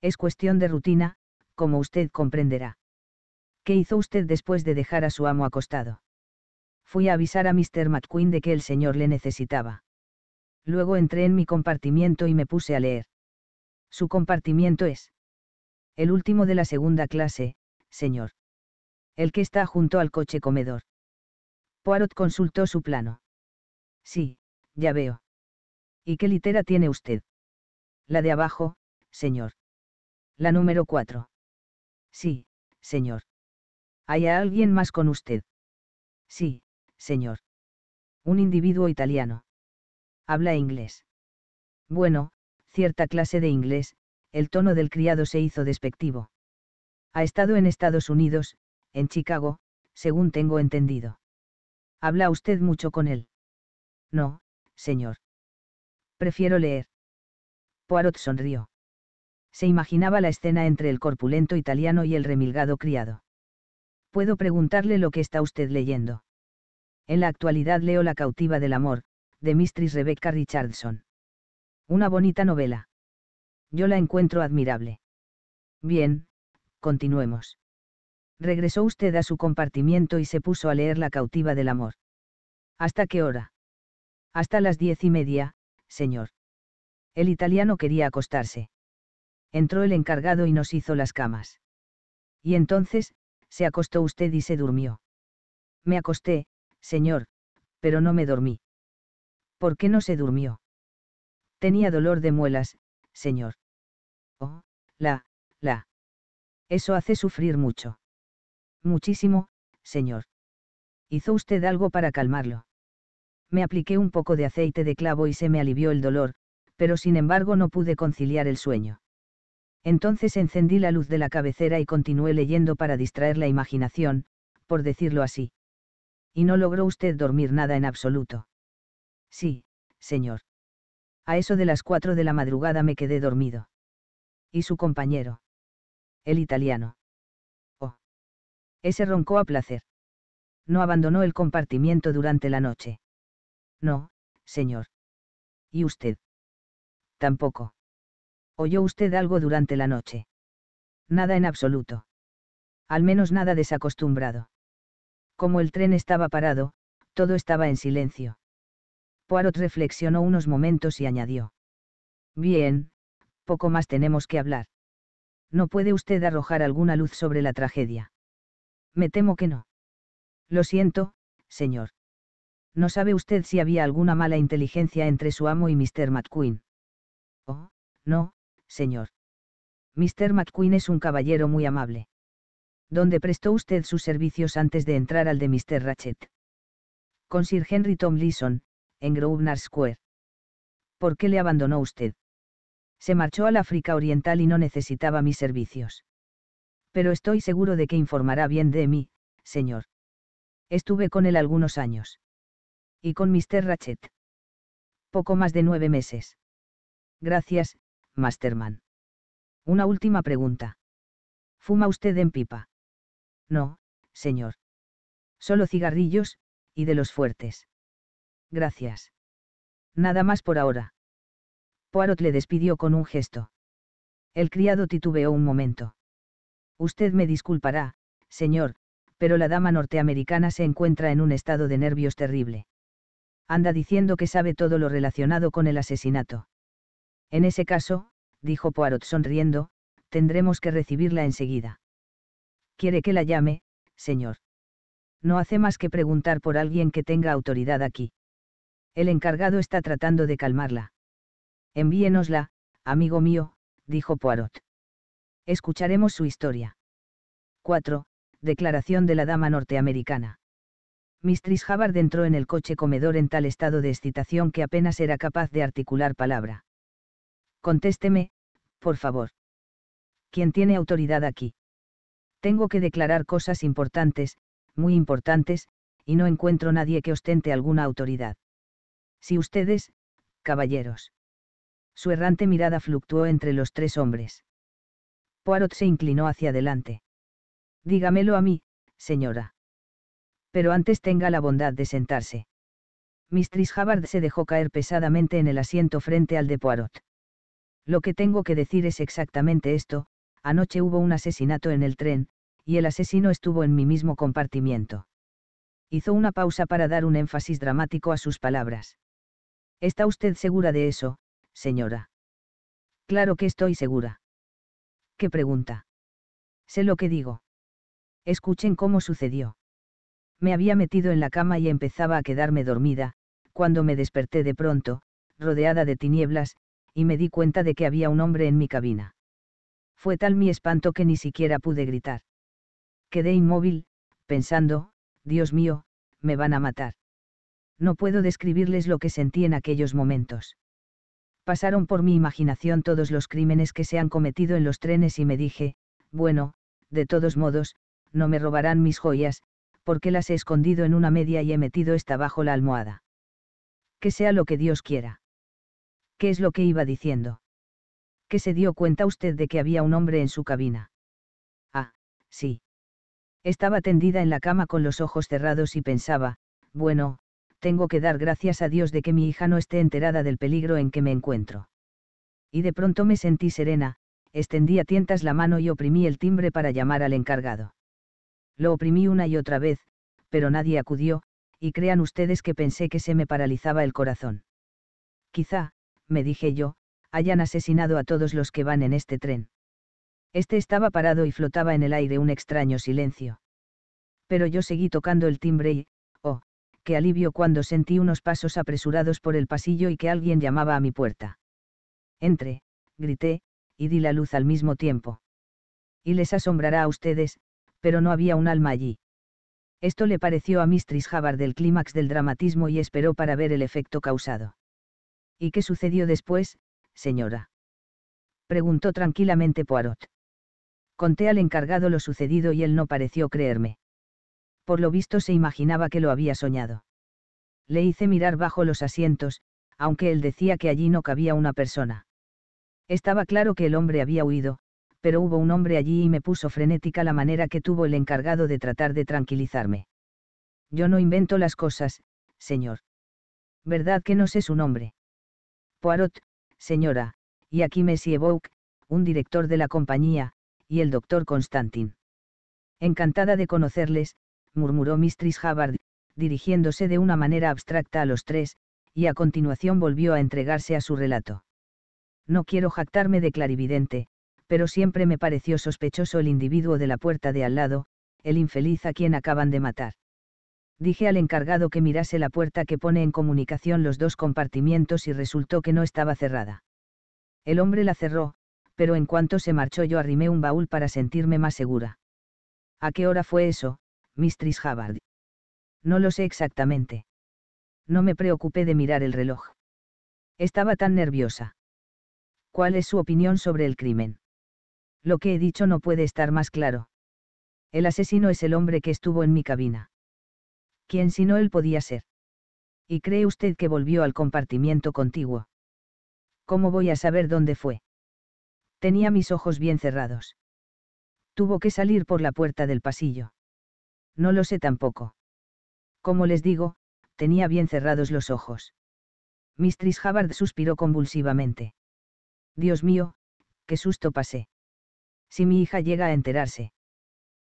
Es cuestión de rutina, como usted comprenderá. ¿Qué hizo usted después de dejar a su amo acostado? fui a avisar a Mr. McQueen de que el señor le necesitaba. Luego entré en mi compartimiento y me puse a leer. Su compartimiento es. El último de la segunda clase, señor. El que está junto al coche comedor. Poirot consultó su plano. Sí, ya veo. ¿Y qué litera tiene usted? La de abajo, señor. La número 4. Sí, señor. ¿Hay alguien más con usted? Sí, señor. Un individuo italiano. Habla inglés. Bueno, cierta clase de inglés, el tono del criado se hizo despectivo. Ha estado en Estados Unidos, en Chicago, según tengo entendido. ¿Habla usted mucho con él? No, señor. Prefiero leer. Poirot sonrió. Se imaginaba la escena entre el corpulento italiano y el remilgado criado. ¿Puedo preguntarle lo que está usted leyendo? En la actualidad leo La cautiva del amor, de Mistress Rebecca Richardson. Una bonita novela. Yo la encuentro admirable. Bien, continuemos. Regresó usted a su compartimiento y se puso a leer La cautiva del amor. ¿Hasta qué hora? Hasta las diez y media, señor. El italiano quería acostarse. Entró el encargado y nos hizo las camas. Y entonces, se acostó usted y se durmió. Me acosté, Señor, pero no me dormí. ¿Por qué no se durmió? Tenía dolor de muelas, señor. Oh, la, la. Eso hace sufrir mucho. Muchísimo, señor. ¿Hizo usted algo para calmarlo? Me apliqué un poco de aceite de clavo y se me alivió el dolor, pero sin embargo no pude conciliar el sueño. Entonces encendí la luz de la cabecera y continué leyendo para distraer la imaginación, por decirlo así y no logró usted dormir nada en absoluto. Sí, señor. A eso de las cuatro de la madrugada me quedé dormido. ¿Y su compañero? El italiano. Oh. Ese roncó a placer. No abandonó el compartimiento durante la noche. No, señor. ¿Y usted? Tampoco. ¿Oyó usted algo durante la noche? Nada en absoluto. Al menos nada desacostumbrado. Como el tren estaba parado, todo estaba en silencio. Poirot reflexionó unos momentos y añadió. Bien, poco más tenemos que hablar. ¿No puede usted arrojar alguna luz sobre la tragedia? Me temo que no. Lo siento, señor. ¿No sabe usted si había alguna mala inteligencia entre su amo y Mr. McQueen? Oh, no, señor. Mr. McQueen es un caballero muy amable. ¿Dónde prestó usted sus servicios antes de entrar al de Mr. Ratchet. Con Sir Henry Tomlinson, en Grosvenor Square. ¿Por qué le abandonó usted? Se marchó al África Oriental y no necesitaba mis servicios. Pero estoy seguro de que informará bien de mí, señor. Estuve con él algunos años. Y con Mr. Ratchet. Poco más de nueve meses. Gracias, Masterman. Una última pregunta. ¿Fuma usted en pipa? No, señor. Solo cigarrillos, y de los fuertes. Gracias. Nada más por ahora. Poirot le despidió con un gesto. El criado titubeó un momento. Usted me disculpará, señor, pero la dama norteamericana se encuentra en un estado de nervios terrible. Anda diciendo que sabe todo lo relacionado con el asesinato. En ese caso, dijo Poirot sonriendo, tendremos que recibirla enseguida quiere que la llame, señor? No hace más que preguntar por alguien que tenga autoridad aquí. El encargado está tratando de calmarla. Envíenosla, amigo mío, dijo Poirot. Escucharemos su historia. 4. Declaración de la dama norteamericana. Mistress Havard entró en el coche comedor en tal estado de excitación que apenas era capaz de articular palabra. Contésteme, por favor. ¿Quién tiene autoridad aquí? Tengo que declarar cosas importantes, muy importantes, y no encuentro nadie que ostente alguna autoridad. Si ustedes, caballeros. Su errante mirada fluctuó entre los tres hombres. Poirot se inclinó hacia adelante. Dígamelo a mí, señora. Pero antes tenga la bondad de sentarse. Mistress Havard se dejó caer pesadamente en el asiento frente al de Poirot. Lo que tengo que decir es exactamente esto, anoche hubo un asesinato en el tren, y el asesino estuvo en mi mismo compartimiento. Hizo una pausa para dar un énfasis dramático a sus palabras. ¿Está usted segura de eso, señora? Claro que estoy segura. ¿Qué pregunta? Sé lo que digo. Escuchen cómo sucedió. Me había metido en la cama y empezaba a quedarme dormida, cuando me desperté de pronto, rodeada de tinieblas, y me di cuenta de que había un hombre en mi cabina. Fue tal mi espanto que ni siquiera pude gritar. Quedé inmóvil, pensando, Dios mío, me van a matar. No puedo describirles lo que sentí en aquellos momentos. Pasaron por mi imaginación todos los crímenes que se han cometido en los trenes y me dije, bueno, de todos modos, no me robarán mis joyas, porque las he escondido en una media y he metido esta bajo la almohada. Que sea lo que Dios quiera. ¿Qué es lo que iba diciendo? que se dio cuenta usted de que había un hombre en su cabina. Ah, sí. Estaba tendida en la cama con los ojos cerrados y pensaba, bueno, tengo que dar gracias a Dios de que mi hija no esté enterada del peligro en que me encuentro. Y de pronto me sentí serena, extendí a tientas la mano y oprimí el timbre para llamar al encargado. Lo oprimí una y otra vez, pero nadie acudió, y crean ustedes que pensé que se me paralizaba el corazón. Quizá, me dije yo, hayan asesinado a todos los que van en este tren. Este estaba parado y flotaba en el aire un extraño silencio. Pero yo seguí tocando el timbre y, oh, qué alivio cuando sentí unos pasos apresurados por el pasillo y que alguien llamaba a mi puerta. Entre, grité, y di la luz al mismo tiempo. Y les asombrará a ustedes, pero no había un alma allí. Esto le pareció a Mistris Havard del clímax del dramatismo y esperó para ver el efecto causado. ¿Y qué sucedió después? señora? preguntó tranquilamente Poirot. Conté al encargado lo sucedido y él no pareció creerme. Por lo visto se imaginaba que lo había soñado. Le hice mirar bajo los asientos, aunque él decía que allí no cabía una persona. Estaba claro que el hombre había huido, pero hubo un hombre allí y me puso frenética la manera que tuvo el encargado de tratar de tranquilizarme. Yo no invento las cosas, señor. ¿Verdad que no sé su nombre? Poirot, señora, y aquí Messie Bouk, un director de la compañía, y el doctor Constantin. Encantada de conocerles, murmuró Mistress Havard, dirigiéndose de una manera abstracta a los tres, y a continuación volvió a entregarse a su relato. No quiero jactarme de clarividente, pero siempre me pareció sospechoso el individuo de la puerta de al lado, el infeliz a quien acaban de matar. Dije al encargado que mirase la puerta que pone en comunicación los dos compartimientos y resultó que no estaba cerrada. El hombre la cerró, pero en cuanto se marchó yo arrimé un baúl para sentirme más segura. ¿A qué hora fue eso, Mistress Havard? No lo sé exactamente. No me preocupé de mirar el reloj. Estaba tan nerviosa. ¿Cuál es su opinión sobre el crimen? Lo que he dicho no puede estar más claro. El asesino es el hombre que estuvo en mi cabina. ¿Quién sino él podía ser? ¿Y cree usted que volvió al compartimiento contiguo? ¿Cómo voy a saber dónde fue? Tenía mis ojos bien cerrados. Tuvo que salir por la puerta del pasillo. No lo sé tampoco. Como les digo, tenía bien cerrados los ojos. Mistress Havard suspiró convulsivamente. Dios mío, qué susto pasé. Si mi hija llega a enterarse.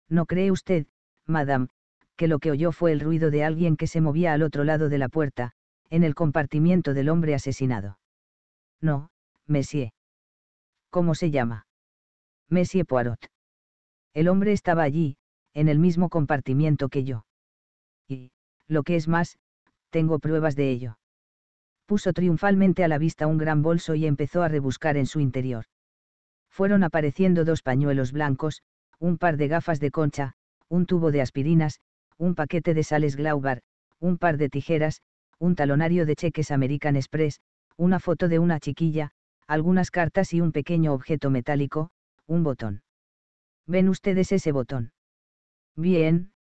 ¿No cree usted, madame, que lo que oyó fue el ruido de alguien que se movía al otro lado de la puerta, en el compartimiento del hombre asesinado. No, Messier. ¿Cómo se llama? Messier Poirot. El hombre estaba allí, en el mismo compartimiento que yo. Y, lo que es más, tengo pruebas de ello. Puso triunfalmente a la vista un gran bolso y empezó a rebuscar en su interior. Fueron apareciendo dos pañuelos blancos, un par de gafas de concha, un tubo de aspirinas, un paquete de sales Glaubar, un par de tijeras, un talonario de cheques American Express, una foto de una chiquilla, algunas cartas y un pequeño objeto metálico, un botón. ¿Ven ustedes ese botón? Bien,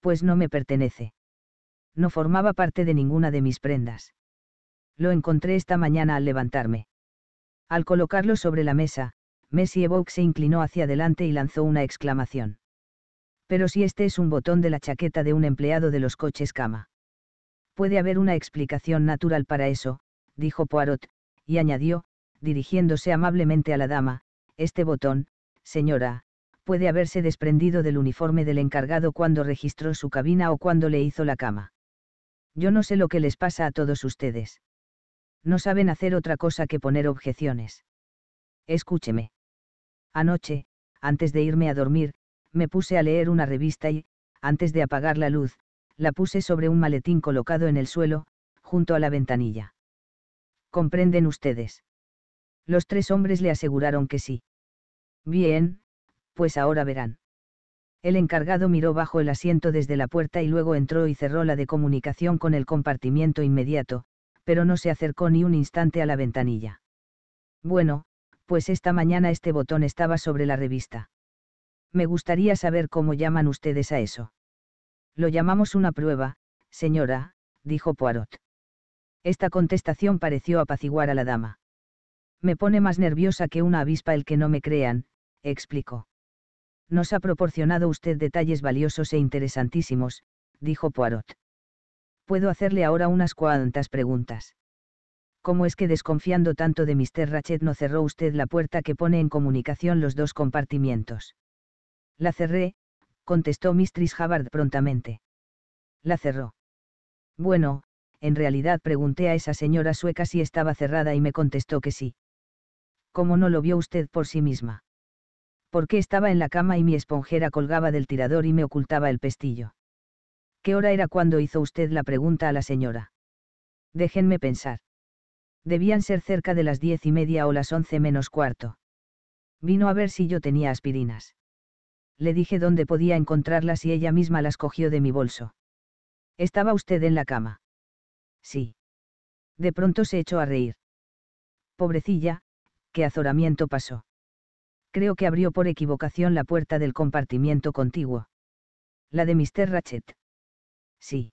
pues no me pertenece. No formaba parte de ninguna de mis prendas. Lo encontré esta mañana al levantarme. Al colocarlo sobre la mesa, Messi Evoque se inclinó hacia adelante y lanzó una exclamación. Pero si este es un botón de la chaqueta de un empleado de los coches cama. Puede haber una explicación natural para eso, dijo Poirot, y añadió, dirigiéndose amablemente a la dama, este botón, señora, puede haberse desprendido del uniforme del encargado cuando registró su cabina o cuando le hizo la cama. Yo no sé lo que les pasa a todos ustedes. No saben hacer otra cosa que poner objeciones. Escúcheme. Anoche, antes de irme a dormir, me puse a leer una revista y, antes de apagar la luz, la puse sobre un maletín colocado en el suelo, junto a la ventanilla. ¿Comprenden ustedes? Los tres hombres le aseguraron que sí. Bien, pues ahora verán. El encargado miró bajo el asiento desde la puerta y luego entró y cerró la de comunicación con el compartimiento inmediato, pero no se acercó ni un instante a la ventanilla. Bueno, pues esta mañana este botón estaba sobre la revista me gustaría saber cómo llaman ustedes a eso. Lo llamamos una prueba, señora, dijo Poirot. Esta contestación pareció apaciguar a la dama. Me pone más nerviosa que una avispa el que no me crean, explicó. Nos ha proporcionado usted detalles valiosos e interesantísimos, dijo Poirot. Puedo hacerle ahora unas cuantas preguntas. ¿Cómo es que desconfiando tanto de Mr. Ratchet no cerró usted la puerta que pone en comunicación los dos compartimientos? La cerré, contestó Mistress Havard prontamente. La cerró. Bueno, en realidad pregunté a esa señora sueca si estaba cerrada y me contestó que sí. Como no lo vio usted por sí misma? Porque estaba en la cama y mi esponjera colgaba del tirador y me ocultaba el pestillo? ¿Qué hora era cuando hizo usted la pregunta a la señora? Déjenme pensar. Debían ser cerca de las diez y media o las once menos cuarto. Vino a ver si yo tenía aspirinas le dije dónde podía encontrarlas y ella misma las cogió de mi bolso. ¿Estaba usted en la cama? Sí. De pronto se echó a reír. Pobrecilla, qué azoramiento pasó. Creo que abrió por equivocación la puerta del compartimiento contiguo. La de Mr. Ratchet. Sí.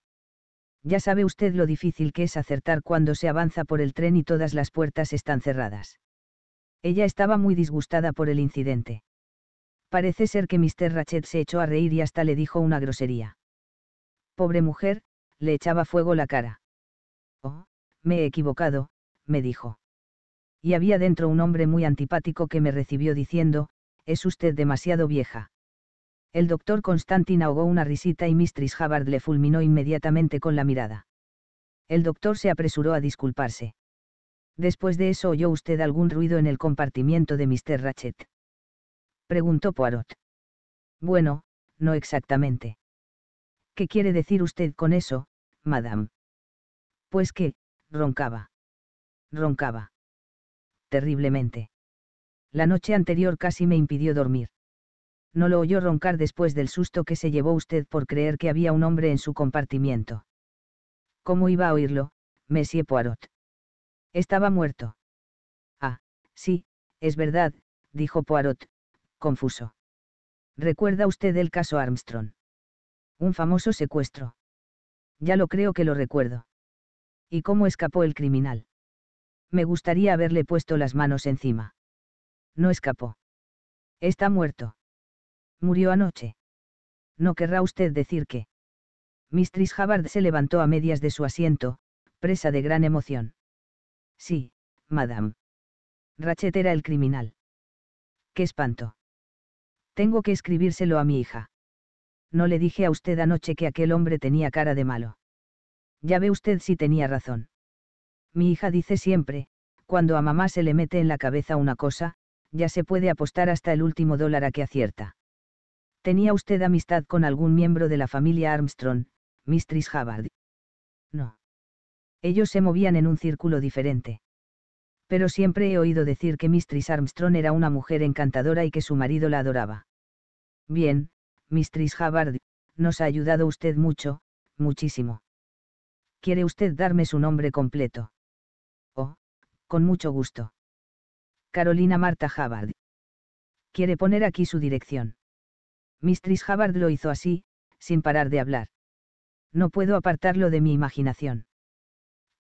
Ya sabe usted lo difícil que es acertar cuando se avanza por el tren y todas las puertas están cerradas. Ella estaba muy disgustada por el incidente. Parece ser que Mr. Ratchet se echó a reír y hasta le dijo una grosería. Pobre mujer, le echaba fuego la cara. Oh, me he equivocado, me dijo. Y había dentro un hombre muy antipático que me recibió diciendo, es usted demasiado vieja. El doctor Constantin ahogó una risita y Mistress Havard le fulminó inmediatamente con la mirada. El doctor se apresuró a disculparse. Después de eso oyó usted algún ruido en el compartimiento de Mr. Ratchet preguntó Poirot. Bueno, no exactamente. ¿Qué quiere decir usted con eso, madame? Pues que, roncaba. Roncaba. Terriblemente. La noche anterior casi me impidió dormir. No lo oyó roncar después del susto que se llevó usted por creer que había un hombre en su compartimiento. ¿Cómo iba a oírlo, Monsieur Poirot? Estaba muerto. Ah, sí, es verdad, dijo Poirot, confuso. ¿Recuerda usted el caso Armstrong? Un famoso secuestro. Ya lo creo que lo recuerdo. ¿Y cómo escapó el criminal? Me gustaría haberle puesto las manos encima. No escapó. Está muerto. Murió anoche. No querrá usted decir que. Mistress Havard se levantó a medias de su asiento, presa de gran emoción. Sí, madame. Rachet era el criminal. ¡Qué espanto! Tengo que escribírselo a mi hija. No le dije a usted anoche que aquel hombre tenía cara de malo. Ya ve usted si tenía razón. Mi hija dice siempre, cuando a mamá se le mete en la cabeza una cosa, ya se puede apostar hasta el último dólar a que acierta. ¿Tenía usted amistad con algún miembro de la familia Armstrong, Mistress havard No. Ellos se movían en un círculo diferente. Pero siempre he oído decir que Mistress Armstrong era una mujer encantadora y que su marido la adoraba. Bien, Mistress Havard, nos ha ayudado usted mucho, muchísimo. ¿Quiere usted darme su nombre completo? Oh, con mucho gusto. Carolina Marta Havard. Quiere poner aquí su dirección. Mistress Havard lo hizo así, sin parar de hablar. No puedo apartarlo de mi imaginación.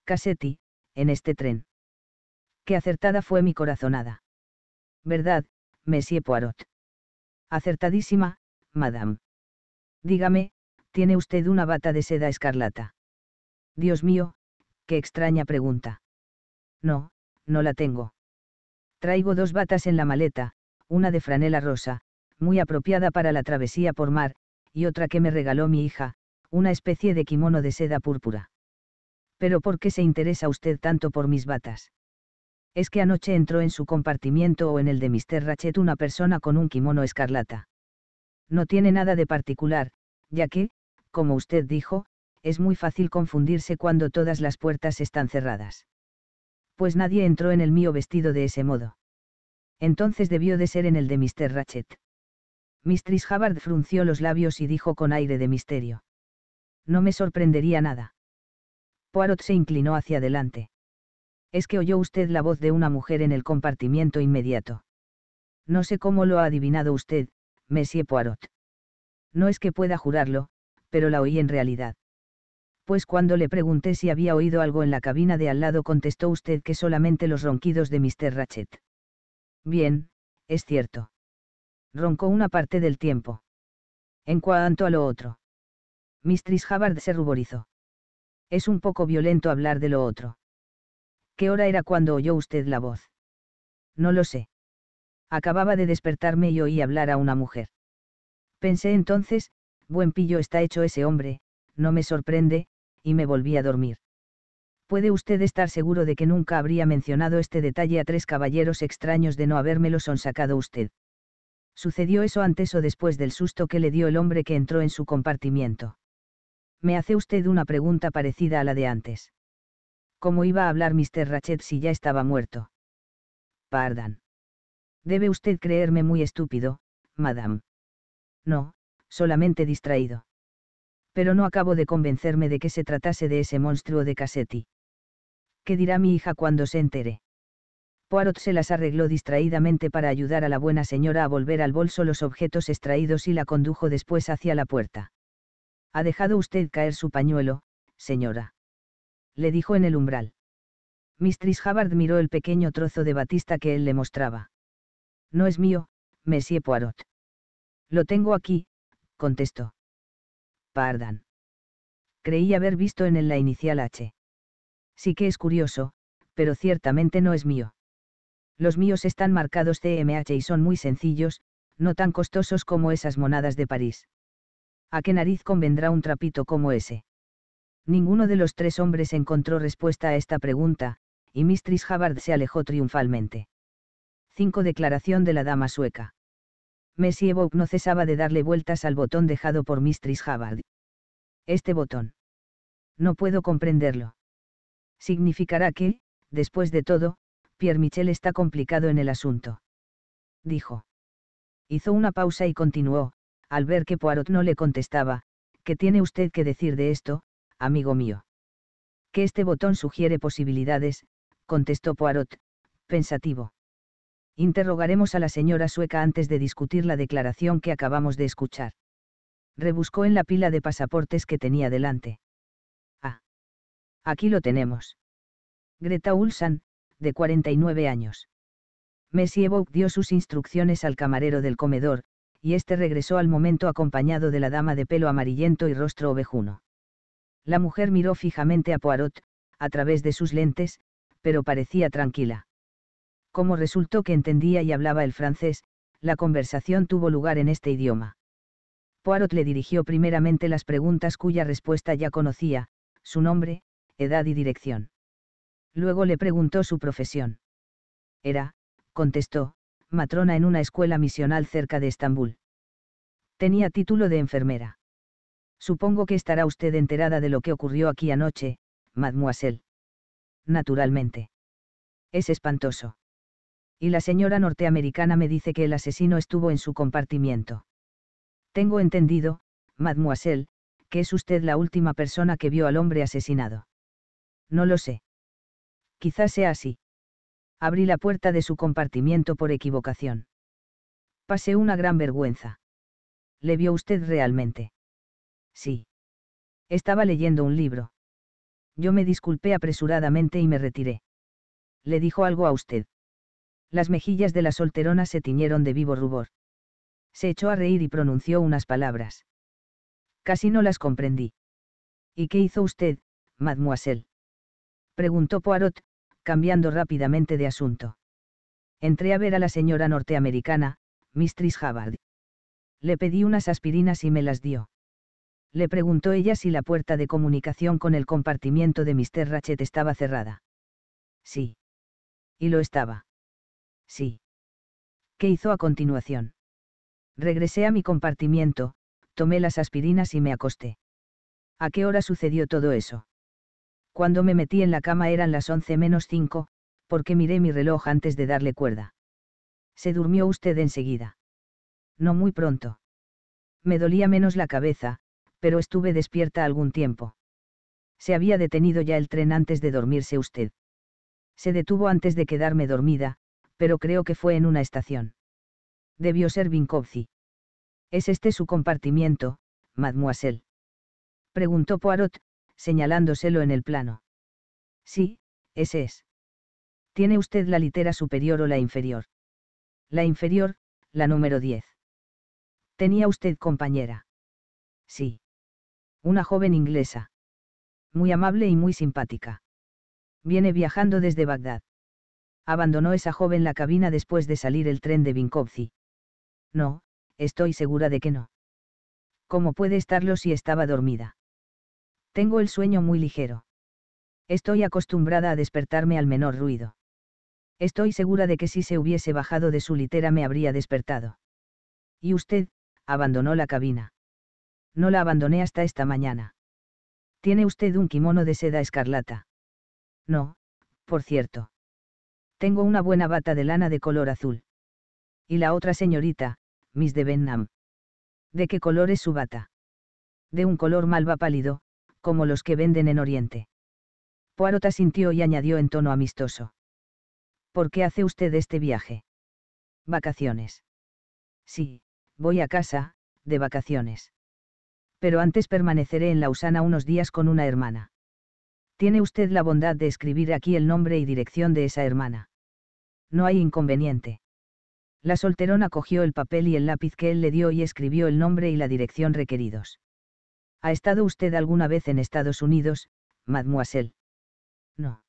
Cassetti, en este tren. Qué acertada fue mi corazonada. ¿Verdad, Monsieur Poirot? Acertadísima, madame. Dígame, ¿tiene usted una bata de seda escarlata? Dios mío, qué extraña pregunta. No, no la tengo. Traigo dos batas en la maleta, una de franela rosa, muy apropiada para la travesía por mar, y otra que me regaló mi hija, una especie de kimono de seda púrpura. Pero ¿por qué se interesa usted tanto por mis batas? es que anoche entró en su compartimiento o en el de Mr. Ratchet una persona con un kimono escarlata. No tiene nada de particular, ya que, como usted dijo, es muy fácil confundirse cuando todas las puertas están cerradas. Pues nadie entró en el mío vestido de ese modo. Entonces debió de ser en el de Mr. Ratchet. Mistress Havard frunció los labios y dijo con aire de misterio. No me sorprendería nada. Poirot se inclinó hacia adelante es que oyó usted la voz de una mujer en el compartimiento inmediato. No sé cómo lo ha adivinado usted, Monsieur Poirot. No es que pueda jurarlo, pero la oí en realidad. Pues cuando le pregunté si había oído algo en la cabina de al lado contestó usted que solamente los ronquidos de Mr. Ratchet. Bien, es cierto. Roncó una parte del tiempo. En cuanto a lo otro. Mistress Havard se ruborizó. Es un poco violento hablar de lo otro. ¿Qué hora era cuando oyó usted la voz? No lo sé. Acababa de despertarme y oí hablar a una mujer. Pensé entonces, buen pillo está hecho ese hombre, no me sorprende, y me volví a dormir. Puede usted estar seguro de que nunca habría mencionado este detalle a tres caballeros extraños de no habérmelo sonsacado usted. Sucedió eso antes o después del susto que le dio el hombre que entró en su compartimiento. Me hace usted una pregunta parecida a la de antes. ¿Cómo iba a hablar Mr. Ratchet si ya estaba muerto? Pardan. Debe usted creerme muy estúpido, madame. No, solamente distraído. Pero no acabo de convencerme de que se tratase de ese monstruo de Cassetti. ¿Qué dirá mi hija cuando se entere? Poirot se las arregló distraídamente para ayudar a la buena señora a volver al bolso los objetos extraídos y la condujo después hacia la puerta. Ha dejado usted caer su pañuelo, señora le dijo en el umbral. Mistress Havard miró el pequeño trozo de batista que él le mostraba. No es mío, Monsieur Poirot. Lo tengo aquí, contestó. Pardan. Creí haber visto en él la inicial H. Sí que es curioso, pero ciertamente no es mío. Los míos están marcados CMH y son muy sencillos, no tan costosos como esas monadas de París. ¿A qué nariz convendrá un trapito como ese? Ninguno de los tres hombres encontró respuesta a esta pregunta, y Mistress Havard se alejó triunfalmente. 5. Declaración de la dama sueca. Messi Evoque no cesaba de darle vueltas al botón dejado por Mistress Havard. Este botón. No puedo comprenderlo. Significará que, después de todo, Pierre Michel está complicado en el asunto. Dijo. Hizo una pausa y continuó, al ver que Poirot no le contestaba, ¿qué tiene usted que decir de esto, amigo mío. Que este botón sugiere posibilidades, contestó Poirot, pensativo. Interrogaremos a la señora sueca antes de discutir la declaración que acabamos de escuchar. Rebuscó en la pila de pasaportes que tenía delante. Ah. Aquí lo tenemos. Greta Ulsan, de 49 años. Messie dio sus instrucciones al camarero del comedor, y este regresó al momento acompañado de la dama de pelo amarillento y rostro ovejuno. La mujer miró fijamente a Poirot, a través de sus lentes, pero parecía tranquila. Como resultó que entendía y hablaba el francés, la conversación tuvo lugar en este idioma. Poirot le dirigió primeramente las preguntas cuya respuesta ya conocía, su nombre, edad y dirección. Luego le preguntó su profesión. Era, contestó, matrona en una escuela misional cerca de Estambul. Tenía título de enfermera. Supongo que estará usted enterada de lo que ocurrió aquí anoche, mademoiselle. Naturalmente. Es espantoso. Y la señora norteamericana me dice que el asesino estuvo en su compartimiento. Tengo entendido, mademoiselle, que es usted la última persona que vio al hombre asesinado. No lo sé. Quizás sea así. Abrí la puerta de su compartimiento por equivocación. Pasé una gran vergüenza. ¿Le vio usted realmente? Sí. Estaba leyendo un libro. Yo me disculpé apresuradamente y me retiré. Le dijo algo a usted. Las mejillas de la solterona se tiñeron de vivo rubor. Se echó a reír y pronunció unas palabras. Casi no las comprendí. ¿Y qué hizo usted, mademoiselle? Preguntó Poirot, cambiando rápidamente de asunto. Entré a ver a la señora norteamericana, Mistress Havard. Le pedí unas aspirinas y me las dio le preguntó ella si la puerta de comunicación con el compartimiento de Mr. Ratchet estaba cerrada. Sí. Y lo estaba. Sí. ¿Qué hizo a continuación? Regresé a mi compartimiento, tomé las aspirinas y me acosté. ¿A qué hora sucedió todo eso? Cuando me metí en la cama eran las 11 menos 5, porque miré mi reloj antes de darle cuerda. Se durmió usted enseguida. No muy pronto. Me dolía menos la cabeza, pero estuve despierta algún tiempo. Se había detenido ya el tren antes de dormirse usted. Se detuvo antes de quedarme dormida, pero creo que fue en una estación. Debió ser Vinkovci. ¿Es este su compartimiento, mademoiselle? Preguntó Poirot, señalándoselo en el plano. Sí, ese es. ¿Tiene usted la litera superior o la inferior? La inferior, la número 10. ¿Tenía usted compañera? Sí. Una joven inglesa. Muy amable y muy simpática. Viene viajando desde Bagdad. Abandonó esa joven la cabina después de salir el tren de Vinkovci. No, estoy segura de que no. ¿Cómo puede estarlo si estaba dormida? Tengo el sueño muy ligero. Estoy acostumbrada a despertarme al menor ruido. Estoy segura de que si se hubiese bajado de su litera me habría despertado. Y usted, abandonó la cabina no la abandoné hasta esta mañana. ¿Tiene usted un kimono de seda escarlata? No, por cierto. Tengo una buena bata de lana de color azul. Y la otra señorita, Miss de Benham. ¿De qué color es su bata? De un color malva pálido, como los que venden en Oriente. Poirot asintió y añadió en tono amistoso. ¿Por qué hace usted este viaje? Vacaciones. Sí, voy a casa, de vacaciones pero antes permaneceré en Lausana unos días con una hermana. Tiene usted la bondad de escribir aquí el nombre y dirección de esa hermana. No hay inconveniente. La solterona cogió el papel y el lápiz que él le dio y escribió el nombre y la dirección requeridos. ¿Ha estado usted alguna vez en Estados Unidos, mademoiselle? No.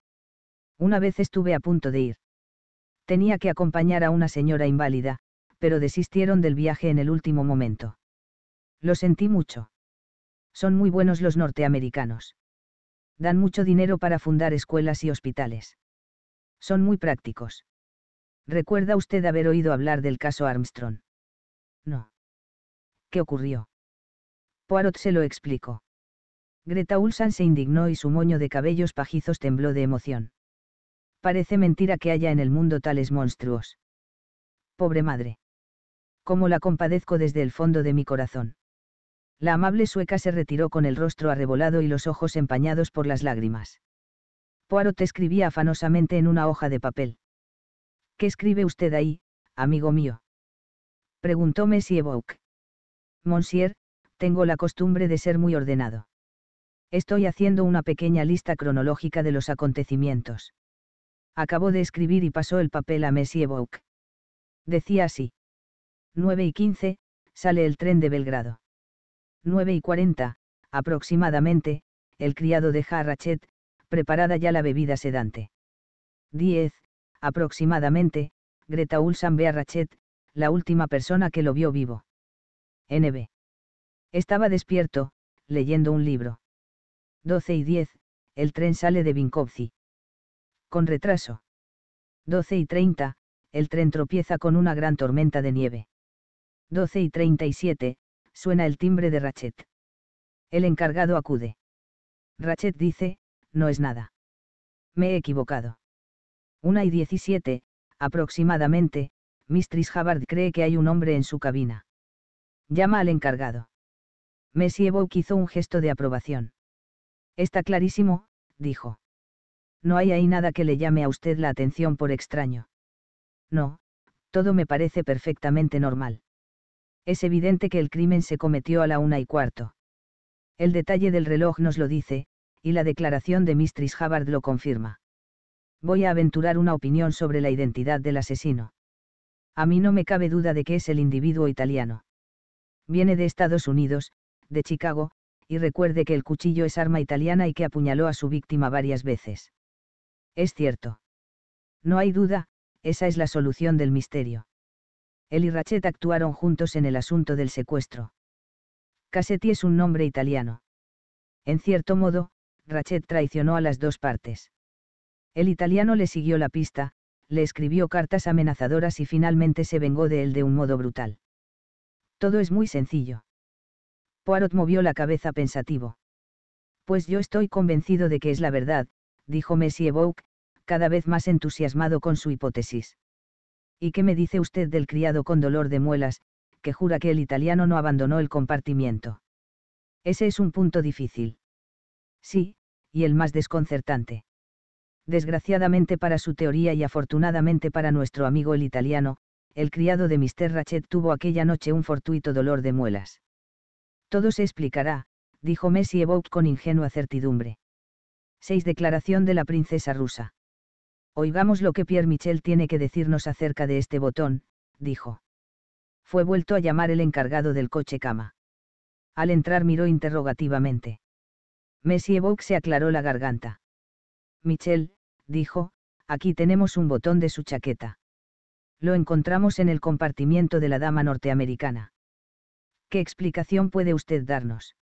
Una vez estuve a punto de ir. Tenía que acompañar a una señora inválida, pero desistieron del viaje en el último momento. Lo sentí mucho. Son muy buenos los norteamericanos. Dan mucho dinero para fundar escuelas y hospitales. Son muy prácticos. ¿Recuerda usted haber oído hablar del caso Armstrong? No. ¿Qué ocurrió? Poirot se lo explicó. Greta Ulsan se indignó y su moño de cabellos pajizos tembló de emoción. Parece mentira que haya en el mundo tales monstruos. Pobre madre. Cómo la compadezco desde el fondo de mi corazón. La amable sueca se retiró con el rostro arrebolado y los ojos empañados por las lágrimas. Poirot escribía afanosamente en una hoja de papel. ¿Qué escribe usted ahí, amigo mío? Preguntó Messie Bouc. Monsieur, tengo la costumbre de ser muy ordenado. Estoy haciendo una pequeña lista cronológica de los acontecimientos. Acabó de escribir y pasó el papel a Messie Bouc. Decía así. 9 y 15, sale el tren de Belgrado. 9 y 40, aproximadamente, el criado deja a Rachet, preparada ya la bebida sedante. 10, aproximadamente, Greta Ulsan ve a Rachet, la última persona que lo vio vivo. NB. Estaba despierto, leyendo un libro. 12 y 10, el tren sale de Vinkovci. Con retraso. 12 y 30, el tren tropieza con una gran tormenta de nieve. 12 y 37, Suena el timbre de Rachet. El encargado acude. Rachet dice, no es nada. Me he equivocado. Una y diecisiete, aproximadamente, Mistress Havard cree que hay un hombre en su cabina. Llama al encargado. Messie Evoque hizo un gesto de aprobación. Está clarísimo, dijo. No hay ahí nada que le llame a usted la atención por extraño. No, todo me parece perfectamente normal. Es evidente que el crimen se cometió a la una y cuarto. El detalle del reloj nos lo dice, y la declaración de Mistress Havard lo confirma. Voy a aventurar una opinión sobre la identidad del asesino. A mí no me cabe duda de que es el individuo italiano. Viene de Estados Unidos, de Chicago, y recuerde que el cuchillo es arma italiana y que apuñaló a su víctima varias veces. Es cierto. No hay duda, esa es la solución del misterio él y Rachet actuaron juntos en el asunto del secuestro. Cassetti es un nombre italiano. En cierto modo, Rachet traicionó a las dos partes. El italiano le siguió la pista, le escribió cartas amenazadoras y finalmente se vengó de él de un modo brutal. Todo es muy sencillo. Poirot movió la cabeza pensativo. Pues yo estoy convencido de que es la verdad, dijo Messie Evoque, cada vez más entusiasmado con su hipótesis. ¿Y qué me dice usted del criado con dolor de muelas, que jura que el italiano no abandonó el compartimiento? Ese es un punto difícil. Sí, y el más desconcertante. Desgraciadamente para su teoría y afortunadamente para nuestro amigo el italiano, el criado de Mr. Rachet tuvo aquella noche un fortuito dolor de muelas. Todo se explicará, dijo Messi Evoque con ingenua certidumbre. 6. Declaración de la princesa rusa. Oigamos lo que Pierre Michel tiene que decirnos acerca de este botón, dijo. Fue vuelto a llamar el encargado del coche cama. Al entrar miró interrogativamente. Messi Evoque se aclaró la garganta. Michel, dijo, aquí tenemos un botón de su chaqueta. Lo encontramos en el compartimiento de la dama norteamericana. ¿Qué explicación puede usted darnos?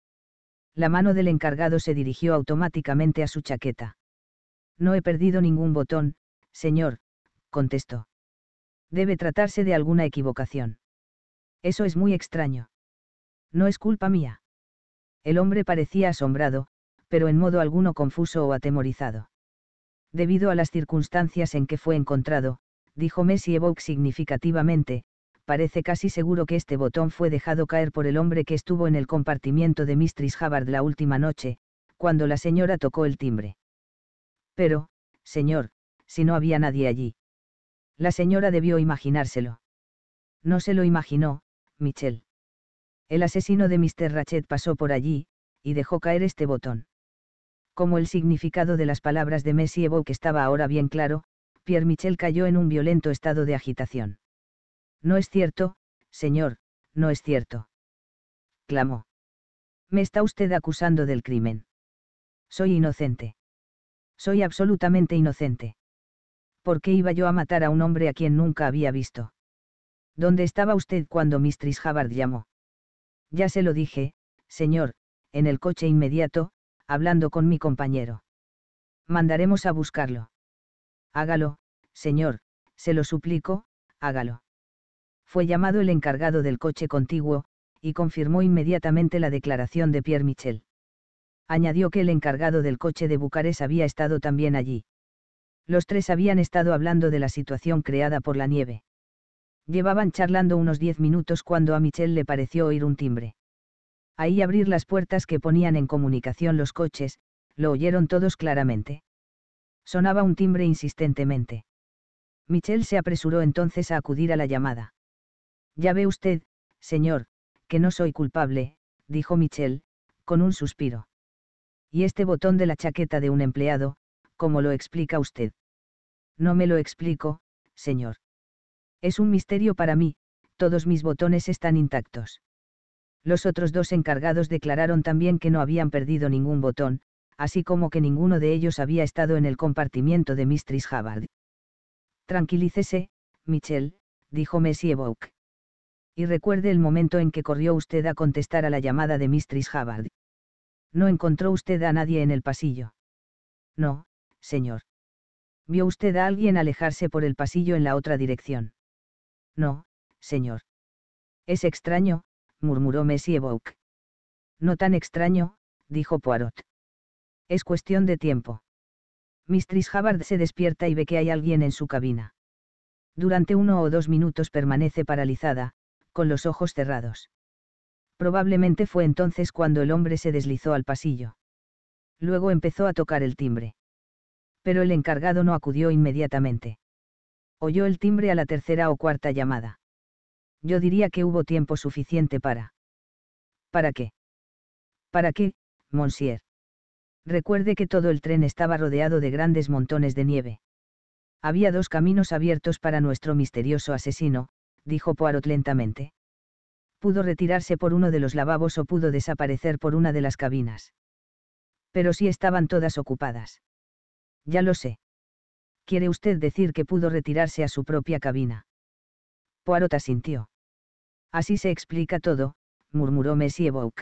La mano del encargado se dirigió automáticamente a su chaqueta. No he perdido ningún botón, señor, contestó. Debe tratarse de alguna equivocación. Eso es muy extraño. No es culpa mía. El hombre parecía asombrado, pero en modo alguno confuso o atemorizado. Debido a las circunstancias en que fue encontrado, dijo Messi Evoque significativamente, parece casi seguro que este botón fue dejado caer por el hombre que estuvo en el compartimiento de Mistress Havard la última noche, cuando la señora tocó el timbre. Pero, señor, si no había nadie allí. La señora debió imaginárselo. No se lo imaginó, Michel. El asesino de Mr. Ratchet pasó por allí, y dejó caer este botón. Como el significado de las palabras de Messi que estaba ahora bien claro, Pierre Michel cayó en un violento estado de agitación. No es cierto, señor, no es cierto. Clamó. Me está usted acusando del crimen. Soy inocente. Soy absolutamente inocente. ¿Por qué iba yo a matar a un hombre a quien nunca había visto? ¿Dónde estaba usted cuando Mistress Havard llamó? Ya se lo dije, señor, en el coche inmediato, hablando con mi compañero. Mandaremos a buscarlo. Hágalo, señor, se lo suplico, hágalo. Fue llamado el encargado del coche contiguo, y confirmó inmediatamente la declaración de Pierre Michel añadió que el encargado del coche de Bucarest había estado también allí. Los tres habían estado hablando de la situación creada por la nieve. Llevaban charlando unos diez minutos cuando a Michel le pareció oír un timbre. Ahí abrir las puertas que ponían en comunicación los coches, lo oyeron todos claramente. Sonaba un timbre insistentemente. Michel se apresuró entonces a acudir a la llamada. Ya ve usted, señor, que no soy culpable, dijo Michel, con un suspiro y este botón de la chaqueta de un empleado, como lo explica usted. No me lo explico, señor. Es un misterio para mí, todos mis botones están intactos. Los otros dos encargados declararon también que no habían perdido ningún botón, así como que ninguno de ellos había estado en el compartimiento de Mistress Havard. Tranquilícese, Michelle, dijo Messie Evo. Y recuerde el momento en que corrió usted a contestar a la llamada de Mistress Havard». ¿No encontró usted a nadie en el pasillo? No, señor. ¿Vio usted a alguien alejarse por el pasillo en la otra dirección? No, señor. Es extraño, murmuró Messie Evo. No tan extraño, dijo Poirot. Es cuestión de tiempo. Mistress Havard se despierta y ve que hay alguien en su cabina. Durante uno o dos minutos permanece paralizada, con los ojos cerrados. Probablemente fue entonces cuando el hombre se deslizó al pasillo. Luego empezó a tocar el timbre. Pero el encargado no acudió inmediatamente. Oyó el timbre a la tercera o cuarta llamada. Yo diría que hubo tiempo suficiente para... ¿Para qué? ¿Para qué, Monsieur? Recuerde que todo el tren estaba rodeado de grandes montones de nieve. Había dos caminos abiertos para nuestro misterioso asesino, dijo Poirot lentamente pudo retirarse por uno de los lavabos o pudo desaparecer por una de las cabinas. Pero sí estaban todas ocupadas. Ya lo sé. ¿Quiere usted decir que pudo retirarse a su propia cabina? Poirot asintió. Así se explica todo, murmuró Messie Bouk.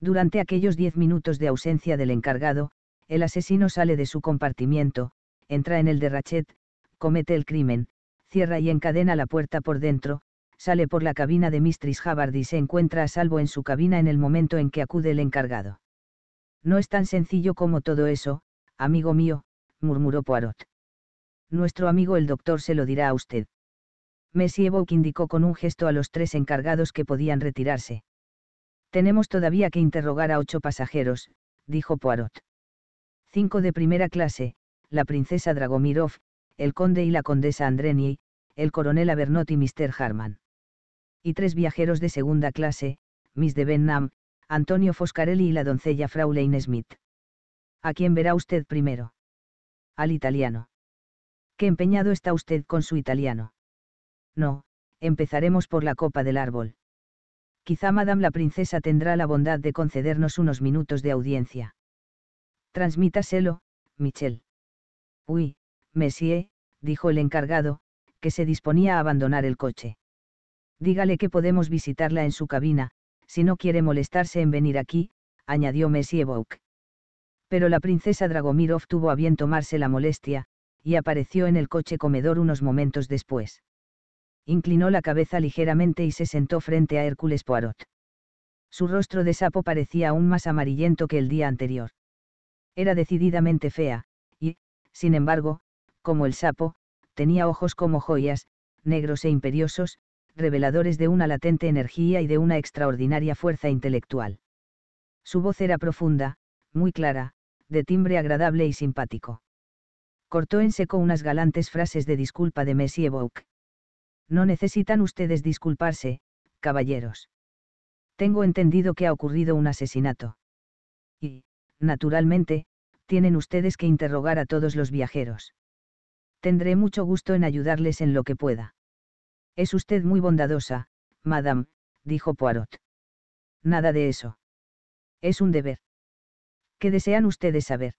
Durante aquellos diez minutos de ausencia del encargado, el asesino sale de su compartimiento, entra en el de Rachet, comete el crimen, cierra y encadena la puerta por dentro, sale por la cabina de Mistress Havard y se encuentra a salvo en su cabina en el momento en que acude el encargado. No es tan sencillo como todo eso, amigo mío, murmuró Poirot. Nuestro amigo el doctor se lo dirá a usted. Messie evoque indicó con un gesto a los tres encargados que podían retirarse. Tenemos todavía que interrogar a ocho pasajeros, dijo Poirot. Cinco de primera clase, la princesa Dragomirov, el conde y la condesa Andreni, el coronel Avernot y Mr. Harman y tres viajeros de segunda clase, Miss de Benham, Antonio Foscarelli y la doncella Fraulein Smith. ¿A quién verá usted primero? Al italiano. ¿Qué empeñado está usted con su italiano? No, empezaremos por la copa del árbol. Quizá Madame la Princesa tendrá la bondad de concedernos unos minutos de audiencia. Transmítaselo, Michel. Uy, monsieur, dijo el encargado, que se disponía a abandonar el coche. Dígale que podemos visitarla en su cabina, si no quiere molestarse en venir aquí, añadió Bouk. Pero la princesa Dragomirov tuvo a bien tomarse la molestia, y apareció en el coche comedor unos momentos después. Inclinó la cabeza ligeramente y se sentó frente a Hércules Poirot. Su rostro de sapo parecía aún más amarillento que el día anterior. Era decididamente fea, y, sin embargo, como el sapo, tenía ojos como joyas, negros e imperiosos, reveladores de una latente energía y de una extraordinaria fuerza intelectual. Su voz era profunda, muy clara, de timbre agradable y simpático. Cortó en seco unas galantes frases de disculpa de Messie Evoque. No necesitan ustedes disculparse, caballeros. Tengo entendido que ha ocurrido un asesinato. Y, naturalmente, tienen ustedes que interrogar a todos los viajeros. Tendré mucho gusto en ayudarles en lo que pueda. Es usted muy bondadosa, madame, dijo Poirot. Nada de eso. Es un deber. ¿Qué desean ustedes saber?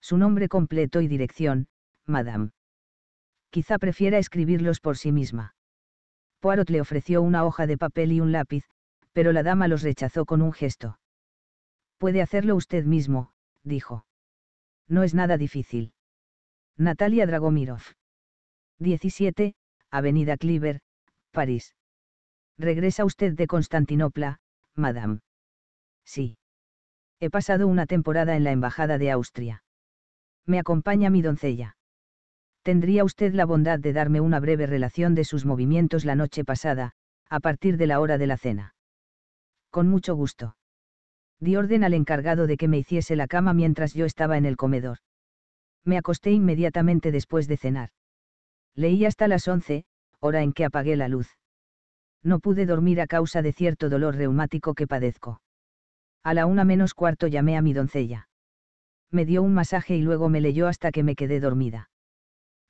Su nombre completo y dirección, madame. Quizá prefiera escribirlos por sí misma. Poirot le ofreció una hoja de papel y un lápiz, pero la dama los rechazó con un gesto. Puede hacerlo usted mismo, dijo. No es nada difícil. Natalia Dragomirov. 17, Avenida Cliver, París. Regresa usted de Constantinopla, madame. Sí. He pasado una temporada en la Embajada de Austria. Me acompaña mi doncella. Tendría usted la bondad de darme una breve relación de sus movimientos la noche pasada, a partir de la hora de la cena. Con mucho gusto. Di orden al encargado de que me hiciese la cama mientras yo estaba en el comedor. Me acosté inmediatamente después de cenar. Leí hasta las once, hora en que apagué la luz. No pude dormir a causa de cierto dolor reumático que padezco. A la una menos cuarto llamé a mi doncella. Me dio un masaje y luego me leyó hasta que me quedé dormida.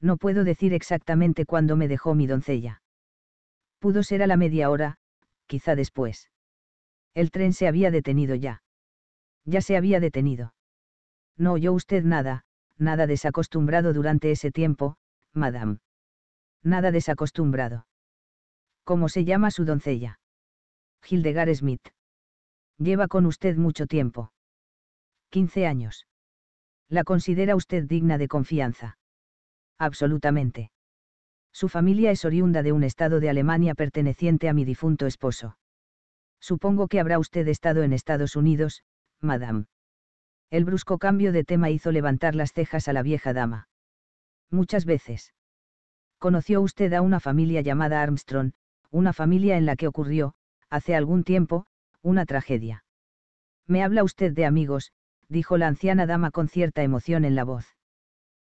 No puedo decir exactamente cuándo me dejó mi doncella. Pudo ser a la media hora, quizá después. El tren se había detenido ya. Ya se había detenido. No oyó usted nada, nada desacostumbrado durante ese tiempo, madame nada desacostumbrado. ¿Cómo se llama su doncella? Hildegard Smith. Lleva con usted mucho tiempo. 15 años. ¿La considera usted digna de confianza? Absolutamente. Su familia es oriunda de un estado de Alemania perteneciente a mi difunto esposo. Supongo que habrá usted estado en Estados Unidos, madame. El brusco cambio de tema hizo levantar las cejas a la vieja dama. Muchas veces conoció usted a una familia llamada Armstrong, una familia en la que ocurrió, hace algún tiempo, una tragedia. Me habla usted de amigos, dijo la anciana dama con cierta emoción en la voz.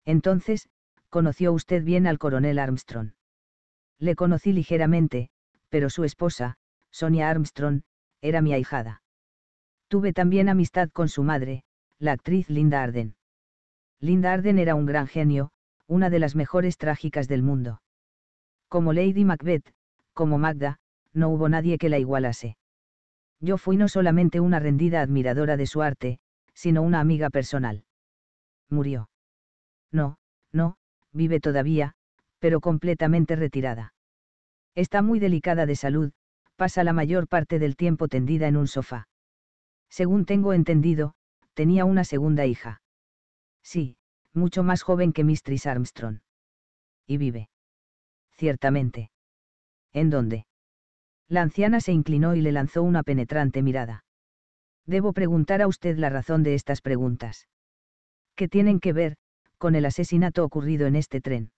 Entonces, conoció usted bien al coronel Armstrong. Le conocí ligeramente, pero su esposa, Sonia Armstrong, era mi ahijada. Tuve también amistad con su madre, la actriz Linda Arden. Linda Arden era un gran genio, una de las mejores trágicas del mundo. Como Lady Macbeth, como Magda, no hubo nadie que la igualase. Yo fui no solamente una rendida admiradora de su arte, sino una amiga personal. Murió. No, no, vive todavía, pero completamente retirada. Está muy delicada de salud, pasa la mayor parte del tiempo tendida en un sofá. Según tengo entendido, tenía una segunda hija. Sí, mucho más joven que Mistress Armstrong. Y vive. Ciertamente. ¿En dónde? La anciana se inclinó y le lanzó una penetrante mirada. Debo preguntar a usted la razón de estas preguntas. ¿Qué tienen que ver, con el asesinato ocurrido en este tren?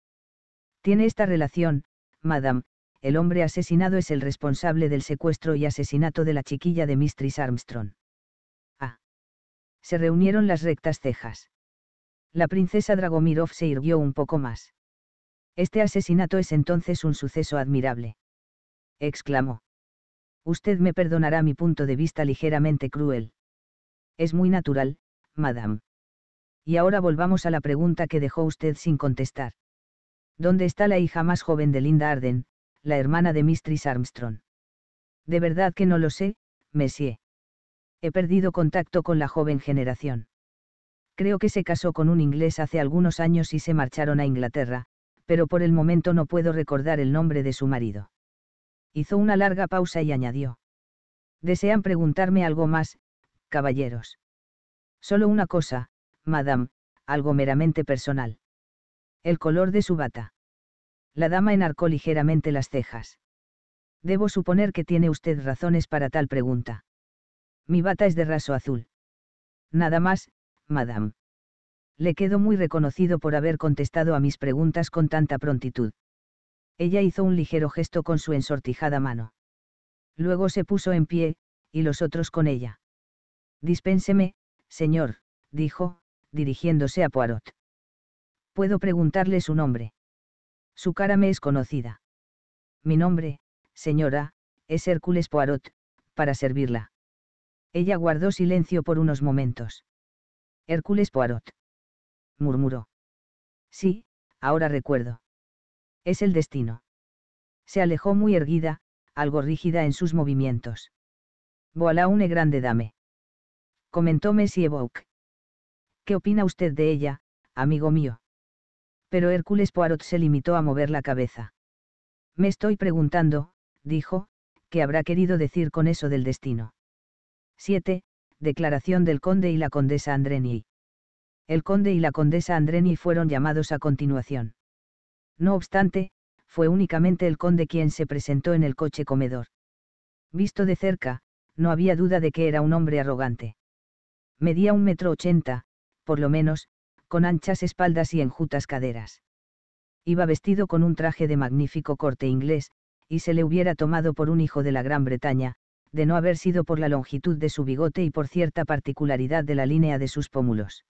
Tiene esta relación, madame, el hombre asesinado es el responsable del secuestro y asesinato de la chiquilla de Mistress Armstrong. Ah. Se reunieron las rectas cejas la princesa Dragomirov se irguió un poco más. Este asesinato es entonces un suceso admirable. Exclamó. Usted me perdonará mi punto de vista ligeramente cruel. Es muy natural, madame. Y ahora volvamos a la pregunta que dejó usted sin contestar. ¿Dónde está la hija más joven de Linda Arden, la hermana de Mistress Armstrong? De verdad que no lo sé, monsieur. He perdido contacto con la joven generación creo que se casó con un inglés hace algunos años y se marcharon a Inglaterra, pero por el momento no puedo recordar el nombre de su marido. Hizo una larga pausa y añadió. Desean preguntarme algo más, caballeros. Solo una cosa, madame, algo meramente personal. El color de su bata. La dama enarcó ligeramente las cejas. Debo suponer que tiene usted razones para tal pregunta. Mi bata es de raso azul. Nada más, madame. Le quedo muy reconocido por haber contestado a mis preguntas con tanta prontitud. Ella hizo un ligero gesto con su ensortijada mano. Luego se puso en pie, y los otros con ella. Dispénseme, señor, dijo, dirigiéndose a Poirot. Puedo preguntarle su nombre. Su cara me es conocida. Mi nombre, señora, es Hércules Poirot, para servirla. Ella guardó silencio por unos momentos. Hércules Poirot. Murmuró. Sí, ahora recuerdo. Es el destino. Se alejó muy erguida, algo rígida en sus movimientos. Voilà une grande dame. Comentó Messi Evoque. ¿Qué opina usted de ella, amigo mío? Pero Hércules Poirot se limitó a mover la cabeza. Me estoy preguntando, dijo, qué habrá querido decir con eso del destino. 7 declaración del conde y la condesa Andreni. El conde y la condesa Andreni fueron llamados a continuación. No obstante, fue únicamente el conde quien se presentó en el coche comedor. Visto de cerca, no había duda de que era un hombre arrogante. Medía un metro ochenta, por lo menos, con anchas espaldas y enjutas caderas. Iba vestido con un traje de magnífico corte inglés, y se le hubiera tomado por un hijo de la Gran Bretaña, de no haber sido por la longitud de su bigote y por cierta particularidad de la línea de sus pómulos.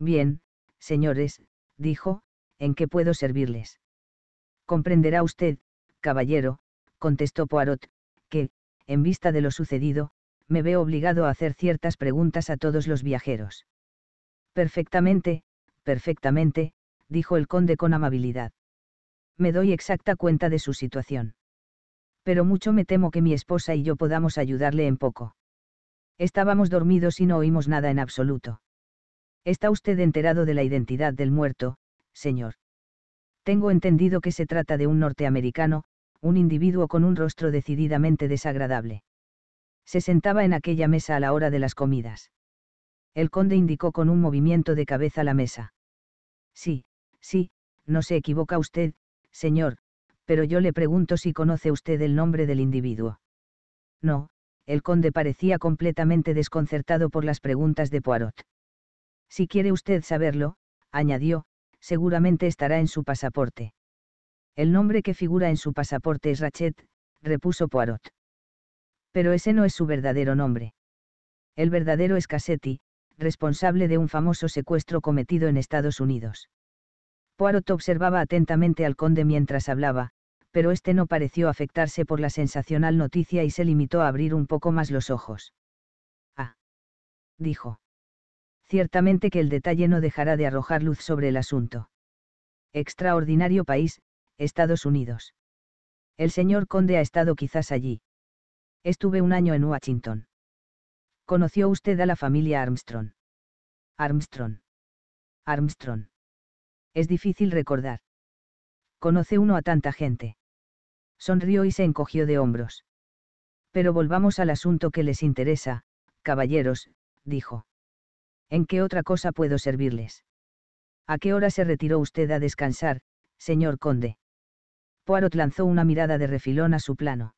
Bien, señores, dijo, ¿en qué puedo servirles? Comprenderá usted, caballero, contestó Poirot, que, en vista de lo sucedido, me veo obligado a hacer ciertas preguntas a todos los viajeros. Perfectamente, perfectamente, dijo el conde con amabilidad. Me doy exacta cuenta de su situación pero mucho me temo que mi esposa y yo podamos ayudarle en poco. Estábamos dormidos y no oímos nada en absoluto. ¿Está usted enterado de la identidad del muerto, señor? Tengo entendido que se trata de un norteamericano, un individuo con un rostro decididamente desagradable. Se sentaba en aquella mesa a la hora de las comidas. El conde indicó con un movimiento de cabeza la mesa. Sí, sí, no se equivoca usted, señor, pero yo le pregunto si conoce usted el nombre del individuo. No, el conde parecía completamente desconcertado por las preguntas de Poirot. Si quiere usted saberlo, añadió, seguramente estará en su pasaporte. El nombre que figura en su pasaporte es Rachet, repuso Poirot. Pero ese no es su verdadero nombre. El verdadero es Cassetti, responsable de un famoso secuestro cometido en Estados Unidos. Poirot observaba atentamente al conde mientras hablaba, pero este no pareció afectarse por la sensacional noticia y se limitó a abrir un poco más los ojos. Ah. dijo. Ciertamente que el detalle no dejará de arrojar luz sobre el asunto. Extraordinario país, Estados Unidos. El señor conde ha estado quizás allí. Estuve un año en Washington. ¿Conoció usted a la familia Armstrong? Armstrong. Armstrong. Es difícil recordar. Conoce uno a tanta gente. Sonrió y se encogió de hombros. Pero volvamos al asunto que les interesa, caballeros, dijo. ¿En qué otra cosa puedo servirles? ¿A qué hora se retiró usted a descansar, señor conde? Poirot lanzó una mirada de refilón a su plano.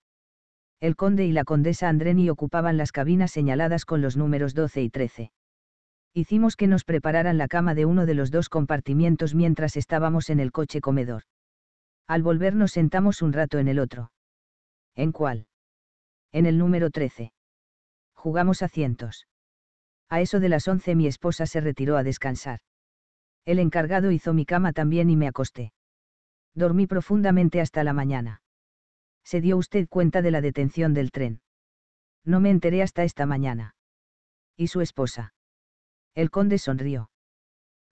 El conde y la condesa Andreni ocupaban las cabinas señaladas con los números 12 y 13. Hicimos que nos prepararan la cama de uno de los dos compartimientos mientras estábamos en el coche comedor. Al volver nos sentamos un rato en el otro. ¿En cuál? En el número 13. Jugamos a cientos. A eso de las 11 mi esposa se retiró a descansar. El encargado hizo mi cama también y me acosté. Dormí profundamente hasta la mañana. ¿Se dio usted cuenta de la detención del tren? No me enteré hasta esta mañana. ¿Y su esposa? El conde sonrió.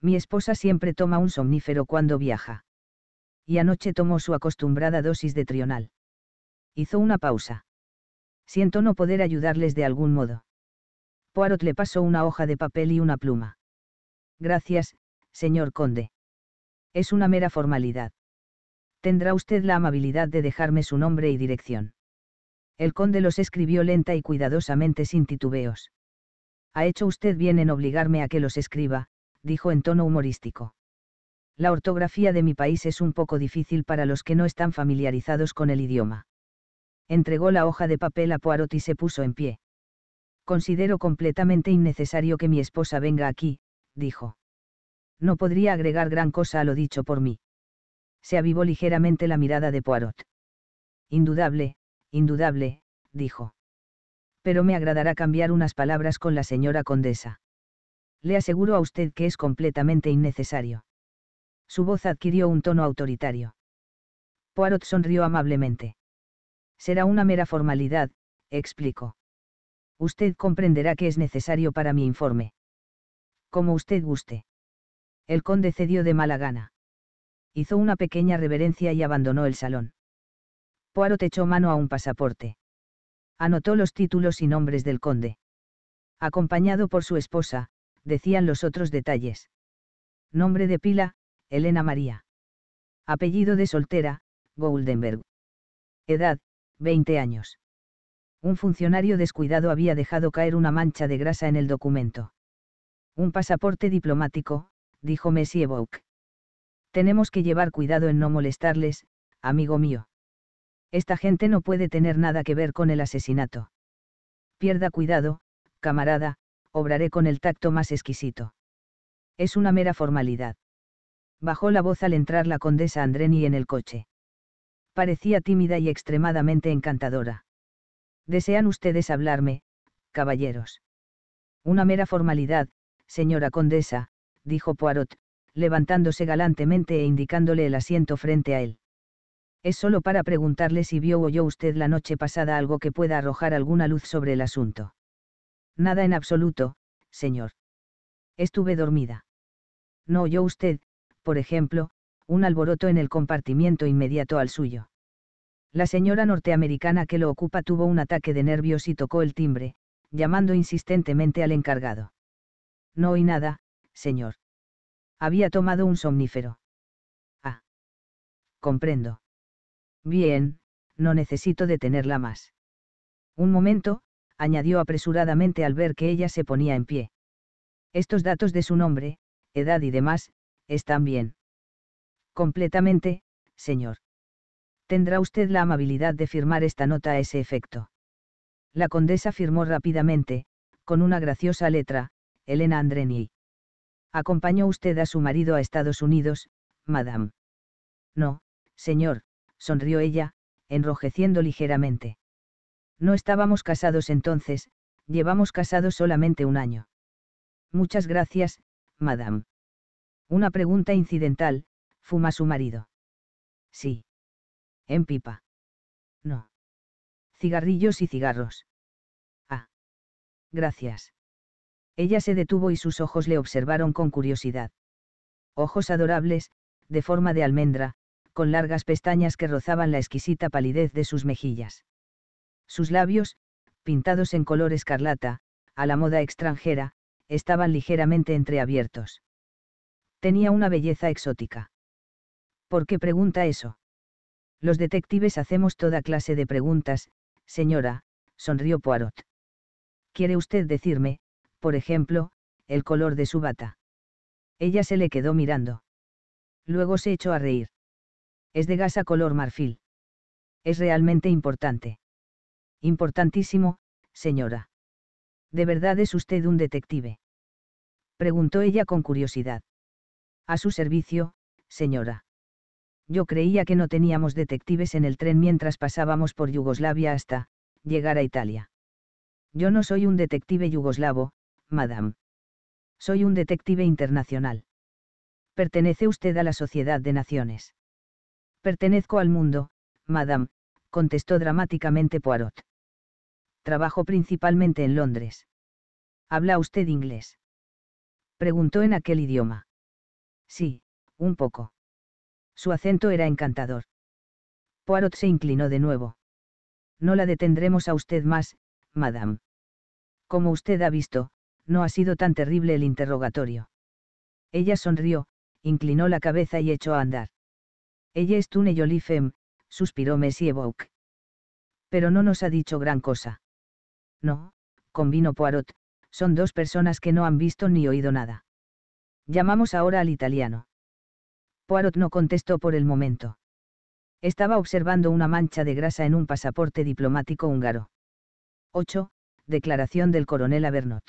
Mi esposa siempre toma un somnífero cuando viaja y anoche tomó su acostumbrada dosis de trional. Hizo una pausa. Siento no poder ayudarles de algún modo. Poirot le pasó una hoja de papel y una pluma. Gracias, señor conde. Es una mera formalidad. Tendrá usted la amabilidad de dejarme su nombre y dirección. El conde los escribió lenta y cuidadosamente sin titubeos. Ha hecho usted bien en obligarme a que los escriba, dijo en tono humorístico la ortografía de mi país es un poco difícil para los que no están familiarizados con el idioma. Entregó la hoja de papel a Poirot y se puso en pie. Considero completamente innecesario que mi esposa venga aquí, dijo. No podría agregar gran cosa a lo dicho por mí. Se avivó ligeramente la mirada de Poirot. Indudable, indudable, dijo. Pero me agradará cambiar unas palabras con la señora condesa. Le aseguro a usted que es completamente innecesario. Su voz adquirió un tono autoritario. Poirot sonrió amablemente. Será una mera formalidad, explicó. Usted comprenderá que es necesario para mi informe. Como usted guste. El conde cedió de mala gana. Hizo una pequeña reverencia y abandonó el salón. Poirot echó mano a un pasaporte. Anotó los títulos y nombres del conde. Acompañado por su esposa, decían los otros detalles. Nombre de pila, Elena María. Apellido de soltera, Goldenberg. Edad, 20 años. Un funcionario descuidado había dejado caer una mancha de grasa en el documento. Un pasaporte diplomático, dijo Messie Bouk. Tenemos que llevar cuidado en no molestarles, amigo mío. Esta gente no puede tener nada que ver con el asesinato. Pierda cuidado, camarada, obraré con el tacto más exquisito. Es una mera formalidad bajó la voz al entrar la condesa Andreni en el coche. Parecía tímida y extremadamente encantadora. Desean ustedes hablarme, caballeros. Una mera formalidad, señora condesa, dijo Poirot, levantándose galantemente e indicándole el asiento frente a él. Es solo para preguntarle si vio o oyó usted la noche pasada algo que pueda arrojar alguna luz sobre el asunto. Nada en absoluto, señor. Estuve dormida. No oyó usted, por ejemplo, un alboroto en el compartimiento inmediato al suyo. La señora norteamericana que lo ocupa tuvo un ataque de nervios y tocó el timbre, llamando insistentemente al encargado. No oí nada, señor. Había tomado un somnífero. Ah. Comprendo. Bien, no necesito detenerla más. Un momento, añadió apresuradamente al ver que ella se ponía en pie. Estos datos de su nombre, edad y demás, están bien. Completamente, señor. Tendrá usted la amabilidad de firmar esta nota a ese efecto. La condesa firmó rápidamente, con una graciosa letra, Elena Andreni. ¿Acompañó usted a su marido a Estados Unidos, madame? No, señor, sonrió ella, enrojeciendo ligeramente. No estábamos casados entonces, llevamos casados solamente un año. Muchas gracias, madame. Una pregunta incidental, ¿fuma su marido? Sí. ¿En pipa? No. Cigarrillos y cigarros. Ah. Gracias. Ella se detuvo y sus ojos le observaron con curiosidad. Ojos adorables, de forma de almendra, con largas pestañas que rozaban la exquisita palidez de sus mejillas. Sus labios, pintados en color escarlata, a la moda extranjera, estaban ligeramente entreabiertos tenía una belleza exótica. ¿Por qué pregunta eso? Los detectives hacemos toda clase de preguntas, señora, sonrió Poirot. ¿Quiere usted decirme, por ejemplo, el color de su bata? Ella se le quedó mirando. Luego se echó a reír. Es de gasa color marfil. Es realmente importante. Importantísimo, señora. ¿De verdad es usted un detective? Preguntó ella con curiosidad. A su servicio, señora. Yo creía que no teníamos detectives en el tren mientras pasábamos por Yugoslavia hasta llegar a Italia. Yo no soy un detective yugoslavo, madame. Soy un detective internacional. Pertenece usted a la Sociedad de Naciones. Pertenezco al mundo, madame, contestó dramáticamente Poirot. Trabajo principalmente en Londres. ¿Habla usted inglés? Preguntó en aquel idioma. Sí, un poco. Su acento era encantador. Poirot se inclinó de nuevo. No la detendremos a usted más, madame. Como usted ha visto, no ha sido tan terrible el interrogatorio. Ella sonrió, inclinó la cabeza y echó a andar. Ella es Tune Yolifem, suspiró Messie Bouk. Pero no nos ha dicho gran cosa. No, convino Poirot, son dos personas que no han visto ni oído nada. Llamamos ahora al italiano. Poirot no contestó por el momento. Estaba observando una mancha de grasa en un pasaporte diplomático húngaro. 8. Declaración del coronel Avernot.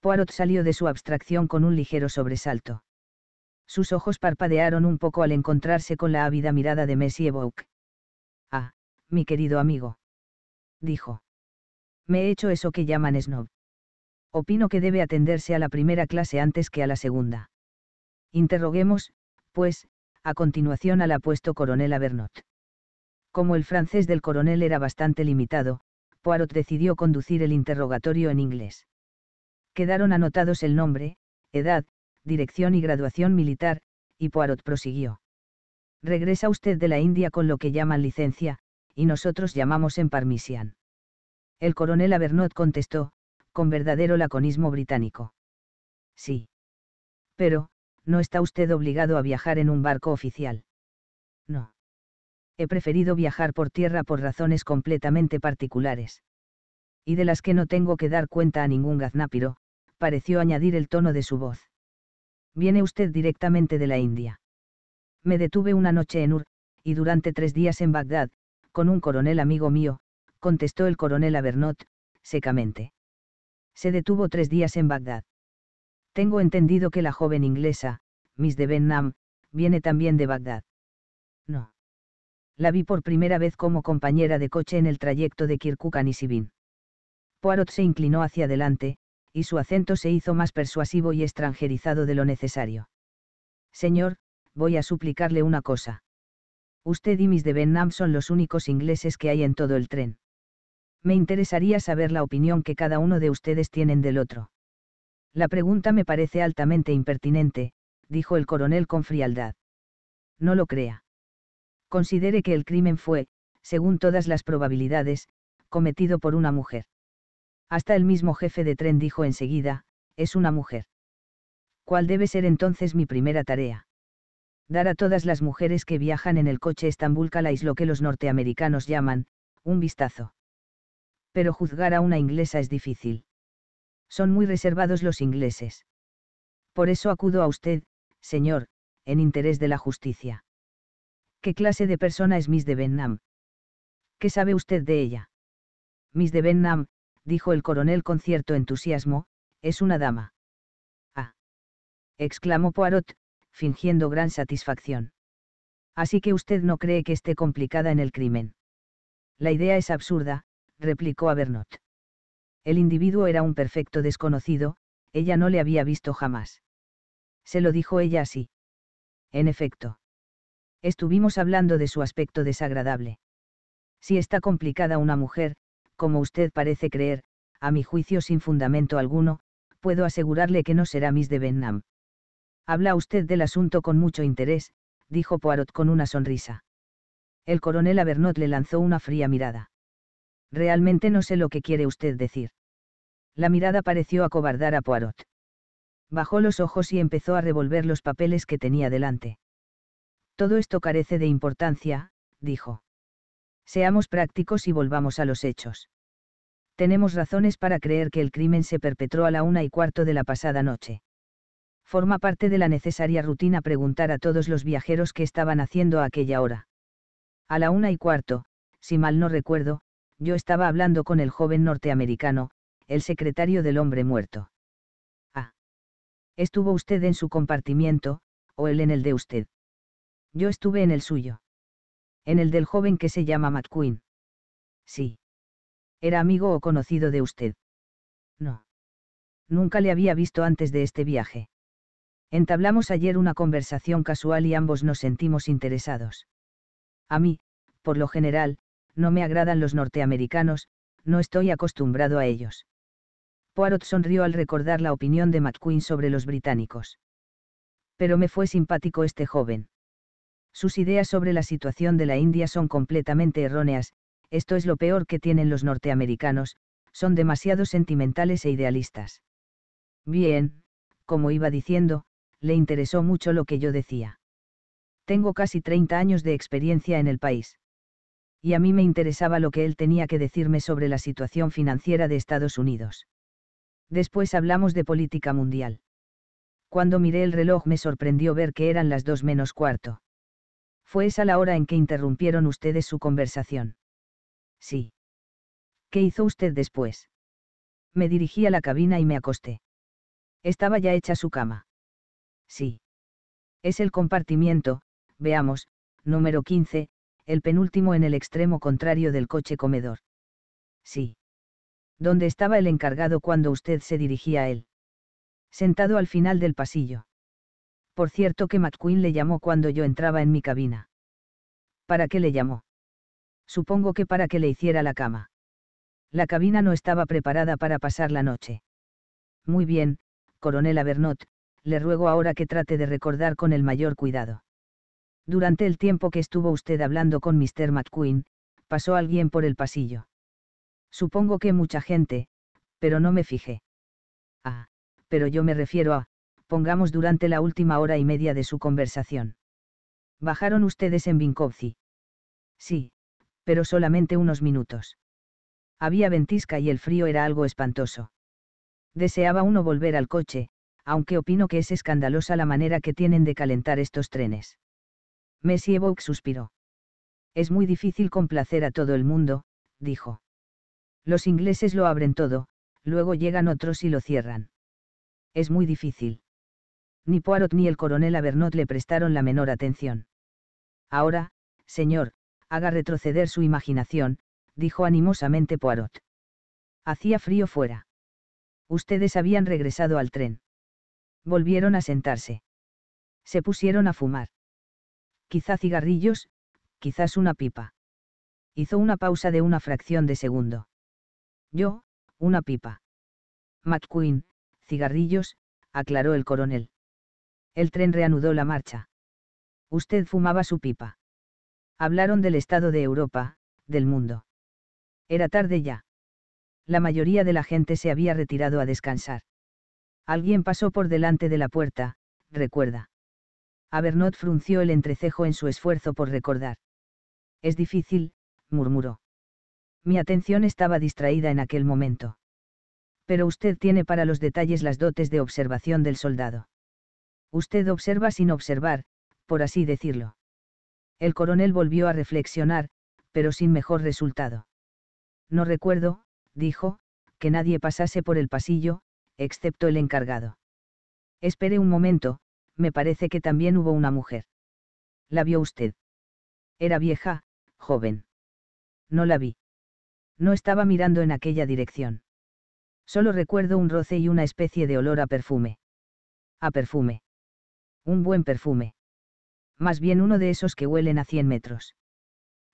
Poirot salió de su abstracción con un ligero sobresalto. Sus ojos parpadearon un poco al encontrarse con la ávida mirada de Messie Bouc. — Ah, mi querido amigo. Dijo. Me he hecho eso que llaman snob opino que debe atenderse a la primera clase antes que a la segunda. Interroguemos, pues, a continuación al apuesto coronel Avernot. Como el francés del coronel era bastante limitado, Poirot decidió conducir el interrogatorio en inglés. Quedaron anotados el nombre, edad, dirección y graduación militar, y Poirot prosiguió. Regresa usted de la India con lo que llaman licencia, y nosotros llamamos en Parmisian. El coronel Avernot contestó, con verdadero laconismo británico. Sí. Pero, no está usted obligado a viajar en un barco oficial. No. He preferido viajar por tierra por razones completamente particulares. Y de las que no tengo que dar cuenta a ningún gaznápiro, pareció añadir el tono de su voz. Viene usted directamente de la India. Me detuve una noche en Ur, y durante tres días en Bagdad, con un coronel amigo mío, contestó el coronel Avernot, secamente se detuvo tres días en Bagdad. Tengo entendido que la joven inglesa, Miss de Benham, viene también de Bagdad. No. La vi por primera vez como compañera de coche en el trayecto de Kirkuk a Nisibin. Poirot se inclinó hacia adelante, y su acento se hizo más persuasivo y extranjerizado de lo necesario. Señor, voy a suplicarle una cosa. Usted y Miss de Benham son los únicos ingleses que hay en todo el tren me interesaría saber la opinión que cada uno de ustedes tienen del otro. La pregunta me parece altamente impertinente, dijo el coronel con frialdad. No lo crea. Considere que el crimen fue, según todas las probabilidades, cometido por una mujer. Hasta el mismo jefe de tren dijo enseguida, es una mujer. ¿Cuál debe ser entonces mi primera tarea? Dar a todas las mujeres que viajan en el coche estambul lo que los norteamericanos llaman, un vistazo pero juzgar a una inglesa es difícil. Son muy reservados los ingleses. Por eso acudo a usted, señor, en interés de la justicia. ¿Qué clase de persona es Miss de Benham? ¿Qué sabe usted de ella? Miss de Benham, dijo el coronel con cierto entusiasmo, es una dama. Ah. exclamó Poirot, fingiendo gran satisfacción. Así que usted no cree que esté complicada en el crimen. La idea es absurda, replicó Avernot. El individuo era un perfecto desconocido, ella no le había visto jamás. Se lo dijo ella así. En efecto. Estuvimos hablando de su aspecto desagradable. Si está complicada una mujer, como usted parece creer, a mi juicio sin fundamento alguno, puedo asegurarle que no será Miss de Benham. Habla usted del asunto con mucho interés, dijo Poirot con una sonrisa. El coronel Avernot le lanzó una fría mirada. Realmente no sé lo que quiere usted decir. La mirada pareció acobardar a Poirot. Bajó los ojos y empezó a revolver los papeles que tenía delante. Todo esto carece de importancia, dijo. Seamos prácticos y volvamos a los hechos. Tenemos razones para creer que el crimen se perpetró a la una y cuarto de la pasada noche. Forma parte de la necesaria rutina preguntar a todos los viajeros qué estaban haciendo a aquella hora. A la una y cuarto, si mal no recuerdo, yo estaba hablando con el joven norteamericano, el secretario del hombre muerto. Ah. Estuvo usted en su compartimiento, o él en el de usted. Yo estuve en el suyo. En el del joven que se llama McQueen. Sí. ¿Era amigo o conocido de usted? No. Nunca le había visto antes de este viaje. Entablamos ayer una conversación casual y ambos nos sentimos interesados. A mí, por lo general, no me agradan los norteamericanos, no estoy acostumbrado a ellos. Poirot sonrió al recordar la opinión de McQueen sobre los británicos. Pero me fue simpático este joven. Sus ideas sobre la situación de la India son completamente erróneas, esto es lo peor que tienen los norteamericanos, son demasiado sentimentales e idealistas. Bien, como iba diciendo, le interesó mucho lo que yo decía. Tengo casi 30 años de experiencia en el país y a mí me interesaba lo que él tenía que decirme sobre la situación financiera de Estados Unidos. Después hablamos de política mundial. Cuando miré el reloj me sorprendió ver que eran las dos menos cuarto. Fue esa la hora en que interrumpieron ustedes su conversación. Sí. ¿Qué hizo usted después? Me dirigí a la cabina y me acosté. Estaba ya hecha su cama. Sí. Es el compartimiento, veamos, número 15, el penúltimo en el extremo contrario del coche comedor. Sí. ¿Dónde estaba el encargado cuando usted se dirigía a él? Sentado al final del pasillo. Por cierto que McQueen le llamó cuando yo entraba en mi cabina. ¿Para qué le llamó? Supongo que para que le hiciera la cama. La cabina no estaba preparada para pasar la noche. Muy bien, coronel Avernot, le ruego ahora que trate de recordar con el mayor cuidado. Durante el tiempo que estuvo usted hablando con Mr. McQueen, pasó alguien por el pasillo. Supongo que mucha gente, pero no me fijé. Ah, pero yo me refiero a, pongamos durante la última hora y media de su conversación. ¿Bajaron ustedes en Vinkovci? Sí, pero solamente unos minutos. Había ventisca y el frío era algo espantoso. Deseaba uno volver al coche, aunque opino que es escandalosa la manera que tienen de calentar estos trenes. Messi Evoque suspiró. Es muy difícil complacer a todo el mundo, dijo. Los ingleses lo abren todo, luego llegan otros y lo cierran. Es muy difícil. Ni Poirot ni el coronel Avernot le prestaron la menor atención. Ahora, señor, haga retroceder su imaginación, dijo animosamente Poirot. Hacía frío fuera. Ustedes habían regresado al tren. Volvieron a sentarse. Se pusieron a fumar quizá cigarrillos, quizás una pipa. Hizo una pausa de una fracción de segundo. Yo, una pipa. McQueen, cigarrillos, aclaró el coronel. El tren reanudó la marcha. Usted fumaba su pipa. Hablaron del estado de Europa, del mundo. Era tarde ya. La mayoría de la gente se había retirado a descansar. Alguien pasó por delante de la puerta, recuerda. Abernot frunció el entrecejo en su esfuerzo por recordar. Es difícil, murmuró. Mi atención estaba distraída en aquel momento. Pero usted tiene para los detalles las dotes de observación del soldado. Usted observa sin observar, por así decirlo. El coronel volvió a reflexionar, pero sin mejor resultado. No recuerdo, dijo, que nadie pasase por el pasillo, excepto el encargado. Espere un momento, me parece que también hubo una mujer. ¿La vio usted? Era vieja, joven. No la vi. No estaba mirando en aquella dirección. Solo recuerdo un roce y una especie de olor a perfume. A perfume. Un buen perfume. Más bien uno de esos que huelen a cien metros.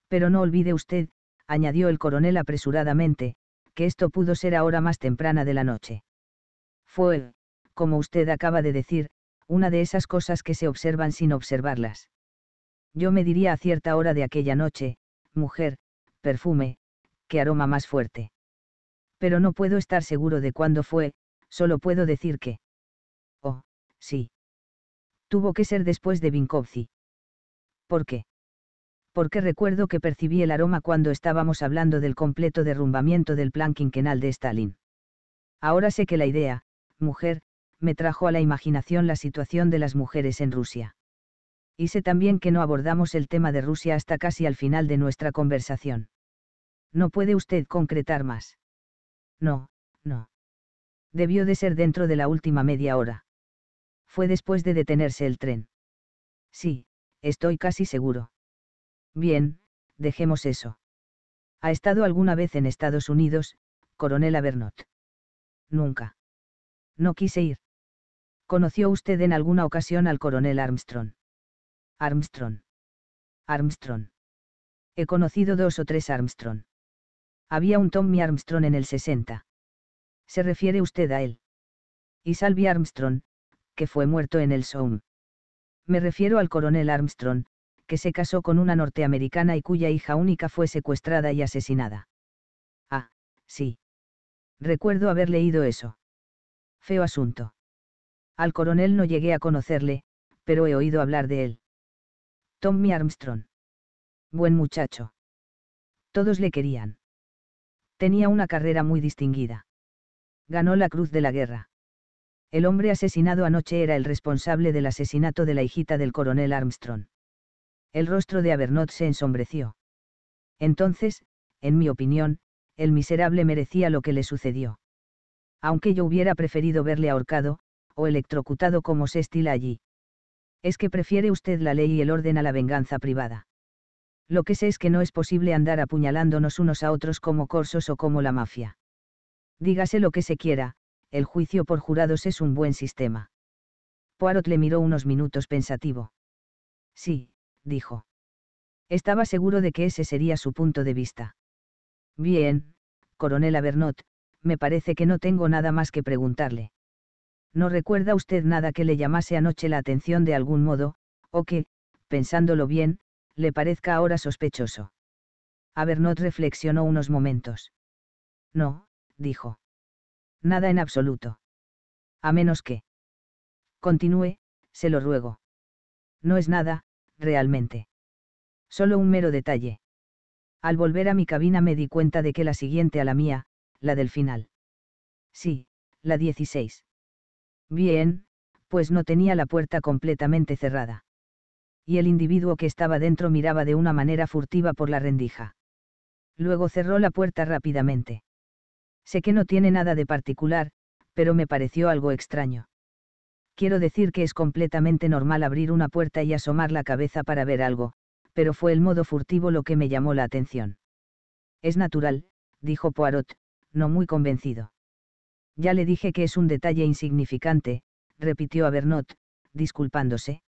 Pero no olvide usted, añadió el coronel apresuradamente, que esto pudo ser ahora más temprana de la noche. Fue, como usted acaba de decir, una de esas cosas que se observan sin observarlas. Yo me diría a cierta hora de aquella noche, mujer, perfume, qué aroma más fuerte. Pero no puedo estar seguro de cuándo fue, solo puedo decir que. Oh, sí. Tuvo que ser después de Vinkovci. ¿Por qué? Porque recuerdo que percibí el aroma cuando estábamos hablando del completo derrumbamiento del plan quinquenal de Stalin. Ahora sé que la idea, mujer, me trajo a la imaginación la situación de las mujeres en Rusia. Y sé también que no abordamos el tema de Rusia hasta casi al final de nuestra conversación. No puede usted concretar más. No, no. Debió de ser dentro de la última media hora. Fue después de detenerse el tren. Sí, estoy casi seguro. Bien, dejemos eso. ¿Ha estado alguna vez en Estados Unidos, coronel Avernot? Nunca. No quise ir. ¿Conoció usted en alguna ocasión al coronel Armstrong? Armstrong. Armstrong. He conocido dos o tres Armstrong. Había un Tommy Armstrong en el 60. ¿Se refiere usted a él? Y Salvi Armstrong, que fue muerto en el Somme. Me refiero al coronel Armstrong, que se casó con una norteamericana y cuya hija única fue secuestrada y asesinada. Ah, sí. Recuerdo haber leído eso. Feo asunto. Al coronel no llegué a conocerle, pero he oído hablar de él. Tommy Armstrong. Buen muchacho. Todos le querían. Tenía una carrera muy distinguida. Ganó la Cruz de la Guerra. El hombre asesinado anoche era el responsable del asesinato de la hijita del coronel Armstrong. El rostro de Avernot se ensombreció. Entonces, en mi opinión, el miserable merecía lo que le sucedió. Aunque yo hubiera preferido verle ahorcado, o electrocutado como se estila allí. Es que prefiere usted la ley y el orden a la venganza privada. Lo que sé es que no es posible andar apuñalándonos unos a otros como corsos o como la mafia. Dígase lo que se quiera, el juicio por jurados es un buen sistema. Poirot le miró unos minutos pensativo. Sí, dijo. Estaba seguro de que ese sería su punto de vista. Bien, coronel Avernot, me parece que no tengo nada más que preguntarle no recuerda usted nada que le llamase anoche la atención de algún modo, o que, pensándolo bien, le parezca ahora sospechoso. Avernot reflexionó unos momentos. No, dijo. Nada en absoluto. A menos que. Continúe, se lo ruego. No es nada, realmente. Solo un mero detalle. Al volver a mi cabina me di cuenta de que la siguiente a la mía, la del final. Sí, la 16. Bien, pues no tenía la puerta completamente cerrada. Y el individuo que estaba dentro miraba de una manera furtiva por la rendija. Luego cerró la puerta rápidamente. Sé que no tiene nada de particular, pero me pareció algo extraño. Quiero decir que es completamente normal abrir una puerta y asomar la cabeza para ver algo, pero fue el modo furtivo lo que me llamó la atención. Es natural, dijo Poirot, no muy convencido. Ya le dije que es un detalle insignificante, repitió Avernot, disculpándose.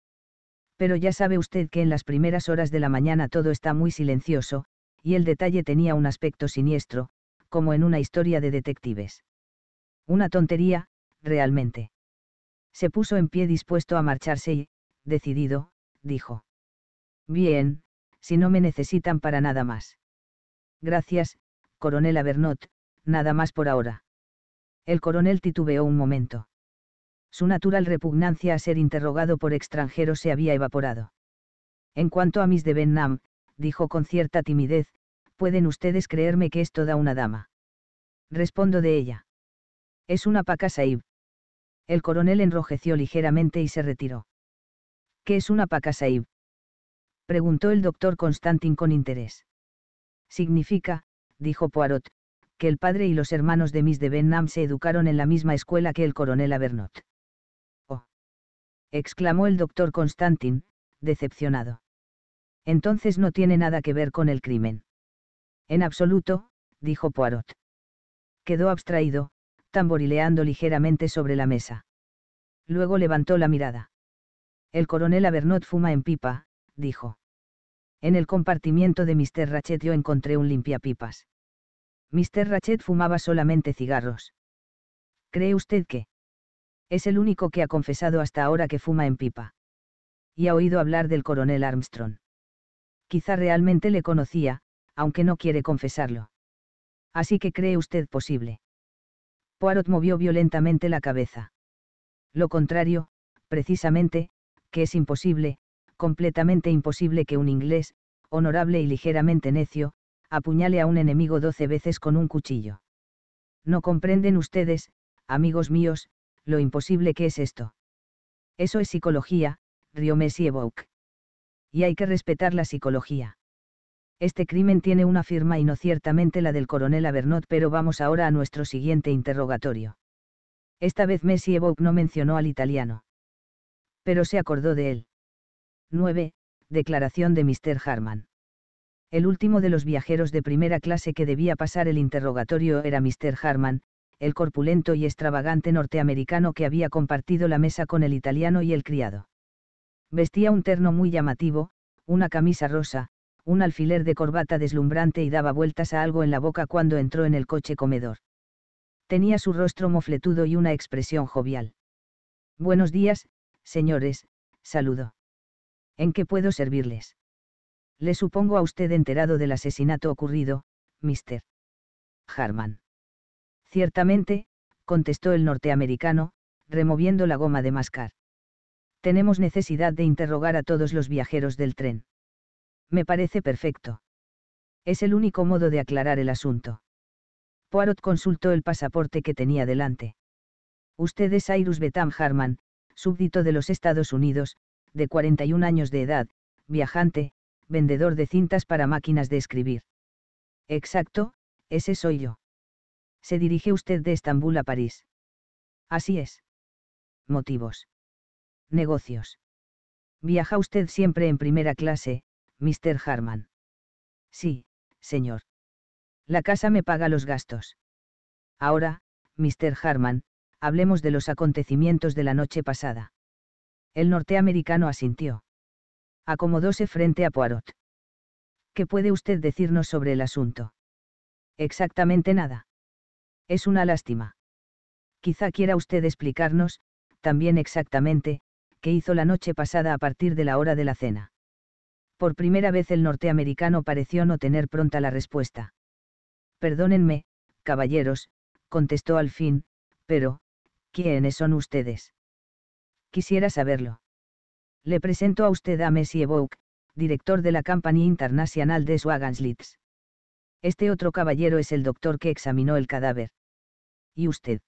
Pero ya sabe usted que en las primeras horas de la mañana todo está muy silencioso, y el detalle tenía un aspecto siniestro, como en una historia de detectives. Una tontería, realmente. Se puso en pie dispuesto a marcharse y, decidido, dijo. Bien, si no me necesitan para nada más. Gracias, coronel Avernot, nada más por ahora. El coronel titubeó un momento. Su natural repugnancia a ser interrogado por extranjeros se había evaporado. En cuanto a Miss de Vietnam, dijo con cierta timidez, pueden ustedes creerme que es toda una dama. Respondo de ella. Es una paca Saib. El coronel enrojeció ligeramente y se retiró. ¿Qué es una paca Saib? preguntó el doctor Constantin con interés. Significa, dijo Poirot, que el padre y los hermanos de Miss de Benham se educaron en la misma escuela que el coronel Avernot. ¡Oh! exclamó el doctor Constantin, decepcionado. Entonces no tiene nada que ver con el crimen. En absoluto, dijo Poirot. Quedó abstraído, tamborileando ligeramente sobre la mesa. Luego levantó la mirada. El coronel Avernot fuma en pipa, dijo. En el compartimiento de Mr. Rachet yo encontré un limpiapipas. Mr. Ratchet fumaba solamente cigarros. ¿Cree usted que? Es el único que ha confesado hasta ahora que fuma en pipa. Y ha oído hablar del coronel Armstrong. Quizá realmente le conocía, aunque no quiere confesarlo. Así que cree usted posible. Poirot movió violentamente la cabeza. Lo contrario, precisamente, que es imposible, completamente imposible que un inglés, honorable y ligeramente necio, apuñale a un enemigo doce veces con un cuchillo. No comprenden ustedes, amigos míos, lo imposible que es esto. Eso es psicología, rió Messi Evoque. Y hay que respetar la psicología. Este crimen tiene una firma y no ciertamente la del coronel Avernot, pero vamos ahora a nuestro siguiente interrogatorio. Esta vez Messi Evoque no mencionó al italiano. Pero se acordó de él. 9. Declaración de Mr. Harman. El último de los viajeros de primera clase que debía pasar el interrogatorio era Mr. Harman, el corpulento y extravagante norteamericano que había compartido la mesa con el italiano y el criado. Vestía un terno muy llamativo, una camisa rosa, un alfiler de corbata deslumbrante y daba vueltas a algo en la boca cuando entró en el coche comedor. Tenía su rostro mofletudo y una expresión jovial. Buenos días, señores, saludo. ¿En qué puedo servirles? le supongo a usted enterado del asesinato ocurrido, Mr. Harman. Ciertamente, contestó el norteamericano, removiendo la goma de mascar. Tenemos necesidad de interrogar a todos los viajeros del tren. Me parece perfecto. Es el único modo de aclarar el asunto. Poirot consultó el pasaporte que tenía delante. Usted es Cyrus Betam Harman, súbdito de los Estados Unidos, de 41 años de edad, viajante, vendedor de cintas para máquinas de escribir. Exacto, ese soy yo. Se dirige usted de Estambul a París. Así es. Motivos. Negocios. Viaja usted siempre en primera clase, Mr. Harman. Sí, señor. La casa me paga los gastos. Ahora, Mr. Harman, hablemos de los acontecimientos de la noche pasada. El norteamericano asintió acomodóse frente a Poirot. ¿Qué puede usted decirnos sobre el asunto? Exactamente nada. Es una lástima. Quizá quiera usted explicarnos, también exactamente, qué hizo la noche pasada a partir de la hora de la cena. Por primera vez el norteamericano pareció no tener pronta la respuesta. Perdónenme, caballeros, contestó al fin, pero, ¿quiénes son ustedes? Quisiera saberlo. Le presento a usted a Messi Bouc, director de la compañía Internacional de Swaganslitz. Este otro caballero es el doctor que examinó el cadáver. ¿Y usted?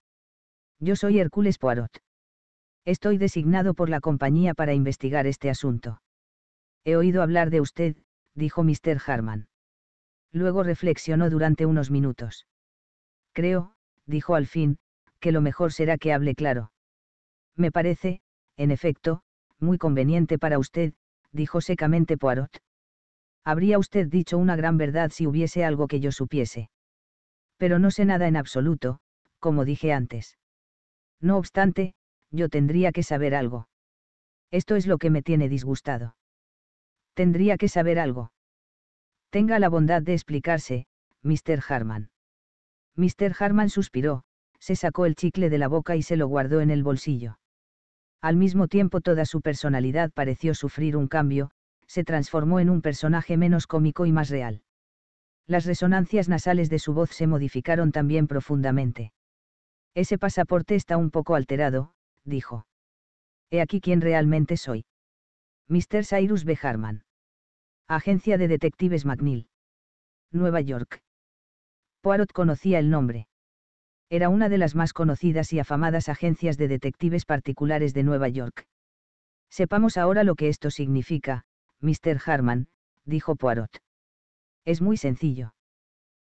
Yo soy Hércules Poirot. Estoy designado por la compañía para investigar este asunto. He oído hablar de usted, dijo Mr. Harman. Luego reflexionó durante unos minutos. Creo, dijo al fin, que lo mejor será que hable claro. Me parece, en efecto, muy conveniente para usted, dijo secamente Poirot. Habría usted dicho una gran verdad si hubiese algo que yo supiese. Pero no sé nada en absoluto, como dije antes. No obstante, yo tendría que saber algo. Esto es lo que me tiene disgustado. Tendría que saber algo. Tenga la bondad de explicarse, Mr. Harman. Mr. Harman suspiró, se sacó el chicle de la boca y se lo guardó en el bolsillo. Al mismo tiempo toda su personalidad pareció sufrir un cambio, se transformó en un personaje menos cómico y más real. Las resonancias nasales de su voz se modificaron también profundamente. Ese pasaporte está un poco alterado, dijo. He aquí quien realmente soy. Mr. Cyrus B. Harman. Agencia de Detectives McNeil. Nueva York. Poirot conocía el nombre era una de las más conocidas y afamadas agencias de detectives particulares de Nueva York. Sepamos ahora lo que esto significa, Mr. Harman, dijo Poirot. Es muy sencillo.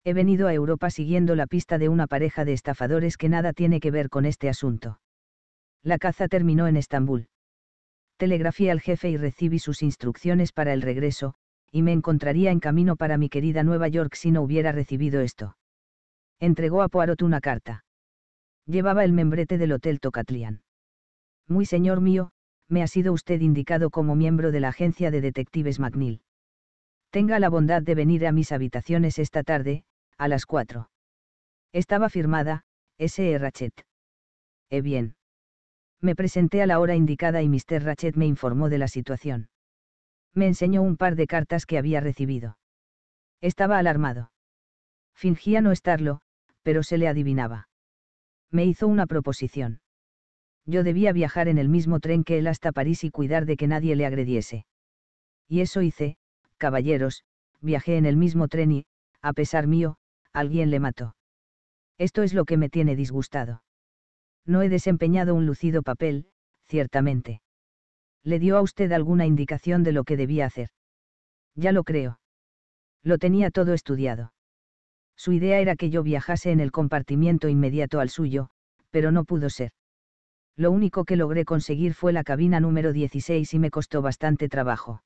He venido a Europa siguiendo la pista de una pareja de estafadores que nada tiene que ver con este asunto. La caza terminó en Estambul. Telegrafé al jefe y recibí sus instrucciones para el regreso, y me encontraría en camino para mi querida Nueva York si no hubiera recibido esto. Entregó a Poirot una carta. Llevaba el membrete del Hotel Tocatlián. Muy señor mío, me ha sido usted indicado como miembro de la agencia de detectives McNeil. Tenga la bondad de venir a mis habitaciones esta tarde, a las cuatro. Estaba firmada, S. Rachet. Eh bien. Me presenté a la hora indicada y Mr. Ratchet me informó de la situación. Me enseñó un par de cartas que había recibido. Estaba alarmado. Fingía no estarlo, pero se le adivinaba. Me hizo una proposición. Yo debía viajar en el mismo tren que él hasta París y cuidar de que nadie le agrediese. Y eso hice, caballeros, viajé en el mismo tren y, a pesar mío, alguien le mató. Esto es lo que me tiene disgustado. No he desempeñado un lucido papel, ciertamente. ¿Le dio a usted alguna indicación de lo que debía hacer? Ya lo creo. Lo tenía todo estudiado. Su idea era que yo viajase en el compartimiento inmediato al suyo, pero no pudo ser. Lo único que logré conseguir fue la cabina número 16 y me costó bastante trabajo.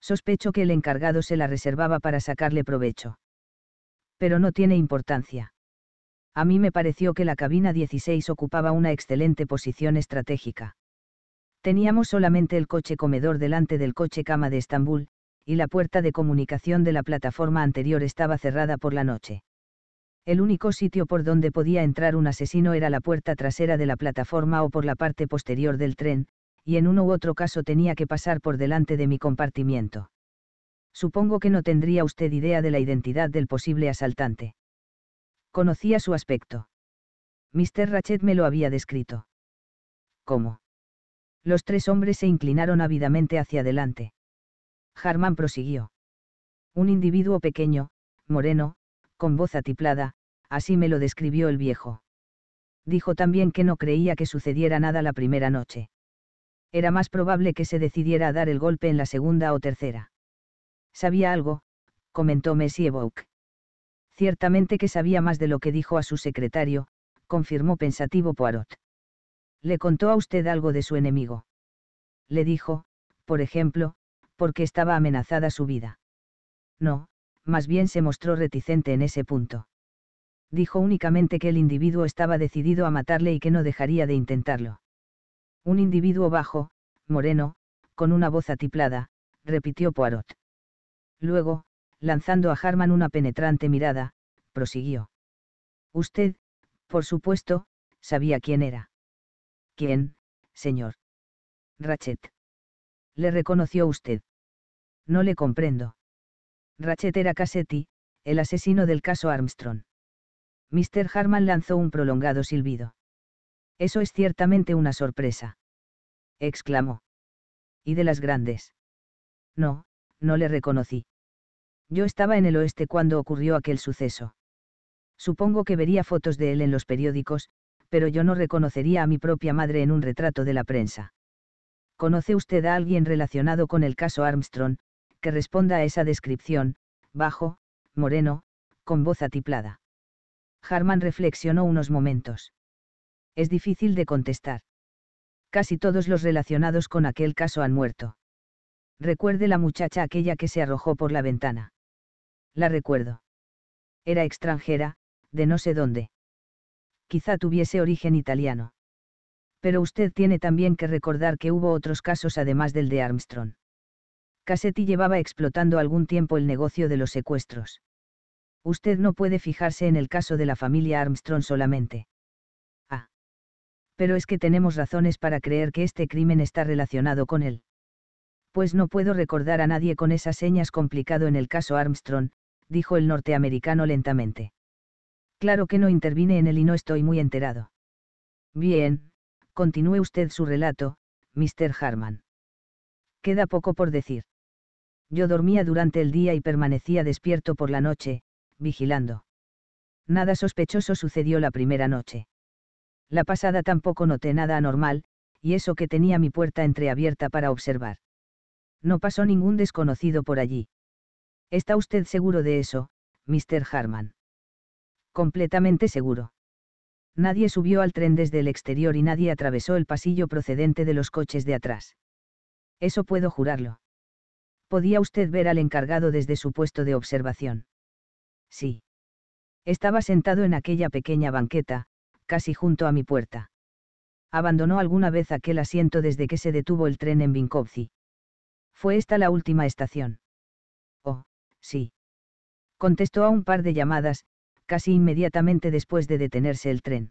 Sospecho que el encargado se la reservaba para sacarle provecho. Pero no tiene importancia. A mí me pareció que la cabina 16 ocupaba una excelente posición estratégica. Teníamos solamente el coche comedor delante del coche cama de Estambul, y la puerta de comunicación de la plataforma anterior estaba cerrada por la noche. El único sitio por donde podía entrar un asesino era la puerta trasera de la plataforma o por la parte posterior del tren, y en uno u otro caso tenía que pasar por delante de mi compartimiento. Supongo que no tendría usted idea de la identidad del posible asaltante. Conocía su aspecto. Mr. Ratchet me lo había descrito. ¿Cómo? Los tres hombres se inclinaron ávidamente hacia adelante. Harman prosiguió. Un individuo pequeño, moreno, con voz atiplada, así me lo describió el viejo. Dijo también que no creía que sucediera nada la primera noche. Era más probable que se decidiera a dar el golpe en la segunda o tercera. Sabía algo, comentó Messie Bouk. Ciertamente que sabía más de lo que dijo a su secretario, confirmó pensativo Poirot. ¿Le contó a usted algo de su enemigo? Le dijo, por ejemplo, porque estaba amenazada su vida. No, más bien se mostró reticente en ese punto. Dijo únicamente que el individuo estaba decidido a matarle y que no dejaría de intentarlo. Un individuo bajo, moreno, con una voz atiplada, repitió Poirot. Luego, lanzando a Harman una penetrante mirada, prosiguió. Usted, por supuesto, sabía quién era. ¿Quién, señor? Ratchet. Le reconoció usted. No le comprendo. Ratchet era Cassetti, el asesino del caso Armstrong. Mr. Harman lanzó un prolongado silbido. Eso es ciertamente una sorpresa. Exclamó. Y de las grandes. No, no le reconocí. Yo estaba en el oeste cuando ocurrió aquel suceso. Supongo que vería fotos de él en los periódicos, pero yo no reconocería a mi propia madre en un retrato de la prensa. ¿Conoce usted a alguien relacionado con el caso Armstrong, que responda a esa descripción, bajo, moreno, con voz atiplada. Harman reflexionó unos momentos. Es difícil de contestar. Casi todos los relacionados con aquel caso han muerto. Recuerde la muchacha aquella que se arrojó por la ventana. La recuerdo. Era extranjera, de no sé dónde. Quizá tuviese origen italiano. Pero usted tiene también que recordar que hubo otros casos además del de Armstrong. Cassetti llevaba explotando algún tiempo el negocio de los secuestros. Usted no puede fijarse en el caso de la familia Armstrong solamente. Ah. Pero es que tenemos razones para creer que este crimen está relacionado con él. Pues no puedo recordar a nadie con esas señas complicado en el caso Armstrong, dijo el norteamericano lentamente. Claro que no intervine en él y no estoy muy enterado. Bien, continúe usted su relato, Mr. Harman. Queda poco por decir. Yo dormía durante el día y permanecía despierto por la noche, vigilando. Nada sospechoso sucedió la primera noche. La pasada tampoco noté nada anormal, y eso que tenía mi puerta entreabierta para observar. No pasó ningún desconocido por allí. ¿Está usted seguro de eso, Mr. Harman? Completamente seguro. Nadie subió al tren desde el exterior y nadie atravesó el pasillo procedente de los coches de atrás. Eso puedo jurarlo. ¿Podía usted ver al encargado desde su puesto de observación? Sí. Estaba sentado en aquella pequeña banqueta, casi junto a mi puerta. Abandonó alguna vez aquel asiento desde que se detuvo el tren en Vinkovci. Fue esta la última estación. Oh, sí. Contestó a un par de llamadas, casi inmediatamente después de detenerse el tren.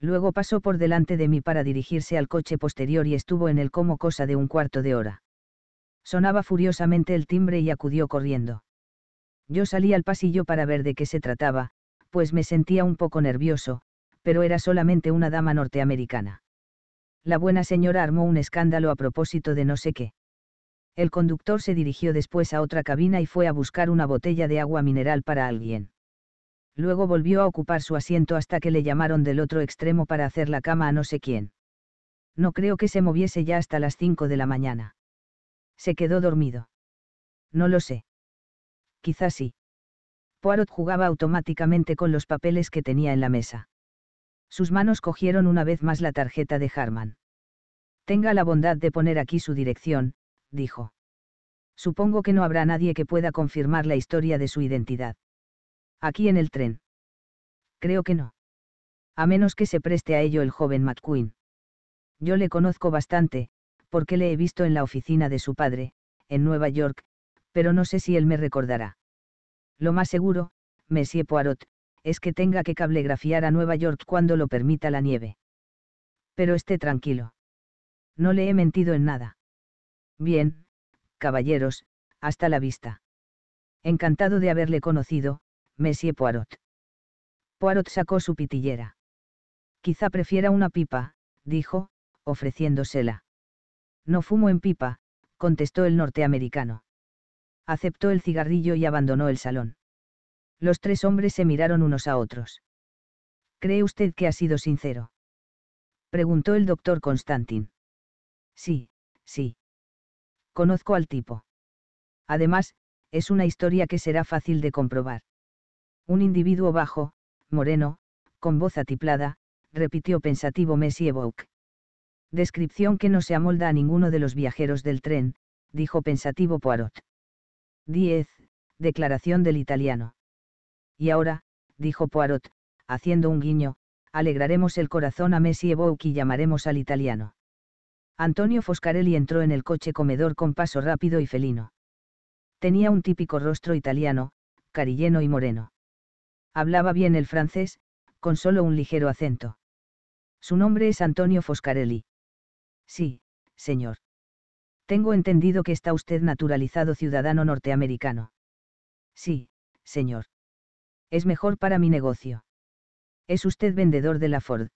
Luego pasó por delante de mí para dirigirse al coche posterior y estuvo en él como cosa de un cuarto de hora. Sonaba furiosamente el timbre y acudió corriendo. Yo salí al pasillo para ver de qué se trataba, pues me sentía un poco nervioso, pero era solamente una dama norteamericana. La buena señora armó un escándalo a propósito de no sé qué. El conductor se dirigió después a otra cabina y fue a buscar una botella de agua mineral para alguien. Luego volvió a ocupar su asiento hasta que le llamaron del otro extremo para hacer la cama a no sé quién. No creo que se moviese ya hasta las 5 de la mañana. Se quedó dormido. No lo sé. Quizás sí. Poirot jugaba automáticamente con los papeles que tenía en la mesa. Sus manos cogieron una vez más la tarjeta de Harman. Tenga la bondad de poner aquí su dirección, dijo. Supongo que no habrá nadie que pueda confirmar la historia de su identidad. Aquí en el tren. Creo que no. A menos que se preste a ello el joven McQueen. Yo le conozco bastante, porque le he visto en la oficina de su padre, en Nueva York, pero no sé si él me recordará. Lo más seguro, Monsieur Poirot, es que tenga que cablegrafiar a Nueva York cuando lo permita la nieve. Pero esté tranquilo. No le he mentido en nada. Bien, caballeros, hasta la vista. Encantado de haberle conocido, Monsieur Poirot. Poirot sacó su pitillera. Quizá prefiera una pipa, dijo, ofreciéndosela. No fumo en pipa, contestó el norteamericano. Aceptó el cigarrillo y abandonó el salón. Los tres hombres se miraron unos a otros. ¿Cree usted que ha sido sincero? Preguntó el doctor Constantin. Sí, sí. Conozco al tipo. Además, es una historia que será fácil de comprobar. Un individuo bajo, moreno, con voz atiplada, repitió pensativo Messie Descripción que no se amolda a ninguno de los viajeros del tren, dijo pensativo Poirot. 10. Declaración del italiano. Y ahora, dijo Poirot, haciendo un guiño, alegraremos el corazón a Messi Evouk y llamaremos al italiano. Antonio Foscarelli entró en el coche comedor con paso rápido y felino. Tenía un típico rostro italiano, carilleno y moreno. Hablaba bien el francés, con solo un ligero acento. Su nombre es Antonio Foscarelli. Sí, señor. Tengo entendido que está usted naturalizado ciudadano norteamericano. Sí, señor. Es mejor para mi negocio. ¿Es usted vendedor de la Ford?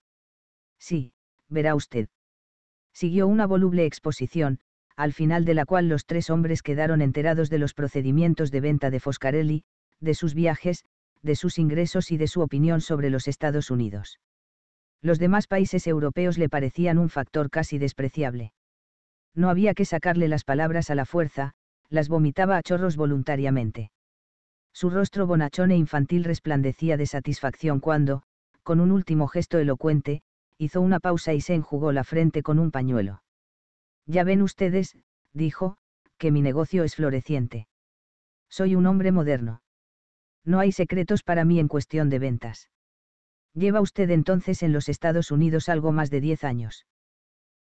Sí, verá usted. Siguió una voluble exposición, al final de la cual los tres hombres quedaron enterados de los procedimientos de venta de Foscarelli, de sus viajes, de sus ingresos y de su opinión sobre los Estados Unidos los demás países europeos le parecían un factor casi despreciable. No había que sacarle las palabras a la fuerza, las vomitaba a chorros voluntariamente. Su rostro bonachón e infantil resplandecía de satisfacción cuando, con un último gesto elocuente, hizo una pausa y se enjugó la frente con un pañuelo. Ya ven ustedes, dijo, que mi negocio es floreciente. Soy un hombre moderno. No hay secretos para mí en cuestión de ventas. Lleva usted entonces en los Estados Unidos algo más de diez años.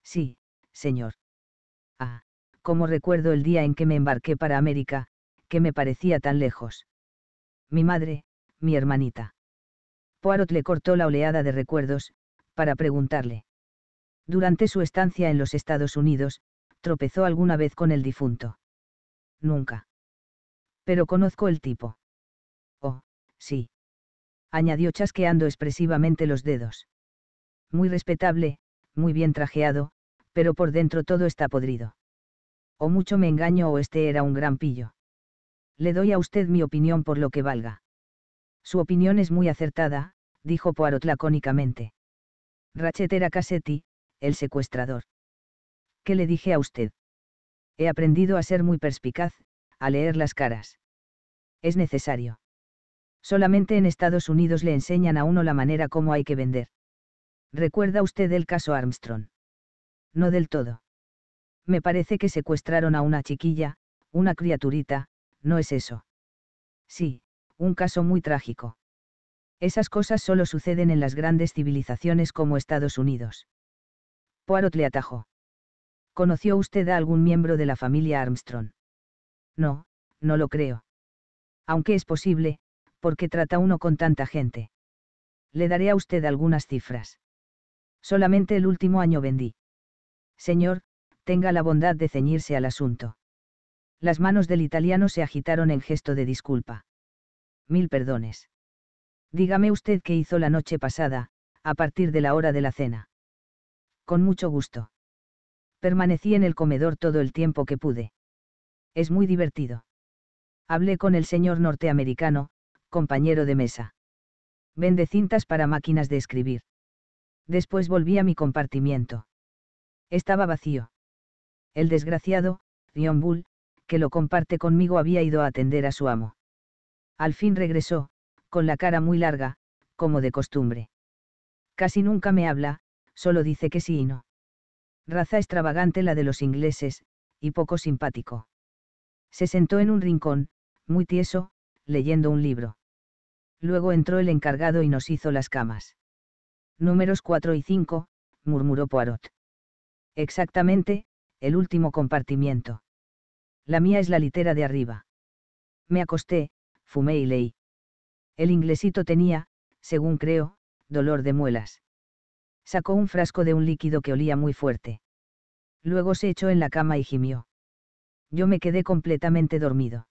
Sí, señor. Ah, cómo recuerdo el día en que me embarqué para América, que me parecía tan lejos. Mi madre, mi hermanita. Poirot le cortó la oleada de recuerdos, para preguntarle. Durante su estancia en los Estados Unidos, tropezó alguna vez con el difunto. Nunca. Pero conozco el tipo. Oh, sí añadió chasqueando expresivamente los dedos. Muy respetable, muy bien trajeado, pero por dentro todo está podrido. O mucho me engaño o este era un gran pillo. Le doy a usted mi opinión por lo que valga. Su opinión es muy acertada, dijo Poirot lacónicamente. Rachet era Cassetti, el secuestrador. ¿Qué le dije a usted? He aprendido a ser muy perspicaz, a leer las caras. Es necesario. Solamente en Estados Unidos le enseñan a uno la manera como hay que vender. ¿Recuerda usted el caso Armstrong? No del todo. Me parece que secuestraron a una chiquilla, una criaturita, ¿no es eso? Sí, un caso muy trágico. Esas cosas solo suceden en las grandes civilizaciones como Estados Unidos. Poirot le atajó. ¿Conoció usted a algún miembro de la familia Armstrong? No, no lo creo. Aunque es posible, qué trata uno con tanta gente. Le daré a usted algunas cifras. Solamente el último año vendí. Señor, tenga la bondad de ceñirse al asunto. Las manos del italiano se agitaron en gesto de disculpa. Mil perdones. Dígame usted qué hizo la noche pasada, a partir de la hora de la cena. Con mucho gusto. Permanecí en el comedor todo el tiempo que pude. Es muy divertido. Hablé con el señor norteamericano, compañero de mesa. Vende cintas para máquinas de escribir. Después volví a mi compartimiento. Estaba vacío. El desgraciado, Rion Bull, que lo comparte conmigo había ido a atender a su amo. Al fin regresó, con la cara muy larga, como de costumbre. Casi nunca me habla, solo dice que sí y no. Raza extravagante la de los ingleses, y poco simpático. Se sentó en un rincón, muy tieso, leyendo un libro. Luego entró el encargado y nos hizo las camas. Números 4 y 5, murmuró Poirot. Exactamente, el último compartimiento. La mía es la litera de arriba. Me acosté, fumé y leí. El inglesito tenía, según creo, dolor de muelas. Sacó un frasco de un líquido que olía muy fuerte. Luego se echó en la cama y gimió. Yo me quedé completamente dormido.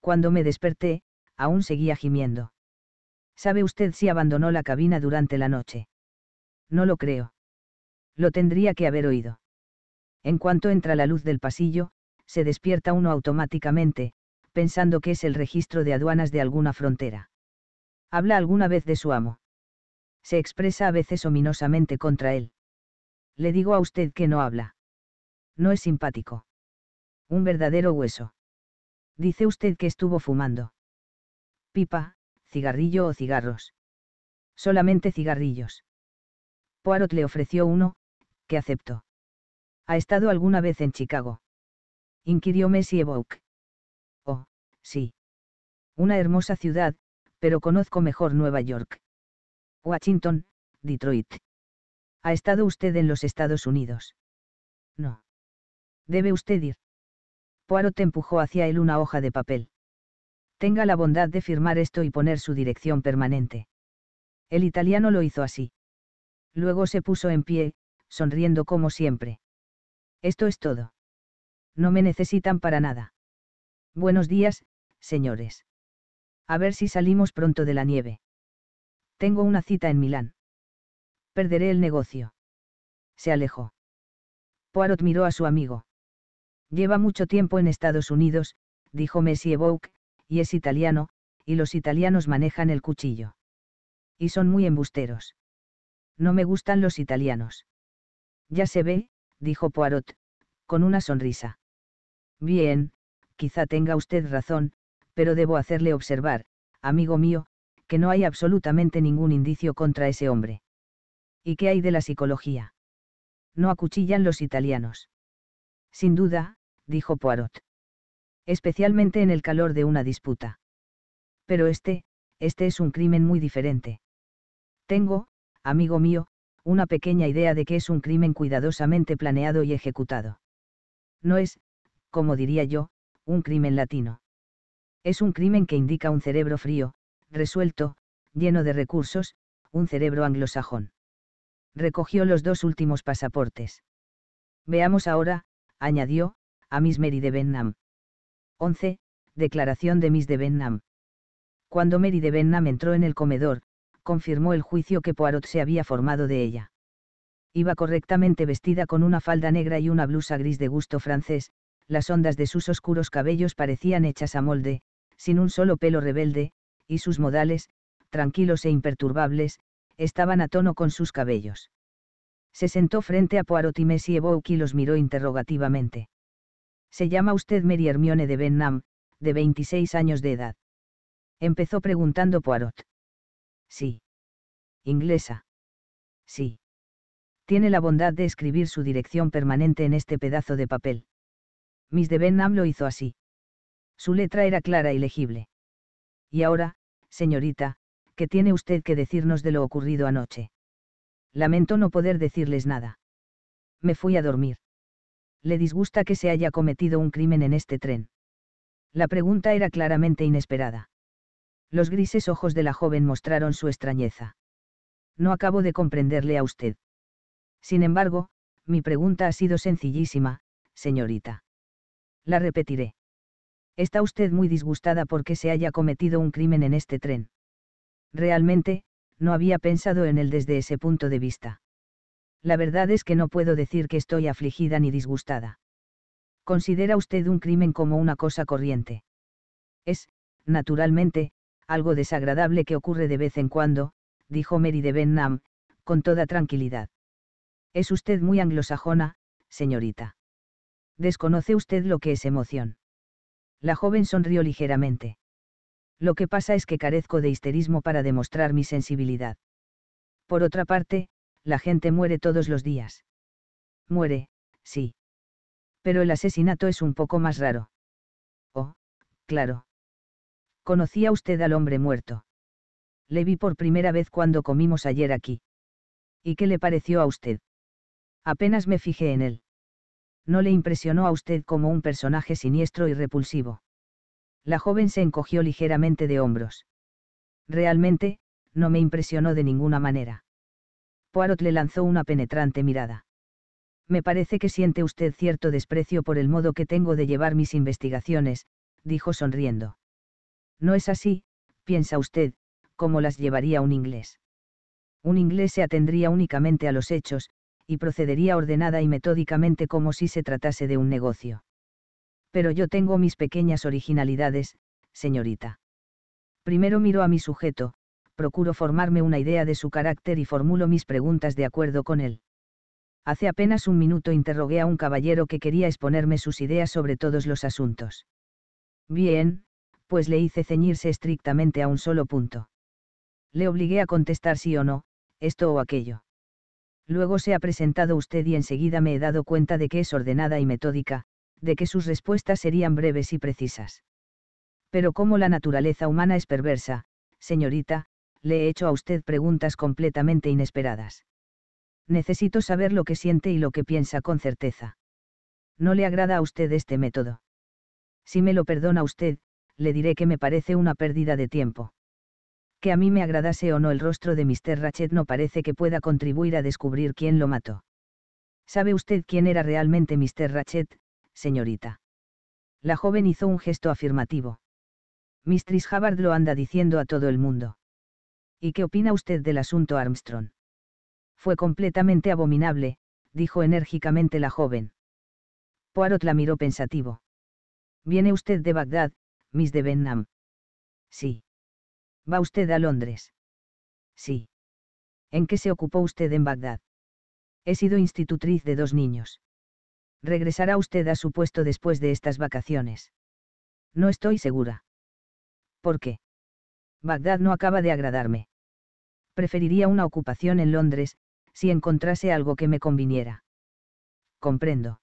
Cuando me desperté, aún seguía gimiendo. ¿Sabe usted si abandonó la cabina durante la noche? No lo creo. Lo tendría que haber oído. En cuanto entra la luz del pasillo, se despierta uno automáticamente, pensando que es el registro de aduanas de alguna frontera. Habla alguna vez de su amo. Se expresa a veces ominosamente contra él. Le digo a usted que no habla. No es simpático. Un verdadero hueso. Dice usted que estuvo fumando pipa, cigarrillo o cigarros. Solamente cigarrillos. Poirot le ofreció uno, que aceptó. ¿Ha estado alguna vez en Chicago? Inquirió Messi Evoque. Oh, sí. Una hermosa ciudad, pero conozco mejor Nueva York. Washington, Detroit. ¿Ha estado usted en los Estados Unidos? No. Debe usted ir. Poirot empujó hacia él una hoja de papel tenga la bondad de firmar esto y poner su dirección permanente. El italiano lo hizo así. Luego se puso en pie, sonriendo como siempre. Esto es todo. No me necesitan para nada. Buenos días, señores. A ver si salimos pronto de la nieve. Tengo una cita en Milán. Perderé el negocio. Se alejó. Poirot miró a su amigo. Lleva mucho tiempo en Estados Unidos, dijo Messie evoque y es italiano, y los italianos manejan el cuchillo. Y son muy embusteros. No me gustan los italianos. Ya se ve, dijo Poirot, con una sonrisa. Bien, quizá tenga usted razón, pero debo hacerle observar, amigo mío, que no hay absolutamente ningún indicio contra ese hombre. ¿Y qué hay de la psicología? No acuchillan los italianos. Sin duda, dijo Poirot especialmente en el calor de una disputa. Pero este, este es un crimen muy diferente. Tengo, amigo mío, una pequeña idea de que es un crimen cuidadosamente planeado y ejecutado. No es, como diría yo, un crimen latino. Es un crimen que indica un cerebro frío, resuelto, lleno de recursos, un cerebro anglosajón. Recogió los dos últimos pasaportes. Veamos ahora, añadió, a Miss Mary de Benham. 11. Declaración de Miss de Benham. Cuando Mary de Benham entró en el comedor, confirmó el juicio que Poirot se había formado de ella. Iba correctamente vestida con una falda negra y una blusa gris de gusto francés, las ondas de sus oscuros cabellos parecían hechas a molde, sin un solo pelo rebelde, y sus modales, tranquilos e imperturbables, estaban a tono con sus cabellos. Se sentó frente a Poirot y Messi Bouki los miró interrogativamente. Se llama usted Mary Hermione de Benham, de 26 años de edad. Empezó preguntando Poirot. Sí. Inglesa. Sí. Tiene la bondad de escribir su dirección permanente en este pedazo de papel. Miss de Benham lo hizo así. Su letra era clara y legible. Y ahora, señorita, ¿qué tiene usted que decirnos de lo ocurrido anoche? Lamento no poder decirles nada. Me fui a dormir le disgusta que se haya cometido un crimen en este tren. La pregunta era claramente inesperada. Los grises ojos de la joven mostraron su extrañeza. No acabo de comprenderle a usted. Sin embargo, mi pregunta ha sido sencillísima, señorita. La repetiré. Está usted muy disgustada porque se haya cometido un crimen en este tren. Realmente, no había pensado en él desde ese punto de vista la verdad es que no puedo decir que estoy afligida ni disgustada. ¿Considera usted un crimen como una cosa corriente? Es, naturalmente, algo desagradable que ocurre de vez en cuando, dijo Mary de Ben-Nam, con toda tranquilidad. Es usted muy anglosajona, señorita. Desconoce usted lo que es emoción. La joven sonrió ligeramente. Lo que pasa es que carezco de histerismo para demostrar mi sensibilidad. Por otra parte, la gente muere todos los días. Muere, sí. Pero el asesinato es un poco más raro. Oh, claro. ¿Conocía usted al hombre muerto? Le vi por primera vez cuando comimos ayer aquí. ¿Y qué le pareció a usted? Apenas me fijé en él. No le impresionó a usted como un personaje siniestro y repulsivo. La joven se encogió ligeramente de hombros. Realmente, no me impresionó de ninguna manera. Poirot le lanzó una penetrante mirada. Me parece que siente usted cierto desprecio por el modo que tengo de llevar mis investigaciones, dijo sonriendo. No es así, piensa usted, como las llevaría un inglés. Un inglés se atendría únicamente a los hechos, y procedería ordenada y metódicamente como si se tratase de un negocio. Pero yo tengo mis pequeñas originalidades, señorita. Primero miro a mi sujeto, procuro formarme una idea de su carácter y formulo mis preguntas de acuerdo con él. Hace apenas un minuto interrogué a un caballero que quería exponerme sus ideas sobre todos los asuntos. Bien, pues le hice ceñirse estrictamente a un solo punto. Le obligué a contestar sí o no, esto o aquello. Luego se ha presentado usted y enseguida me he dado cuenta de que es ordenada y metódica, de que sus respuestas serían breves y precisas. Pero como la naturaleza humana es perversa, señorita, le he hecho a usted preguntas completamente inesperadas. Necesito saber lo que siente y lo que piensa con certeza. No le agrada a usted este método. Si me lo perdona usted, le diré que me parece una pérdida de tiempo. Que a mí me agradase o no el rostro de Mr. Ratchet no parece que pueda contribuir a descubrir quién lo mató. ¿Sabe usted quién era realmente Mr. Ratchet, señorita? La joven hizo un gesto afirmativo. Mistress Havard lo anda diciendo a todo el mundo. ¿Y qué opina usted del asunto Armstrong? Fue completamente abominable, dijo enérgicamente la joven. Poirot la miró pensativo. ¿Viene usted de Bagdad, Miss de Benham? Sí. ¿Va usted a Londres? Sí. ¿En qué se ocupó usted en Bagdad? He sido institutriz de dos niños. ¿Regresará usted a su puesto después de estas vacaciones? No estoy segura. ¿Por qué? Bagdad no acaba de agradarme preferiría una ocupación en Londres, si encontrase algo que me conviniera. Comprendo.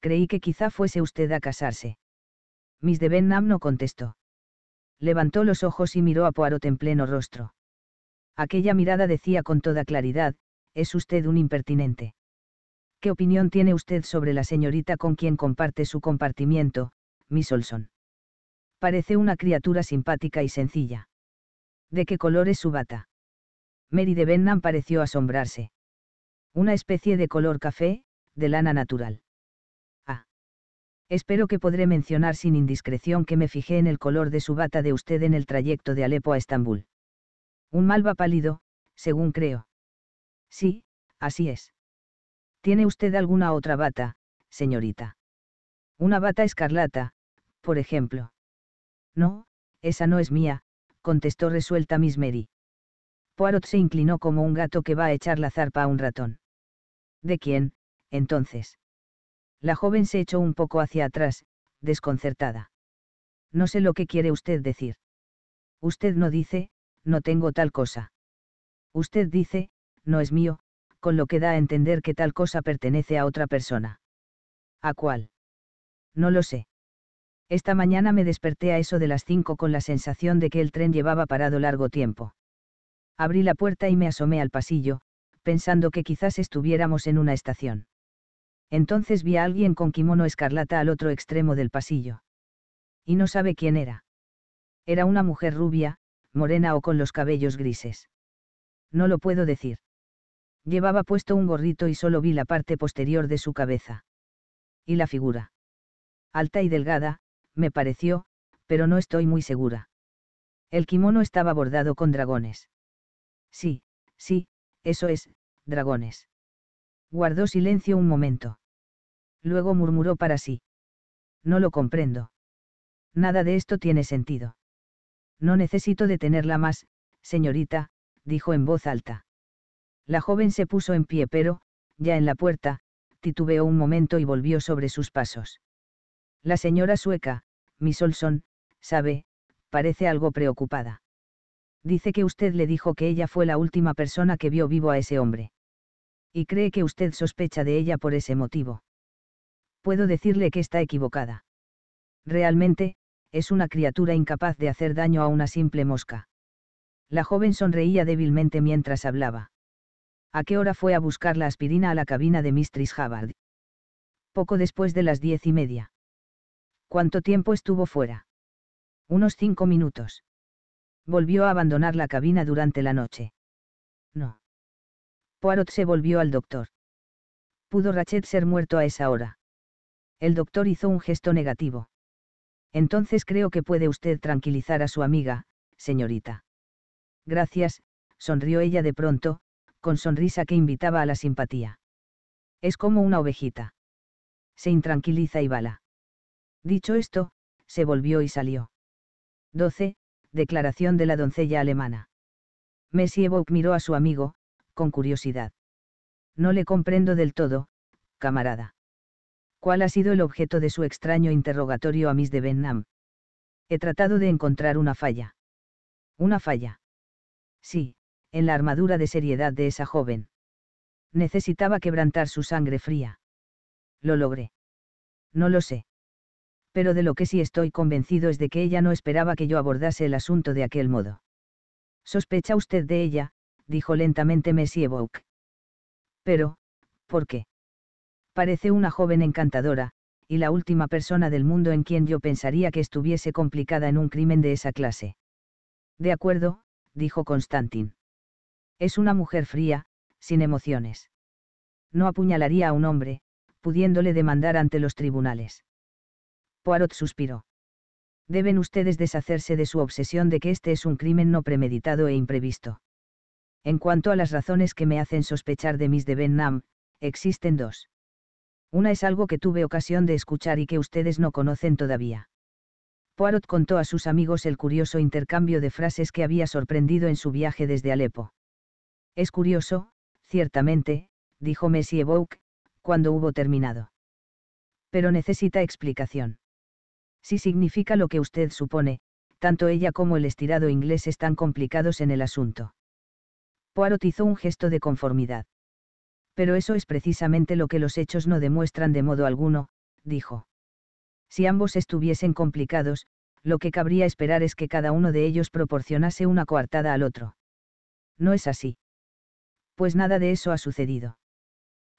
Creí que quizá fuese usted a casarse. Miss de Benham no contestó. Levantó los ojos y miró a Poirot en pleno rostro. Aquella mirada decía con toda claridad, es usted un impertinente. ¿Qué opinión tiene usted sobre la señorita con quien comparte su compartimiento, Miss Olson? Parece una criatura simpática y sencilla. ¿De qué color es su bata? Mary de Benham pareció asombrarse. Una especie de color café, de lana natural. Ah. Espero que podré mencionar sin indiscreción que me fijé en el color de su bata de usted en el trayecto de Alepo a Estambul. Un malva pálido, según creo. Sí, así es. ¿Tiene usted alguna otra bata, señorita? Una bata escarlata, por ejemplo. No, esa no es mía, contestó resuelta Miss Mary. Poirot se inclinó como un gato que va a echar la zarpa a un ratón. ¿De quién, entonces? La joven se echó un poco hacia atrás, desconcertada. No sé lo que quiere usted decir. Usted no dice, no tengo tal cosa. Usted dice, no es mío, con lo que da a entender que tal cosa pertenece a otra persona. ¿A cuál? No lo sé. Esta mañana me desperté a eso de las cinco con la sensación de que el tren llevaba parado largo tiempo. Abrí la puerta y me asomé al pasillo, pensando que quizás estuviéramos en una estación. Entonces vi a alguien con kimono escarlata al otro extremo del pasillo. Y no sabe quién era. Era una mujer rubia, morena o con los cabellos grises. No lo puedo decir. Llevaba puesto un gorrito y solo vi la parte posterior de su cabeza. Y la figura. Alta y delgada, me pareció, pero no estoy muy segura. El kimono estaba bordado con dragones. Sí, sí, eso es, dragones. Guardó silencio un momento. Luego murmuró para sí. No lo comprendo. Nada de esto tiene sentido. No necesito detenerla más, señorita, dijo en voz alta. La joven se puso en pie, pero, ya en la puerta, titubeó un momento y volvió sobre sus pasos. La señora sueca, Miss Olson, sabe, parece algo preocupada. Dice que usted le dijo que ella fue la última persona que vio vivo a ese hombre. Y cree que usted sospecha de ella por ese motivo. Puedo decirle que está equivocada. Realmente, es una criatura incapaz de hacer daño a una simple mosca. La joven sonreía débilmente mientras hablaba. ¿A qué hora fue a buscar la aspirina a la cabina de Mistress Havard? Poco después de las diez y media. ¿Cuánto tiempo estuvo fuera? Unos cinco minutos volvió a abandonar la cabina durante la noche. No. Poirot se volvió al doctor. ¿Pudo Rachet ser muerto a esa hora? El doctor hizo un gesto negativo. Entonces creo que puede usted tranquilizar a su amiga, señorita. Gracias, sonrió ella de pronto, con sonrisa que invitaba a la simpatía. Es como una ovejita. Se intranquiliza y bala. Dicho esto, se volvió y salió. 12 declaración de la doncella alemana. Evoque miró a su amigo, con curiosidad. No le comprendo del todo, camarada. ¿Cuál ha sido el objeto de su extraño interrogatorio a Miss de Vietnam? He tratado de encontrar una falla. ¿Una falla? Sí, en la armadura de seriedad de esa joven. Necesitaba quebrantar su sangre fría. Lo logré. No lo sé pero de lo que sí estoy convencido es de que ella no esperaba que yo abordase el asunto de aquel modo. Sospecha usted de ella, dijo lentamente Messie Bouk. Pero, ¿por qué? Parece una joven encantadora, y la última persona del mundo en quien yo pensaría que estuviese complicada en un crimen de esa clase. De acuerdo, dijo Constantin. Es una mujer fría, sin emociones. No apuñalaría a un hombre, pudiéndole demandar ante los tribunales. Poirot suspiró. Deben ustedes deshacerse de su obsesión de que este es un crimen no premeditado e imprevisto. En cuanto a las razones que me hacen sospechar de Miss de Nam, existen dos. Una es algo que tuve ocasión de escuchar y que ustedes no conocen todavía. Poirot contó a sus amigos el curioso intercambio de frases que había sorprendido en su viaje desde Alepo. Es curioso, ciertamente, dijo Messie Evoque, cuando hubo terminado. Pero necesita explicación. Si significa lo que usted supone, tanto ella como el estirado inglés están complicados en el asunto. Poirot hizo un gesto de conformidad. Pero eso es precisamente lo que los hechos no demuestran de modo alguno, dijo. Si ambos estuviesen complicados, lo que cabría esperar es que cada uno de ellos proporcionase una coartada al otro. No es así. Pues nada de eso ha sucedido.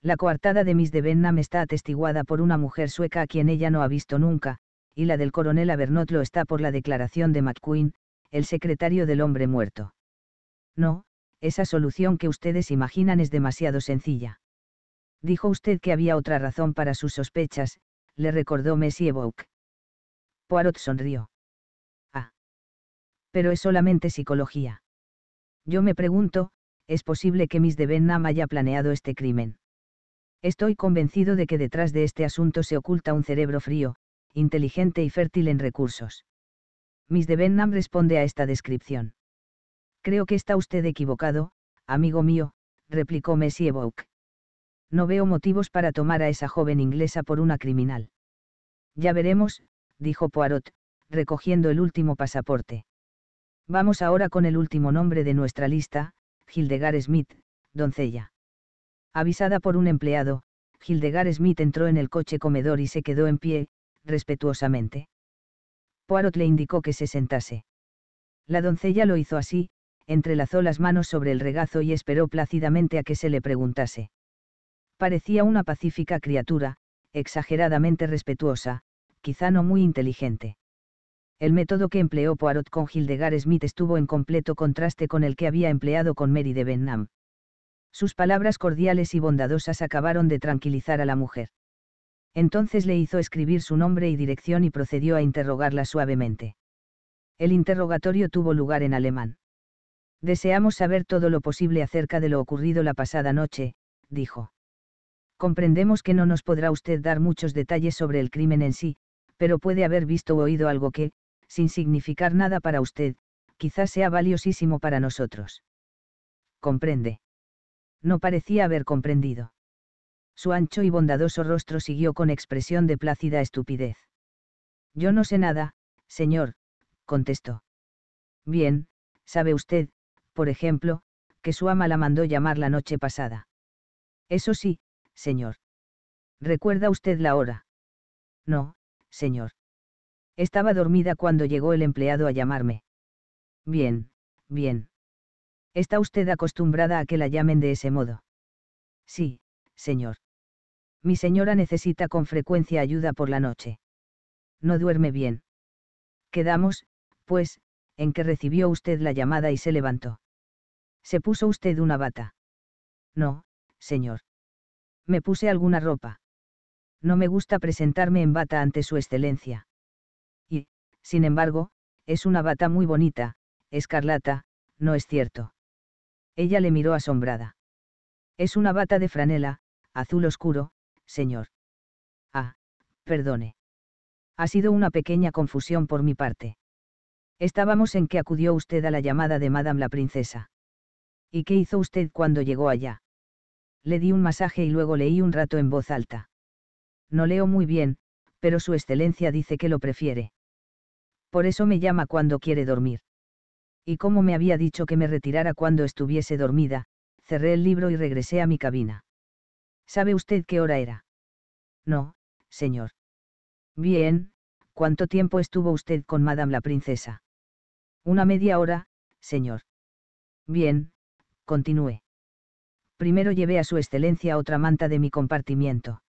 La coartada de Miss de Benham está atestiguada por una mujer sueca a quien ella no ha visto nunca, y la del coronel Avernot lo está por la declaración de McQueen, el secretario del hombre muerto. No, esa solución que ustedes imaginan es demasiado sencilla. Dijo usted que había otra razón para sus sospechas, le recordó Messi Evoque. Poirot sonrió. Ah. Pero es solamente psicología. Yo me pregunto, es posible que Miss de Benham haya planeado este crimen. Estoy convencido de que detrás de este asunto se oculta un cerebro frío, inteligente y fértil en recursos. Miss de Benham responde a esta descripción. Creo que está usted equivocado, amigo mío, replicó Messie Evoque. No veo motivos para tomar a esa joven inglesa por una criminal. Ya veremos, dijo Poirot, recogiendo el último pasaporte. Vamos ahora con el último nombre de nuestra lista, Hildegard Smith, doncella. Avisada por un empleado, Hildegard Smith entró en el coche comedor y se quedó en pie, respetuosamente. Poirot le indicó que se sentase. La doncella lo hizo así, entrelazó las manos sobre el regazo y esperó plácidamente a que se le preguntase. Parecía una pacífica criatura, exageradamente respetuosa, quizá no muy inteligente. El método que empleó Poirot con Hildegard Smith estuvo en completo contraste con el que había empleado con Mary de Benham. Sus palabras cordiales y bondadosas acabaron de tranquilizar a la mujer. Entonces le hizo escribir su nombre y dirección y procedió a interrogarla suavemente. El interrogatorio tuvo lugar en alemán. Deseamos saber todo lo posible acerca de lo ocurrido la pasada noche, dijo. Comprendemos que no nos podrá usted dar muchos detalles sobre el crimen en sí, pero puede haber visto o oído algo que, sin significar nada para usted, quizás sea valiosísimo para nosotros. Comprende. No parecía haber comprendido. Su ancho y bondadoso rostro siguió con expresión de plácida estupidez. Yo no sé nada, señor, contestó. Bien, sabe usted, por ejemplo, que su ama la mandó llamar la noche pasada. Eso sí, señor. ¿Recuerda usted la hora? No, señor. Estaba dormida cuando llegó el empleado a llamarme. Bien, bien. ¿Está usted acostumbrada a que la llamen de ese modo? Sí, señor mi señora necesita con frecuencia ayuda por la noche. No duerme bien. Quedamos, pues, en que recibió usted la llamada y se levantó. ¿Se puso usted una bata? No, señor. Me puse alguna ropa. No me gusta presentarme en bata ante su excelencia. Y, sin embargo, es una bata muy bonita, escarlata, no es cierto. Ella le miró asombrada. Es una bata de franela, azul oscuro, señor. Ah, perdone. Ha sido una pequeña confusión por mi parte. Estábamos en que acudió usted a la llamada de Madame la Princesa. ¿Y qué hizo usted cuando llegó allá? Le di un masaje y luego leí un rato en voz alta. No leo muy bien, pero Su Excelencia dice que lo prefiere. Por eso me llama cuando quiere dormir. Y como me había dicho que me retirara cuando estuviese dormida, cerré el libro y regresé a mi cabina. ¿Sabe usted qué hora era? No, señor. Bien, ¿cuánto tiempo estuvo usted con Madame la Princesa? Una media hora, señor. Bien, continúe». Primero llevé a su excelencia otra manta de mi compartimiento.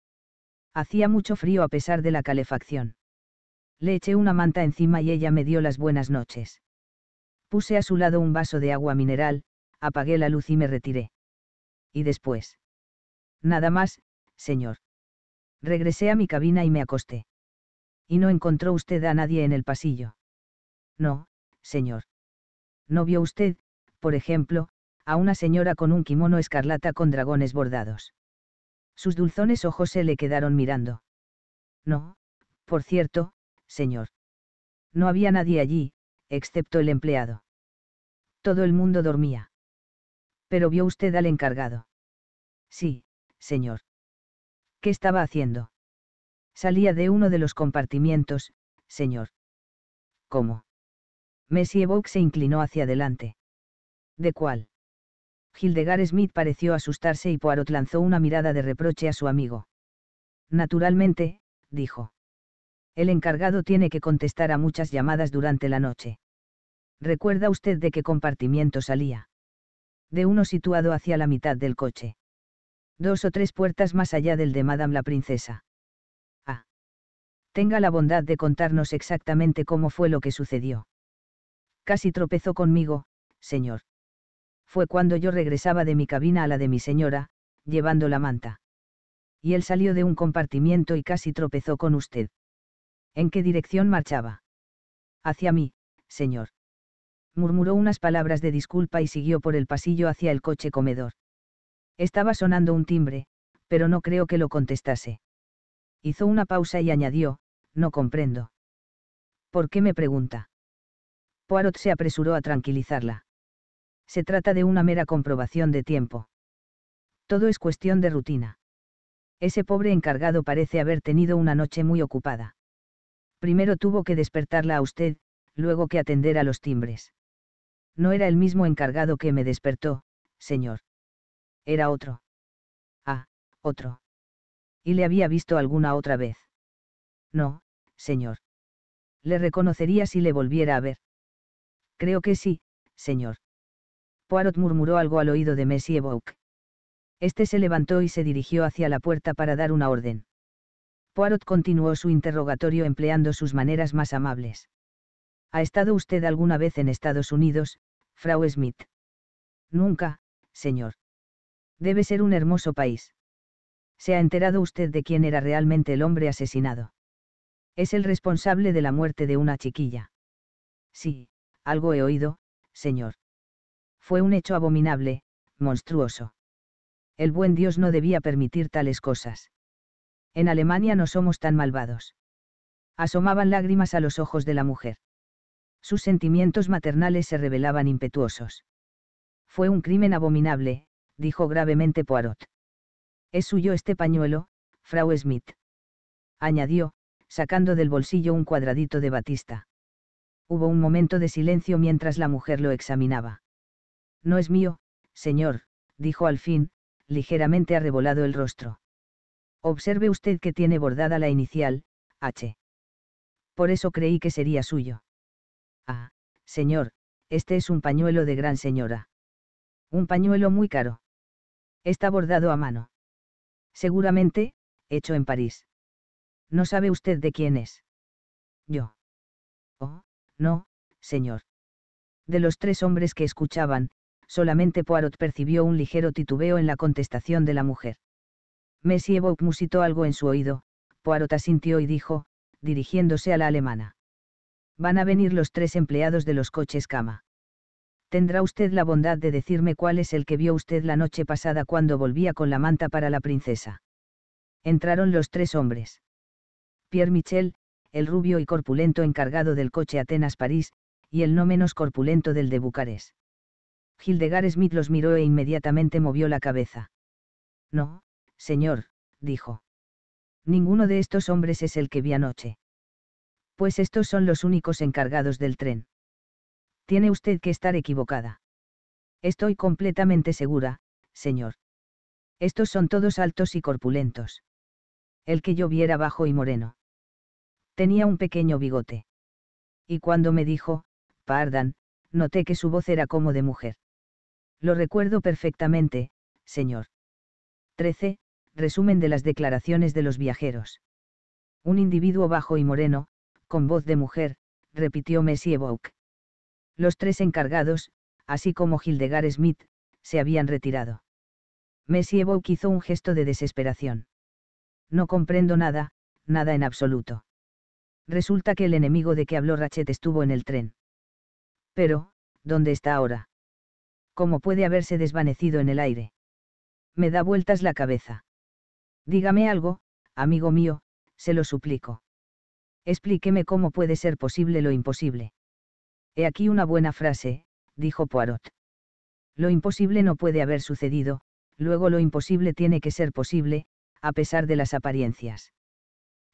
Hacía mucho frío a pesar de la calefacción. Le eché una manta encima y ella me dio las buenas noches. Puse a su lado un vaso de agua mineral, apagué la luz y me retiré. Y después. Nada más, señor. Regresé a mi cabina y me acosté. ¿Y no encontró usted a nadie en el pasillo? No, señor. ¿No vio usted, por ejemplo, a una señora con un kimono escarlata con dragones bordados? Sus dulzones ojos se le quedaron mirando. No, por cierto, señor. No había nadie allí, excepto el empleado. Todo el mundo dormía. Pero vio usted al encargado. Sí, señor. ¿Qué estaba haciendo? Salía de uno de los compartimientos, señor. ¿Cómo? Messi Evoque se inclinó hacia adelante. ¿De cuál? Hildegard Smith pareció asustarse y Poirot lanzó una mirada de reproche a su amigo. Naturalmente, dijo. El encargado tiene que contestar a muchas llamadas durante la noche. ¿Recuerda usted de qué compartimiento salía? De uno situado hacia la mitad del coche. Dos o tres puertas más allá del de Madame la Princesa. Ah. Tenga la bondad de contarnos exactamente cómo fue lo que sucedió. Casi tropezó conmigo, señor. Fue cuando yo regresaba de mi cabina a la de mi señora, llevando la manta. Y él salió de un compartimiento y casi tropezó con usted. ¿En qué dirección marchaba? Hacia mí, señor. Murmuró unas palabras de disculpa y siguió por el pasillo hacia el coche comedor. Estaba sonando un timbre, pero no creo que lo contestase. Hizo una pausa y añadió, no comprendo. ¿Por qué me pregunta? Poirot se apresuró a tranquilizarla. Se trata de una mera comprobación de tiempo. Todo es cuestión de rutina. Ese pobre encargado parece haber tenido una noche muy ocupada. Primero tuvo que despertarla a usted, luego que atender a los timbres. No era el mismo encargado que me despertó, señor. Era otro. Ah, otro. ¿Y le había visto alguna otra vez? No, señor. Le reconocería si le volviera a ver. Creo que sí, señor. Poirot murmuró algo al oído de Messie Bouc. Este se levantó y se dirigió hacia la puerta para dar una orden. Poirot continuó su interrogatorio empleando sus maneras más amables. ¿Ha estado usted alguna vez en Estados Unidos, Frau Smith? Nunca, señor. Debe ser un hermoso país. ¿Se ha enterado usted de quién era realmente el hombre asesinado? Es el responsable de la muerte de una chiquilla. Sí, algo he oído, señor. Fue un hecho abominable, monstruoso. El buen Dios no debía permitir tales cosas. En Alemania no somos tan malvados. Asomaban lágrimas a los ojos de la mujer. Sus sentimientos maternales se revelaban impetuosos. Fue un crimen abominable, dijo gravemente Poirot. Es suyo este pañuelo, Frau Smith. Añadió, sacando del bolsillo un cuadradito de batista. Hubo un momento de silencio mientras la mujer lo examinaba. No es mío, señor, dijo al fin, ligeramente arrebolado el rostro. Observe usted que tiene bordada la inicial, H. Por eso creí que sería suyo. Ah, señor, este es un pañuelo de gran señora. Un pañuelo muy caro. Está bordado a mano. Seguramente, hecho en París. ¿No sabe usted de quién es? Yo. Oh, no, señor. De los tres hombres que escuchaban, solamente Poirot percibió un ligero titubeo en la contestación de la mujer. Messi Evoque musitó algo en su oído, Poirot asintió y dijo, dirigiéndose a la alemana. Van a venir los tres empleados de los coches cama tendrá usted la bondad de decirme cuál es el que vio usted la noche pasada cuando volvía con la manta para la princesa. Entraron los tres hombres. Pierre Michel, el rubio y corpulento encargado del coche Atenas-París, y el no menos corpulento del de Bucarest. Hildegard Smith los miró e inmediatamente movió la cabeza. No, señor, dijo. Ninguno de estos hombres es el que vi anoche. Pues estos son los únicos encargados del tren tiene usted que estar equivocada. Estoy completamente segura, señor. Estos son todos altos y corpulentos. El que yo viera bajo y moreno. Tenía un pequeño bigote. Y cuando me dijo, Pardan, noté que su voz era como de mujer. Lo recuerdo perfectamente, señor. 13. Resumen de las declaraciones de los viajeros. Un individuo bajo y moreno, con voz de mujer, repitió Messie evoque los tres encargados, así como Hildegard Smith, se habían retirado. Messi Evoque hizo un gesto de desesperación. No comprendo nada, nada en absoluto. Resulta que el enemigo de que habló Rachet estuvo en el tren. Pero, ¿dónde está ahora? ¿Cómo puede haberse desvanecido en el aire? Me da vueltas la cabeza. Dígame algo, amigo mío, se lo suplico. Explíqueme cómo puede ser posible lo imposible. He aquí una buena frase, dijo Poirot. Lo imposible no puede haber sucedido, luego lo imposible tiene que ser posible, a pesar de las apariencias.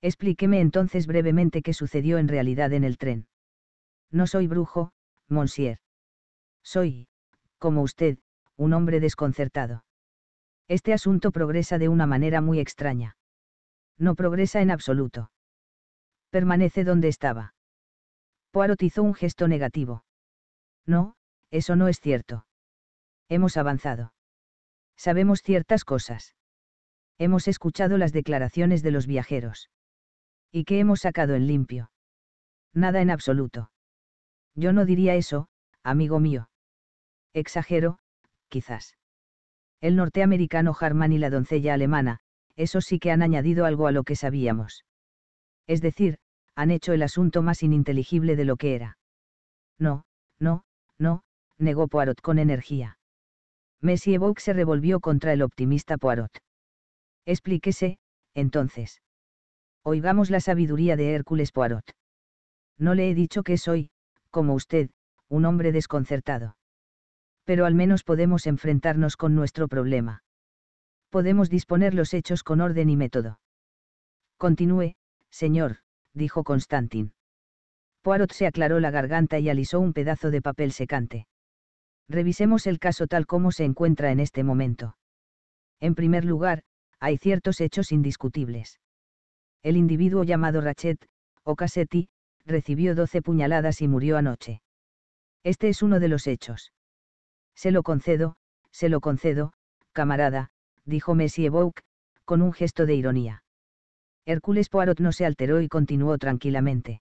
Explíqueme entonces brevemente qué sucedió en realidad en el tren. No soy brujo, monsieur. Soy, como usted, un hombre desconcertado. Este asunto progresa de una manera muy extraña. No progresa en absoluto. Permanece donde estaba. Poirot hizo un gesto negativo. No, eso no es cierto. Hemos avanzado. Sabemos ciertas cosas. Hemos escuchado las declaraciones de los viajeros. ¿Y qué hemos sacado en limpio? Nada en absoluto. Yo no diría eso, amigo mío. Exagero, quizás. El norteamericano Harman y la doncella alemana, eso sí que han añadido algo a lo que sabíamos. Es decir, han hecho el asunto más ininteligible de lo que era. No, no, no, negó Poirot con energía. Messi Evoque se revolvió contra el optimista Poirot. Explíquese, entonces. Oigamos la sabiduría de Hércules Poirot. No le he dicho que soy, como usted, un hombre desconcertado. Pero al menos podemos enfrentarnos con nuestro problema. Podemos disponer los hechos con orden y método. Continúe, señor, dijo Constantin. Poirot se aclaró la garganta y alisó un pedazo de papel secante. Revisemos el caso tal como se encuentra en este momento. En primer lugar, hay ciertos hechos indiscutibles. El individuo llamado Rachet, o Cassetti, recibió 12 puñaladas y murió anoche. Este es uno de los hechos. Se lo concedo, se lo concedo, camarada, dijo Messie Bouc, con un gesto de ironía. Hércules Poirot no se alteró y continuó tranquilamente.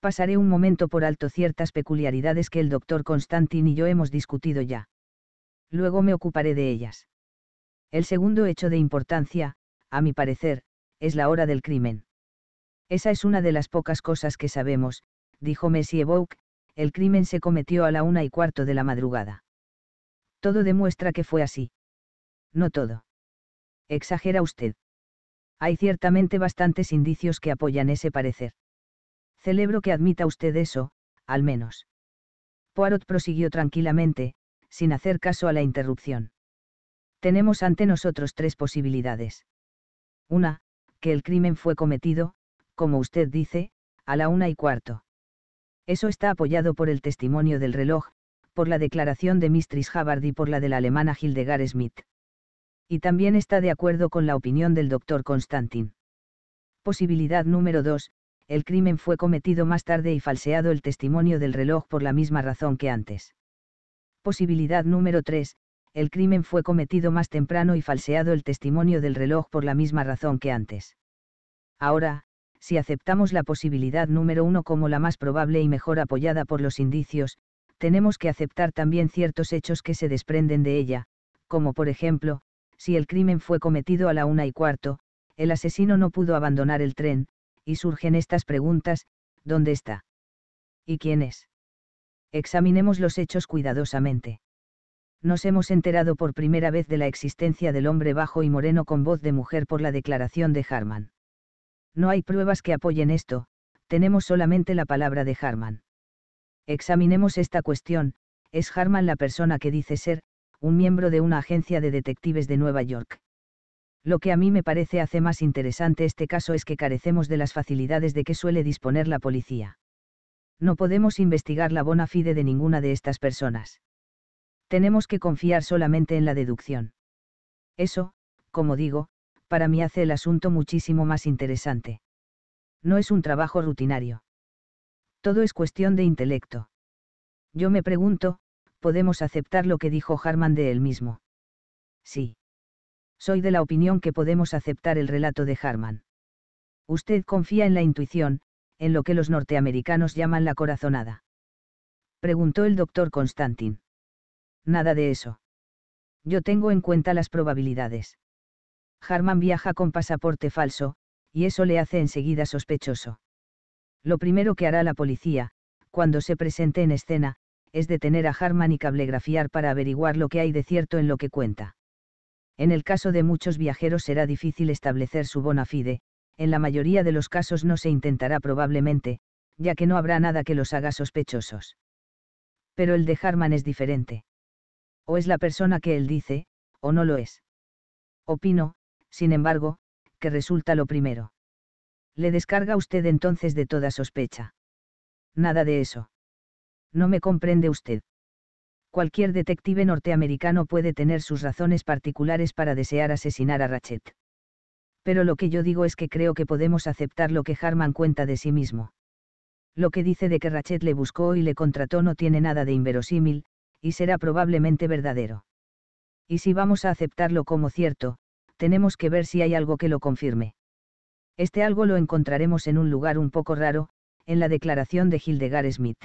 Pasaré un momento por alto ciertas peculiaridades que el doctor Constantin y yo hemos discutido ya. Luego me ocuparé de ellas. El segundo hecho de importancia, a mi parecer, es la hora del crimen. Esa es una de las pocas cosas que sabemos, dijo Messie Bouc, el crimen se cometió a la una y cuarto de la madrugada. Todo demuestra que fue así. No todo. Exagera usted hay ciertamente bastantes indicios que apoyan ese parecer. Celebro que admita usted eso, al menos. Poirot prosiguió tranquilamente, sin hacer caso a la interrupción. Tenemos ante nosotros tres posibilidades. Una, que el crimen fue cometido, como usted dice, a la una y cuarto. Eso está apoyado por el testimonio del reloj, por la declaración de Mistress Havard y por la de la alemana Hildegard Smith y también está de acuerdo con la opinión del doctor Constantin. Posibilidad número 2. El crimen fue cometido más tarde y falseado el testimonio del reloj por la misma razón que antes. Posibilidad número 3. El crimen fue cometido más temprano y falseado el testimonio del reloj por la misma razón que antes. Ahora, si aceptamos la posibilidad número 1 como la más probable y mejor apoyada por los indicios, tenemos que aceptar también ciertos hechos que se desprenden de ella, como por ejemplo, si el crimen fue cometido a la una y cuarto, el asesino no pudo abandonar el tren, y surgen estas preguntas, ¿dónde está? ¿Y quién es? Examinemos los hechos cuidadosamente. Nos hemos enterado por primera vez de la existencia del hombre bajo y moreno con voz de mujer por la declaración de Harman. No hay pruebas que apoyen esto, tenemos solamente la palabra de Harman. Examinemos esta cuestión, ¿es Harman la persona que dice ser, un miembro de una agencia de detectives de Nueva York. Lo que a mí me parece hace más interesante este caso es que carecemos de las facilidades de que suele disponer la policía. No podemos investigar la bona fide de ninguna de estas personas. Tenemos que confiar solamente en la deducción. Eso, como digo, para mí hace el asunto muchísimo más interesante. No es un trabajo rutinario. Todo es cuestión de intelecto. Yo me pregunto, podemos aceptar lo que dijo Harman de él mismo. Sí. Soy de la opinión que podemos aceptar el relato de Harman. Usted confía en la intuición, en lo que los norteamericanos llaman la corazonada. Preguntó el doctor Constantin. Nada de eso. Yo tengo en cuenta las probabilidades. Harman viaja con pasaporte falso, y eso le hace enseguida sospechoso. Lo primero que hará la policía, cuando se presente en escena, es detener a Harman y cablegrafiar para averiguar lo que hay de cierto en lo que cuenta. En el caso de muchos viajeros será difícil establecer su bona fide, en la mayoría de los casos no se intentará probablemente, ya que no habrá nada que los haga sospechosos. Pero el de Harman es diferente. O es la persona que él dice, o no lo es. Opino, sin embargo, que resulta lo primero. Le descarga usted entonces de toda sospecha. Nada de eso no me comprende usted. Cualquier detective norteamericano puede tener sus razones particulares para desear asesinar a Rachet. Pero lo que yo digo es que creo que podemos aceptar lo que Harman cuenta de sí mismo. Lo que dice de que Rachet le buscó y le contrató no tiene nada de inverosímil, y será probablemente verdadero. Y si vamos a aceptarlo como cierto, tenemos que ver si hay algo que lo confirme. Este algo lo encontraremos en un lugar un poco raro, en la declaración de Hildegard Smith.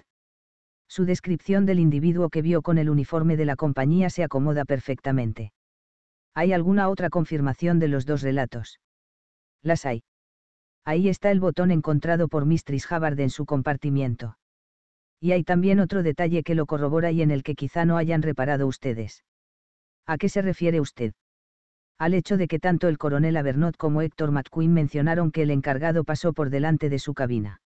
Su descripción del individuo que vio con el uniforme de la compañía se acomoda perfectamente. ¿Hay alguna otra confirmación de los dos relatos? Las hay. Ahí está el botón encontrado por Mistress Havard en su compartimiento. Y hay también otro detalle que lo corrobora y en el que quizá no hayan reparado ustedes. ¿A qué se refiere usted? Al hecho de que tanto el coronel Avernot como Héctor McQueen mencionaron que el encargado pasó por delante de su cabina.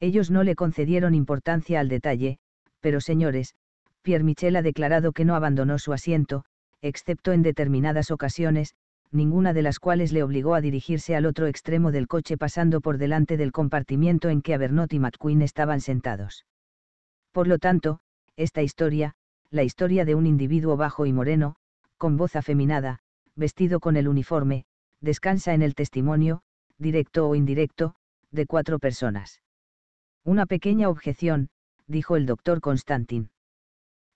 Ellos no le concedieron importancia al detalle, pero señores, Pierre Michel ha declarado que no abandonó su asiento, excepto en determinadas ocasiones, ninguna de las cuales le obligó a dirigirse al otro extremo del coche pasando por delante del compartimiento en que Avernot y McQueen estaban sentados. Por lo tanto, esta historia, la historia de un individuo bajo y moreno, con voz afeminada, vestido con el uniforme, descansa en el testimonio, directo o indirecto, de cuatro personas. Una pequeña objeción, dijo el doctor Constantin.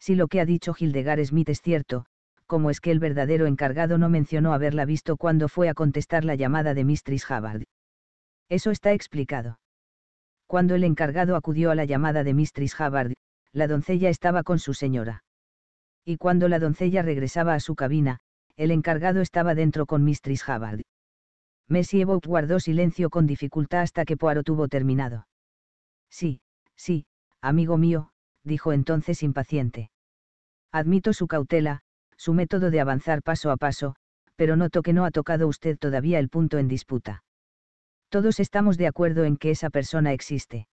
Si lo que ha dicho Hildegard Smith es cierto, como es que el verdadero encargado no mencionó haberla visto cuando fue a contestar la llamada de Mistress Havard? Eso está explicado. Cuando el encargado acudió a la llamada de Mistress Havard, la doncella estaba con su señora. Y cuando la doncella regresaba a su cabina, el encargado estaba dentro con Mistress Havard. Messi Evoque guardó silencio con dificultad hasta que Poirot tuvo terminado. Sí, sí, amigo mío, dijo entonces impaciente. Admito su cautela, su método de avanzar paso a paso, pero noto que no ha tocado usted todavía el punto en disputa. Todos estamos de acuerdo en que esa persona existe.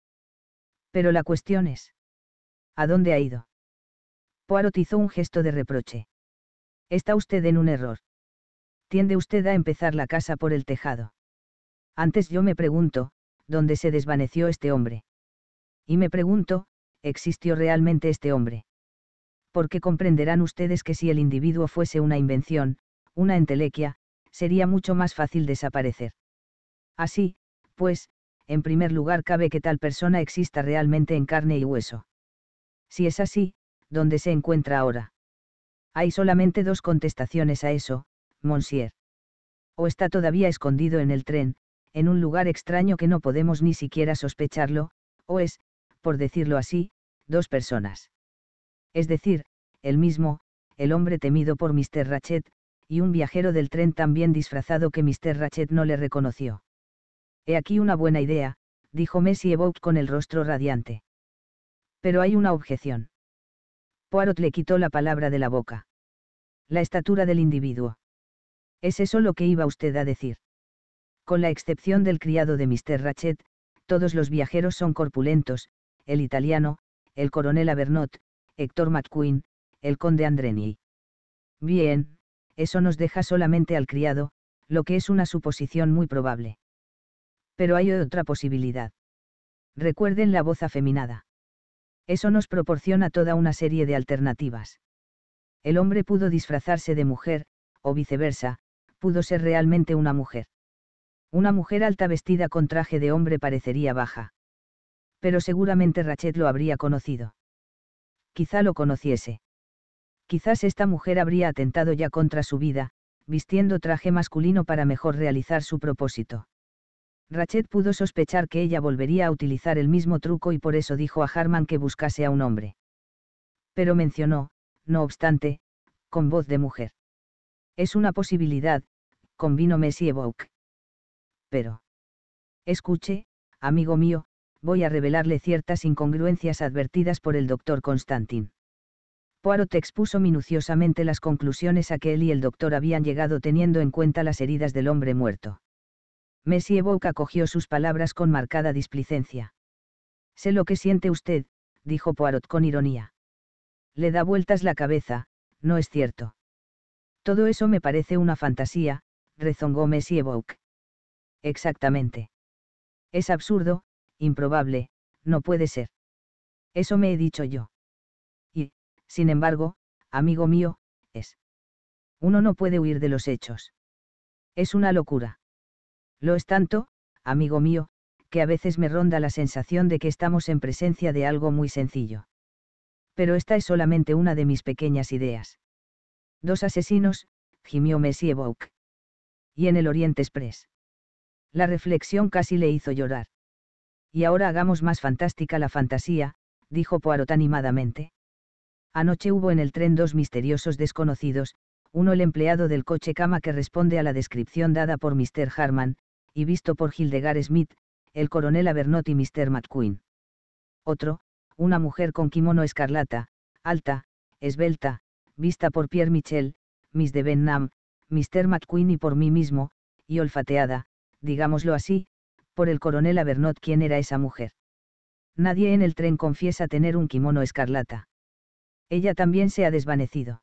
Pero la cuestión es, ¿a dónde ha ido? Poirot hizo un gesto de reproche. Está usted en un error. Tiende usted a empezar la casa por el tejado. Antes yo me pregunto, ¿dónde se desvaneció este hombre? Y me pregunto, ¿existió realmente este hombre? Porque comprenderán ustedes que si el individuo fuese una invención, una entelequia, sería mucho más fácil desaparecer. Así, pues, en primer lugar cabe que tal persona exista realmente en carne y hueso. Si es así, ¿dónde se encuentra ahora? Hay solamente dos contestaciones a eso, Monsieur. O está todavía escondido en el tren, en un lugar extraño que no podemos ni siquiera sospecharlo, o es, por decirlo así, dos personas. Es decir, el mismo, el hombre temido por Mr. Ratchet, y un viajero del tren también disfrazado que Mr. Ratchet no le reconoció. He aquí una buena idea, dijo Messi Evoque con el rostro radiante. Pero hay una objeción. Poirot le quitó la palabra de la boca. La estatura del individuo. ¿Es eso lo que iba usted a decir? Con la excepción del criado de Mr. Ratchet, todos los viajeros son corpulentos, el italiano, el coronel Avernot, Héctor McQueen, el conde Andreni. Bien, eso nos deja solamente al criado, lo que es una suposición muy probable. Pero hay otra posibilidad. Recuerden la voz afeminada. Eso nos proporciona toda una serie de alternativas. El hombre pudo disfrazarse de mujer, o viceversa, pudo ser realmente una mujer. Una mujer alta vestida con traje de hombre parecería baja pero seguramente Rachet lo habría conocido. Quizá lo conociese. Quizás esta mujer habría atentado ya contra su vida, vistiendo traje masculino para mejor realizar su propósito. Rachet pudo sospechar que ella volvería a utilizar el mismo truco y por eso dijo a Harman que buscase a un hombre. Pero mencionó, no obstante, con voz de mujer. Es una posibilidad, convino Messi Evoque. Pero. Escuche, amigo mío, voy a revelarle ciertas incongruencias advertidas por el doctor Constantin. Poirot expuso minuciosamente las conclusiones a que él y el doctor habían llegado teniendo en cuenta las heridas del hombre muerto. Messi acogió cogió sus palabras con marcada displicencia. Sé lo que siente usted, dijo Poirot con ironía. Le da vueltas la cabeza, no es cierto. Todo eso me parece una fantasía, rezongó Messi Exactamente. Es absurdo, improbable, no puede ser. Eso me he dicho yo. Y, sin embargo, amigo mío, es. Uno no puede huir de los hechos. Es una locura. Lo es tanto, amigo mío, que a veces me ronda la sensación de que estamos en presencia de algo muy sencillo. Pero esta es solamente una de mis pequeñas ideas. Dos asesinos, gimió Messie Y en el Oriente Express. La reflexión casi le hizo llorar. Y ahora hagamos más fantástica la fantasía, dijo Poirot animadamente. Anoche hubo en el tren dos misteriosos desconocidos, uno el empleado del coche cama que responde a la descripción dada por Mr. Harman, y visto por Hildegard Smith, el coronel Avernot y Mr. McQueen. Otro, una mujer con kimono escarlata, alta, esbelta, vista por Pierre Michel, Miss de Benham, Mr. McQueen y por mí mismo, y olfateada, digámoslo así, por el coronel Avernot quién era esa mujer. Nadie en el tren confiesa tener un kimono escarlata. Ella también se ha desvanecido.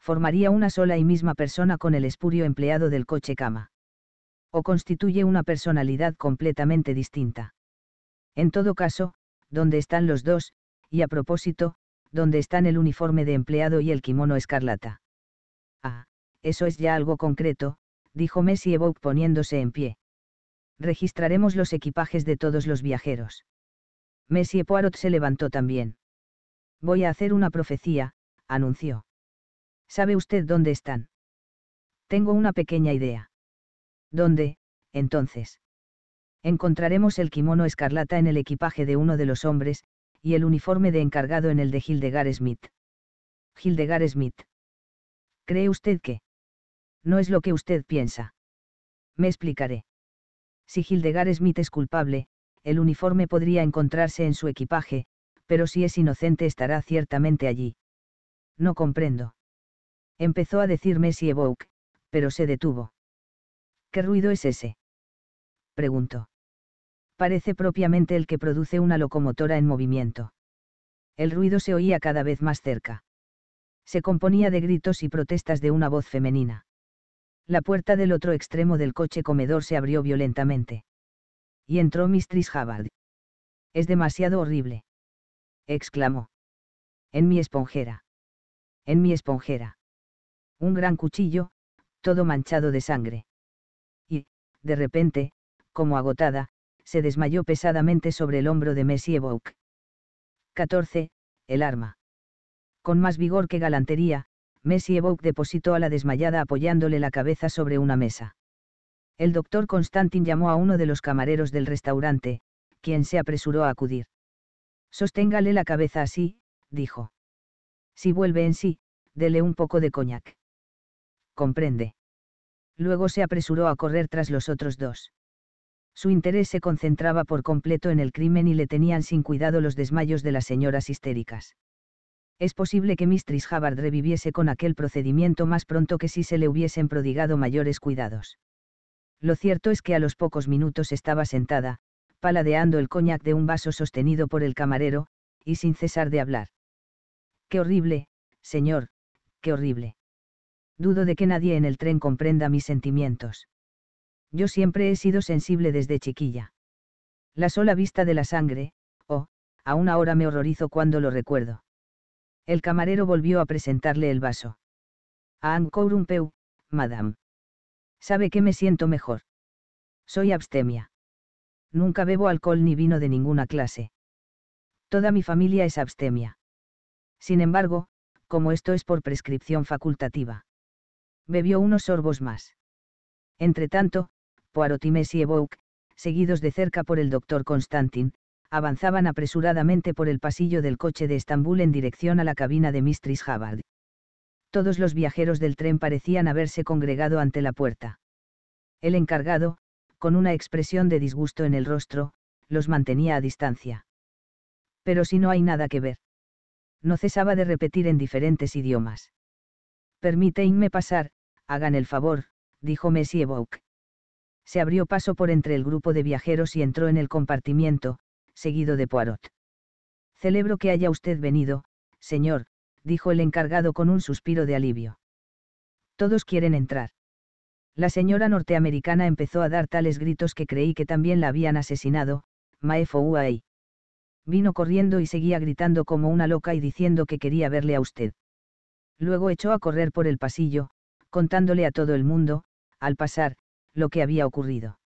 Formaría una sola y misma persona con el espurio empleado del coche cama. O constituye una personalidad completamente distinta. En todo caso, ¿dónde están los dos? Y a propósito, ¿dónde están el uniforme de empleado y el kimono escarlata? Ah, eso es ya algo concreto, dijo Messi Evoque poniéndose en pie registraremos los equipajes de todos los viajeros. Messie Poirot se levantó también. Voy a hacer una profecía, anunció. ¿Sabe usted dónde están? Tengo una pequeña idea. ¿Dónde, entonces? Encontraremos el kimono escarlata en el equipaje de uno de los hombres, y el uniforme de encargado en el de Hildegard Smith. Hildegard Smith. ¿Cree usted que? No es lo que usted piensa. Me explicaré. Si Hildegard Smith es culpable, el uniforme podría encontrarse en su equipaje, pero si es inocente estará ciertamente allí. No comprendo. Empezó a decirme Messi Evoke, pero se detuvo. ¿Qué ruido es ese? Preguntó. Parece propiamente el que produce una locomotora en movimiento. El ruido se oía cada vez más cerca. Se componía de gritos y protestas de una voz femenina. La puerta del otro extremo del coche comedor se abrió violentamente. Y entró Mistress Havard. Es demasiado horrible. Exclamó. En mi esponjera. En mi esponjera. Un gran cuchillo, todo manchado de sangre. Y, de repente, como agotada, se desmayó pesadamente sobre el hombro de Messie Evoque. 14. El arma. Con más vigor que galantería, Messi Evoque depositó a la desmayada apoyándole la cabeza sobre una mesa. El doctor Constantin llamó a uno de los camareros del restaurante, quien se apresuró a acudir. Sosténgale la cabeza así, dijo. Si vuelve en sí, dele un poco de coñac. Comprende. Luego se apresuró a correr tras los otros dos. Su interés se concentraba por completo en el crimen y le tenían sin cuidado los desmayos de las señoras histéricas es posible que Mistress Havard reviviese con aquel procedimiento más pronto que si se le hubiesen prodigado mayores cuidados. Lo cierto es que a los pocos minutos estaba sentada, paladeando el coñac de un vaso sostenido por el camarero, y sin cesar de hablar. Qué horrible, señor, qué horrible. Dudo de que nadie en el tren comprenda mis sentimientos. Yo siempre he sido sensible desde chiquilla. La sola vista de la sangre, oh, aún ahora me horrorizo cuando lo recuerdo. El camarero volvió a presentarle el vaso. A madame. ¿Sabe que me siento mejor? Soy abstemia. Nunca bebo alcohol ni vino de ninguna clase. Toda mi familia es abstemia. Sin embargo, como esto es por prescripción facultativa. Bebió unos sorbos más. Entretanto, Poirot y Evoque, seguidos de cerca por el doctor Constantin, avanzaban apresuradamente por el pasillo del coche de Estambul en dirección a la cabina de Mistress Havard. Todos los viajeros del tren parecían haberse congregado ante la puerta. El encargado, con una expresión de disgusto en el rostro, los mantenía a distancia. Pero si no hay nada que ver. No cesaba de repetir en diferentes idiomas. Permíteme pasar, hagan el favor, dijo Messie Bouk. Se abrió paso por entre el grupo de viajeros y entró en el compartimiento, seguido de Poirot. Celebro que haya usted venido, señor, dijo el encargado con un suspiro de alivio. Todos quieren entrar. La señora norteamericana empezó a dar tales gritos que creí que también la habían asesinado, Maefouaí Vino corriendo y seguía gritando como una loca y diciendo que quería verle a usted. Luego echó a correr por el pasillo, contándole a todo el mundo, al pasar, lo que había ocurrido.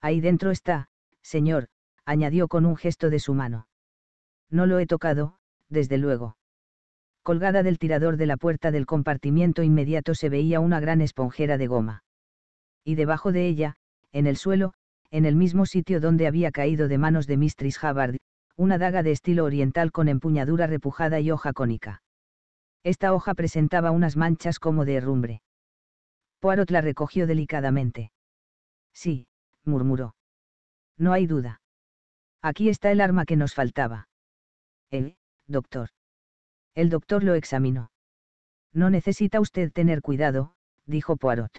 Ahí dentro está, señor, añadió con un gesto de su mano. No lo he tocado, desde luego. Colgada del tirador de la puerta del compartimiento inmediato se veía una gran esponjera de goma. Y debajo de ella, en el suelo, en el mismo sitio donde había caído de manos de Mistress Havard, una daga de estilo oriental con empuñadura repujada y hoja cónica. Esta hoja presentaba unas manchas como de herrumbre. Poirot la recogió delicadamente. Sí, murmuró. No hay duda. Aquí está el arma que nos faltaba. ¿Eh, doctor? El doctor lo examinó. No necesita usted tener cuidado, dijo Poirot.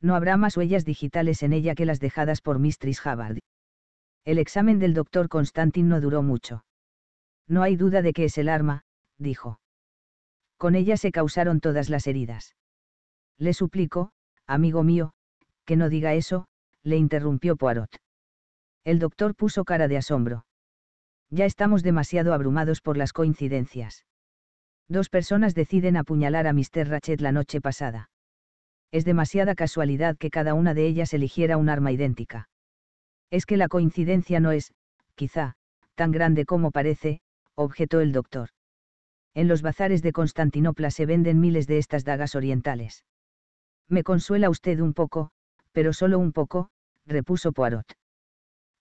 No habrá más huellas digitales en ella que las dejadas por Mistress Havard. El examen del doctor Constantin no duró mucho. No hay duda de que es el arma, dijo. Con ella se causaron todas las heridas. Le suplico, amigo mío, que no diga eso, le interrumpió Poirot. El doctor puso cara de asombro. Ya estamos demasiado abrumados por las coincidencias. Dos personas deciden apuñalar a Mr. Rachet la noche pasada. Es demasiada casualidad que cada una de ellas eligiera un arma idéntica. Es que la coincidencia no es, quizá, tan grande como parece, objetó el doctor. En los bazares de Constantinopla se venden miles de estas dagas orientales. Me consuela usted un poco, pero solo un poco, repuso Poirot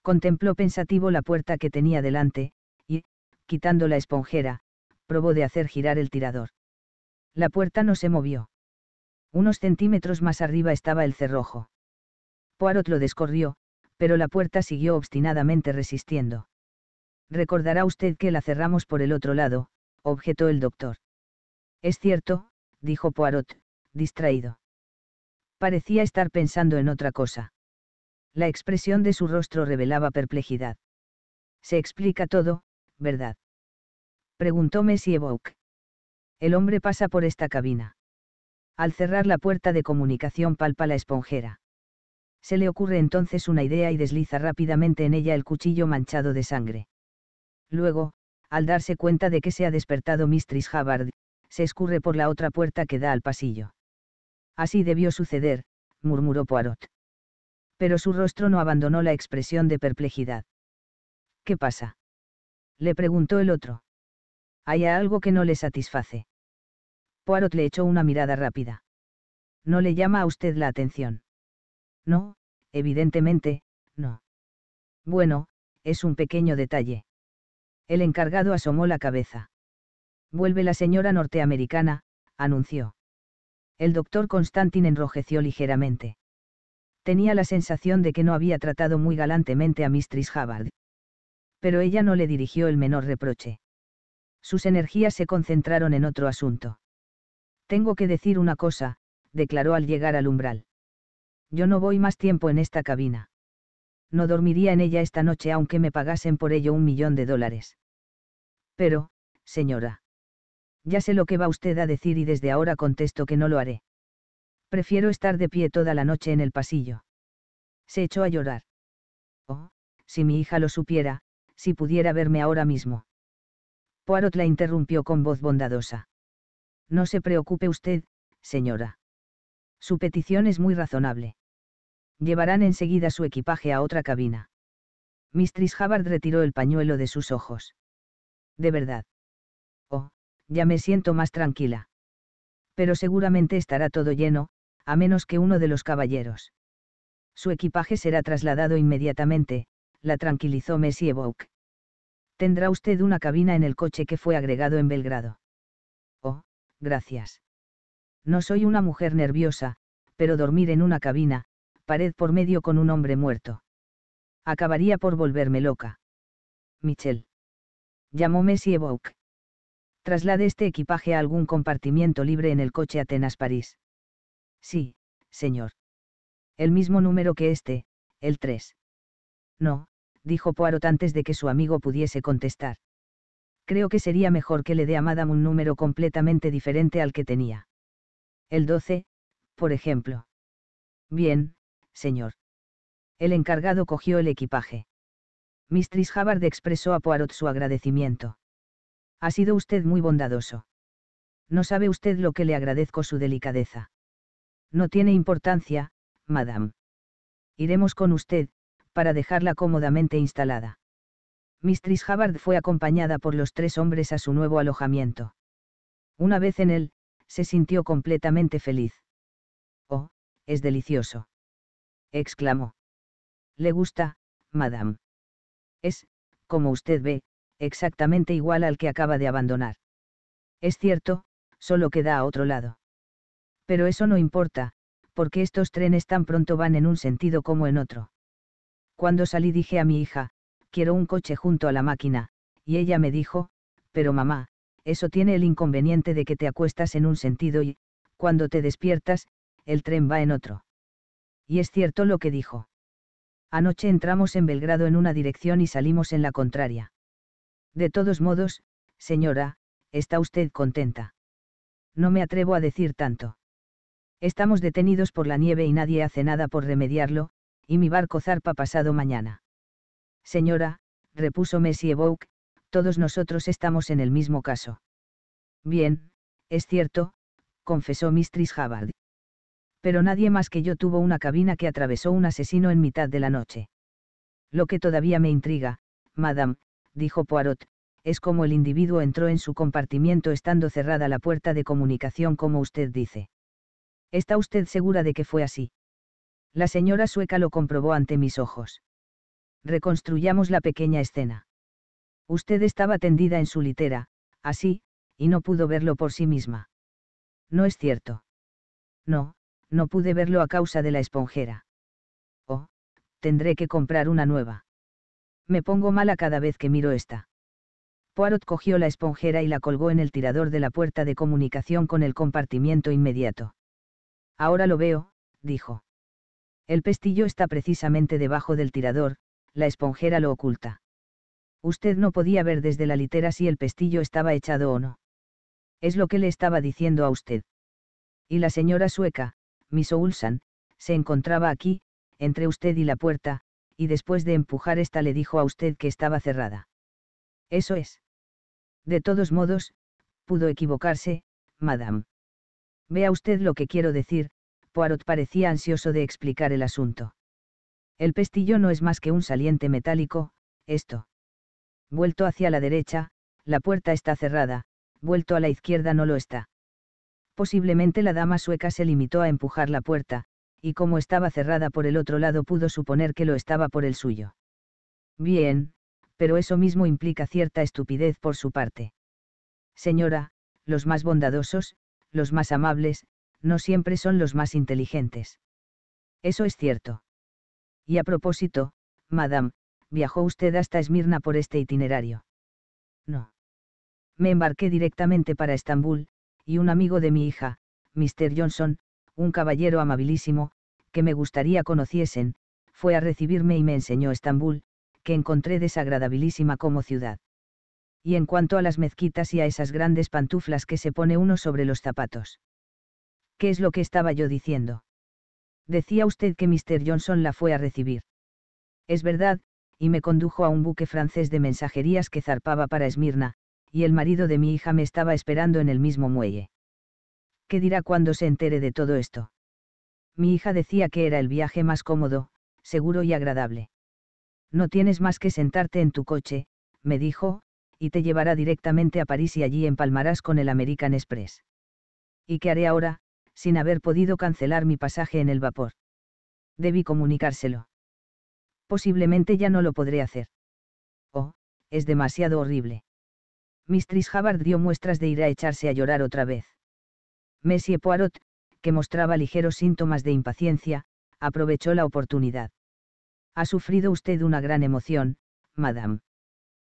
contempló pensativo la puerta que tenía delante, y, quitando la esponjera, probó de hacer girar el tirador. La puerta no se movió. Unos centímetros más arriba estaba el cerrojo. Poirot lo descorrió, pero la puerta siguió obstinadamente resistiendo. Recordará usted que la cerramos por el otro lado, objetó el doctor. Es cierto, dijo Poirot, distraído. Parecía estar pensando en otra cosa. La expresión de su rostro revelaba perplejidad. Se explica todo, ¿verdad? Preguntó Messi Evoque. El hombre pasa por esta cabina. Al cerrar la puerta de comunicación palpa la esponjera. Se le ocurre entonces una idea y desliza rápidamente en ella el cuchillo manchado de sangre. Luego, al darse cuenta de que se ha despertado Mistress Havard, se escurre por la otra puerta que da al pasillo. Así debió suceder, murmuró Poirot pero su rostro no abandonó la expresión de perplejidad. ¿Qué pasa? le preguntó el otro. Hay algo que no le satisface. Poirot le echó una mirada rápida. ¿No le llama a usted la atención? No, evidentemente, no. Bueno, es un pequeño detalle. El encargado asomó la cabeza. Vuelve la señora norteamericana, anunció. El doctor Constantin enrojeció ligeramente tenía la sensación de que no había tratado muy galantemente a Mistress Havard. Pero ella no le dirigió el menor reproche. Sus energías se concentraron en otro asunto. Tengo que decir una cosa, declaró al llegar al umbral. Yo no voy más tiempo en esta cabina. No dormiría en ella esta noche aunque me pagasen por ello un millón de dólares. Pero, señora. Ya sé lo que va usted a decir y desde ahora contesto que no lo haré. Prefiero estar de pie toda la noche en el pasillo. Se echó a llorar. Oh, si mi hija lo supiera, si pudiera verme ahora mismo. Poirot la interrumpió con voz bondadosa. No se preocupe usted, señora. Su petición es muy razonable. Llevarán enseguida su equipaje a otra cabina. Mistress Havard retiró el pañuelo de sus ojos. De verdad. Oh, ya me siento más tranquila. Pero seguramente estará todo lleno, a menos que uno de los caballeros. Su equipaje será trasladado inmediatamente, la tranquilizó Messie Tendrá usted una cabina en el coche que fue agregado en Belgrado. Oh, gracias. No soy una mujer nerviosa, pero dormir en una cabina, pared por medio con un hombre muerto. Acabaría por volverme loca. Michel. Llamó Messie Traslade este equipaje a algún compartimiento libre en el coche Atenas-París. Sí, señor. El mismo número que este, el 3. No, dijo Poirot antes de que su amigo pudiese contestar. Creo que sería mejor que le dé a Madame un número completamente diferente al que tenía. El 12, por ejemplo. Bien, señor. El encargado cogió el equipaje. Mistress Havard expresó a Poirot su agradecimiento. Ha sido usted muy bondadoso. No sabe usted lo que le agradezco su delicadeza. No tiene importancia, madame. Iremos con usted, para dejarla cómodamente instalada. Mistress Hubbard fue acompañada por los tres hombres a su nuevo alojamiento. Una vez en él, se sintió completamente feliz. Oh, es delicioso. exclamó. Le gusta, madame. Es, como usted ve, exactamente igual al que acaba de abandonar. Es cierto, solo queda a otro lado pero eso no importa, porque estos trenes tan pronto van en un sentido como en otro. Cuando salí dije a mi hija, quiero un coche junto a la máquina, y ella me dijo, pero mamá, eso tiene el inconveniente de que te acuestas en un sentido y, cuando te despiertas, el tren va en otro. Y es cierto lo que dijo. Anoche entramos en Belgrado en una dirección y salimos en la contraria. De todos modos, señora, está usted contenta. No me atrevo a decir tanto. Estamos detenidos por la nieve y nadie hace nada por remediarlo, y mi barco zarpa pasado mañana. Señora, repuso Messie Evoque, todos nosotros estamos en el mismo caso. Bien, es cierto, confesó Mistress Havard. Pero nadie más que yo tuvo una cabina que atravesó un asesino en mitad de la noche. Lo que todavía me intriga, madame, dijo Poirot, es cómo el individuo entró en su compartimiento estando cerrada la puerta de comunicación como usted dice. ¿Está usted segura de que fue así? La señora sueca lo comprobó ante mis ojos. Reconstruyamos la pequeña escena. Usted estaba tendida en su litera, así, y no pudo verlo por sí misma. No es cierto. No, no pude verlo a causa de la esponjera. Oh, tendré que comprar una nueva. Me pongo mala cada vez que miro esta. Poirot cogió la esponjera y la colgó en el tirador de la puerta de comunicación con el compartimiento inmediato. Ahora lo veo, dijo. El pestillo está precisamente debajo del tirador, la esponjera lo oculta. Usted no podía ver desde la litera si el pestillo estaba echado o no. Es lo que le estaba diciendo a usted. Y la señora sueca, Miss Oulsan, se encontraba aquí, entre usted y la puerta, y después de empujar esta le dijo a usted que estaba cerrada. Eso es. De todos modos, pudo equivocarse, madame. Vea usted lo que quiero decir, Poirot parecía ansioso de explicar el asunto. El pestillo no es más que un saliente metálico, esto. Vuelto hacia la derecha, la puerta está cerrada, vuelto a la izquierda no lo está. Posiblemente la dama sueca se limitó a empujar la puerta, y como estaba cerrada por el otro lado pudo suponer que lo estaba por el suyo. Bien, pero eso mismo implica cierta estupidez por su parte. Señora, los más bondadosos, los más amables, no siempre son los más inteligentes. Eso es cierto. Y a propósito, madame, ¿viajó usted hasta Esmirna por este itinerario? No. Me embarqué directamente para Estambul, y un amigo de mi hija, Mr. Johnson, un caballero amabilísimo, que me gustaría conociesen, fue a recibirme y me enseñó Estambul, que encontré desagradabilísima como ciudad y en cuanto a las mezquitas y a esas grandes pantuflas que se pone uno sobre los zapatos. ¿Qué es lo que estaba yo diciendo? Decía usted que Mr. Johnson la fue a recibir. Es verdad, y me condujo a un buque francés de mensajerías que zarpaba para Esmirna, y el marido de mi hija me estaba esperando en el mismo muelle. ¿Qué dirá cuando se entere de todo esto? Mi hija decía que era el viaje más cómodo, seguro y agradable. No tienes más que sentarte en tu coche, me dijo, y te llevará directamente a París y allí empalmarás con el American Express. ¿Y qué haré ahora, sin haber podido cancelar mi pasaje en el vapor? Debí comunicárselo. Posiblemente ya no lo podré hacer. Oh, es demasiado horrible. Mistress Havard dio muestras de ir a echarse a llorar otra vez. Monsieur Poirot, que mostraba ligeros síntomas de impaciencia, aprovechó la oportunidad. Ha sufrido usted una gran emoción, madame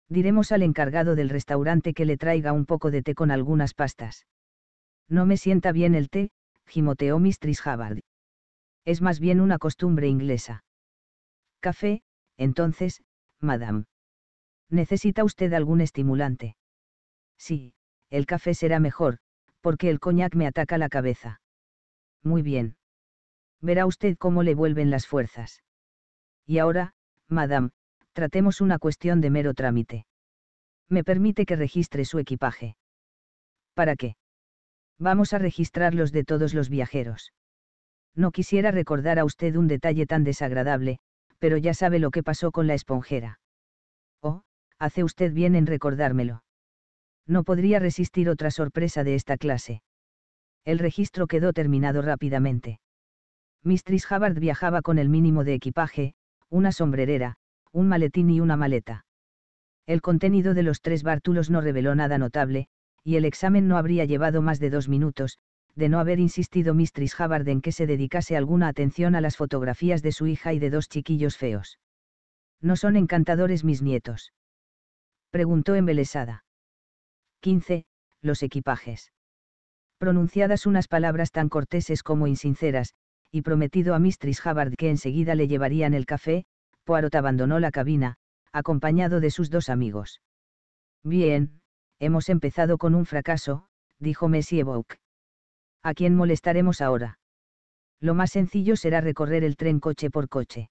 diremos al encargado del restaurante que le traiga un poco de té con algunas pastas. No me sienta bien el té, gimoteó Mistress Havard. Es más bien una costumbre inglesa. Café, entonces, madame. ¿Necesita usted algún estimulante? Sí, el café será mejor, porque el coñac me ataca la cabeza. Muy bien. Verá usted cómo le vuelven las fuerzas. Y ahora, madame, tratemos una cuestión de mero trámite. Me permite que registre su equipaje. ¿Para qué? Vamos a registrar los de todos los viajeros. No quisiera recordar a usted un detalle tan desagradable, pero ya sabe lo que pasó con la esponjera. Oh, hace usted bien en recordármelo. No podría resistir otra sorpresa de esta clase. El registro quedó terminado rápidamente. Mistress Havard viajaba con el mínimo de equipaje, una sombrerera, un maletín y una maleta. El contenido de los tres bártulos no reveló nada notable, y el examen no habría llevado más de dos minutos, de no haber insistido Mistress Havard en que se dedicase alguna atención a las fotografías de su hija y de dos chiquillos feos. ¿No son encantadores mis nietos? Preguntó embelesada. 15. Los equipajes. Pronunciadas unas palabras tan corteses como insinceras, y prometido a Mistress Havard que enseguida le llevarían el café, Poirot abandonó la cabina, acompañado de sus dos amigos. Bien, hemos empezado con un fracaso, dijo Messi Evoque. ¿A quién molestaremos ahora? Lo más sencillo será recorrer el tren coche por coche.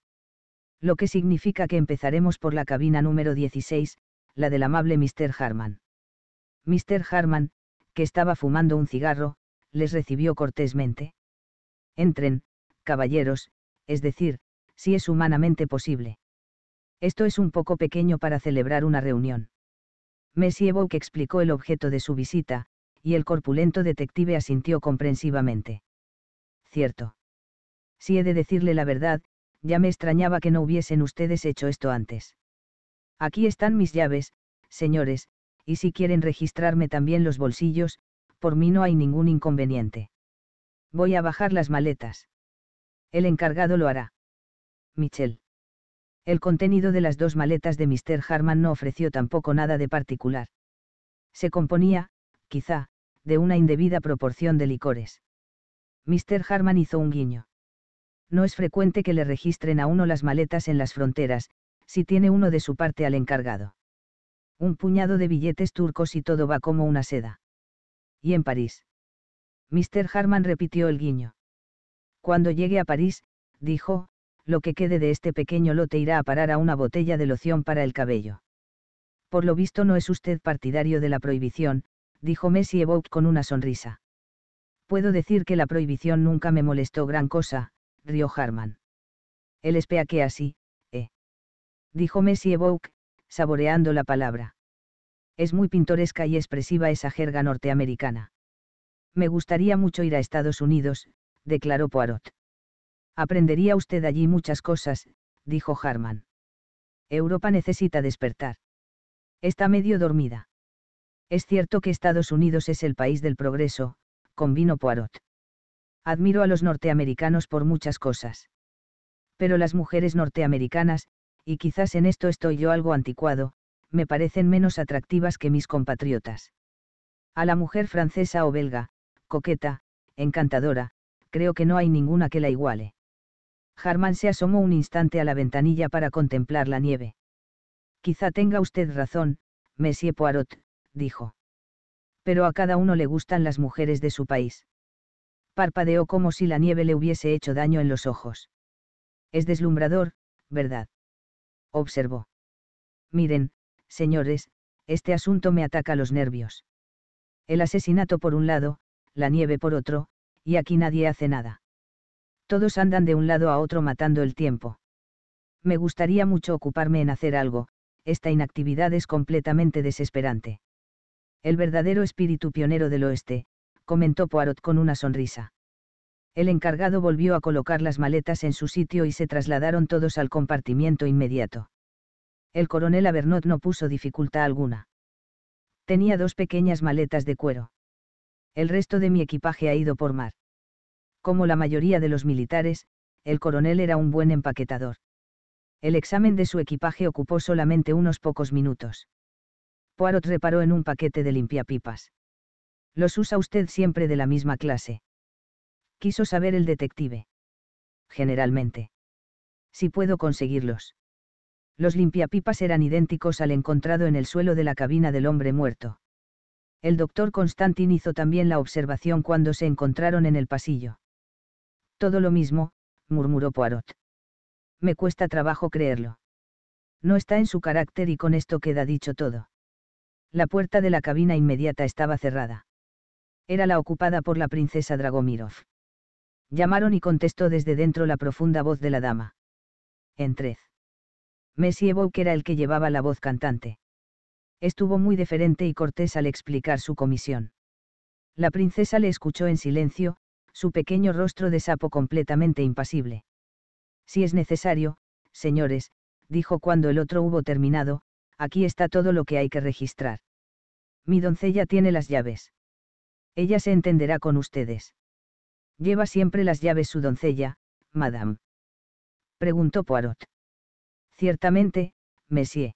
Lo que significa que empezaremos por la cabina número 16, la del amable Mr. Harman. Mr. Harman, que estaba fumando un cigarro, les recibió cortésmente. Entren, caballeros, es decir, si es humanamente posible. Esto es un poco pequeño para celebrar una reunión. Messi que explicó el objeto de su visita, y el corpulento detective asintió comprensivamente. Cierto. Si he de decirle la verdad, ya me extrañaba que no hubiesen ustedes hecho esto antes. Aquí están mis llaves, señores, y si quieren registrarme también los bolsillos, por mí no hay ningún inconveniente. Voy a bajar las maletas. El encargado lo hará. Michel. El contenido de las dos maletas de Mr. Harman no ofreció tampoco nada de particular. Se componía, quizá, de una indebida proporción de licores. Mr. Harman hizo un guiño. No es frecuente que le registren a uno las maletas en las fronteras, si tiene uno de su parte al encargado. Un puñado de billetes turcos y todo va como una seda. ¿Y en París? Mr. Harman repitió el guiño. Cuando llegue a París, dijo, lo que quede de este pequeño lote irá a parar a una botella de loción para el cabello. Por lo visto no es usted partidario de la prohibición, dijo Messi Evoque con una sonrisa. Puedo decir que la prohibición nunca me molestó gran cosa, rió Harman. El que así, ¿eh? Dijo Messi Evoque, saboreando la palabra. Es muy pintoresca y expresiva esa jerga norteamericana. Me gustaría mucho ir a Estados Unidos, declaró Poirot. Aprendería usted allí muchas cosas, dijo Harman. Europa necesita despertar. Está medio dormida. Es cierto que Estados Unidos es el país del progreso, convino Poirot. Admiro a los norteamericanos por muchas cosas. Pero las mujeres norteamericanas, y quizás en esto estoy yo algo anticuado, me parecen menos atractivas que mis compatriotas. A la mujer francesa o belga, coqueta, encantadora, creo que no hay ninguna que la iguale. Harman se asomó un instante a la ventanilla para contemplar la nieve. Quizá tenga usted razón, Monsieur Poirot, dijo. Pero a cada uno le gustan las mujeres de su país. Parpadeó como si la nieve le hubiese hecho daño en los ojos. Es deslumbrador, ¿verdad? Observó. Miren, señores, este asunto me ataca los nervios. El asesinato por un lado, la nieve por otro, y aquí nadie hace nada. Todos andan de un lado a otro matando el tiempo. Me gustaría mucho ocuparme en hacer algo, esta inactividad es completamente desesperante. El verdadero espíritu pionero del oeste, comentó Poirot con una sonrisa. El encargado volvió a colocar las maletas en su sitio y se trasladaron todos al compartimiento inmediato. El coronel abernot no puso dificultad alguna. Tenía dos pequeñas maletas de cuero. El resto de mi equipaje ha ido por mar. Como la mayoría de los militares, el coronel era un buen empaquetador. El examen de su equipaje ocupó solamente unos pocos minutos. Poirot reparó en un paquete de limpiapipas. Los usa usted siempre de la misma clase. Quiso saber el detective. Generalmente. Si puedo conseguirlos. Los limpiapipas eran idénticos al encontrado en el suelo de la cabina del hombre muerto. El doctor Constantin hizo también la observación cuando se encontraron en el pasillo. Todo lo mismo, murmuró Poirot. Me cuesta trabajo creerlo. No está en su carácter y con esto queda dicho todo. La puerta de la cabina inmediata estaba cerrada. Era la ocupada por la princesa Dragomirov. Llamaron y contestó desde dentro la profunda voz de la dama. Entrez. Messi Evoque era el que llevaba la voz cantante. Estuvo muy deferente y cortés al explicar su comisión. La princesa le escuchó en silencio, su pequeño rostro de sapo completamente impasible. Si es necesario, señores, dijo cuando el otro hubo terminado, aquí está todo lo que hay que registrar. Mi doncella tiene las llaves. Ella se entenderá con ustedes. Lleva siempre las llaves su doncella, madame. Preguntó Poirot. Ciertamente, monsieur.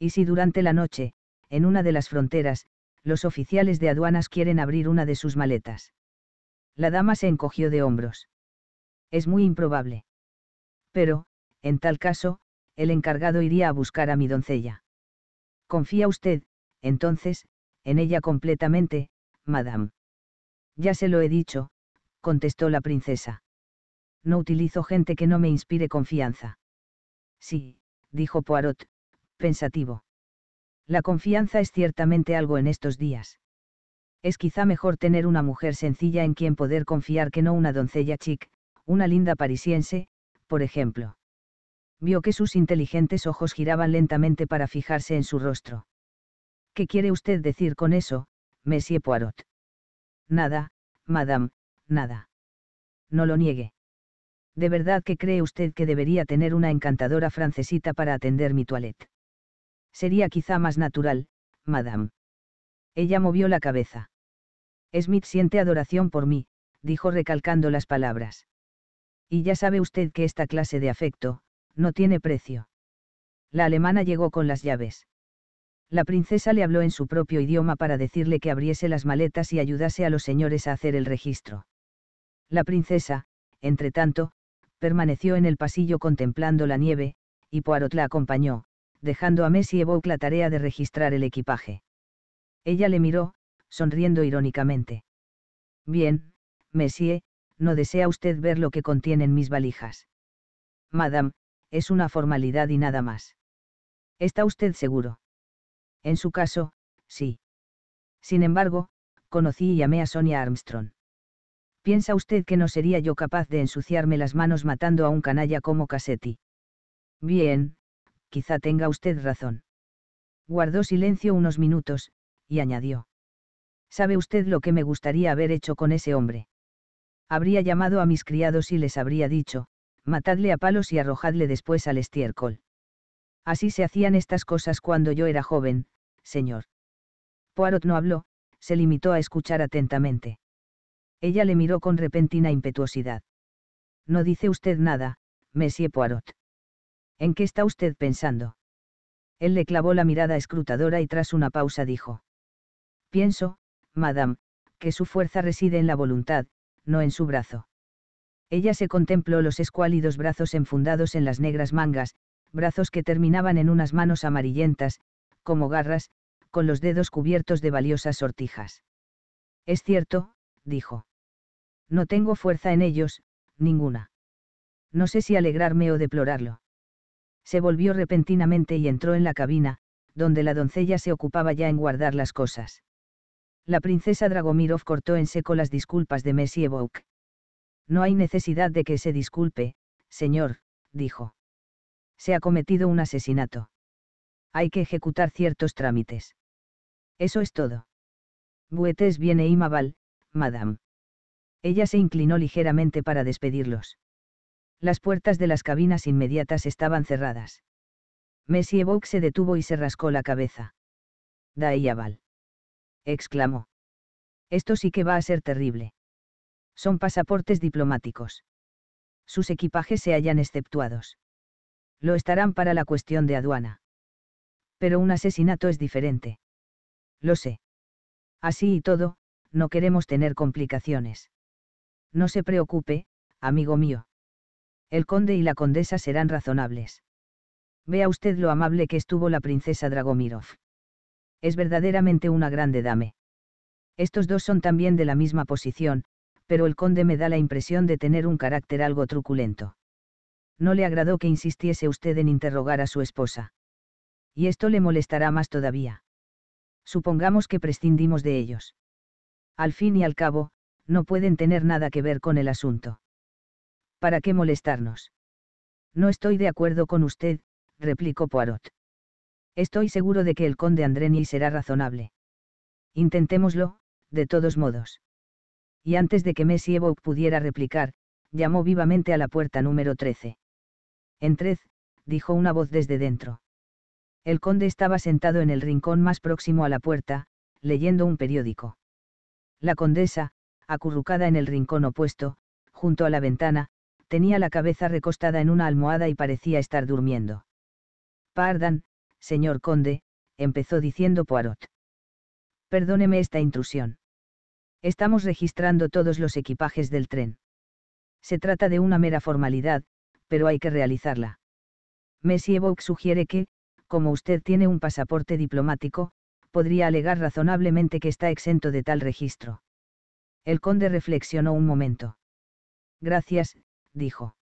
Y si durante la noche, en una de las fronteras, los oficiales de aduanas quieren abrir una de sus maletas. La dama se encogió de hombros. Es muy improbable. Pero, en tal caso, el encargado iría a buscar a mi doncella. Confía usted, entonces, en ella completamente, madame. Ya se lo he dicho, contestó la princesa. No utilizo gente que no me inspire confianza. Sí, dijo Poirot, pensativo. La confianza es ciertamente algo en estos días es quizá mejor tener una mujer sencilla en quien poder confiar que no una doncella chic, una linda parisiense, por ejemplo. Vio que sus inteligentes ojos giraban lentamente para fijarse en su rostro. ¿Qué quiere usted decir con eso, Monsieur Poirot? Nada, madame, nada. No lo niegue. ¿De verdad que cree usted que debería tener una encantadora francesita para atender mi toilette? Sería quizá más natural, madame. Ella movió la cabeza. Smith siente adoración por mí, dijo recalcando las palabras. Y ya sabe usted que esta clase de afecto, no tiene precio. La alemana llegó con las llaves. La princesa le habló en su propio idioma para decirle que abriese las maletas y ayudase a los señores a hacer el registro. La princesa, entretanto, permaneció en el pasillo contemplando la nieve, y Poirot la acompañó, dejando a Messi Evoque la tarea de registrar el equipaje. Ella le miró, sonriendo irónicamente. Bien, Messier, no desea usted ver lo que contienen mis valijas. Madame, es una formalidad y nada más. ¿Está usted seguro? En su caso, sí. Sin embargo, conocí y llamé a Sonia Armstrong. ¿Piensa usted que no sería yo capaz de ensuciarme las manos matando a un canalla como Cassetti? Bien, quizá tenga usted razón. Guardó silencio unos minutos, y añadió. ¿Sabe usted lo que me gustaría haber hecho con ese hombre? Habría llamado a mis criados y les habría dicho, matadle a palos y arrojadle después al estiércol. Así se hacían estas cosas cuando yo era joven, señor. Poirot no habló, se limitó a escuchar atentamente. Ella le miró con repentina impetuosidad. No dice usted nada, Monsieur Poirot. ¿En qué está usted pensando? Él le clavó la mirada escrutadora y tras una pausa dijo. Pienso, madame, que su fuerza reside en la voluntad, no en su brazo. Ella se contempló los escuálidos brazos enfundados en las negras mangas, brazos que terminaban en unas manos amarillentas, como garras, con los dedos cubiertos de valiosas sortijas. Es cierto, dijo. No tengo fuerza en ellos, ninguna. No sé si alegrarme o deplorarlo. Se volvió repentinamente y entró en la cabina, donde la doncella se ocupaba ya en guardar las cosas la princesa Dragomirov cortó en seco las disculpas de Messie Evoque. No hay necesidad de que se disculpe, señor, dijo. Se ha cometido un asesinato. Hay que ejecutar ciertos trámites. Eso es todo. Buetes viene y Maval, madame. Ella se inclinó ligeramente para despedirlos. Las puertas de las cabinas inmediatas estaban cerradas. Messie Evoque se detuvo y se rascó la cabeza. val exclamó. Esto sí que va a ser terrible. Son pasaportes diplomáticos. Sus equipajes se hallan exceptuados. Lo estarán para la cuestión de aduana. Pero un asesinato es diferente. Lo sé. Así y todo, no queremos tener complicaciones. No se preocupe, amigo mío. El conde y la condesa serán razonables. Vea usted lo amable que estuvo la princesa Dragomirov. Es verdaderamente una grande dame. Estos dos son también de la misma posición, pero el conde me da la impresión de tener un carácter algo truculento. No le agradó que insistiese usted en interrogar a su esposa. Y esto le molestará más todavía. Supongamos que prescindimos de ellos. Al fin y al cabo, no pueden tener nada que ver con el asunto. ¿Para qué molestarnos? No estoy de acuerdo con usted, replicó Poirot. Estoy seguro de que el conde Andreni será razonable. Intentémoslo, de todos modos. Y antes de que Messi Evoque pudiera replicar, llamó vivamente a la puerta número 13. Entred, dijo una voz desde dentro. El conde estaba sentado en el rincón más próximo a la puerta, leyendo un periódico. La condesa, acurrucada en el rincón opuesto, junto a la ventana, tenía la cabeza recostada en una almohada y parecía estar durmiendo. Pardan, señor conde, empezó diciendo Poirot. Perdóneme esta intrusión. Estamos registrando todos los equipajes del tren. Se trata de una mera formalidad, pero hay que realizarla. Monsieur sugiere que, como usted tiene un pasaporte diplomático, podría alegar razonablemente que está exento de tal registro. El conde reflexionó un momento. Gracias, dijo.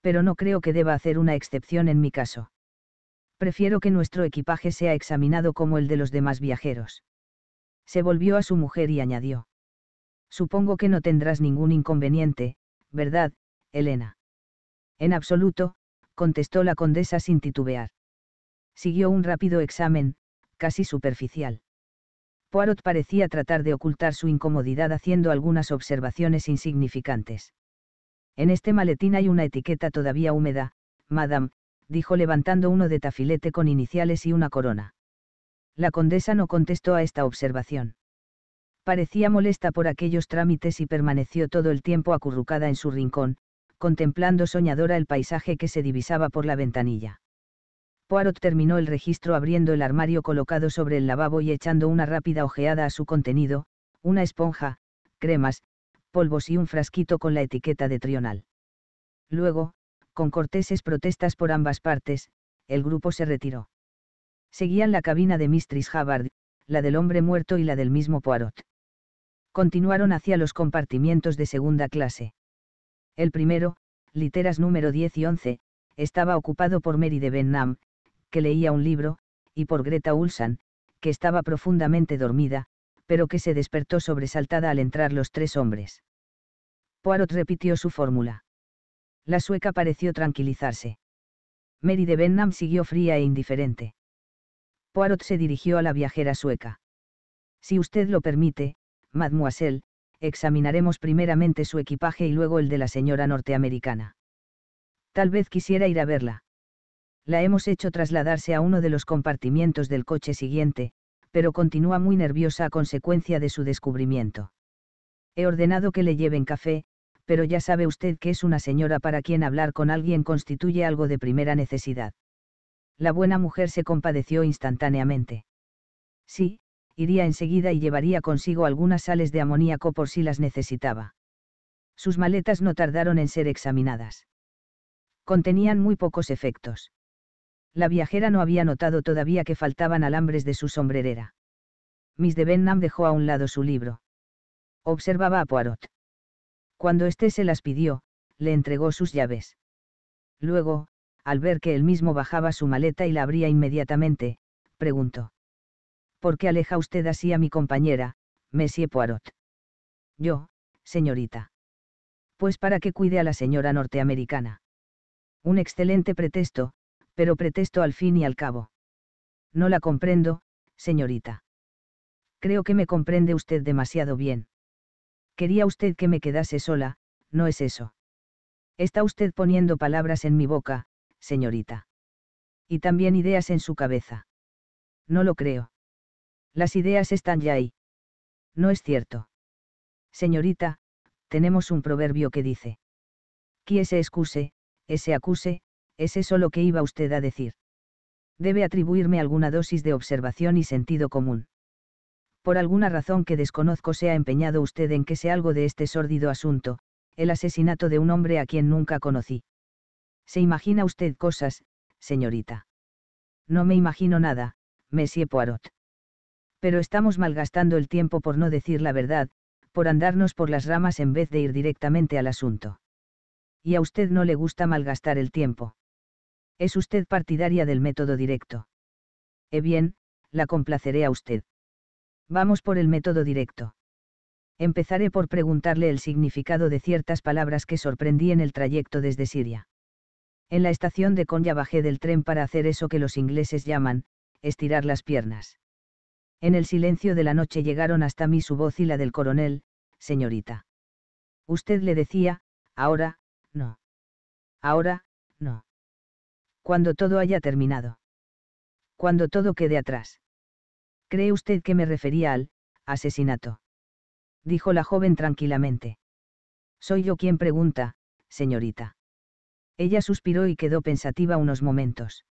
Pero no creo que deba hacer una excepción en mi caso prefiero que nuestro equipaje sea examinado como el de los demás viajeros. Se volvió a su mujer y añadió. Supongo que no tendrás ningún inconveniente, ¿verdad, Elena? En absoluto, contestó la condesa sin titubear. Siguió un rápido examen, casi superficial. Poirot parecía tratar de ocultar su incomodidad haciendo algunas observaciones insignificantes. En este maletín hay una etiqueta todavía húmeda, Madame, dijo levantando uno de tafilete con iniciales y una corona. La condesa no contestó a esta observación. Parecía molesta por aquellos trámites y permaneció todo el tiempo acurrucada en su rincón, contemplando soñadora el paisaje que se divisaba por la ventanilla. Poirot terminó el registro abriendo el armario colocado sobre el lavabo y echando una rápida ojeada a su contenido, una esponja, cremas, polvos y un frasquito con la etiqueta de trional. Luego, con corteses protestas por ambas partes, el grupo se retiró. Seguían la cabina de Mistress Havard, la del hombre muerto y la del mismo Poirot. Continuaron hacia los compartimientos de segunda clase. El primero, literas número 10 y 11, estaba ocupado por Mary de Benham, que leía un libro, y por Greta Ulsan, que estaba profundamente dormida, pero que se despertó sobresaltada al entrar los tres hombres. Poirot repitió su fórmula la sueca pareció tranquilizarse. Mary de Benham siguió fría e indiferente. Poirot se dirigió a la viajera sueca. Si usted lo permite, mademoiselle, examinaremos primeramente su equipaje y luego el de la señora norteamericana. Tal vez quisiera ir a verla. La hemos hecho trasladarse a uno de los compartimientos del coche siguiente, pero continúa muy nerviosa a consecuencia de su descubrimiento. He ordenado que le lleven café, pero ya sabe usted que es una señora para quien hablar con alguien constituye algo de primera necesidad. La buena mujer se compadeció instantáneamente. Sí, iría enseguida y llevaría consigo algunas sales de amoníaco por si las necesitaba. Sus maletas no tardaron en ser examinadas. Contenían muy pocos efectos. La viajera no había notado todavía que faltaban alambres de su sombrerera. Miss de Benham dejó a un lado su libro. Observaba a Poirot. Cuando este se las pidió, le entregó sus llaves. Luego, al ver que él mismo bajaba su maleta y la abría inmediatamente, preguntó. ¿Por qué aleja usted así a mi compañera, Messie Poirot? Yo, señorita. Pues para que cuide a la señora norteamericana. Un excelente pretexto, pero pretexto al fin y al cabo. No la comprendo, señorita. Creo que me comprende usted demasiado bien quería usted que me quedase sola, no es eso. Está usted poniendo palabras en mi boca, señorita. Y también ideas en su cabeza. No lo creo. Las ideas están ya ahí. No es cierto. Señorita, tenemos un proverbio que dice. Qui se excuse, ese acuse, es eso lo que iba usted a decir. Debe atribuirme alguna dosis de observación y sentido común por alguna razón que desconozco se ha empeñado usted en que sea algo de este sórdido asunto, el asesinato de un hombre a quien nunca conocí. ¿Se imagina usted cosas, señorita? No me imagino nada, Monsieur Poirot. Pero estamos malgastando el tiempo por no decir la verdad, por andarnos por las ramas en vez de ir directamente al asunto. Y a usted no le gusta malgastar el tiempo. Es usted partidaria del método directo. Eh bien, la complaceré a usted. Vamos por el método directo. Empezaré por preguntarle el significado de ciertas palabras que sorprendí en el trayecto desde Siria. En la estación de Konya bajé del tren para hacer eso que los ingleses llaman, estirar las piernas. En el silencio de la noche llegaron hasta mí su voz y la del coronel, señorita. Usted le decía, ahora, no. Ahora, no. Cuando todo haya terminado. Cuando todo quede atrás. ¿Cree usted que me refería al asesinato? dijo la joven tranquilamente. Soy yo quien pregunta, señorita. Ella suspiró y quedó pensativa unos momentos.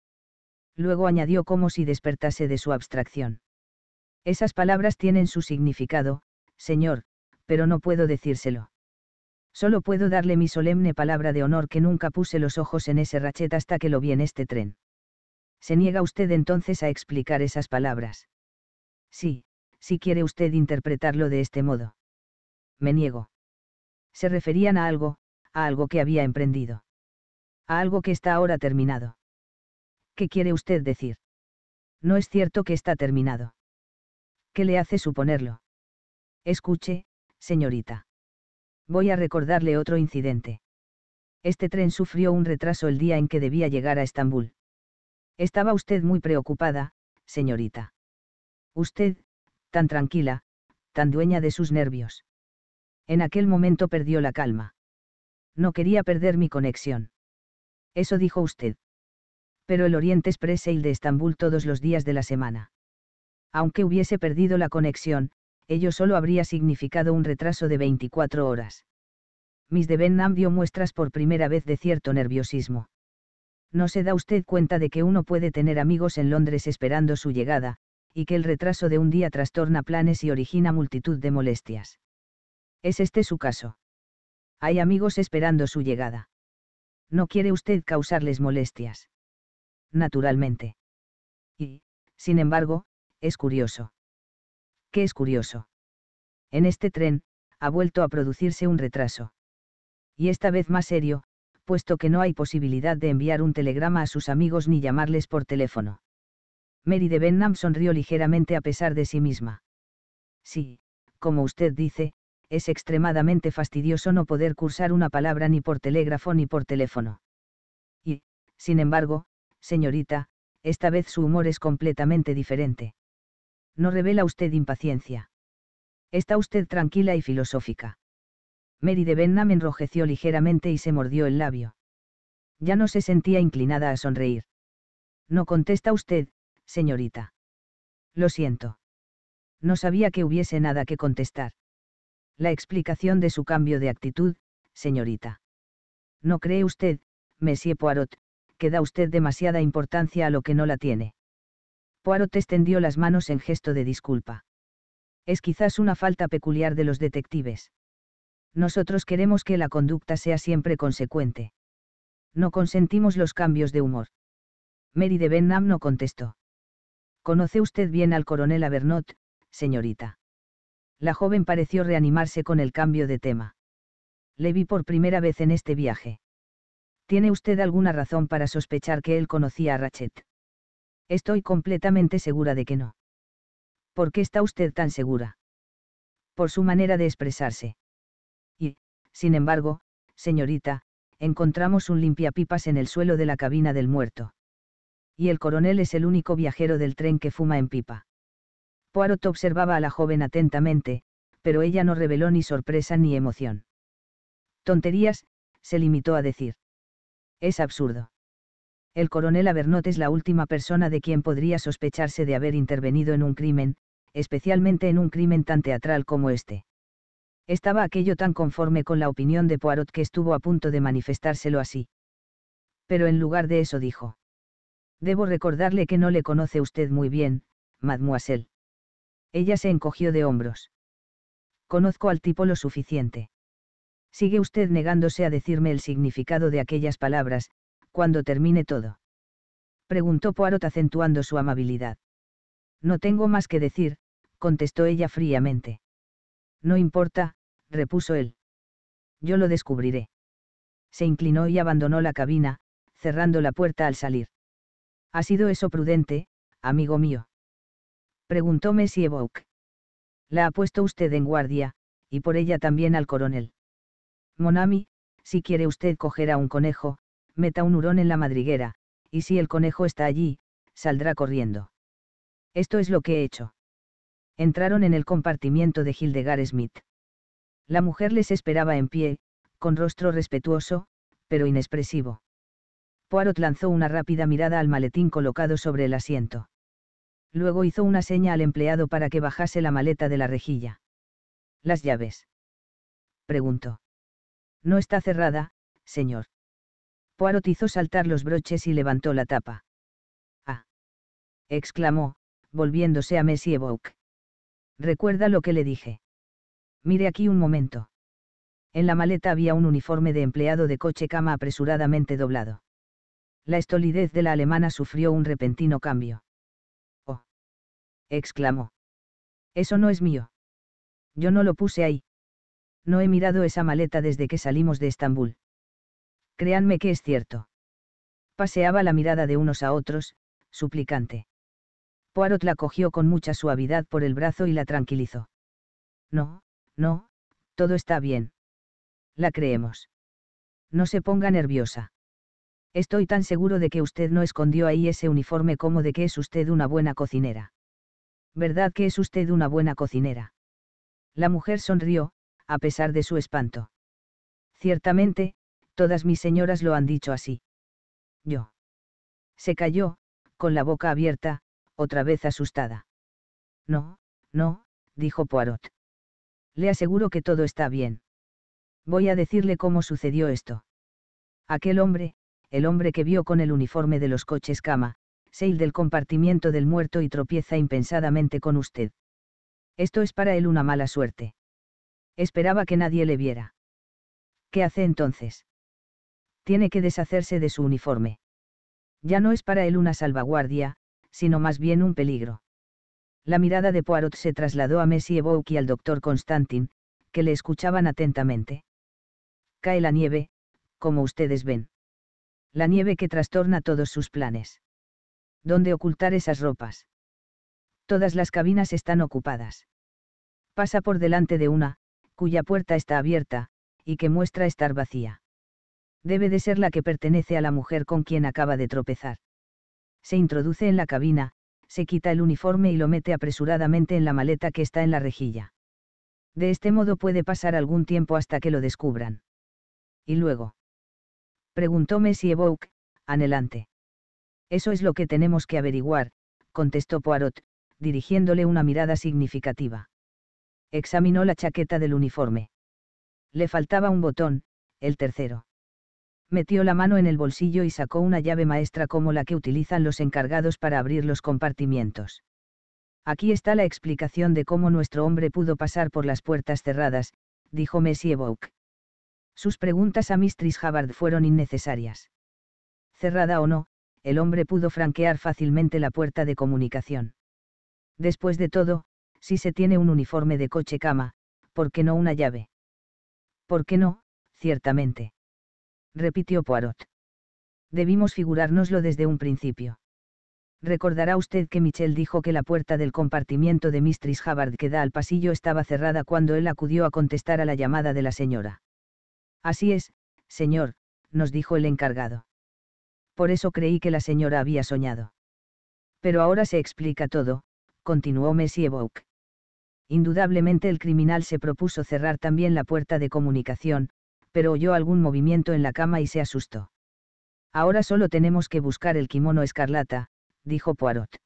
Luego añadió como si despertase de su abstracción. Esas palabras tienen su significado, señor, pero no puedo decírselo. Solo puedo darle mi solemne palabra de honor que nunca puse los ojos en ese rachet hasta que lo vi en este tren. ¿Se niega usted entonces a explicar esas palabras? Sí, si quiere usted interpretarlo de este modo. Me niego. Se referían a algo, a algo que había emprendido. A algo que está ahora terminado. ¿Qué quiere usted decir? No es cierto que está terminado. ¿Qué le hace suponerlo? Escuche, señorita. Voy a recordarle otro incidente. Este tren sufrió un retraso el día en que debía llegar a Estambul. Estaba usted muy preocupada, señorita. Usted, tan tranquila, tan dueña de sus nervios. En aquel momento perdió la calma. No quería perder mi conexión. Eso dijo usted. Pero el Oriente Express el de Estambul todos los días de la semana. Aunque hubiese perdido la conexión, ello solo habría significado un retraso de 24 horas. Miss de Benham dio muestras por primera vez de cierto nerviosismo. ¿No se da usted cuenta de que uno puede tener amigos en Londres esperando su llegada, y que el retraso de un día trastorna planes y origina multitud de molestias. ¿Es este su caso? Hay amigos esperando su llegada. No quiere usted causarles molestias. Naturalmente. Y, sin embargo, es curioso. ¿Qué es curioso? En este tren, ha vuelto a producirse un retraso. Y esta vez más serio, puesto que no hay posibilidad de enviar un telegrama a sus amigos ni llamarles por teléfono. Mary de Benham sonrió ligeramente a pesar de sí misma. Sí, como usted dice, es extremadamente fastidioso no poder cursar una palabra ni por telégrafo ni por teléfono. Y, sin embargo, señorita, esta vez su humor es completamente diferente. No revela usted impaciencia. Está usted tranquila y filosófica. Mary de Benham enrojeció ligeramente y se mordió el labio. Ya no se sentía inclinada a sonreír. No contesta usted, señorita. Lo siento. No sabía que hubiese nada que contestar. La explicación de su cambio de actitud, señorita. ¿No cree usted, Monsieur Poirot, que da usted demasiada importancia a lo que no la tiene? Poirot extendió las manos en gesto de disculpa. Es quizás una falta peculiar de los detectives. Nosotros queremos que la conducta sea siempre consecuente. No consentimos los cambios de humor. Mary de Benham no contestó. Conoce usted bien al coronel Avernot, señorita. La joven pareció reanimarse con el cambio de tema. Le vi por primera vez en este viaje. ¿Tiene usted alguna razón para sospechar que él conocía a Rachet? Estoy completamente segura de que no. ¿Por qué está usted tan segura? Por su manera de expresarse. Y, sin embargo, señorita, encontramos un limpiapipas en el suelo de la cabina del muerto y el coronel es el único viajero del tren que fuma en pipa. Poirot observaba a la joven atentamente, pero ella no reveló ni sorpresa ni emoción. Tonterías, se limitó a decir. Es absurdo. El coronel Avernot es la última persona de quien podría sospecharse de haber intervenido en un crimen, especialmente en un crimen tan teatral como este. Estaba aquello tan conforme con la opinión de Poirot que estuvo a punto de manifestárselo así. Pero en lugar de eso dijo. Debo recordarle que no le conoce usted muy bien, mademoiselle. Ella se encogió de hombros. Conozco al tipo lo suficiente. Sigue usted negándose a decirme el significado de aquellas palabras, cuando termine todo. Preguntó Poirot acentuando su amabilidad. No tengo más que decir, contestó ella fríamente. No importa, repuso él. Yo lo descubriré. Se inclinó y abandonó la cabina, cerrando la puerta al salir. ¿Ha sido eso prudente, amigo mío? Preguntó Messi Evoque. La ha puesto usted en guardia, y por ella también al coronel. Monami, si quiere usted coger a un conejo, meta un hurón en la madriguera, y si el conejo está allí, saldrá corriendo. Esto es lo que he hecho. Entraron en el compartimiento de Hildegard Smith. La mujer les esperaba en pie, con rostro respetuoso, pero inexpresivo. Poirot lanzó una rápida mirada al maletín colocado sobre el asiento. Luego hizo una seña al empleado para que bajase la maleta de la rejilla. ¿Las llaves? preguntó. No está cerrada, señor. Poirot hizo saltar los broches y levantó la tapa. Ah. exclamó, volviéndose a Messie Bouc. Recuerda lo que le dije. Mire aquí un momento. En la maleta había un uniforme de empleado de coche cama apresuradamente doblado la estolidez de la alemana sufrió un repentino cambio. ¡Oh! exclamó. Eso no es mío. Yo no lo puse ahí. No he mirado esa maleta desde que salimos de Estambul. Créanme que es cierto. Paseaba la mirada de unos a otros, suplicante. Poirot la cogió con mucha suavidad por el brazo y la tranquilizó. No, no, todo está bien. La creemos. No se ponga nerviosa. Estoy tan seguro de que usted no escondió ahí ese uniforme como de que es usted una buena cocinera. ¿Verdad que es usted una buena cocinera? La mujer sonrió, a pesar de su espanto. Ciertamente, todas mis señoras lo han dicho así. Yo. Se cayó, con la boca abierta, otra vez asustada. No, no, dijo Poirot. Le aseguro que todo está bien. Voy a decirle cómo sucedió esto. Aquel hombre, el hombre que vio con el uniforme de los coches cama, sale del compartimiento del muerto y tropieza impensadamente con usted. Esto es para él una mala suerte. Esperaba que nadie le viera. ¿Qué hace entonces? Tiene que deshacerse de su uniforme. Ya no es para él una salvaguardia, sino más bien un peligro. La mirada de Poirot se trasladó a Messi Evouk y al doctor Constantin, que le escuchaban atentamente. Cae la nieve, como ustedes ven la nieve que trastorna todos sus planes. ¿Dónde ocultar esas ropas? Todas las cabinas están ocupadas. Pasa por delante de una, cuya puerta está abierta, y que muestra estar vacía. Debe de ser la que pertenece a la mujer con quien acaba de tropezar. Se introduce en la cabina, se quita el uniforme y lo mete apresuradamente en la maleta que está en la rejilla. De este modo puede pasar algún tiempo hasta que lo descubran. Y luego preguntó Messi Evoque, anhelante. Eso es lo que tenemos que averiguar, contestó Poirot, dirigiéndole una mirada significativa. Examinó la chaqueta del uniforme. Le faltaba un botón, el tercero. Metió la mano en el bolsillo y sacó una llave maestra como la que utilizan los encargados para abrir los compartimientos. Aquí está la explicación de cómo nuestro hombre pudo pasar por las puertas cerradas, dijo Messi Evoque. Sus preguntas a Mistress Havard fueron innecesarias. Cerrada o no, el hombre pudo franquear fácilmente la puerta de comunicación. Después de todo, si se tiene un uniforme de coche cama, ¿por qué no una llave? ¿Por qué no? Ciertamente. Repitió Poirot. Debimos figurárnoslo desde un principio. Recordará usted que Michel dijo que la puerta del compartimiento de Mistress Havard que da al pasillo estaba cerrada cuando él acudió a contestar a la llamada de la señora. Así es, señor, nos dijo el encargado. Por eso creí que la señora había soñado. Pero ahora se explica todo, continuó Messie Bouk. Indudablemente el criminal se propuso cerrar también la puerta de comunicación, pero oyó algún movimiento en la cama y se asustó. Ahora solo tenemos que buscar el kimono escarlata, dijo Poirot.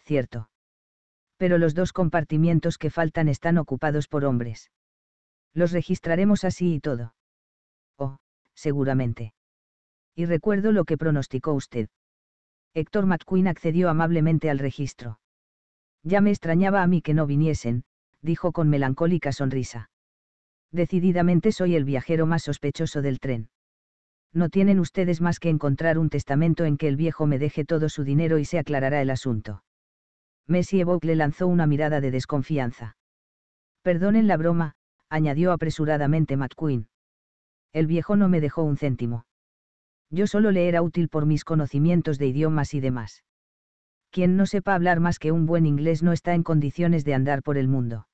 Cierto. Pero los dos compartimientos que faltan están ocupados por hombres. Los registraremos así y todo seguramente. Y recuerdo lo que pronosticó usted. Héctor McQueen accedió amablemente al registro. Ya me extrañaba a mí que no viniesen, dijo con melancólica sonrisa. Decididamente soy el viajero más sospechoso del tren. No tienen ustedes más que encontrar un testamento en que el viejo me deje todo su dinero y se aclarará el asunto. Messi Evoque le lanzó una mirada de desconfianza. Perdonen la broma, añadió apresuradamente McQueen. El viejo no me dejó un céntimo. Yo solo le era útil por mis conocimientos de idiomas y demás. Quien no sepa hablar más que un buen inglés no está en condiciones de andar por el mundo.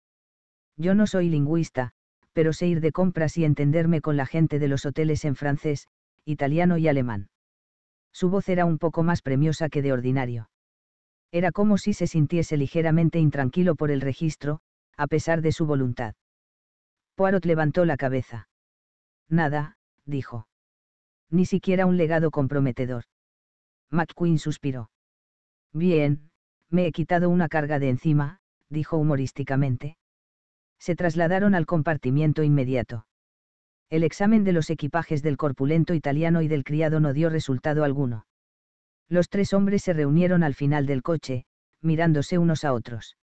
Yo no soy lingüista, pero sé ir de compras y entenderme con la gente de los hoteles en francés, italiano y alemán. Su voz era un poco más premiosa que de ordinario. Era como si se sintiese ligeramente intranquilo por el registro, a pesar de su voluntad. Poirot levantó la cabeza. Nada, dijo. Ni siquiera un legado comprometedor. McQueen suspiró. Bien, me he quitado una carga de encima, dijo humorísticamente. Se trasladaron al compartimiento inmediato. El examen de los equipajes del corpulento italiano y del criado no dio resultado alguno. Los tres hombres se reunieron al final del coche, mirándose unos a otros.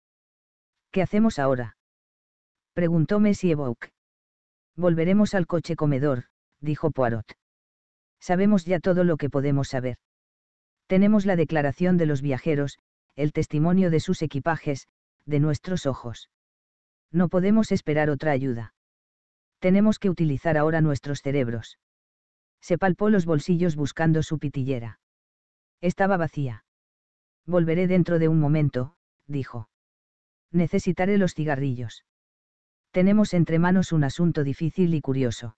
¿Qué hacemos ahora? preguntó Messi Evoque. Volveremos al coche comedor, dijo Poirot. Sabemos ya todo lo que podemos saber. Tenemos la declaración de los viajeros, el testimonio de sus equipajes, de nuestros ojos. No podemos esperar otra ayuda. Tenemos que utilizar ahora nuestros cerebros. Se palpó los bolsillos buscando su pitillera. Estaba vacía. Volveré dentro de un momento, dijo. Necesitaré los cigarrillos tenemos entre manos un asunto difícil y curioso.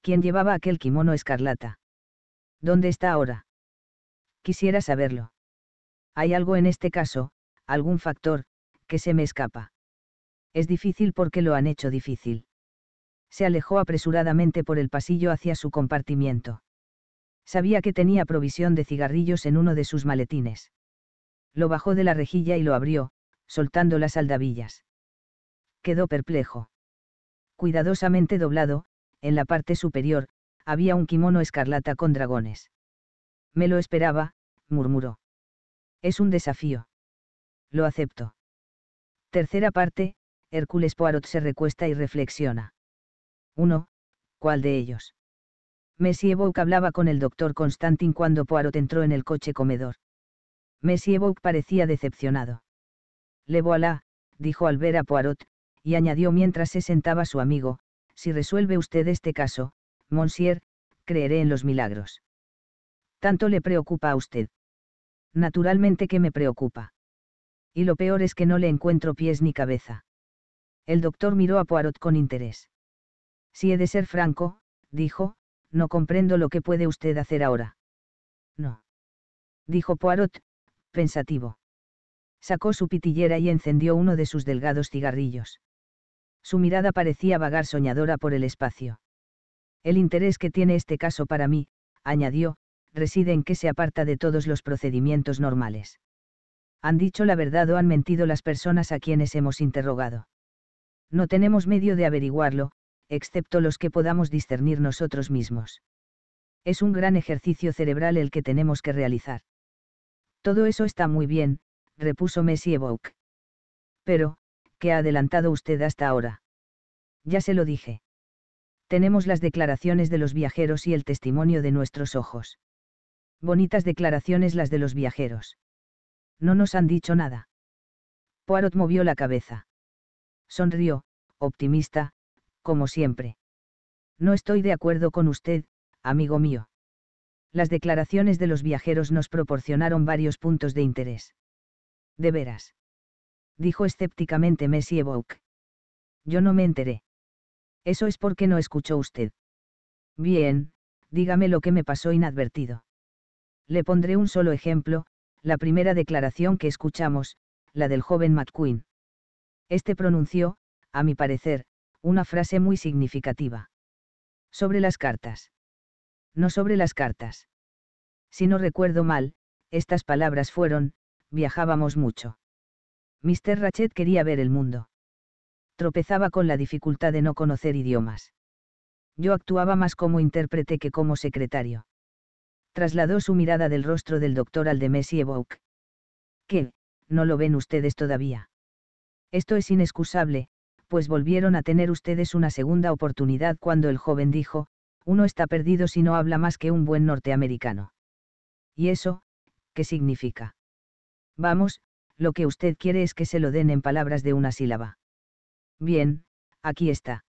¿Quién llevaba aquel kimono escarlata? ¿Dónde está ahora? Quisiera saberlo. Hay algo en este caso, algún factor, que se me escapa. Es difícil porque lo han hecho difícil. Se alejó apresuradamente por el pasillo hacia su compartimiento. Sabía que tenía provisión de cigarrillos en uno de sus maletines. Lo bajó de la rejilla y lo abrió, soltando las aldabillas quedó perplejo. Cuidadosamente doblado, en la parte superior, había un kimono escarlata con dragones. Me lo esperaba, murmuró. Es un desafío. Lo acepto. Tercera parte, Hércules Poirot se recuesta y reflexiona. Uno, ¿Cuál de ellos? Messie hablaba con el doctor Constantin cuando Poirot entró en el coche comedor. Messie parecía decepcionado. Le voilà, dijo al ver a Poirot, y añadió mientras se sentaba su amigo, si resuelve usted este caso, Monsieur, creeré en los milagros. ¿Tanto le preocupa a usted? Naturalmente que me preocupa. Y lo peor es que no le encuentro pies ni cabeza. El doctor miró a Poirot con interés. Si he de ser franco, dijo, no comprendo lo que puede usted hacer ahora. No. Dijo Poirot, pensativo. Sacó su pitillera y encendió uno de sus delgados cigarrillos. Su mirada parecía vagar soñadora por el espacio. El interés que tiene este caso para mí, añadió, reside en que se aparta de todos los procedimientos normales. Han dicho la verdad o han mentido las personas a quienes hemos interrogado. No tenemos medio de averiguarlo, excepto los que podamos discernir nosotros mismos. Es un gran ejercicio cerebral el que tenemos que realizar. Todo eso está muy bien, repuso Messi Evoque. Pero, que ha adelantado usted hasta ahora. Ya se lo dije. Tenemos las declaraciones de los viajeros y el testimonio de nuestros ojos. Bonitas declaraciones las de los viajeros. No nos han dicho nada. Poirot movió la cabeza. Sonrió, optimista, como siempre. No estoy de acuerdo con usted, amigo mío. Las declaraciones de los viajeros nos proporcionaron varios puntos de interés. De veras dijo escépticamente Messi Evoque. Yo no me enteré. Eso es porque no escuchó usted. Bien, dígame lo que me pasó inadvertido. Le pondré un solo ejemplo, la primera declaración que escuchamos, la del joven McQueen. Este pronunció, a mi parecer, una frase muy significativa. Sobre las cartas. No sobre las cartas. Si no recuerdo mal, estas palabras fueron, viajábamos mucho. Mr. Ratchet quería ver el mundo. Tropezaba con la dificultad de no conocer idiomas. Yo actuaba más como intérprete que como secretario. Trasladó su mirada del rostro del doctor al de Messi Evoque. ¿Qué? ¿No lo ven ustedes todavía? Esto es inexcusable, pues volvieron a tener ustedes una segunda oportunidad cuando el joven dijo, uno está perdido si no habla más que un buen norteamericano. ¿Y eso, qué significa? Vamos, lo que usted quiere es que se lo den en palabras de una sílaba. Bien, aquí está.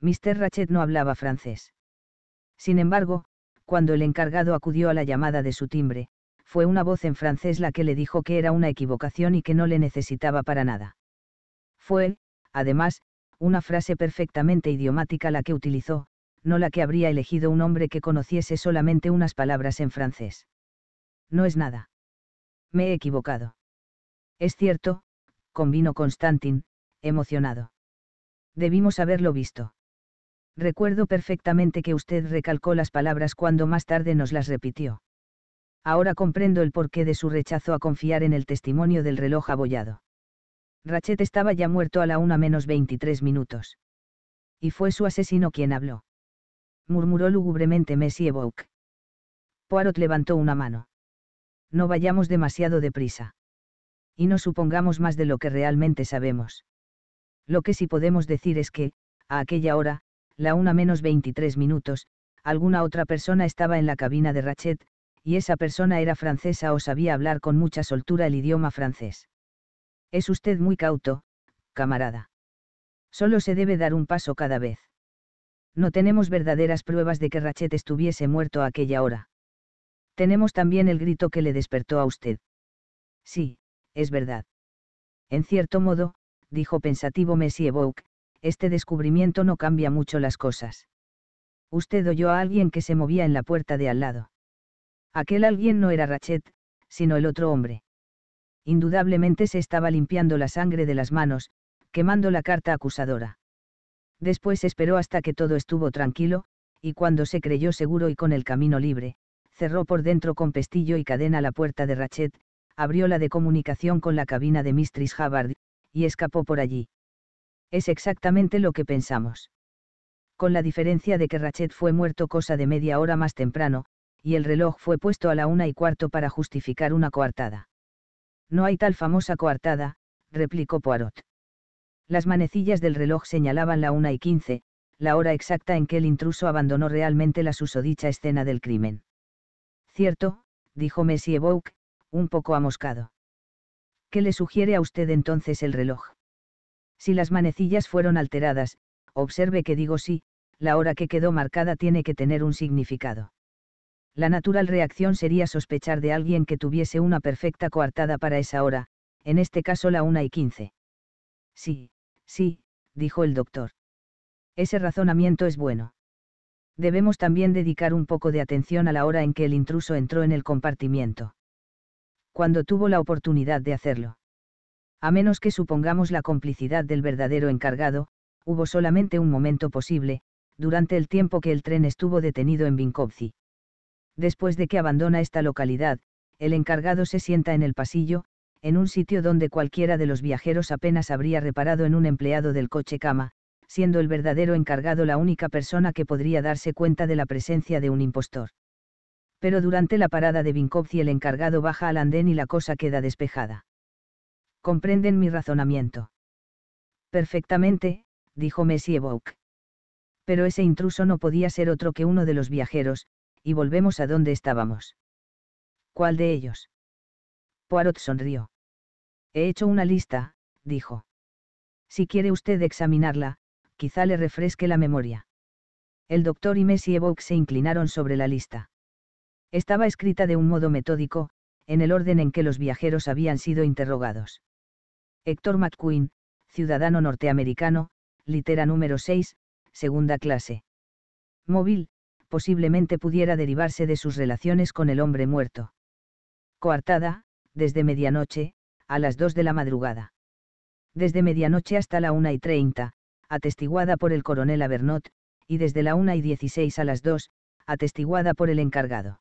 Mr. Ratchet no hablaba francés. Sin embargo, cuando el encargado acudió a la llamada de su timbre, fue una voz en francés la que le dijo que era una equivocación y que no le necesitaba para nada. Fue, además, una frase perfectamente idiomática la que utilizó, no la que habría elegido un hombre que conociese solamente unas palabras en francés. No es nada. Me he equivocado. Es cierto, convino Constantin, emocionado. Debimos haberlo visto. Recuerdo perfectamente que usted recalcó las palabras cuando más tarde nos las repitió. Ahora comprendo el porqué de su rechazo a confiar en el testimonio del reloj abollado. Rachet estaba ya muerto a la una menos 23 minutos. Y fue su asesino quien habló. Murmuró lúgubremente Messi Evoque. Poirot levantó una mano. No vayamos demasiado deprisa y no supongamos más de lo que realmente sabemos. Lo que sí podemos decir es que, a aquella hora, la una menos 23 minutos, alguna otra persona estaba en la cabina de Rachet, y esa persona era francesa o sabía hablar con mucha soltura el idioma francés. Es usted muy cauto, camarada. Solo se debe dar un paso cada vez. No tenemos verdaderas pruebas de que Rachet estuviese muerto a aquella hora. Tenemos también el grito que le despertó a usted. Sí, es verdad. En cierto modo, dijo pensativo Messi Evoque, este descubrimiento no cambia mucho las cosas. Usted oyó a alguien que se movía en la puerta de al lado. Aquel alguien no era Rachet, sino el otro hombre. Indudablemente se estaba limpiando la sangre de las manos, quemando la carta acusadora. Después esperó hasta que todo estuvo tranquilo, y cuando se creyó seguro y con el camino libre, cerró por dentro con pestillo y cadena la puerta de Rachet, abrió la de comunicación con la cabina de Mistress Hubbard, y escapó por allí. Es exactamente lo que pensamos. Con la diferencia de que Rachet fue muerto cosa de media hora más temprano, y el reloj fue puesto a la una y cuarto para justificar una coartada. No hay tal famosa coartada, replicó Poirot. Las manecillas del reloj señalaban la una y quince, la hora exacta en que el intruso abandonó realmente la susodicha escena del crimen. Cierto, dijo Messie Evo, un poco amoscado. ¿Qué le sugiere a usted entonces el reloj? Si las manecillas fueron alteradas, observe que digo sí, la hora que quedó marcada tiene que tener un significado. La natural reacción sería sospechar de alguien que tuviese una perfecta coartada para esa hora, en este caso la una y 15. Sí, sí, dijo el doctor. Ese razonamiento es bueno. Debemos también dedicar un poco de atención a la hora en que el intruso entró en el compartimiento cuando tuvo la oportunidad de hacerlo. A menos que supongamos la complicidad del verdadero encargado, hubo solamente un momento posible, durante el tiempo que el tren estuvo detenido en Vinkovci. Después de que abandona esta localidad, el encargado se sienta en el pasillo, en un sitio donde cualquiera de los viajeros apenas habría reparado en un empleado del coche cama, siendo el verdadero encargado la única persona que podría darse cuenta de la presencia de un impostor pero durante la parada de Vinkovci el encargado baja al andén y la cosa queda despejada. Comprenden mi razonamiento. Perfectamente, dijo Messi Bouk. Pero ese intruso no podía ser otro que uno de los viajeros, y volvemos a donde estábamos. ¿Cuál de ellos? Poirot sonrió. He hecho una lista, dijo. Si quiere usted examinarla, quizá le refresque la memoria. El doctor y Messie Bouk se inclinaron sobre la lista estaba escrita de un modo metódico, en el orden en que los viajeros habían sido interrogados. Héctor McQueen, ciudadano norteamericano, litera número 6, segunda clase. Móvil, posiblemente pudiera derivarse de sus relaciones con el hombre muerto. Coartada, desde medianoche, a las 2 de la madrugada. Desde medianoche hasta la 1 y 30, atestiguada por el coronel Avernot, y desde la 1 y 16 a las 2, atestiguada por el encargado.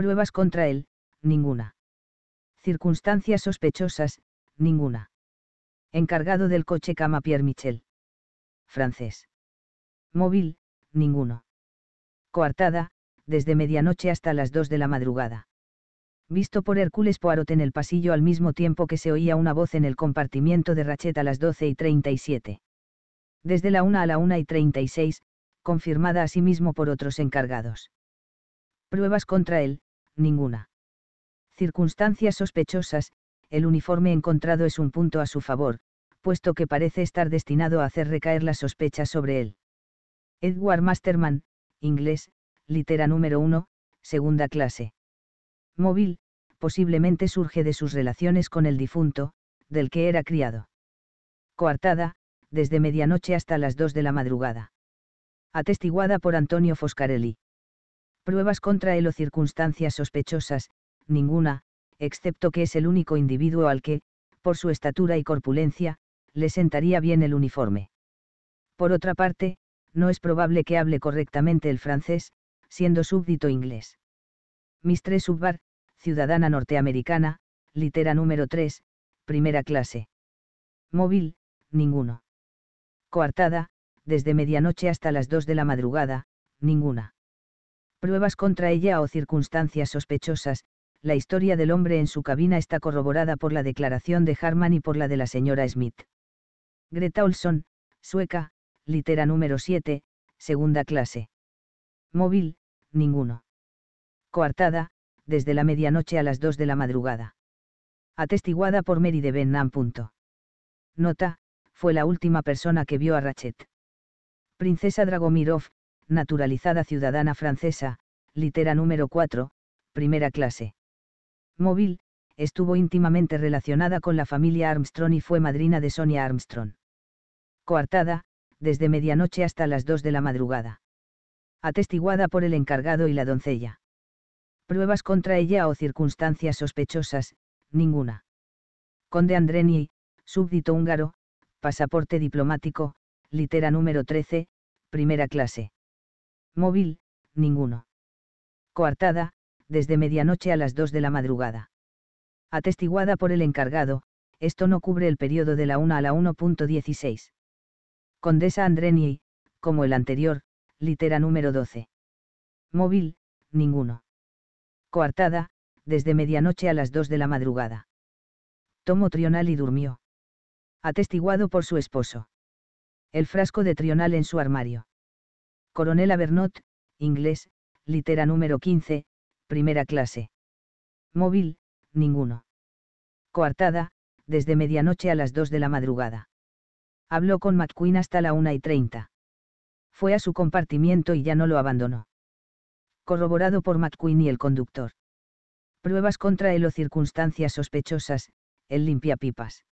Pruebas contra él, ninguna. Circunstancias sospechosas, ninguna. Encargado del coche cama Pierre Michel. Francés. Móvil, ninguno. Coartada, desde medianoche hasta las dos de la madrugada. Visto por Hércules Poirot en el pasillo al mismo tiempo que se oía una voz en el compartimiento de Rachet a las 12 y 37. Desde la 1 a la 1 y 36, confirmada asimismo por otros encargados. Pruebas contra él, ninguna. Circunstancias sospechosas, el uniforme encontrado es un punto a su favor, puesto que parece estar destinado a hacer recaer las sospechas sobre él. Edward Masterman, inglés, litera número 1, segunda clase. Móvil, posiblemente surge de sus relaciones con el difunto, del que era criado. Coartada, desde medianoche hasta las 2 de la madrugada. Atestiguada por Antonio Foscarelli pruebas contra él o circunstancias sospechosas, ninguna, excepto que es el único individuo al que, por su estatura y corpulencia, le sentaría bien el uniforme. Por otra parte, no es probable que hable correctamente el francés, siendo súbdito inglés. Mistress Subbar, ciudadana norteamericana, litera número 3, primera clase. Móvil, ninguno. Coartada, desde medianoche hasta las 2 de la madrugada, ninguna pruebas contra ella o circunstancias sospechosas, la historia del hombre en su cabina está corroborada por la declaración de Harman y por la de la señora Smith. Greta Olson, sueca, litera número 7, segunda clase. Móvil, ninguno. Coartada, desde la medianoche a las 2 de la madrugada. Atestiguada por Mary de Benham. Nota, fue la última persona que vio a Rachet. Princesa Dragomirov, naturalizada ciudadana francesa, litera número 4, primera clase. Móvil, estuvo íntimamente relacionada con la familia Armstrong y fue madrina de Sonia Armstrong. Coartada, desde medianoche hasta las 2 de la madrugada. Atestiguada por el encargado y la doncella. Pruebas contra ella o circunstancias sospechosas, ninguna. Conde Andreni, súbdito húngaro, pasaporte diplomático, litera número 13, primera clase móvil, ninguno. Coartada, desde medianoche a las 2 de la madrugada. Atestiguada por el encargado, esto no cubre el periodo de la 1 a la 1.16. Condesa Andreni, como el anterior, litera número 12. Móvil, ninguno. Coartada, desde medianoche a las 2 de la madrugada. Tomó Trional y durmió. Atestiguado por su esposo. El frasco de Trional en su armario. Coronel Avernot, inglés, litera número 15, primera clase. Móvil, ninguno. Coartada, desde medianoche a las 2 de la madrugada. Habló con McQueen hasta la 1 y 30. Fue a su compartimiento y ya no lo abandonó. Corroborado por McQueen y el conductor. Pruebas contra él o circunstancias sospechosas, el pipas.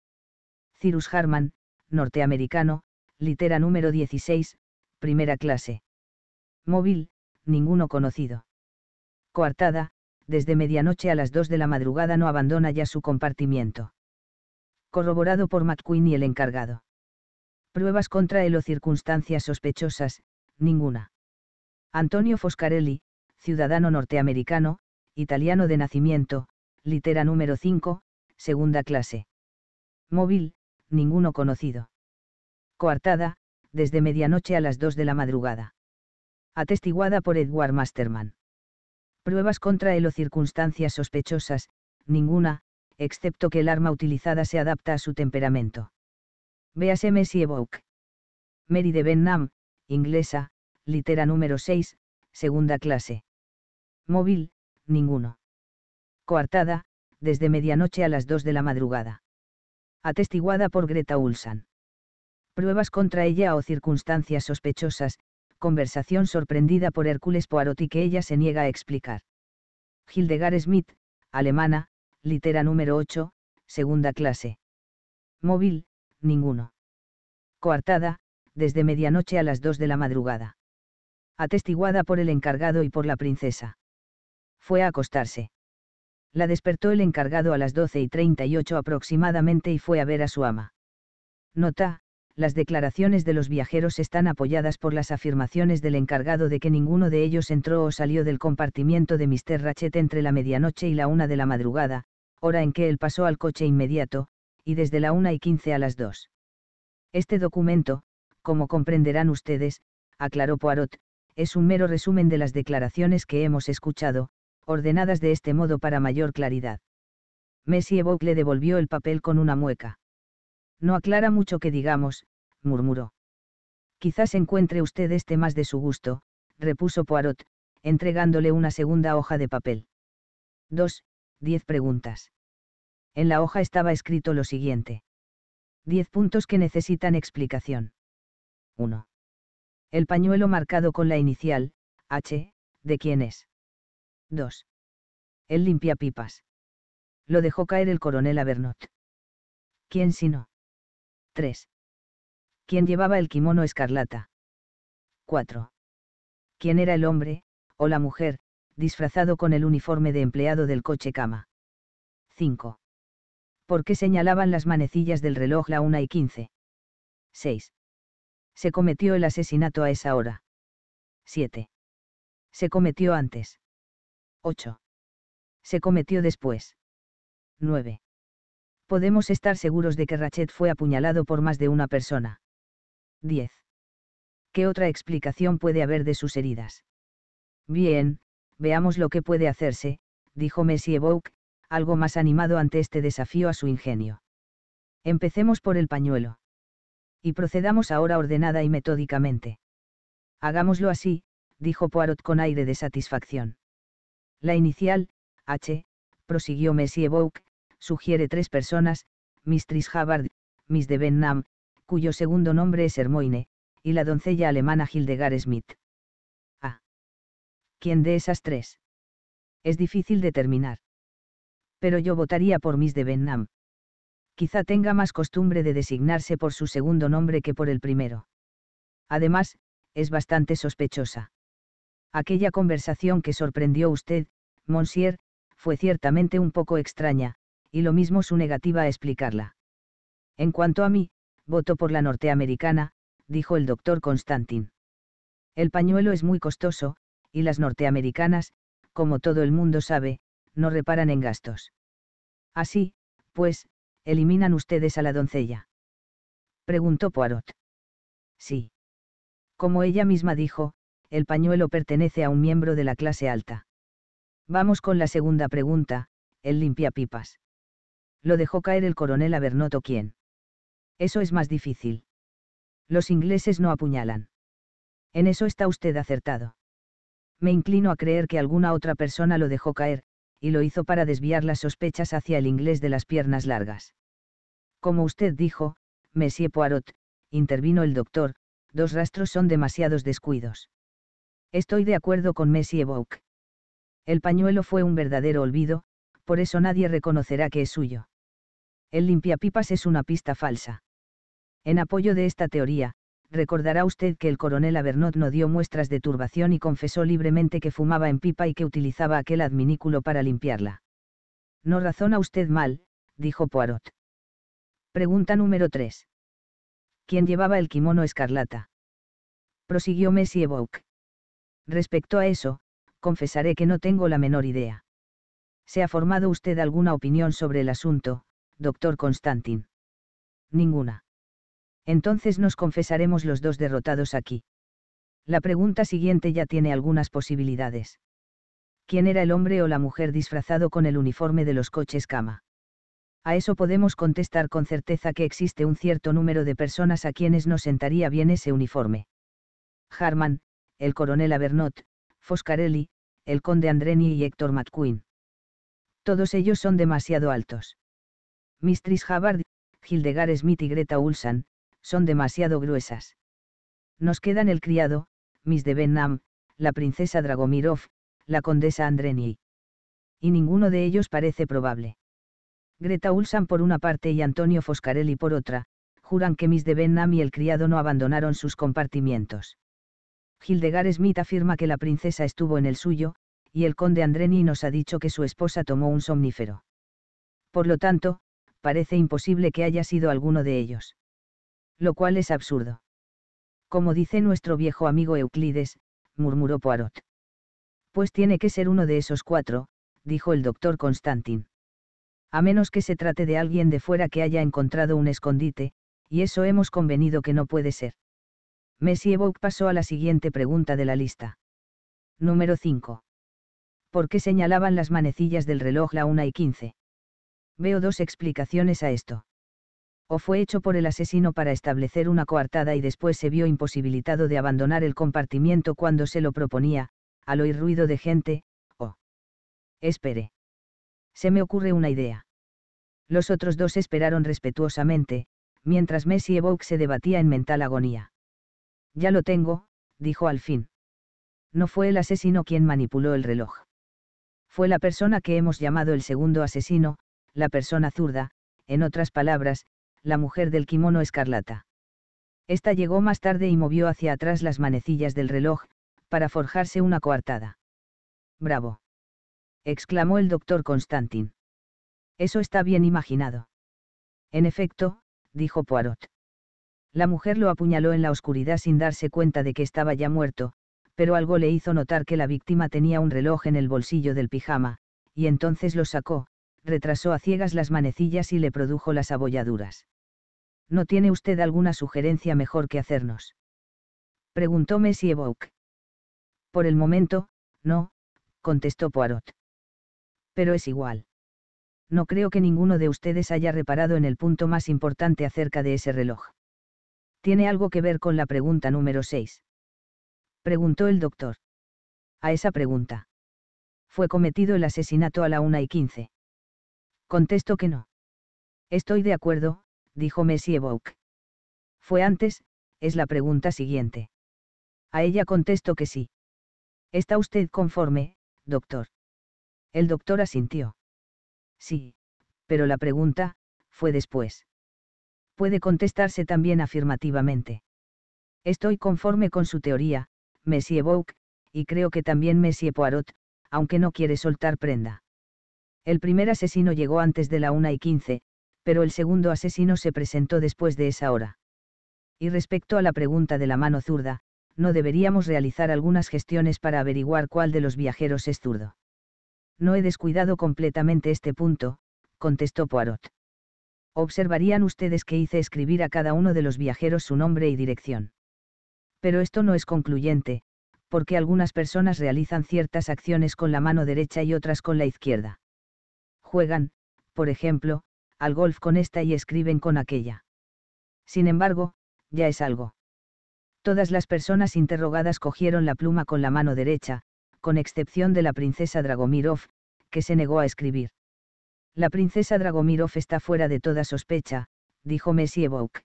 Cyrus Harman, norteamericano, litera número 16, primera clase móvil, ninguno conocido. Coartada, desde medianoche a las 2 de la madrugada no abandona ya su compartimiento. Corroborado por McQueen y el encargado. Pruebas contra él o circunstancias sospechosas, ninguna. Antonio Foscarelli, ciudadano norteamericano, italiano de nacimiento, litera número 5, segunda clase. Móvil, ninguno conocido. Coartada, desde medianoche a las 2 de la madrugada atestiguada por Edward Masterman. Pruebas contra él o circunstancias sospechosas, ninguna, excepto que el arma utilizada se adapta a su temperamento. Véase Messi Evoque. Mary de Benham, inglesa, litera número 6, segunda clase. Móvil, ninguno. Coartada, desde medianoche a las 2 de la madrugada. Atestiguada por Greta Ulsan. Pruebas contra ella o circunstancias sospechosas, conversación sorprendida por Hércules Poirot y que ella se niega a explicar. Hildegard Smith, alemana, litera número 8, segunda clase. Móvil, ninguno. Coartada, desde medianoche a las 2 de la madrugada. Atestiguada por el encargado y por la princesa. Fue a acostarse. La despertó el encargado a las 12 y 38 aproximadamente y fue a ver a su ama. Nota, las declaraciones de los viajeros están apoyadas por las afirmaciones del encargado de que ninguno de ellos entró o salió del compartimiento de Mr. Rachet entre la medianoche y la una de la madrugada, hora en que él pasó al coche inmediato, y desde la una y quince a las dos. Este documento, como comprenderán ustedes, aclaró Poirot, es un mero resumen de las declaraciones que hemos escuchado, ordenadas de este modo para mayor claridad. Messi Evoque le devolvió el papel con una mueca. No aclara mucho que digamos, murmuró. Quizás encuentre usted este más de su gusto, repuso Poirot, entregándole una segunda hoja de papel. 2. 10 preguntas. En la hoja estaba escrito lo siguiente. 10 puntos que necesitan explicación. 1. El pañuelo marcado con la inicial, H, ¿de quién es? 2. El limpiapipas. Lo dejó caer el coronel Avernot. ¿Quién si no? 3. ¿Quién llevaba el kimono escarlata? 4. ¿Quién era el hombre, o la mujer, disfrazado con el uniforme de empleado del coche cama? 5. ¿Por qué señalaban las manecillas del reloj la 1 y 15? 6. Se cometió el asesinato a esa hora. 7. Se cometió antes. 8. Se cometió después. 9 podemos estar seguros de que Rachet fue apuñalado por más de una persona. 10. ¿Qué otra explicación puede haber de sus heridas? Bien, veamos lo que puede hacerse, dijo Messi Evoque, algo más animado ante este desafío a su ingenio. Empecemos por el pañuelo. Y procedamos ahora ordenada y metódicamente. Hagámoslo así, dijo Poirot con aire de satisfacción. La inicial, H, prosiguió Messi evoque sugiere tres personas, Mistress Havard, Miss de Benham, cuyo segundo nombre es Hermoine, y la doncella alemana Hildegard Smith. Ah. ¿Quién de esas tres? Es difícil determinar. Pero yo votaría por Miss de Benham. Quizá tenga más costumbre de designarse por su segundo nombre que por el primero. Además, es bastante sospechosa. Aquella conversación que sorprendió usted, Monsieur, fue ciertamente un poco extraña, y lo mismo su negativa a explicarla. En cuanto a mí, voto por la norteamericana, dijo el doctor Constantin. El pañuelo es muy costoso, y las norteamericanas, como todo el mundo sabe, no reparan en gastos. Así, pues, eliminan ustedes a la doncella. Preguntó Poirot. Sí. Como ella misma dijo, el pañuelo pertenece a un miembro de la clase alta. Vamos con la segunda pregunta, el limpiapipas lo dejó caer el coronel o quién. Eso es más difícil. Los ingleses no apuñalan. En eso está usted acertado. Me inclino a creer que alguna otra persona lo dejó caer, y lo hizo para desviar las sospechas hacia el inglés de las piernas largas. Como usted dijo, Monsieur Poirot, intervino el doctor, dos rastros son demasiados descuidos. Estoy de acuerdo con Monsieur Bouc. El pañuelo fue un verdadero olvido, por eso nadie reconocerá que es suyo el limpiapipas es una pista falsa. En apoyo de esta teoría, recordará usted que el coronel Avernot no dio muestras de turbación y confesó libremente que fumaba en pipa y que utilizaba aquel adminículo para limpiarla. No razona usted mal, dijo Poirot. Pregunta número 3. ¿Quién llevaba el kimono escarlata? Prosiguió Messi Evoque. Respecto a eso, confesaré que no tengo la menor idea. ¿Se ha formado usted alguna opinión sobre el asunto, doctor Constantin. Ninguna. Entonces nos confesaremos los dos derrotados aquí. La pregunta siguiente ya tiene algunas posibilidades. ¿Quién era el hombre o la mujer disfrazado con el uniforme de los coches cama? A eso podemos contestar con certeza que existe un cierto número de personas a quienes no sentaría bien ese uniforme. Harman, el coronel abernot, Foscarelli, el conde Andreni y Héctor McQueen. Todos ellos son demasiado altos. Mistris Havard, Hildegard Smith y Greta Ulsan, son demasiado gruesas. Nos quedan el criado, Miss de Benham, la princesa Dragomirov, la condesa Andreni. Y ninguno de ellos parece probable. Greta Ulsan por una parte y Antonio Foscarelli por otra, juran que Miss de Benham y el criado no abandonaron sus compartimientos. Hildegard Smith afirma que la princesa estuvo en el suyo, y el conde Andreni nos ha dicho que su esposa tomó un somnífero. Por lo tanto, parece imposible que haya sido alguno de ellos. Lo cual es absurdo. Como dice nuestro viejo amigo Euclides, murmuró Poirot. Pues tiene que ser uno de esos cuatro, dijo el doctor Constantin. A menos que se trate de alguien de fuera que haya encontrado un escondite, y eso hemos convenido que no puede ser. Messi Evoque pasó a la siguiente pregunta de la lista. Número 5. ¿Por qué señalaban las manecillas del reloj la 1 y 15? Veo dos explicaciones a esto. O fue hecho por el asesino para establecer una coartada y después se vio imposibilitado de abandonar el compartimiento cuando se lo proponía, al oír ruido de gente, o... Espere. Se me ocurre una idea. Los otros dos esperaron respetuosamente, mientras Messi Evoque se debatía en mental agonía. Ya lo tengo, dijo al fin. No fue el asesino quien manipuló el reloj. Fue la persona que hemos llamado el segundo asesino, la persona zurda, en otras palabras, la mujer del kimono escarlata. Esta llegó más tarde y movió hacia atrás las manecillas del reloj, para forjarse una coartada. Bravo. exclamó el doctor Constantin. Eso está bien imaginado. En efecto, dijo Poirot. La mujer lo apuñaló en la oscuridad sin darse cuenta de que estaba ya muerto, pero algo le hizo notar que la víctima tenía un reloj en el bolsillo del pijama, y entonces lo sacó, retrasó a ciegas las manecillas y le produjo las abolladuras. ¿No tiene usted alguna sugerencia mejor que hacernos? Preguntó Messi Evoque. Por el momento, no, contestó Poirot. Pero es igual. No creo que ninguno de ustedes haya reparado en el punto más importante acerca de ese reloj. ¿Tiene algo que ver con la pregunta número 6? Preguntó el doctor. A esa pregunta. Fue cometido el asesinato a la una y quince. Contesto que no. Estoy de acuerdo, dijo Messie Bouk. Fue antes, es la pregunta siguiente. A ella contesto que sí. ¿Está usted conforme, doctor? El doctor asintió. Sí, pero la pregunta, fue después. Puede contestarse también afirmativamente. Estoy conforme con su teoría, Messie Bouk, y creo que también Messie Poirot, aunque no quiere soltar prenda. El primer asesino llegó antes de la 1 y 15, pero el segundo asesino se presentó después de esa hora. Y respecto a la pregunta de la mano zurda, no deberíamos realizar algunas gestiones para averiguar cuál de los viajeros es zurdo. No he descuidado completamente este punto, contestó Poirot. Observarían ustedes que hice escribir a cada uno de los viajeros su nombre y dirección. Pero esto no es concluyente, porque algunas personas realizan ciertas acciones con la mano derecha y otras con la izquierda juegan, por ejemplo, al golf con esta y escriben con aquella. Sin embargo, ya es algo. Todas las personas interrogadas cogieron la pluma con la mano derecha, con excepción de la princesa Dragomirov, que se negó a escribir. La princesa Dragomirov está fuera de toda sospecha, dijo Evoque.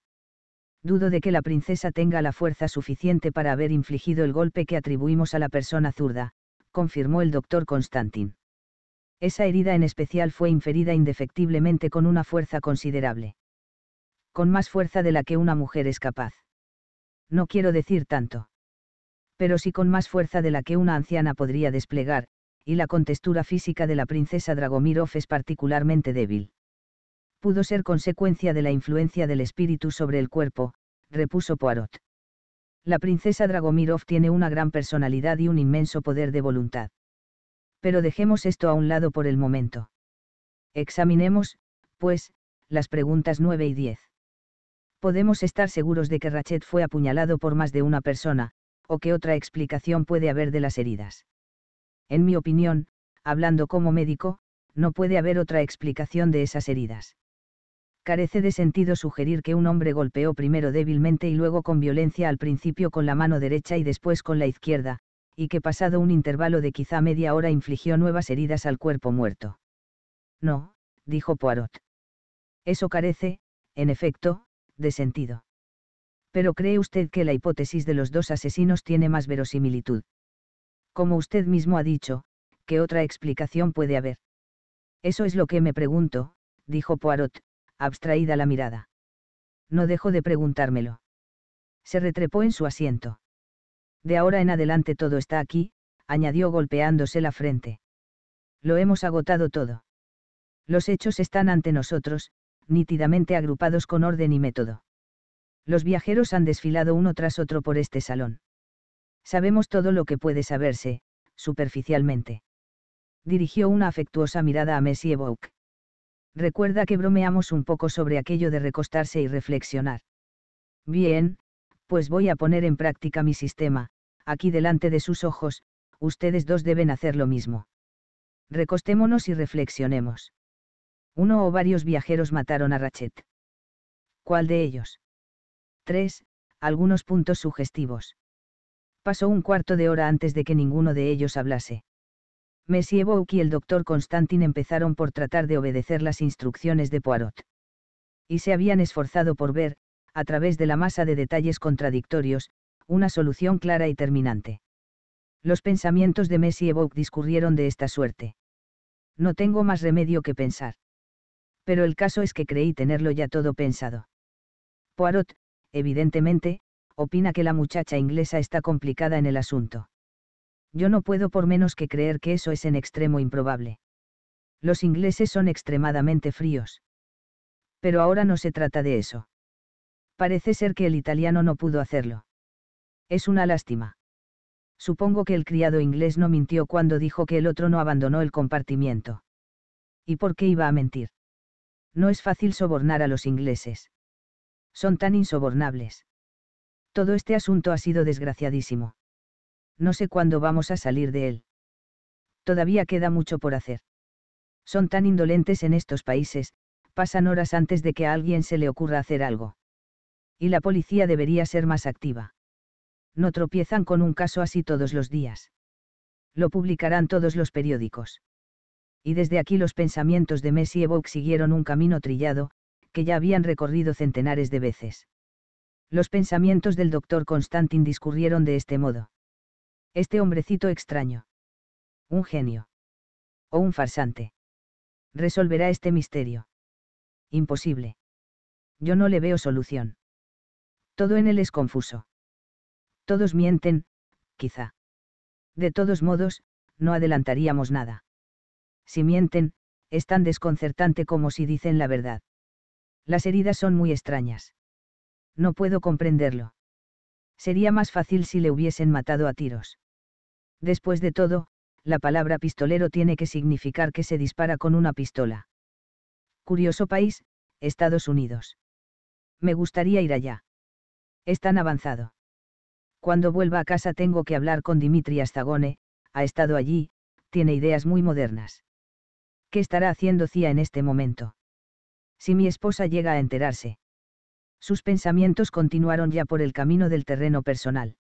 Dudo de que la princesa tenga la fuerza suficiente para haber infligido el golpe que atribuimos a la persona zurda, confirmó el doctor Constantin. Esa herida en especial fue inferida indefectiblemente con una fuerza considerable. Con más fuerza de la que una mujer es capaz. No quiero decir tanto. Pero sí con más fuerza de la que una anciana podría desplegar, y la contextura física de la princesa Dragomirov es particularmente débil. Pudo ser consecuencia de la influencia del espíritu sobre el cuerpo, repuso Poirot. La princesa Dragomirov tiene una gran personalidad y un inmenso poder de voluntad pero dejemos esto a un lado por el momento. Examinemos, pues, las preguntas 9 y 10. Podemos estar seguros de que Rachet fue apuñalado por más de una persona, o qué otra explicación puede haber de las heridas. En mi opinión, hablando como médico, no puede haber otra explicación de esas heridas. Carece de sentido sugerir que un hombre golpeó primero débilmente y luego con violencia al principio con la mano derecha y después con la izquierda, y que pasado un intervalo de quizá media hora infligió nuevas heridas al cuerpo muerto. No, dijo Poirot. Eso carece, en efecto, de sentido. Pero cree usted que la hipótesis de los dos asesinos tiene más verosimilitud. Como usted mismo ha dicho, ¿qué otra explicación puede haber? Eso es lo que me pregunto, dijo Poirot, abstraída la mirada. No dejo de preguntármelo. Se retrepó en su asiento. De ahora en adelante todo está aquí, añadió golpeándose la frente. Lo hemos agotado todo. Los hechos están ante nosotros, nítidamente agrupados con orden y método. Los viajeros han desfilado uno tras otro por este salón. Sabemos todo lo que puede saberse, superficialmente. Dirigió una afectuosa mirada a Messi Evoque. Recuerda que bromeamos un poco sobre aquello de recostarse y reflexionar. Bien, pues voy a poner en práctica mi sistema, aquí delante de sus ojos, ustedes dos deben hacer lo mismo. Recostémonos y reflexionemos. Uno o varios viajeros mataron a Rachet. ¿Cuál de ellos? 3. Algunos puntos sugestivos. Pasó un cuarto de hora antes de que ninguno de ellos hablase. Messie Bouk y el doctor Constantin empezaron por tratar de obedecer las instrucciones de Poirot. Y se habían esforzado por ver, a través de la masa de detalles contradictorios, una solución clara y terminante. Los pensamientos de Messi Evoque discurrieron de esta suerte. No tengo más remedio que pensar. Pero el caso es que creí tenerlo ya todo pensado. Poirot, evidentemente, opina que la muchacha inglesa está complicada en el asunto. Yo no puedo por menos que creer que eso es en extremo improbable. Los ingleses son extremadamente fríos. Pero ahora no se trata de eso. Parece ser que el italiano no pudo hacerlo. Es una lástima. Supongo que el criado inglés no mintió cuando dijo que el otro no abandonó el compartimiento. ¿Y por qué iba a mentir? No es fácil sobornar a los ingleses. Son tan insobornables. Todo este asunto ha sido desgraciadísimo. No sé cuándo vamos a salir de él. Todavía queda mucho por hacer. Son tan indolentes en estos países, pasan horas antes de que a alguien se le ocurra hacer algo y la policía debería ser más activa. No tropiezan con un caso así todos los días. Lo publicarán todos los periódicos. Y desde aquí los pensamientos de Messi y Evoque siguieron un camino trillado, que ya habían recorrido centenares de veces. Los pensamientos del doctor Constantin discurrieron de este modo. Este hombrecito extraño. Un genio. O un farsante. Resolverá este misterio. Imposible. Yo no le veo solución. Todo en él es confuso. Todos mienten, quizá. De todos modos, no adelantaríamos nada. Si mienten, es tan desconcertante como si dicen la verdad. Las heridas son muy extrañas. No puedo comprenderlo. Sería más fácil si le hubiesen matado a tiros. Después de todo, la palabra pistolero tiene que significar que se dispara con una pistola. Curioso país, Estados Unidos. Me gustaría ir allá. Es tan avanzado. Cuando vuelva a casa tengo que hablar con Dimitri Astagone, ha estado allí, tiene ideas muy modernas. ¿Qué estará haciendo Cía en este momento? Si mi esposa llega a enterarse. Sus pensamientos continuaron ya por el camino del terreno personal.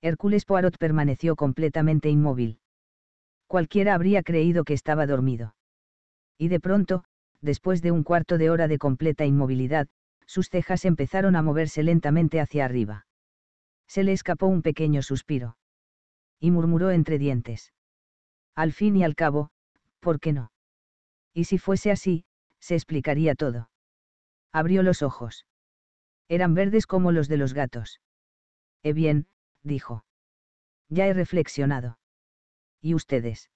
Hércules Poirot permaneció completamente inmóvil. Cualquiera habría creído que estaba dormido. Y de pronto, después de un cuarto de hora de completa inmovilidad, sus cejas empezaron a moverse lentamente hacia arriba. Se le escapó un pequeño suspiro. Y murmuró entre dientes. Al fin y al cabo, ¿por qué no? Y si fuese así, se explicaría todo. Abrió los ojos. Eran verdes como los de los gatos. Eh bien, dijo. Ya he reflexionado. ¿Y ustedes?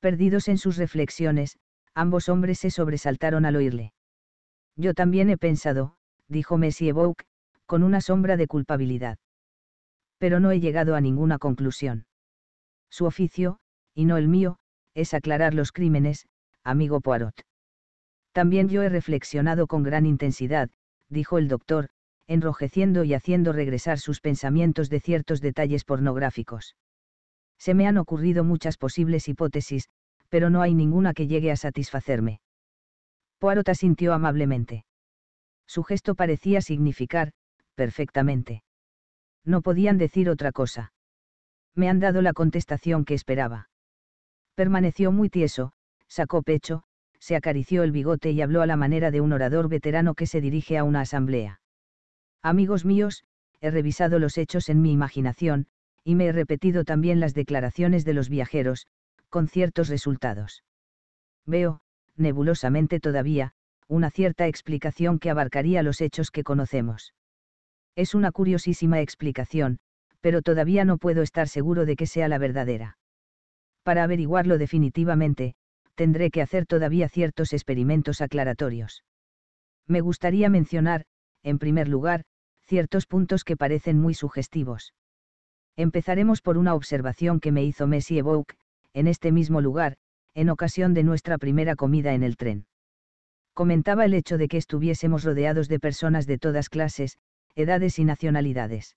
Perdidos en sus reflexiones, ambos hombres se sobresaltaron al oírle. Yo también he pensado, dijo Monsieur Evoque, con una sombra de culpabilidad. Pero no he llegado a ninguna conclusión. Su oficio, y no el mío, es aclarar los crímenes, amigo Poirot. También yo he reflexionado con gran intensidad, dijo el doctor, enrojeciendo y haciendo regresar sus pensamientos de ciertos detalles pornográficos. Se me han ocurrido muchas posibles hipótesis, pero no hay ninguna que llegue a satisfacerme. Poirot asintió amablemente. Su gesto parecía significar, perfectamente. No podían decir otra cosa. Me han dado la contestación que esperaba. Permaneció muy tieso, sacó pecho, se acarició el bigote y habló a la manera de un orador veterano que se dirige a una asamblea. Amigos míos, he revisado los hechos en mi imaginación, y me he repetido también las declaraciones de los viajeros, con ciertos resultados. Veo, nebulosamente todavía, una cierta explicación que abarcaría los hechos que conocemos. Es una curiosísima explicación, pero todavía no puedo estar seguro de que sea la verdadera. Para averiguarlo definitivamente, tendré que hacer todavía ciertos experimentos aclaratorios. Me gustaría mencionar, en primer lugar, ciertos puntos que parecen muy sugestivos. Empezaremos por una observación que me hizo Messi Evoque, en este mismo lugar, en ocasión de nuestra primera comida en el tren. Comentaba el hecho de que estuviésemos rodeados de personas de todas clases, edades y nacionalidades.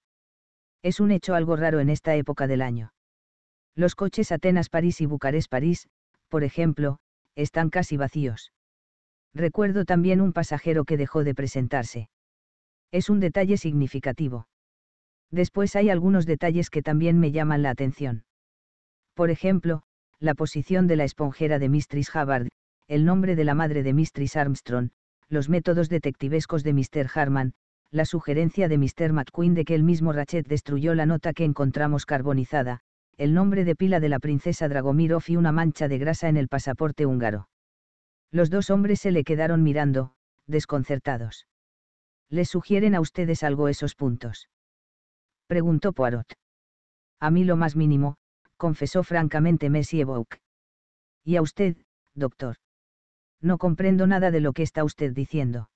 Es un hecho algo raro en esta época del año. Los coches Atenas-París y Bucarest-París, por ejemplo, están casi vacíos. Recuerdo también un pasajero que dejó de presentarse. Es un detalle significativo. Después hay algunos detalles que también me llaman la atención. Por ejemplo, la posición de la esponjera de Mistress Hubbard, el nombre de la madre de Mistress Armstrong, los métodos detectivescos de Mr. Harman, la sugerencia de Mr. McQueen de que el mismo Ratchet destruyó la nota que encontramos carbonizada, el nombre de pila de la princesa Dragomirov y una mancha de grasa en el pasaporte húngaro. Los dos hombres se le quedaron mirando, desconcertados. ¿Les sugieren a ustedes algo esos puntos? Preguntó Poirot. A mí lo más mínimo, confesó francamente Messi Evoque. Y a usted, doctor. No comprendo nada de lo que está usted diciendo.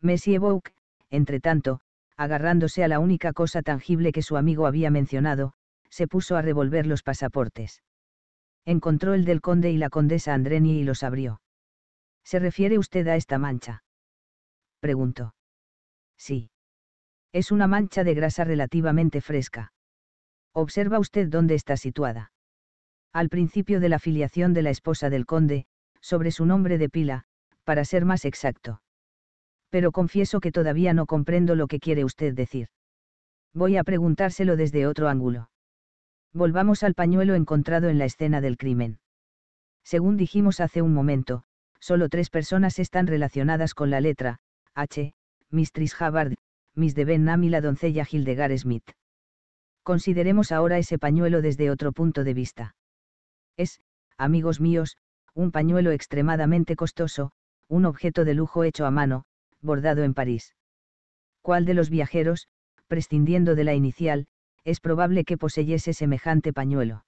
Messi Evoque, entretanto, agarrándose a la única cosa tangible que su amigo había mencionado, se puso a revolver los pasaportes. Encontró el del conde y la condesa Andreni y los abrió. ¿Se refiere usted a esta mancha? Preguntó. Sí. Es una mancha de grasa relativamente fresca. Observa usted dónde está situada. Al principio de la filiación de la esposa del conde, sobre su nombre de pila, para ser más exacto. Pero confieso que todavía no comprendo lo que quiere usted decir. Voy a preguntárselo desde otro ángulo. Volvamos al pañuelo encontrado en la escena del crimen. Según dijimos hace un momento, solo tres personas están relacionadas con la letra H, Mistress Havard, Miss de Ben Nam y la doncella Hildegard Smith. Consideremos ahora ese pañuelo desde otro punto de vista. Es, amigos míos, un pañuelo extremadamente costoso, un objeto de lujo hecho a mano, bordado en París. ¿Cuál de los viajeros, prescindiendo de la inicial, es probable que poseyese semejante pañuelo?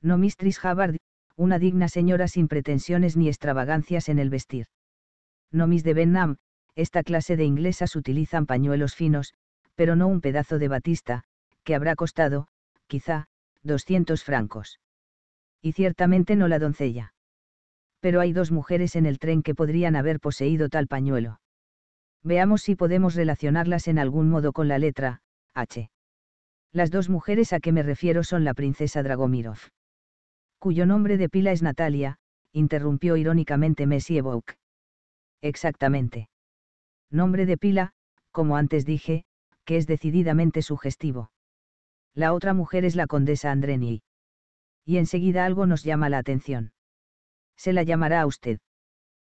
No Mistress Havard, una digna señora sin pretensiones ni extravagancias en el vestir. No Miss de Benham, esta clase de inglesas utilizan pañuelos finos, pero no un pedazo de batista, que habrá costado, quizá, 200 francos. Y ciertamente no la doncella. Pero hay dos mujeres en el tren que podrían haber poseído tal pañuelo. Veamos si podemos relacionarlas en algún modo con la letra, H. Las dos mujeres a que me refiero son la princesa Dragomirov. Cuyo nombre de pila es Natalia, interrumpió irónicamente Messie Evoque. Exactamente. Nombre de pila, como antes dije, que es decididamente sugestivo. La otra mujer es la condesa Andreni. Y enseguida algo nos llama la atención. Se la llamará a usted.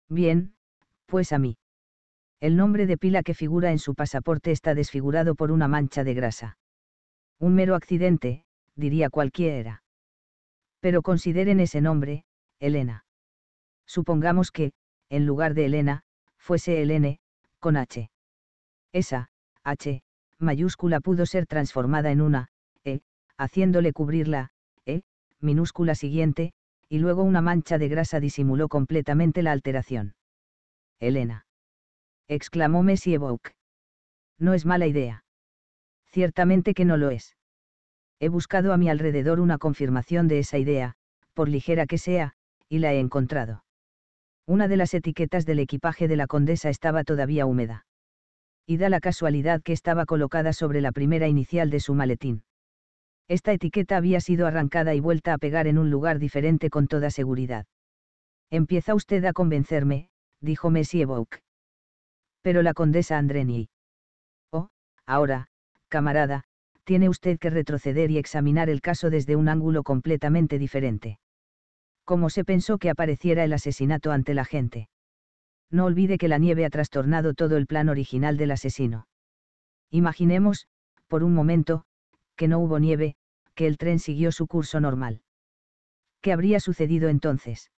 Bien, pues a mí. El nombre de pila que figura en su pasaporte está desfigurado por una mancha de grasa. Un mero accidente, diría cualquiera. Pero consideren ese nombre, Elena. Supongamos que, en lugar de Elena, fuese Elena, con H. Esa, H, mayúscula pudo ser transformada en una, haciéndole cubrir la E minúscula siguiente, y luego una mancha de grasa disimuló completamente la alteración. Elena. exclamó Messi Evoque. No es mala idea. Ciertamente que no lo es. He buscado a mi alrededor una confirmación de esa idea, por ligera que sea, y la he encontrado. Una de las etiquetas del equipaje de la condesa estaba todavía húmeda. Y da la casualidad que estaba colocada sobre la primera inicial de su maletín esta etiqueta había sido arrancada y vuelta a pegar en un lugar diferente con toda seguridad. Empieza usted a convencerme, dijo Messie Evo. Pero la condesa Andreni. Oh, ahora, camarada, tiene usted que retroceder y examinar el caso desde un ángulo completamente diferente. Como se pensó que apareciera el asesinato ante la gente? No olvide que la nieve ha trastornado todo el plan original del asesino. Imaginemos, por un momento, que no hubo nieve, que el tren siguió su curso normal. ¿Qué habría sucedido entonces?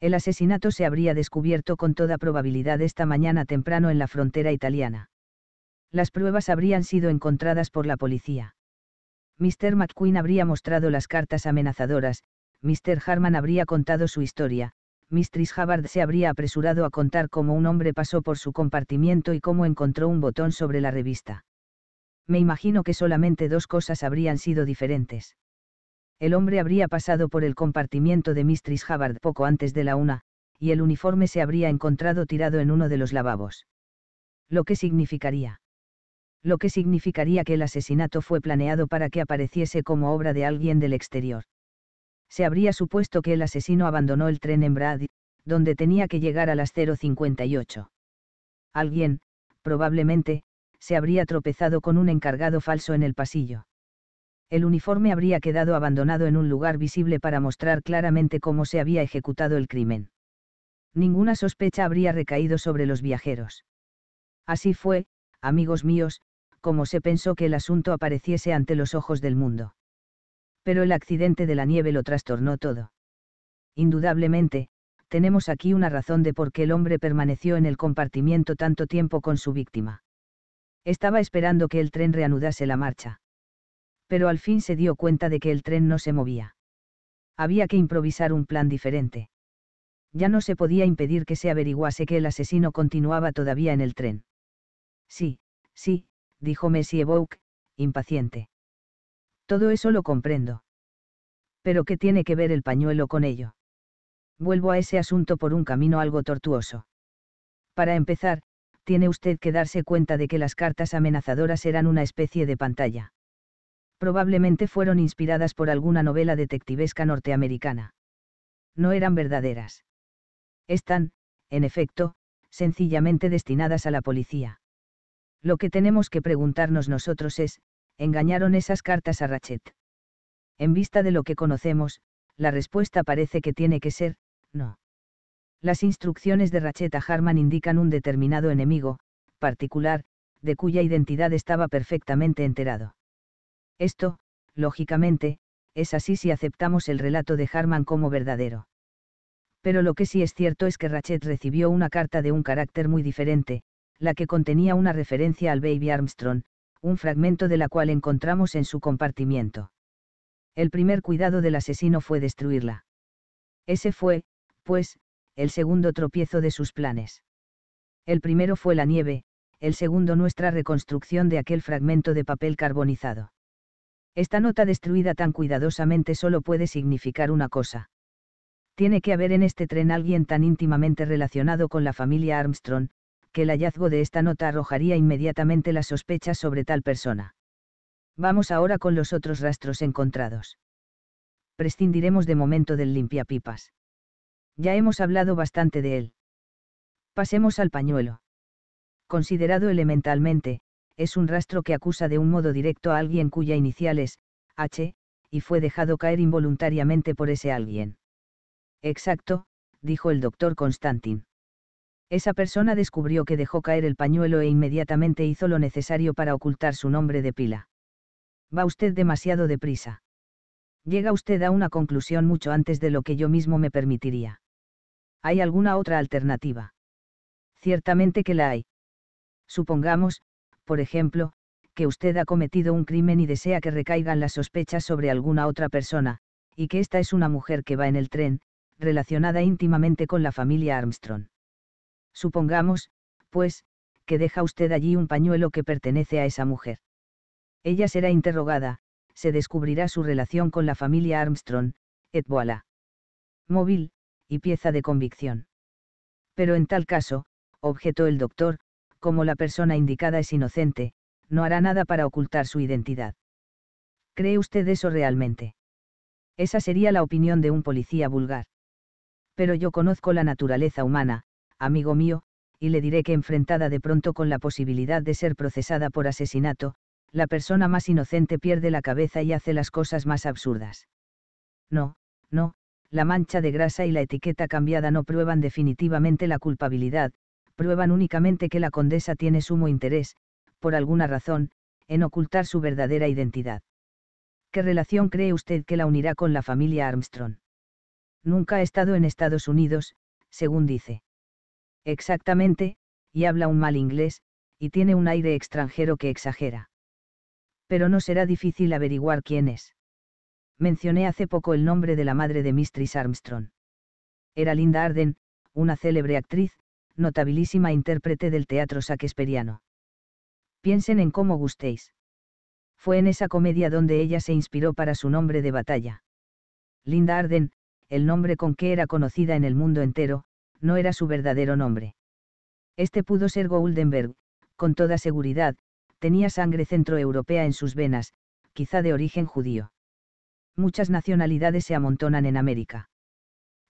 El asesinato se habría descubierto con toda probabilidad esta mañana temprano en la frontera italiana. Las pruebas habrían sido encontradas por la policía. Mr. McQueen habría mostrado las cartas amenazadoras, Mr. Harman habría contado su historia, Mistress Hubbard se habría apresurado a contar cómo un hombre pasó por su compartimiento y cómo encontró un botón sobre la revista me imagino que solamente dos cosas habrían sido diferentes. El hombre habría pasado por el compartimiento de Mistress Hubbard poco antes de la una, y el uniforme se habría encontrado tirado en uno de los lavabos. Lo que significaría. Lo que significaría que el asesinato fue planeado para que apareciese como obra de alguien del exterior. Se habría supuesto que el asesino abandonó el tren en Brad, donde tenía que llegar a las 058. Alguien, probablemente, se habría tropezado con un encargado falso en el pasillo. El uniforme habría quedado abandonado en un lugar visible para mostrar claramente cómo se había ejecutado el crimen. Ninguna sospecha habría recaído sobre los viajeros. Así fue, amigos míos, como se pensó que el asunto apareciese ante los ojos del mundo. Pero el accidente de la nieve lo trastornó todo. Indudablemente, tenemos aquí una razón de por qué el hombre permaneció en el compartimiento tanto tiempo con su víctima. Estaba esperando que el tren reanudase la marcha. Pero al fin se dio cuenta de que el tren no se movía. Había que improvisar un plan diferente. Ya no se podía impedir que se averiguase que el asesino continuaba todavía en el tren. Sí, sí, dijo Messie Evoque, impaciente. Todo eso lo comprendo. Pero ¿qué tiene que ver el pañuelo con ello? Vuelvo a ese asunto por un camino algo tortuoso. Para empezar, tiene usted que darse cuenta de que las cartas amenazadoras eran una especie de pantalla. Probablemente fueron inspiradas por alguna novela detectivesca norteamericana. No eran verdaderas. Están, en efecto, sencillamente destinadas a la policía. Lo que tenemos que preguntarnos nosotros es, ¿engañaron esas cartas a Rachet? En vista de lo que conocemos, la respuesta parece que tiene que ser, no. Las instrucciones de a Harman indican un determinado enemigo, particular, de cuya identidad estaba perfectamente enterado. Esto, lógicamente, es así si aceptamos el relato de Harman como verdadero. Pero lo que sí es cierto es que Rachet recibió una carta de un carácter muy diferente, la que contenía una referencia al Baby Armstrong, un fragmento de la cual encontramos en su compartimiento. El primer cuidado del asesino fue destruirla. Ese fue, pues, el segundo tropiezo de sus planes. El primero fue la nieve, el segundo nuestra reconstrucción de aquel fragmento de papel carbonizado. Esta nota destruida tan cuidadosamente solo puede significar una cosa. Tiene que haber en este tren alguien tan íntimamente relacionado con la familia Armstrong, que el hallazgo de esta nota arrojaría inmediatamente las sospechas sobre tal persona. Vamos ahora con los otros rastros encontrados. Prescindiremos de momento del limpiapipas. Ya hemos hablado bastante de él. Pasemos al pañuelo. Considerado elementalmente, es un rastro que acusa de un modo directo a alguien cuya inicial es, H, y fue dejado caer involuntariamente por ese alguien. Exacto, dijo el doctor Constantin. Esa persona descubrió que dejó caer el pañuelo e inmediatamente hizo lo necesario para ocultar su nombre de pila. Va usted demasiado deprisa. Llega usted a una conclusión mucho antes de lo que yo mismo me permitiría. ¿hay alguna otra alternativa? Ciertamente que la hay. Supongamos, por ejemplo, que usted ha cometido un crimen y desea que recaigan las sospechas sobre alguna otra persona, y que esta es una mujer que va en el tren, relacionada íntimamente con la familia Armstrong. Supongamos, pues, que deja usted allí un pañuelo que pertenece a esa mujer. Ella será interrogada, se descubrirá su relación con la familia Armstrong, et voilà. Móvil, y pieza de convicción. Pero en tal caso, objetó el doctor, como la persona indicada es inocente, no hará nada para ocultar su identidad. ¿Cree usted eso realmente? Esa sería la opinión de un policía vulgar. Pero yo conozco la naturaleza humana, amigo mío, y le diré que enfrentada de pronto con la posibilidad de ser procesada por asesinato, la persona más inocente pierde la cabeza y hace las cosas más absurdas. No, no, la mancha de grasa y la etiqueta cambiada no prueban definitivamente la culpabilidad, prueban únicamente que la condesa tiene sumo interés, por alguna razón, en ocultar su verdadera identidad. ¿Qué relación cree usted que la unirá con la familia Armstrong? Nunca ha estado en Estados Unidos, según dice. Exactamente, y habla un mal inglés, y tiene un aire extranjero que exagera. Pero no será difícil averiguar quién es mencioné hace poco el nombre de la madre de Mistress Armstrong. Era Linda Arden, una célebre actriz, notabilísima intérprete del teatro shakespeariano. Piensen en cómo gustéis. Fue en esa comedia donde ella se inspiró para su nombre de batalla. Linda Arden, el nombre con que era conocida en el mundo entero, no era su verdadero nombre. Este pudo ser Goldenberg, con toda seguridad, tenía sangre centroeuropea en sus venas, quizá de origen judío muchas nacionalidades se amontonan en América.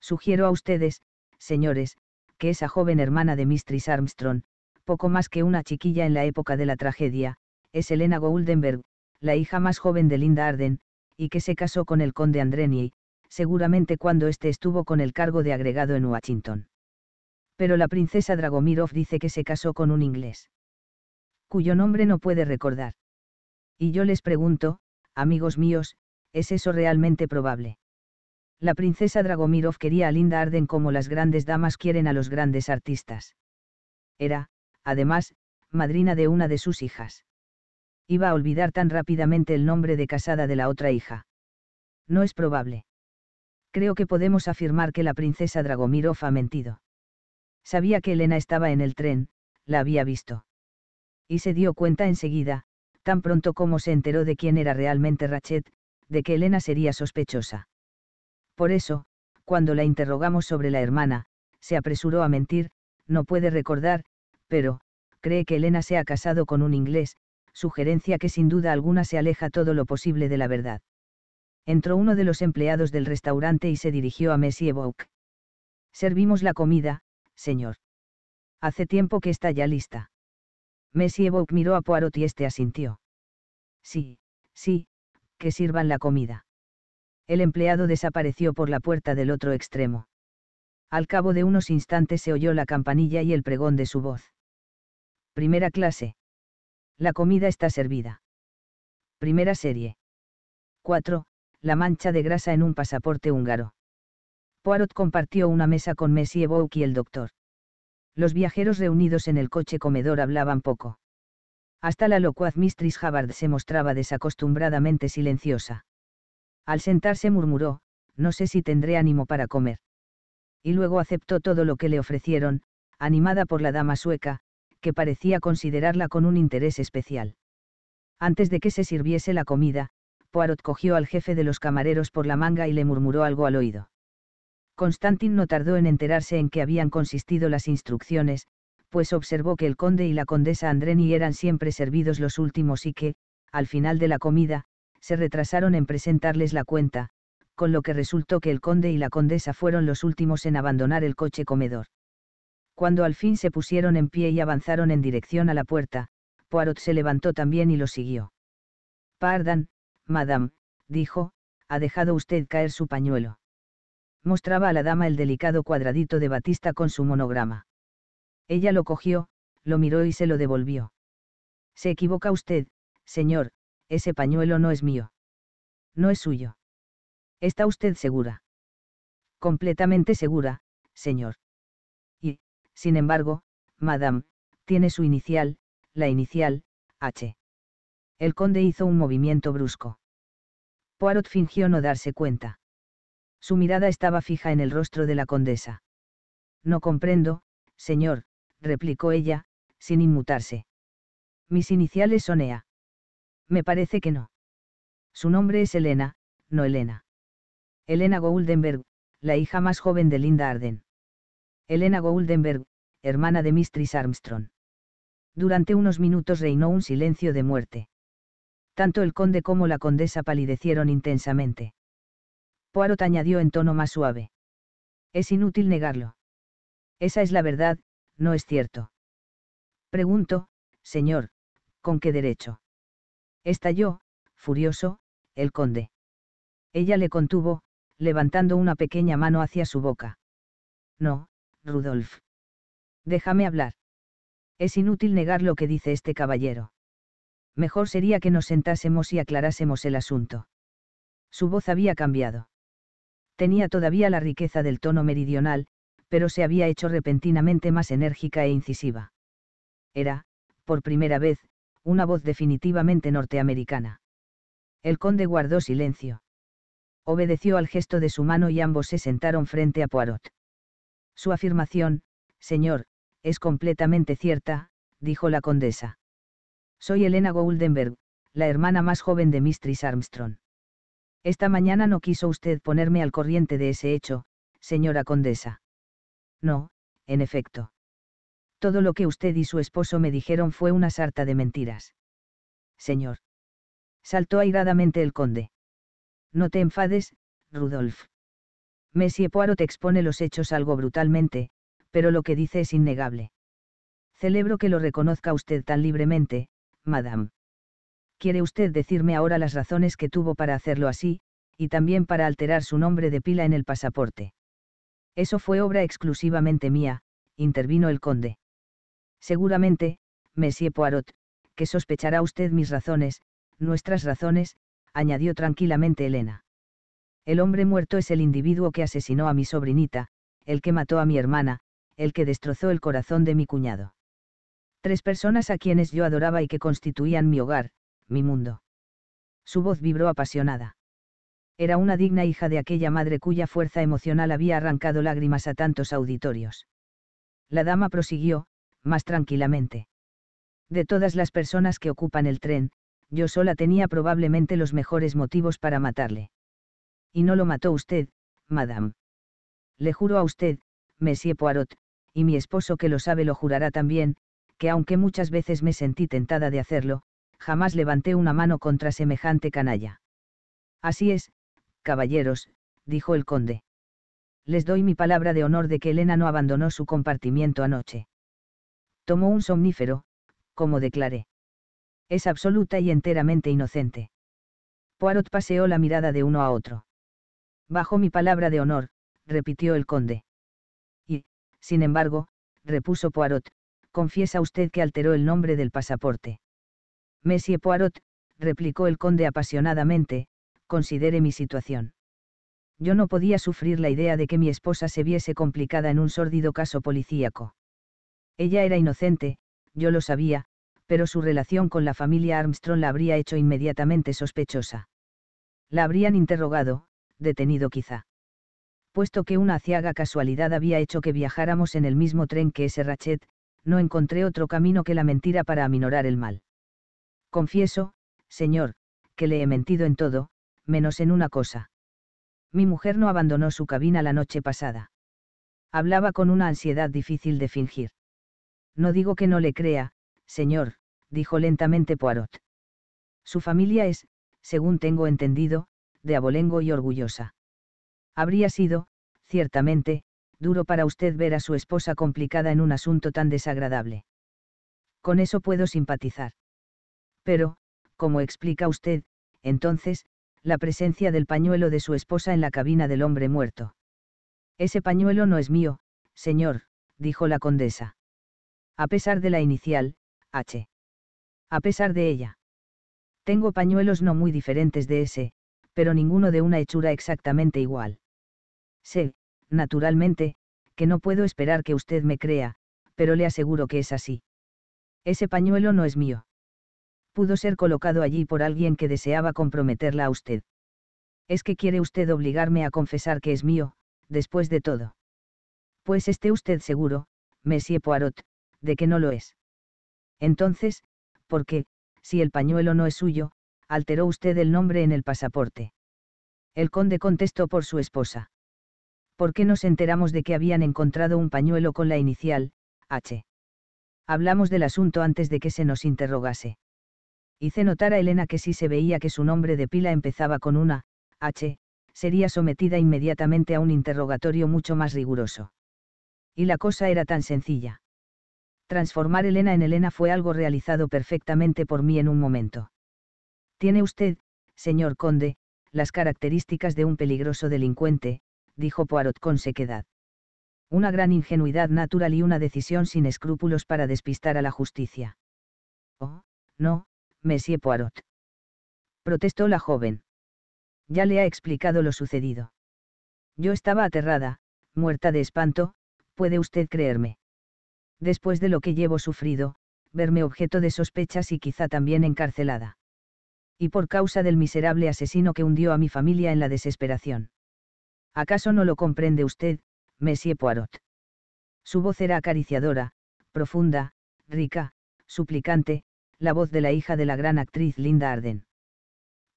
Sugiero a ustedes, señores, que esa joven hermana de Mistress Armstrong, poco más que una chiquilla en la época de la tragedia, es Elena Goldenberg, la hija más joven de Linda Arden, y que se casó con el conde Andreni, seguramente cuando éste estuvo con el cargo de agregado en Washington. Pero la princesa Dragomirov dice que se casó con un inglés, cuyo nombre no puede recordar. Y yo les pregunto, amigos míos, ¿es eso realmente probable? La princesa Dragomirov quería a Linda Arden como las grandes damas quieren a los grandes artistas. Era, además, madrina de una de sus hijas. Iba a olvidar tan rápidamente el nombre de casada de la otra hija. No es probable. Creo que podemos afirmar que la princesa Dragomirov ha mentido. Sabía que Elena estaba en el tren, la había visto. Y se dio cuenta enseguida, tan pronto como se enteró de quién era realmente Rachet, de que Elena sería sospechosa. Por eso, cuando la interrogamos sobre la hermana, se apresuró a mentir, no puede recordar, pero, cree que Elena se ha casado con un inglés, sugerencia que sin duda alguna se aleja todo lo posible de la verdad. Entró uno de los empleados del restaurante y se dirigió a Messie Bouk. Servimos la comida, señor. Hace tiempo que está ya lista. Messie Bouk miró a Poirot y este asintió. Sí, sí, que sirvan la comida. El empleado desapareció por la puerta del otro extremo. Al cabo de unos instantes se oyó la campanilla y el pregón de su voz. Primera clase. La comida está servida. Primera serie. 4. La mancha de grasa en un pasaporte húngaro. Poirot compartió una mesa con Messie y el doctor. Los viajeros reunidos en el coche comedor hablaban poco. Hasta la locuaz Mistress Havard se mostraba desacostumbradamente silenciosa. Al sentarse murmuró, no sé si tendré ánimo para comer. Y luego aceptó todo lo que le ofrecieron, animada por la dama sueca, que parecía considerarla con un interés especial. Antes de que se sirviese la comida, Poirot cogió al jefe de los camareros por la manga y le murmuró algo al oído. Constantin no tardó en enterarse en qué habían consistido las instrucciones, pues observó que el conde y la condesa Andreni eran siempre servidos los últimos y que, al final de la comida, se retrasaron en presentarles la cuenta, con lo que resultó que el conde y la condesa fueron los últimos en abandonar el coche comedor. Cuando al fin se pusieron en pie y avanzaron en dirección a la puerta, Poirot se levantó también y lo siguió. Pardon, madame, dijo, ha dejado usted caer su pañuelo. Mostraba a la dama el delicado cuadradito de batista con su monograma. Ella lo cogió, lo miró y se lo devolvió. Se equivoca usted, señor, ese pañuelo no es mío. No es suyo. ¿Está usted segura? Completamente segura, señor. Y, sin embargo, madame, tiene su inicial, la inicial, H. El conde hizo un movimiento brusco. Poirot fingió no darse cuenta. Su mirada estaba fija en el rostro de la condesa. No comprendo, señor, replicó ella, sin inmutarse. Mis iniciales son EA. Me parece que no. Su nombre es Elena, no Elena. Elena Goldenberg, la hija más joven de Linda Arden. Elena Goldenberg, hermana de Mistress Armstrong. Durante unos minutos reinó un silencio de muerte. Tanto el conde como la condesa palidecieron intensamente. Poirot añadió en tono más suave. Es inútil negarlo. Esa es la verdad, ¿no es cierto? Pregunto, señor, ¿con qué derecho? Estalló, furioso, el conde. Ella le contuvo, levantando una pequeña mano hacia su boca. No, Rudolf. Déjame hablar. Es inútil negar lo que dice este caballero. Mejor sería que nos sentásemos y aclarásemos el asunto. Su voz había cambiado. Tenía todavía la riqueza del tono meridional, pero se había hecho repentinamente más enérgica e incisiva. Era, por primera vez, una voz definitivamente norteamericana. El conde guardó silencio. Obedeció al gesto de su mano y ambos se sentaron frente a Poirot. Su afirmación, señor, es completamente cierta, dijo la condesa. Soy Elena Goldenberg, la hermana más joven de Mistress Armstrong. Esta mañana no quiso usted ponerme al corriente de ese hecho, señora condesa. No, en efecto. Todo lo que usted y su esposo me dijeron fue una sarta de mentiras. Señor. Saltó airadamente el conde. No te enfades, Rudolf. Messi te expone los hechos algo brutalmente, pero lo que dice es innegable. Celebro que lo reconozca usted tan libremente, madame. ¿Quiere usted decirme ahora las razones que tuvo para hacerlo así, y también para alterar su nombre de pila en el pasaporte? Eso fue obra exclusivamente mía, intervino el conde. Seguramente, Monsieur Poirot, que sospechará usted mis razones, nuestras razones, añadió tranquilamente Elena. El hombre muerto es el individuo que asesinó a mi sobrinita, el que mató a mi hermana, el que destrozó el corazón de mi cuñado. Tres personas a quienes yo adoraba y que constituían mi hogar, mi mundo. Su voz vibró apasionada era una digna hija de aquella madre cuya fuerza emocional había arrancado lágrimas a tantos auditorios. La dama prosiguió, más tranquilamente. De todas las personas que ocupan el tren, yo sola tenía probablemente los mejores motivos para matarle. Y no lo mató usted, madame. Le juro a usted, Monsieur Poirot, y mi esposo que lo sabe lo jurará también, que aunque muchas veces me sentí tentada de hacerlo, jamás levanté una mano contra semejante canalla. Así es, caballeros, dijo el conde. Les doy mi palabra de honor de que Elena no abandonó su compartimiento anoche. Tomó un somnífero, como declaré. Es absoluta y enteramente inocente. Poirot paseó la mirada de uno a otro. Bajo mi palabra de honor, repitió el conde. Y, sin embargo, repuso Poirot, confiesa usted que alteró el nombre del pasaporte. Messie Poirot, replicó el conde apasionadamente, considere mi situación. Yo no podía sufrir la idea de que mi esposa se viese complicada en un sórdido caso policíaco. Ella era inocente, yo lo sabía, pero su relación con la familia Armstrong la habría hecho inmediatamente sospechosa. La habrían interrogado, detenido quizá. Puesto que una aciaga casualidad había hecho que viajáramos en el mismo tren que ese ratchet, no encontré otro camino que la mentira para aminorar el mal. Confieso, señor, que le he mentido en todo, menos en una cosa. Mi mujer no abandonó su cabina la noche pasada. Hablaba con una ansiedad difícil de fingir. No digo que no le crea, señor, dijo lentamente Poirot. Su familia es, según tengo entendido, de abolengo y orgullosa. Habría sido, ciertamente, duro para usted ver a su esposa complicada en un asunto tan desagradable. Con eso puedo simpatizar. Pero, como explica usted, entonces, la presencia del pañuelo de su esposa en la cabina del hombre muerto. Ese pañuelo no es mío, señor, dijo la condesa. A pesar de la inicial, H. A pesar de ella. Tengo pañuelos no muy diferentes de ese, pero ninguno de una hechura exactamente igual. Sé, naturalmente, que no puedo esperar que usted me crea, pero le aseguro que es así. Ese pañuelo no es mío pudo ser colocado allí por alguien que deseaba comprometerla a usted. Es que quiere usted obligarme a confesar que es mío, después de todo. Pues esté usted seguro, Monsieur Poirot, de que no lo es. Entonces, ¿por qué, si el pañuelo no es suyo, alteró usted el nombre en el pasaporte? El conde contestó por su esposa. ¿Por qué nos enteramos de que habían encontrado un pañuelo con la inicial, H? Hablamos del asunto antes de que se nos interrogase. Hice notar a Elena que si se veía que su nombre de pila empezaba con una, H, sería sometida inmediatamente a un interrogatorio mucho más riguroso. Y la cosa era tan sencilla. Transformar Elena en Elena fue algo realizado perfectamente por mí en un momento. Tiene usted, señor conde, las características de un peligroso delincuente, dijo Poirot con sequedad. Una gran ingenuidad natural y una decisión sin escrúpulos para despistar a la justicia. Oh, no, Monsieur Poirot. Protestó la joven. Ya le ha explicado lo sucedido. Yo estaba aterrada, muerta de espanto, puede usted creerme. Después de lo que llevo sufrido, verme objeto de sospechas y quizá también encarcelada. Y por causa del miserable asesino que hundió a mi familia en la desesperación. ¿Acaso no lo comprende usted, Monsieur Poirot? Su voz era acariciadora, profunda, rica, suplicante, la voz de la hija de la gran actriz Linda Arden.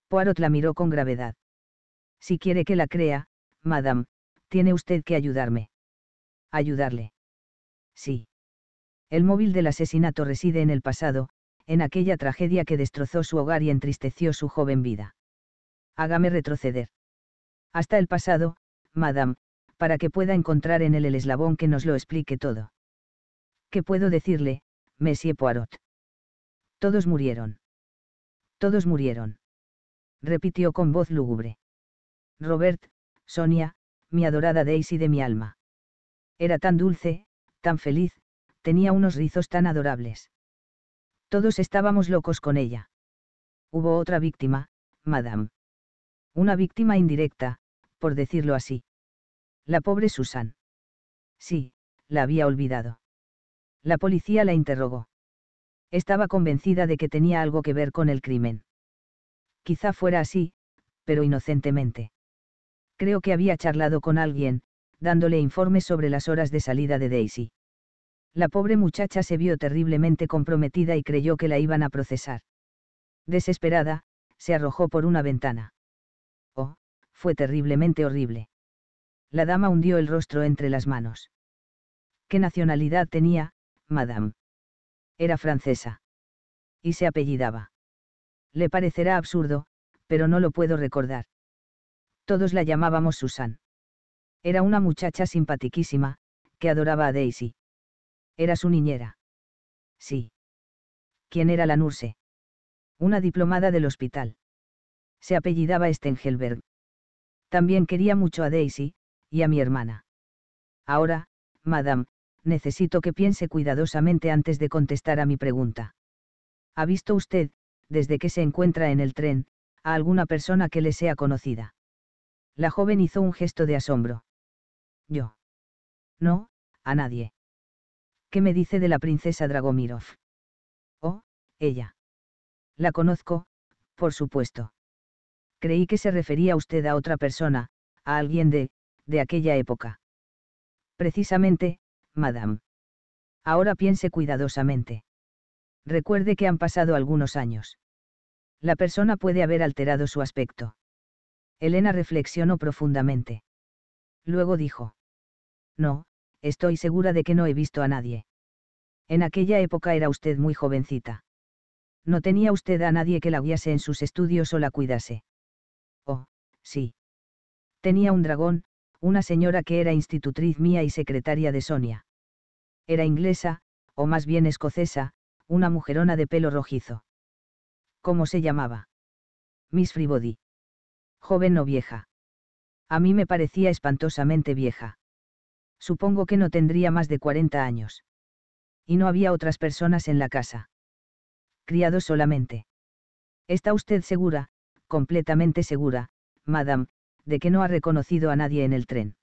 Poirot la miró con gravedad. Si quiere que la crea, madame, tiene usted que ayudarme. Ayudarle. Sí. El móvil del asesinato reside en el pasado, en aquella tragedia que destrozó su hogar y entristeció su joven vida. Hágame retroceder. Hasta el pasado, madame, para que pueda encontrar en él el eslabón que nos lo explique todo. ¿Qué puedo decirle, Monsieur Poirot? Todos murieron. Todos murieron. Repitió con voz lúgubre. Robert, Sonia, mi adorada Daisy de mi alma. Era tan dulce, tan feliz, tenía unos rizos tan adorables. Todos estábamos locos con ella. Hubo otra víctima, Madame. Una víctima indirecta, por decirlo así. La pobre Susan. Sí, la había olvidado. La policía la interrogó. Estaba convencida de que tenía algo que ver con el crimen. Quizá fuera así, pero inocentemente. Creo que había charlado con alguien, dándole informes sobre las horas de salida de Daisy. La pobre muchacha se vio terriblemente comprometida y creyó que la iban a procesar. Desesperada, se arrojó por una ventana. Oh, fue terriblemente horrible. La dama hundió el rostro entre las manos. ¿Qué nacionalidad tenía, madame? era francesa. Y se apellidaba. Le parecerá absurdo, pero no lo puedo recordar. Todos la llamábamos Susan. Era una muchacha simpatiquísima, que adoraba a Daisy. Era su niñera. Sí. ¿Quién era la Nurse? Una diplomada del hospital. Se apellidaba Stengelberg. También quería mucho a Daisy, y a mi hermana. Ahora, Madame, necesito que piense cuidadosamente antes de contestar a mi pregunta. ¿Ha visto usted, desde que se encuentra en el tren, a alguna persona que le sea conocida? La joven hizo un gesto de asombro. Yo. No, a nadie. ¿Qué me dice de la princesa Dragomirov? Oh, ella. La conozco, por supuesto. Creí que se refería usted a otra persona, a alguien de, de aquella época. Precisamente, madame. Ahora piense cuidadosamente. Recuerde que han pasado algunos años. La persona puede haber alterado su aspecto. Elena reflexionó profundamente. Luego dijo. No, estoy segura de que no he visto a nadie. En aquella época era usted muy jovencita. No tenía usted a nadie que la guiase en sus estudios o la cuidase. Oh, sí. Tenía un dragón, una señora que era institutriz mía y secretaria de Sonia. Era inglesa, o más bien escocesa, una mujerona de pelo rojizo. ¿Cómo se llamaba? Miss Fribody. Joven o vieja. A mí me parecía espantosamente vieja. Supongo que no tendría más de 40 años. Y no había otras personas en la casa. Criados solamente. ¿Está usted segura, completamente segura, madame, de que no ha reconocido a nadie en el tren.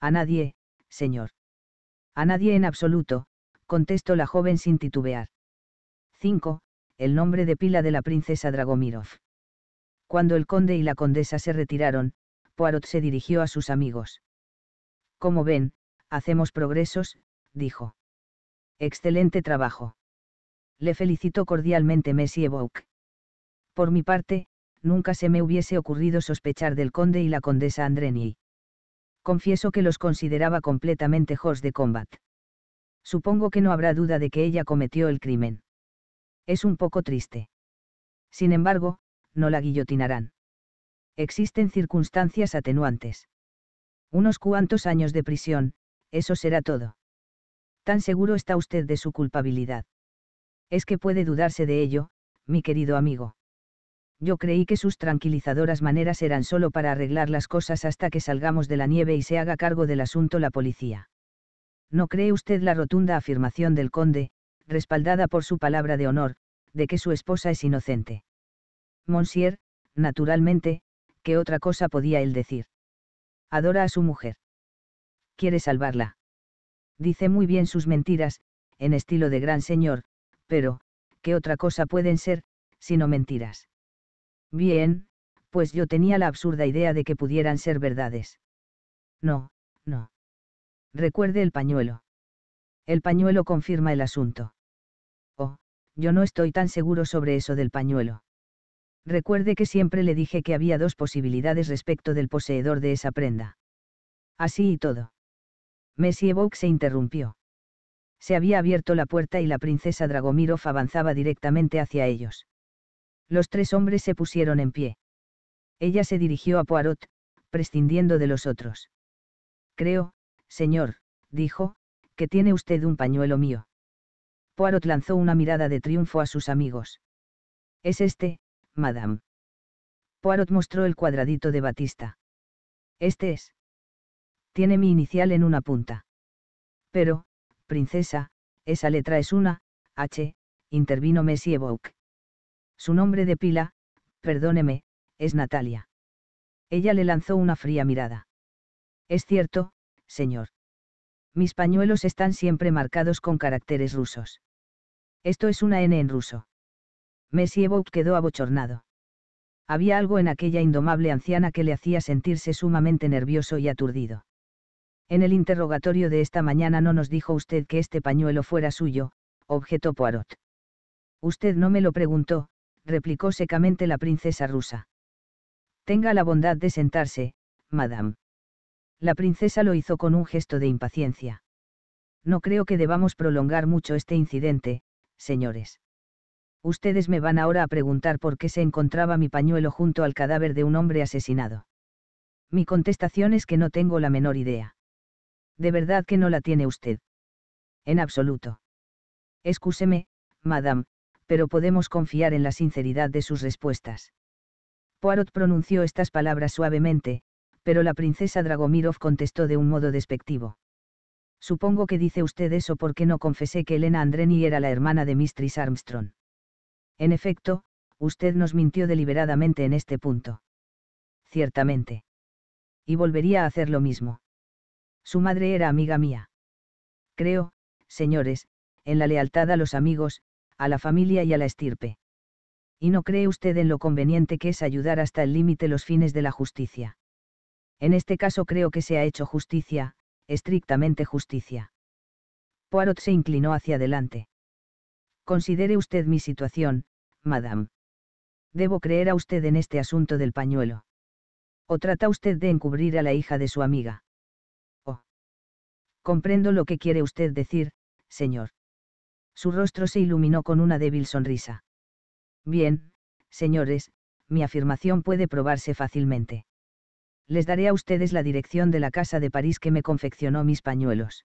A nadie, señor. A nadie en absoluto, contestó la joven sin titubear. 5. El nombre de pila de la princesa Dragomirov. Cuando el conde y la condesa se retiraron, Poirot se dirigió a sus amigos. Como ven, hacemos progresos, dijo. Excelente trabajo. Le felicitó cordialmente Messie Evoque. Por mi parte, nunca se me hubiese ocurrido sospechar del conde y la condesa Andreni. Confieso que los consideraba completamente hors de combat. Supongo que no habrá duda de que ella cometió el crimen. Es un poco triste. Sin embargo, no la guillotinarán. Existen circunstancias atenuantes. Unos cuantos años de prisión, eso será todo. Tan seguro está usted de su culpabilidad. Es que puede dudarse de ello, mi querido amigo yo creí que sus tranquilizadoras maneras eran solo para arreglar las cosas hasta que salgamos de la nieve y se haga cargo del asunto la policía. ¿No cree usted la rotunda afirmación del conde, respaldada por su palabra de honor, de que su esposa es inocente? Monsieur, naturalmente, ¿qué otra cosa podía él decir? Adora a su mujer. Quiere salvarla. Dice muy bien sus mentiras, en estilo de gran señor, pero, ¿qué otra cosa pueden ser, sino mentiras? Bien, pues yo tenía la absurda idea de que pudieran ser verdades. No, no. Recuerde el pañuelo. El pañuelo confirma el asunto. Oh, yo no estoy tan seguro sobre eso del pañuelo. Recuerde que siempre le dije que había dos posibilidades respecto del poseedor de esa prenda. Así y todo. Messie Evoque se interrumpió. Se había abierto la puerta y la princesa Dragomirov avanzaba directamente hacia ellos. Los tres hombres se pusieron en pie. Ella se dirigió a Poirot, prescindiendo de los otros. Creo, señor, dijo, que tiene usted un pañuelo mío. Poirot lanzó una mirada de triunfo a sus amigos. Es este, madame. Poirot mostró el cuadradito de Batista. Este es. Tiene mi inicial en una punta. Pero, princesa, esa letra es una, H, intervino Messie Evoque. Su nombre de pila, perdóneme, es Natalia. Ella le lanzó una fría mirada. Es cierto, señor. Mis pañuelos están siempre marcados con caracteres rusos. Esto es una N en ruso. Messievou quedó abochornado. Había algo en aquella indomable anciana que le hacía sentirse sumamente nervioso y aturdido. En el interrogatorio de esta mañana no nos dijo usted que este pañuelo fuera suyo, objetó Poirot. Usted no me lo preguntó, replicó secamente la princesa rusa. Tenga la bondad de sentarse, madame. La princesa lo hizo con un gesto de impaciencia. No creo que debamos prolongar mucho este incidente, señores. Ustedes me van ahora a preguntar por qué se encontraba mi pañuelo junto al cadáver de un hombre asesinado. Mi contestación es que no tengo la menor idea. De verdad que no la tiene usted. En absoluto. escúseme madame, pero podemos confiar en la sinceridad de sus respuestas. Poirot pronunció estas palabras suavemente, pero la princesa Dragomirov contestó de un modo despectivo. Supongo que dice usted eso porque no confesé que Elena Andreni era la hermana de Mistress Armstrong. En efecto, usted nos mintió deliberadamente en este punto. Ciertamente. Y volvería a hacer lo mismo. Su madre era amiga mía. Creo, señores, en la lealtad a los amigos, a la familia y a la estirpe. ¿Y no cree usted en lo conveniente que es ayudar hasta el límite los fines de la justicia? En este caso creo que se ha hecho justicia, estrictamente justicia. Poirot se inclinó hacia adelante. Considere usted mi situación, madame. Debo creer a usted en este asunto del pañuelo. ¿O trata usted de encubrir a la hija de su amiga? Oh. Comprendo lo que quiere usted decir, señor. Su rostro se iluminó con una débil sonrisa. Bien, señores, mi afirmación puede probarse fácilmente. Les daré a ustedes la dirección de la casa de París que me confeccionó mis pañuelos.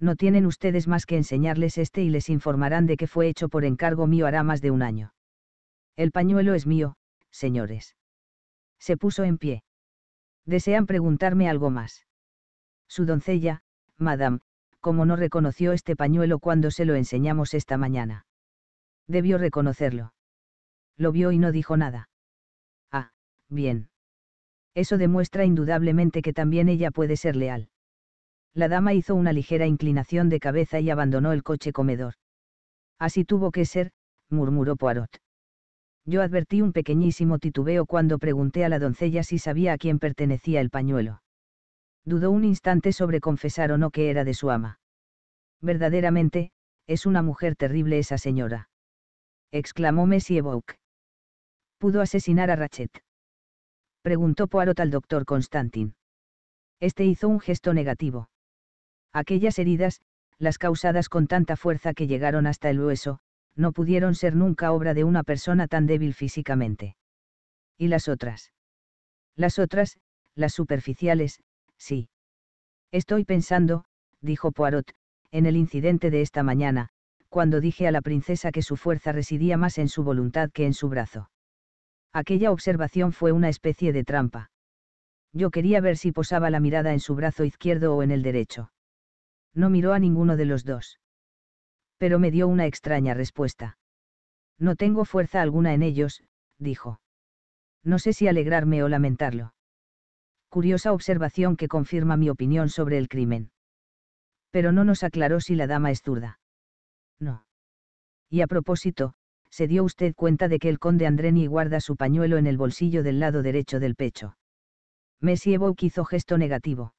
No tienen ustedes más que enseñarles este y les informarán de que fue hecho por encargo mío hará más de un año. El pañuelo es mío, señores. Se puso en pie. Desean preguntarme algo más. Su doncella, Madame, como no reconoció este pañuelo cuando se lo enseñamos esta mañana. Debió reconocerlo. Lo vio y no dijo nada. Ah, bien. Eso demuestra indudablemente que también ella puede ser leal. La dama hizo una ligera inclinación de cabeza y abandonó el coche comedor. Así tuvo que ser, murmuró Poirot. Yo advertí un pequeñísimo titubeo cuando pregunté a la doncella si sabía a quién pertenecía el pañuelo. Dudó un instante sobre confesar o no que era de su ama. Verdaderamente, es una mujer terrible esa señora. Exclamó Messi Evoque. ¿Pudo asesinar a Rachet? Preguntó Poirot al doctor Constantin. Este hizo un gesto negativo. Aquellas heridas, las causadas con tanta fuerza que llegaron hasta el hueso, no pudieron ser nunca obra de una persona tan débil físicamente. ¿Y las otras? Las otras, las superficiales, Sí. Estoy pensando, dijo Poirot, en el incidente de esta mañana, cuando dije a la princesa que su fuerza residía más en su voluntad que en su brazo. Aquella observación fue una especie de trampa. Yo quería ver si posaba la mirada en su brazo izquierdo o en el derecho. No miró a ninguno de los dos. Pero me dio una extraña respuesta. No tengo fuerza alguna en ellos, dijo. No sé si alegrarme o lamentarlo curiosa observación que confirma mi opinión sobre el crimen. Pero no nos aclaró si la dama es zurda. No. Y a propósito, se dio usted cuenta de que el conde Andreni guarda su pañuelo en el bolsillo del lado derecho del pecho. Messi Evouk hizo gesto negativo.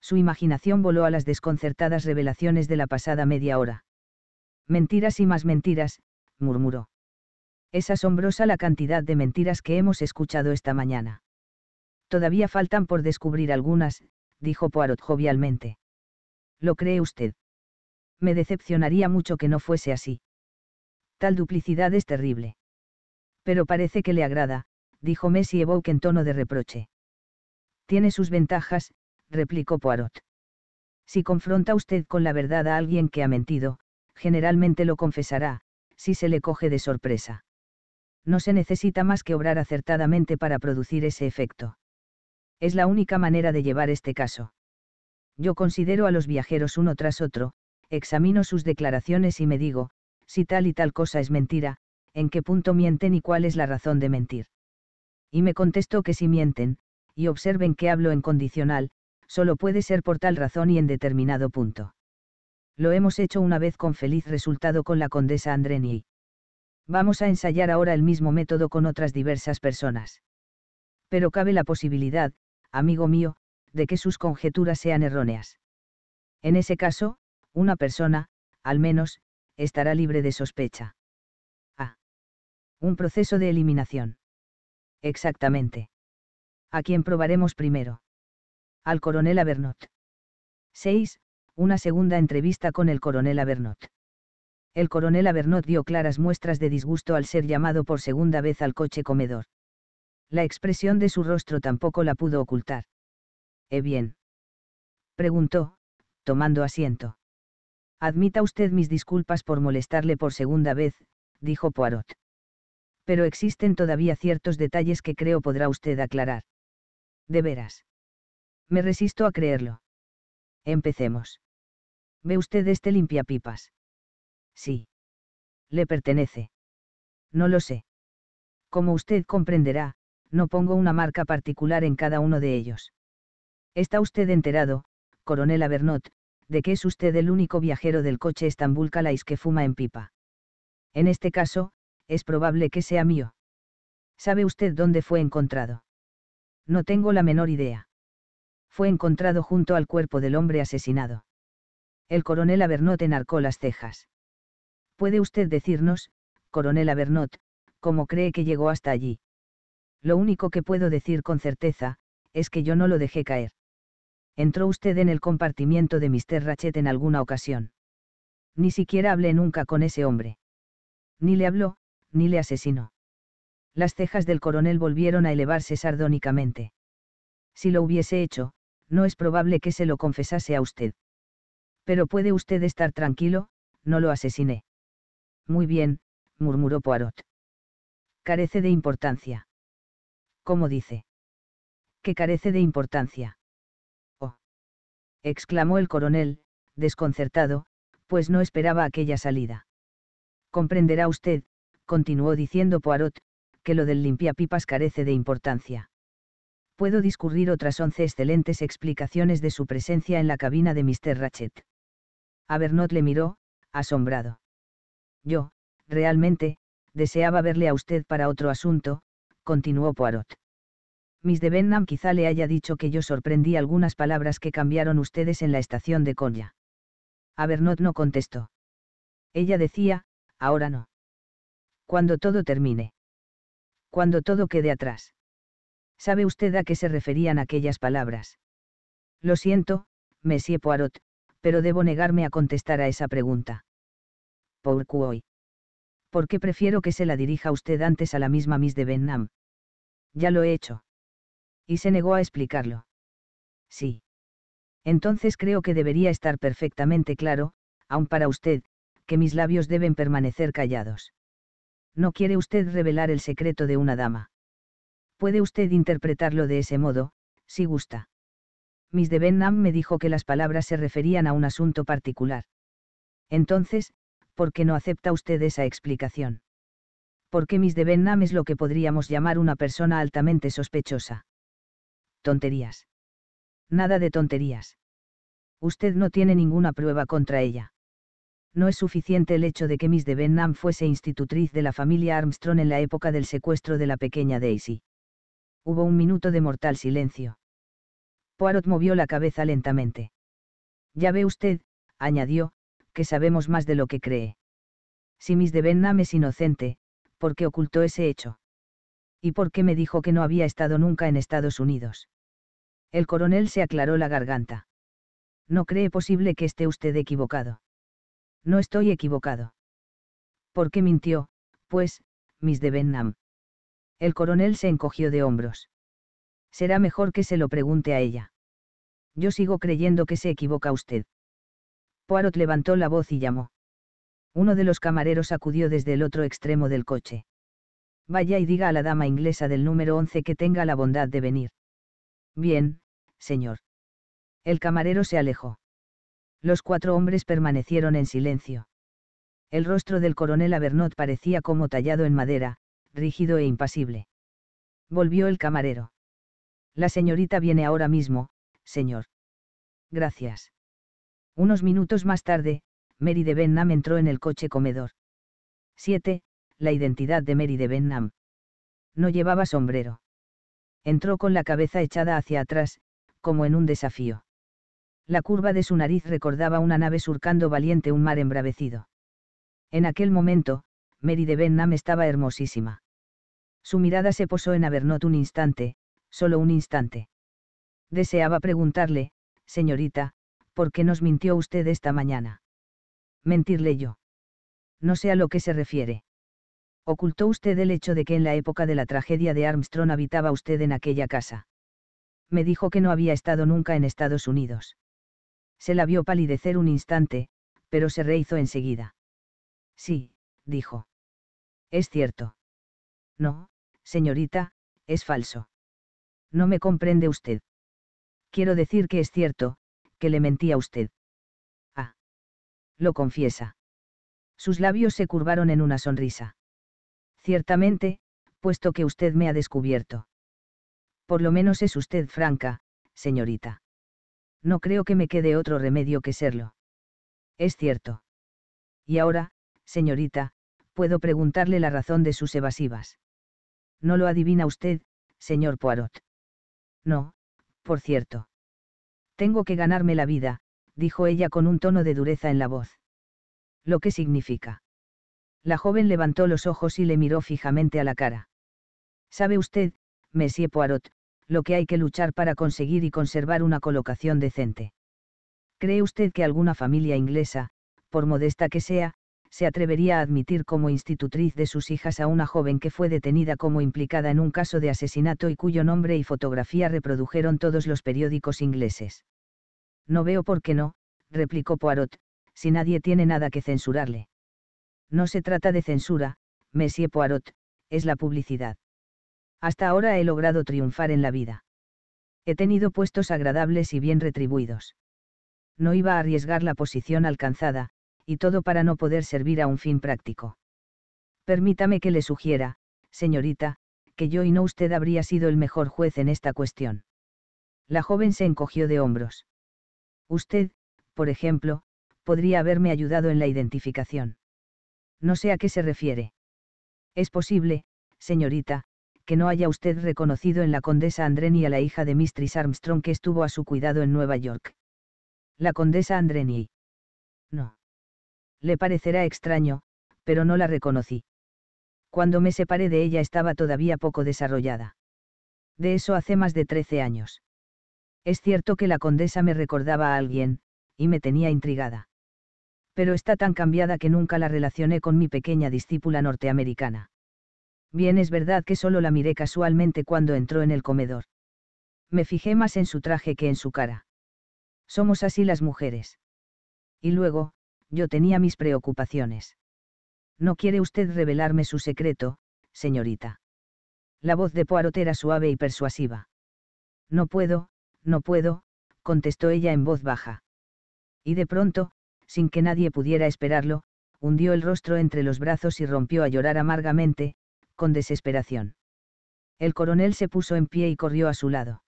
Su imaginación voló a las desconcertadas revelaciones de la pasada media hora. Mentiras y más mentiras, murmuró. Es asombrosa la cantidad de mentiras que hemos escuchado esta mañana. Todavía faltan por descubrir algunas, dijo Poirot jovialmente. ¿Lo cree usted? Me decepcionaría mucho que no fuese así. Tal duplicidad es terrible. Pero parece que le agrada, dijo Messi Evoque en tono de reproche. Tiene sus ventajas, replicó Poirot. Si confronta usted con la verdad a alguien que ha mentido, generalmente lo confesará, si se le coge de sorpresa. No se necesita más que obrar acertadamente para producir ese efecto. Es la única manera de llevar este caso. Yo considero a los viajeros uno tras otro, examino sus declaraciones y me digo, si tal y tal cosa es mentira, en qué punto mienten y cuál es la razón de mentir. Y me contesto que si mienten, y observen que hablo en condicional, solo puede ser por tal razón y en determinado punto. Lo hemos hecho una vez con feliz resultado con la condesa Andreni. Vamos a ensayar ahora el mismo método con otras diversas personas. Pero cabe la posibilidad, amigo mío, de que sus conjeturas sean erróneas. En ese caso, una persona, al menos, estará libre de sospecha. A. Ah. Un proceso de eliminación. Exactamente. A quién probaremos primero. Al coronel Avernot. 6. Una segunda entrevista con el coronel Avernot. El coronel Avernot dio claras muestras de disgusto al ser llamado por segunda vez al coche comedor. La expresión de su rostro tampoco la pudo ocultar. ¿Eh bien? preguntó, tomando asiento. Admita usted mis disculpas por molestarle por segunda vez, dijo Poirot. Pero existen todavía ciertos detalles que creo podrá usted aclarar. De veras. Me resisto a creerlo. Empecemos. ¿Ve usted este limpiapipas? Sí. Le pertenece. No lo sé. Como usted comprenderá, no pongo una marca particular en cada uno de ellos. Está usted enterado, coronel Avernot, de que es usted el único viajero del coche Estambul Calais que fuma en pipa. En este caso, es probable que sea mío. ¿Sabe usted dónde fue encontrado? No tengo la menor idea. Fue encontrado junto al cuerpo del hombre asesinado. El coronel Avernot enarcó las cejas. ¿Puede usted decirnos, coronel Avernot, cómo cree que llegó hasta allí? Lo único que puedo decir con certeza, es que yo no lo dejé caer. ¿Entró usted en el compartimiento de Mr. Ratchet en alguna ocasión? Ni siquiera hablé nunca con ese hombre. Ni le habló, ni le asesinó. Las cejas del coronel volvieron a elevarse sardónicamente. Si lo hubiese hecho, no es probable que se lo confesase a usted. Pero puede usted estar tranquilo, no lo asesiné. Muy bien, murmuró Poirot. Carece de importancia como dice. Que carece de importancia. Oh. exclamó el coronel, desconcertado, pues no esperaba aquella salida. Comprenderá usted, continuó diciendo Poirot, que lo del limpiapipas carece de importancia. Puedo discurrir otras once excelentes explicaciones de su presencia en la cabina de Mr. Ratchet. Avernot le miró, asombrado. Yo, realmente, deseaba verle a usted para otro asunto, continuó Poirot. Miss de Benham quizá le haya dicho que yo sorprendí algunas palabras que cambiaron ustedes en la estación de A Avernot no contestó. Ella decía, ahora no. Cuando todo termine. Cuando todo quede atrás. ¿Sabe usted a qué se referían aquellas palabras? Lo siento, Monsieur Poirot, pero debo negarme a contestar a esa pregunta. qué hoy? ¿Por qué prefiero que se la dirija usted antes a la misma Miss de Benham? Ya lo he hecho. Y se negó a explicarlo. Sí. Entonces creo que debería estar perfectamente claro, aun para usted, que mis labios deben permanecer callados. No quiere usted revelar el secreto de una dama. Puede usted interpretarlo de ese modo, si gusta. Miss de Benham me dijo que las palabras se referían a un asunto particular. Entonces, ¿por qué no acepta usted esa explicación? porque Miss de Benham es lo que podríamos llamar una persona altamente sospechosa. Tonterías. Nada de tonterías. Usted no tiene ninguna prueba contra ella. No es suficiente el hecho de que Miss de Benham fuese institutriz de la familia Armstrong en la época del secuestro de la pequeña Daisy. Hubo un minuto de mortal silencio. Poirot movió la cabeza lentamente. Ya ve usted, añadió, que sabemos más de lo que cree. Si Miss de Benham es inocente, ¿por qué ocultó ese hecho? ¿Y por qué me dijo que no había estado nunca en Estados Unidos? El coronel se aclaró la garganta. No cree posible que esté usted equivocado. No estoy equivocado. ¿Por qué mintió, pues, Miss de Benham? El coronel se encogió de hombros. Será mejor que se lo pregunte a ella. Yo sigo creyendo que se equivoca usted. Poirot levantó la voz y llamó. Uno de los camareros acudió desde el otro extremo del coche. Vaya y diga a la dama inglesa del número 11 que tenga la bondad de venir. Bien, señor. El camarero se alejó. Los cuatro hombres permanecieron en silencio. El rostro del coronel Avernot parecía como tallado en madera, rígido e impasible. Volvió el camarero. La señorita viene ahora mismo, señor. Gracias. Unos minutos más tarde, Mary de Benham entró en el coche comedor. 7. La identidad de Mary de Benham. No llevaba sombrero. Entró con la cabeza echada hacia atrás, como en un desafío. La curva de su nariz recordaba una nave surcando valiente un mar embravecido. En aquel momento, Mary de Benham estaba hermosísima. Su mirada se posó en Avernot un instante, solo un instante. Deseaba preguntarle, señorita, ¿por qué nos mintió usted esta mañana? mentirle yo. No sé a lo que se refiere. Ocultó usted el hecho de que en la época de la tragedia de Armstrong habitaba usted en aquella casa. Me dijo que no había estado nunca en Estados Unidos. Se la vio palidecer un instante, pero se rehizo enseguida. Sí, dijo. Es cierto. No, señorita, es falso. No me comprende usted. Quiero decir que es cierto, que le mentí a usted lo confiesa. Sus labios se curvaron en una sonrisa. Ciertamente, puesto que usted me ha descubierto. Por lo menos es usted franca, señorita. No creo que me quede otro remedio que serlo. Es cierto. Y ahora, señorita, puedo preguntarle la razón de sus evasivas. No lo adivina usted, señor Poirot. No, por cierto. Tengo que ganarme la vida, dijo ella con un tono de dureza en la voz. ¿Lo que significa? La joven levantó los ojos y le miró fijamente a la cara. ¿Sabe usted, Monsieur Poirot, lo que hay que luchar para conseguir y conservar una colocación decente? ¿Cree usted que alguna familia inglesa, por modesta que sea, se atrevería a admitir como institutriz de sus hijas a una joven que fue detenida como implicada en un caso de asesinato y cuyo nombre y fotografía reprodujeron todos los periódicos ingleses. No veo por qué no, replicó Poirot, si nadie tiene nada que censurarle. No se trata de censura, Monsieur Poirot, es la publicidad. Hasta ahora he logrado triunfar en la vida. He tenido puestos agradables y bien retribuidos. No iba a arriesgar la posición alcanzada, y todo para no poder servir a un fin práctico. Permítame que le sugiera, señorita, que yo y no usted habría sido el mejor juez en esta cuestión. La joven se encogió de hombros. Usted, por ejemplo, podría haberme ayudado en la identificación. No sé a qué se refiere. Es posible, señorita, que no haya usted reconocido en la condesa Andreni a la hija de Mistress Armstrong que estuvo a su cuidado en Nueva York. La condesa Andreni. No. Le parecerá extraño, pero no la reconocí. Cuando me separé de ella estaba todavía poco desarrollada. De eso hace más de 13 años. Es cierto que la condesa me recordaba a alguien, y me tenía intrigada. Pero está tan cambiada que nunca la relacioné con mi pequeña discípula norteamericana. Bien es verdad que solo la miré casualmente cuando entró en el comedor. Me fijé más en su traje que en su cara. Somos así las mujeres. Y luego, yo tenía mis preocupaciones. No quiere usted revelarme su secreto, señorita. La voz de Poirot era suave y persuasiva. No puedo, no puedo, contestó ella en voz baja. Y de pronto, sin que nadie pudiera esperarlo, hundió el rostro entre los brazos y rompió a llorar amargamente, con desesperación. El coronel se puso en pie y corrió a su lado.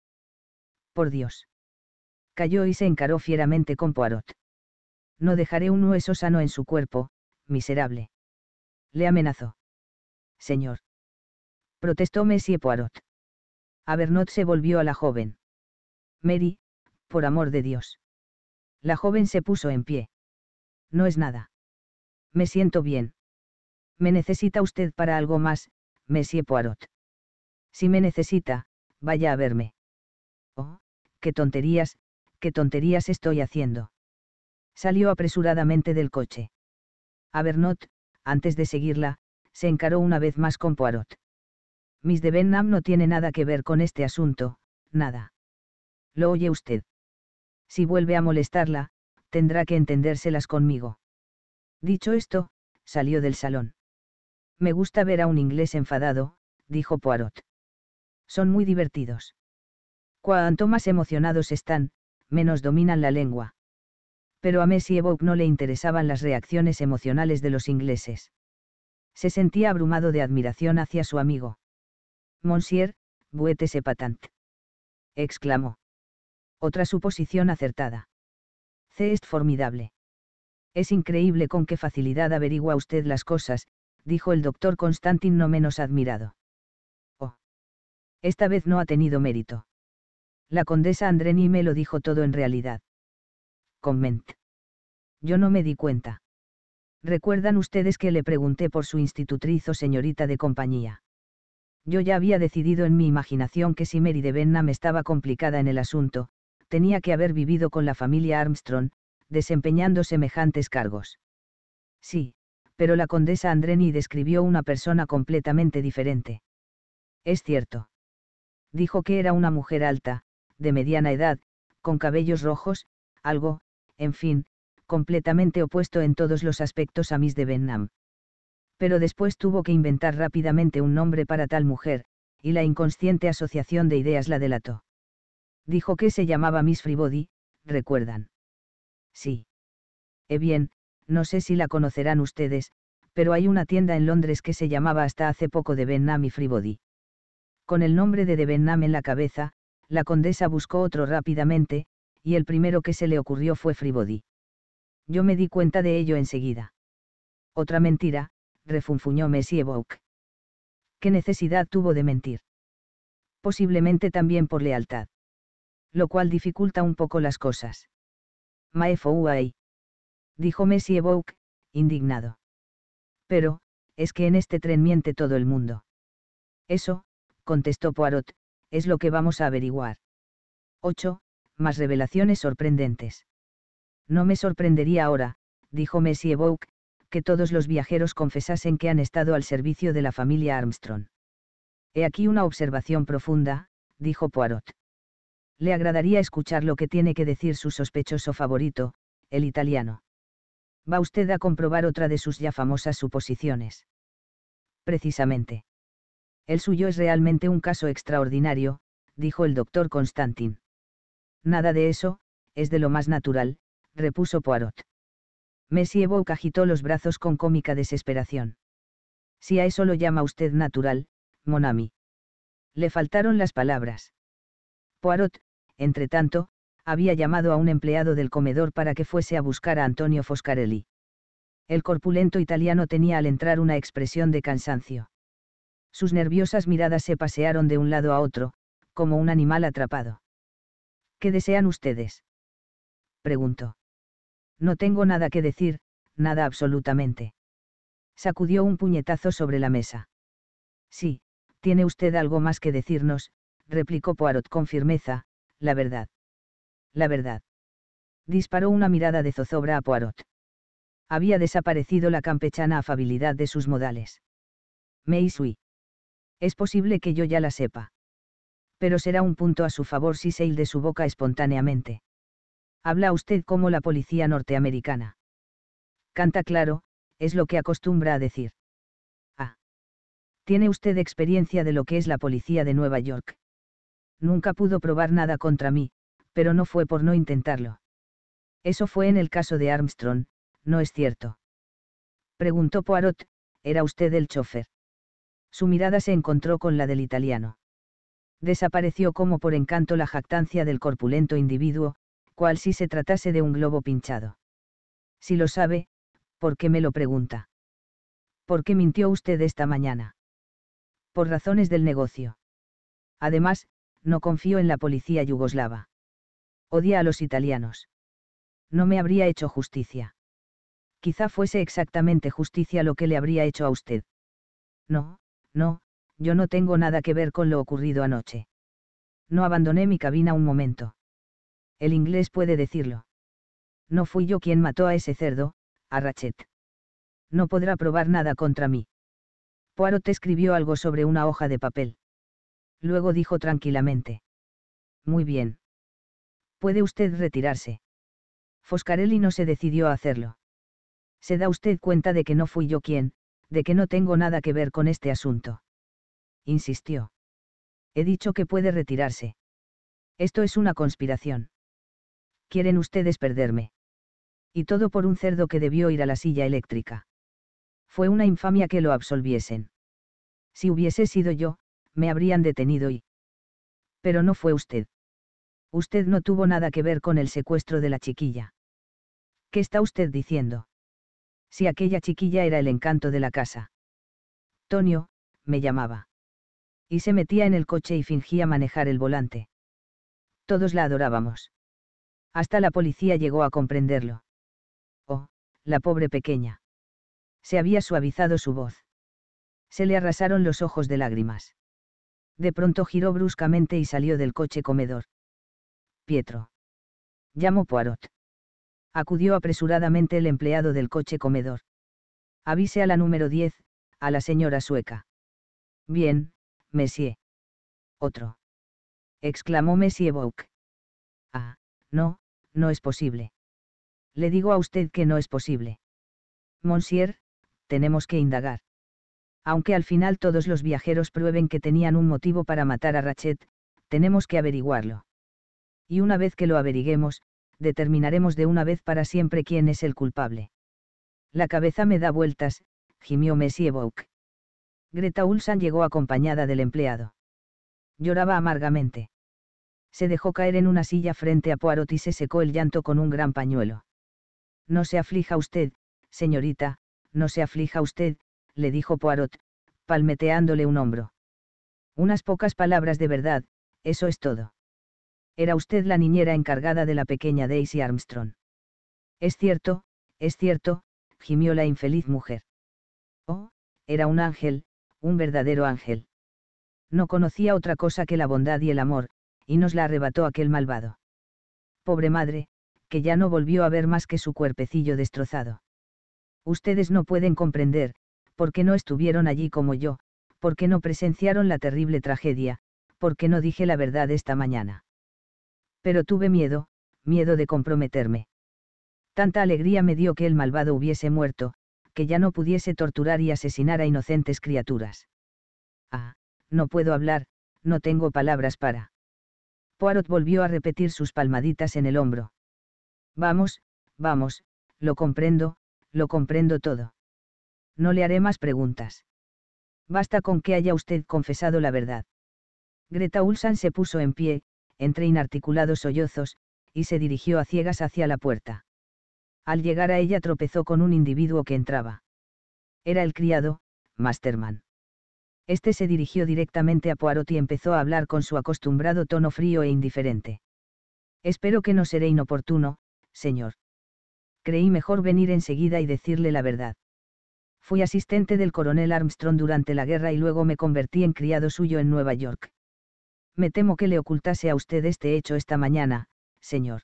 Por Dios. Cayó y se encaró fieramente con Poirot. No dejaré un hueso sano en su cuerpo, miserable. Le amenazó. Señor. Protestó Messie Poirot. Avernot se volvió a la joven. Mary, por amor de Dios. La joven se puso en pie. No es nada. Me siento bien. Me necesita usted para algo más, Monsieur Poirot. Si me necesita, vaya a verme. Oh, qué tonterías, qué tonterías estoy haciendo. Salió apresuradamente del coche. Avernot, antes de seguirla, se encaró una vez más con Poirot. Miss de Benham no tiene nada que ver con este asunto, nada. ¿Lo oye usted? Si vuelve a molestarla, tendrá que entendérselas conmigo. Dicho esto, salió del salón. Me gusta ver a un inglés enfadado, dijo Poirot. Son muy divertidos. Cuanto más emocionados están, menos dominan la lengua. Pero a Messi Evoque no le interesaban las reacciones emocionales de los ingleses. Se sentía abrumado de admiración hacia su amigo. Monsieur, vuétese sepatant. exclamó. Otra suposición acertada. C. Es formidable. Es increíble con qué facilidad averigua usted las cosas, dijo el doctor Constantin no menos admirado. Oh. Esta vez no ha tenido mérito. La condesa Andreni me lo dijo todo en realidad. Comment. Yo no me di cuenta. ¿Recuerdan ustedes que le pregunté por su institutriz o señorita de compañía? Yo ya había decidido en mi imaginación que si Mary de Venna me estaba complicada en el asunto, tenía que haber vivido con la familia Armstrong, desempeñando semejantes cargos. Sí, pero la condesa Andreni describió una persona completamente diferente. Es cierto. Dijo que era una mujer alta, de mediana edad, con cabellos rojos, algo, en fin, completamente opuesto en todos los aspectos a Miss de Benham. Pero después tuvo que inventar rápidamente un nombre para tal mujer, y la inconsciente asociación de ideas la delató. Dijo que se llamaba Miss Fribody, ¿recuerdan? Sí. Eh bien, no sé si la conocerán ustedes, pero hay una tienda en Londres que se llamaba hasta hace poco de Benham y Fribody. Con el nombre de de Benham en la cabeza, la condesa buscó otro rápidamente, y el primero que se le ocurrió fue Fribody. Yo me di cuenta de ello enseguida. Otra mentira, refunfuñó Messie Bouk. ¿Qué necesidad tuvo de mentir? Posiblemente también por lealtad lo cual dificulta un poco las cosas. Maefouai. Dijo Messi Evoque, indignado. Pero, es que en este tren miente todo el mundo. Eso, contestó Poirot, es lo que vamos a averiguar. 8. Más revelaciones sorprendentes. No me sorprendería ahora, dijo Messi Evoque, que todos los viajeros confesasen que han estado al servicio de la familia Armstrong. He aquí una observación profunda, dijo Poirot le agradaría escuchar lo que tiene que decir su sospechoso favorito, el italiano. Va usted a comprobar otra de sus ya famosas suposiciones. Precisamente. El suyo es realmente un caso extraordinario, dijo el doctor Constantin. Nada de eso, es de lo más natural, repuso Poirot. Messi Evoque agitó los brazos con cómica desesperación. Si a eso lo llama usted natural, Monami. Le faltaron las palabras. Poirot, entretanto, había llamado a un empleado del comedor para que fuese a buscar a Antonio Foscarelli. El corpulento italiano tenía al entrar una expresión de cansancio. Sus nerviosas miradas se pasearon de un lado a otro, como un animal atrapado. ¿Qué desean ustedes? preguntó. No tengo nada que decir, nada absolutamente. Sacudió un puñetazo sobre la mesa. Sí, tiene usted algo más que decirnos, replicó Poirot con firmeza, la verdad. La verdad. Disparó una mirada de zozobra a Poirot. Había desaparecido la campechana afabilidad de sus modales. Mei Es posible que yo ya la sepa. Pero será un punto a su favor si se de su boca espontáneamente. Habla usted como la policía norteamericana. Canta claro, es lo que acostumbra a decir. Ah. Tiene usted experiencia de lo que es la policía de Nueva York nunca pudo probar nada contra mí, pero no fue por no intentarlo. Eso fue en el caso de Armstrong, ¿no es cierto? Preguntó Poirot, ¿era usted el chofer? Su mirada se encontró con la del italiano. Desapareció como por encanto la jactancia del corpulento individuo, cual si se tratase de un globo pinchado. Si lo sabe, ¿por qué me lo pregunta? ¿Por qué mintió usted esta mañana? Por razones del negocio. Además, no confío en la policía yugoslava. Odia a los italianos. No me habría hecho justicia. Quizá fuese exactamente justicia lo que le habría hecho a usted. No, no, yo no tengo nada que ver con lo ocurrido anoche. No abandoné mi cabina un momento. El inglés puede decirlo. No fui yo quien mató a ese cerdo, a Rachet. No podrá probar nada contra mí. Poirot escribió algo sobre una hoja de papel. Luego dijo tranquilamente. Muy bien. Puede usted retirarse. Foscarelli no se decidió a hacerlo. Se da usted cuenta de que no fui yo quien, de que no tengo nada que ver con este asunto. Insistió. He dicho que puede retirarse. Esto es una conspiración. Quieren ustedes perderme. Y todo por un cerdo que debió ir a la silla eléctrica. Fue una infamia que lo absolviesen. Si hubiese sido yo, me habrían detenido y... Pero no fue usted. Usted no tuvo nada que ver con el secuestro de la chiquilla. ¿Qué está usted diciendo? Si aquella chiquilla era el encanto de la casa. Tonio, me llamaba. Y se metía en el coche y fingía manejar el volante. Todos la adorábamos. Hasta la policía llegó a comprenderlo. Oh, la pobre pequeña. Se había suavizado su voz. Se le arrasaron los ojos de lágrimas. De pronto giró bruscamente y salió del coche comedor. Pietro. Llamo Poirot. Acudió apresuradamente el empleado del coche comedor. Avise a la número 10, a la señora sueca. Bien, monsieur. Otro. Exclamó Monsieur Bouc. Ah, no, no es posible. Le digo a usted que no es posible. Monsieur, tenemos que indagar aunque al final todos los viajeros prueben que tenían un motivo para matar a Rachet, tenemos que averiguarlo. Y una vez que lo averiguemos, determinaremos de una vez para siempre quién es el culpable. La cabeza me da vueltas, gimió Messie Evoque. Greta Ulsan llegó acompañada del empleado. Lloraba amargamente. Se dejó caer en una silla frente a Poirot y se secó el llanto con un gran pañuelo. No se aflija usted, señorita, no se aflija usted, le dijo Poirot, palmeteándole un hombro. Unas pocas palabras de verdad, eso es todo. Era usted la niñera encargada de la pequeña Daisy Armstrong. Es cierto, es cierto, gimió la infeliz mujer. Oh, era un ángel, un verdadero ángel. No conocía otra cosa que la bondad y el amor, y nos la arrebató aquel malvado. Pobre madre, que ya no volvió a ver más que su cuerpecillo destrozado. Ustedes no pueden comprender, qué no estuvieron allí como yo, porque no presenciaron la terrible tragedia, porque no dije la verdad esta mañana. Pero tuve miedo, miedo de comprometerme. Tanta alegría me dio que el malvado hubiese muerto, que ya no pudiese torturar y asesinar a inocentes criaturas. Ah, no puedo hablar, no tengo palabras para. Poirot volvió a repetir sus palmaditas en el hombro. Vamos, vamos, lo comprendo, lo comprendo todo. No le haré más preguntas. Basta con que haya usted confesado la verdad. Greta Ulsan se puso en pie, entre inarticulados sollozos, y se dirigió a ciegas hacia la puerta. Al llegar a ella tropezó con un individuo que entraba. Era el criado, Masterman. Este se dirigió directamente a Poirot y empezó a hablar con su acostumbrado tono frío e indiferente. Espero que no seré inoportuno, señor. Creí mejor venir enseguida y decirle la verdad. Fui asistente del coronel Armstrong durante la guerra y luego me convertí en criado suyo en Nueva York. Me temo que le ocultase a usted este hecho esta mañana, señor.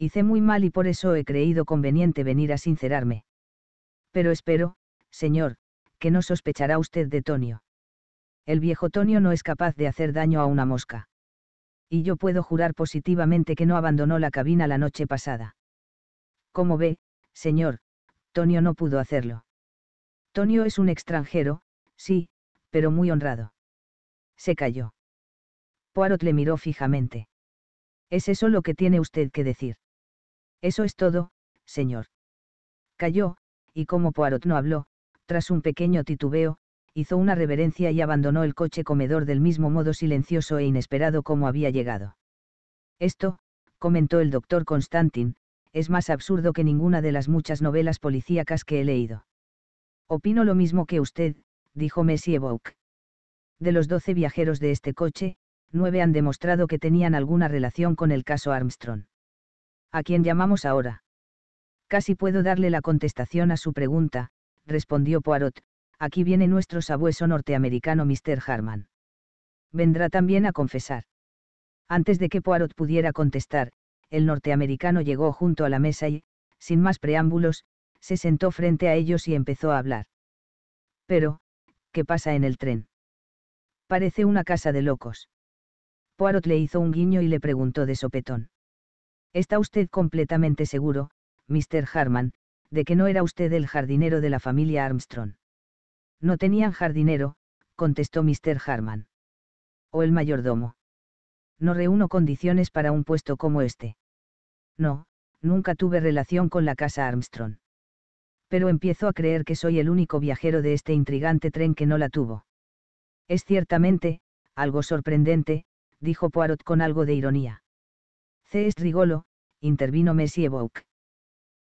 Hice muy mal y por eso he creído conveniente venir a sincerarme. Pero espero, señor, que no sospechará usted de Tonio. El viejo Tonio no es capaz de hacer daño a una mosca. Y yo puedo jurar positivamente que no abandonó la cabina la noche pasada. Como ve, señor, Tonio no pudo hacerlo. Tonio es un extranjero, sí, pero muy honrado. Se calló. Poirot le miró fijamente. ¿Es eso lo que tiene usted que decir? Eso es todo, señor. Cayó, y como Poirot no habló, tras un pequeño titubeo, hizo una reverencia y abandonó el coche comedor del mismo modo silencioso e inesperado como había llegado. Esto, comentó el doctor Constantin, es más absurdo que ninguna de las muchas novelas policíacas que he leído. Opino lo mismo que usted, dijo Messie Evoque. De los doce viajeros de este coche, nueve han demostrado que tenían alguna relación con el caso Armstrong. ¿A quién llamamos ahora? Casi puedo darle la contestación a su pregunta, respondió Poirot, aquí viene nuestro sabueso norteamericano Mr. Harman. Vendrá también a confesar. Antes de que Poirot pudiera contestar, el norteamericano llegó junto a la mesa y, sin más preámbulos, se sentó frente a ellos y empezó a hablar. Pero, ¿qué pasa en el tren? Parece una casa de locos. Poirot le hizo un guiño y le preguntó de sopetón. ¿Está usted completamente seguro, Mr. Harman, de que no era usted el jardinero de la familia Armstrong? No tenían jardinero, contestó Mr. Harman. O el mayordomo. No reúno condiciones para un puesto como este. No, nunca tuve relación con la casa Armstrong pero empiezo a creer que soy el único viajero de este intrigante tren que no la tuvo. Es ciertamente, algo sorprendente, dijo Poirot con algo de ironía. C. es rigolo, intervino Messi Evoque.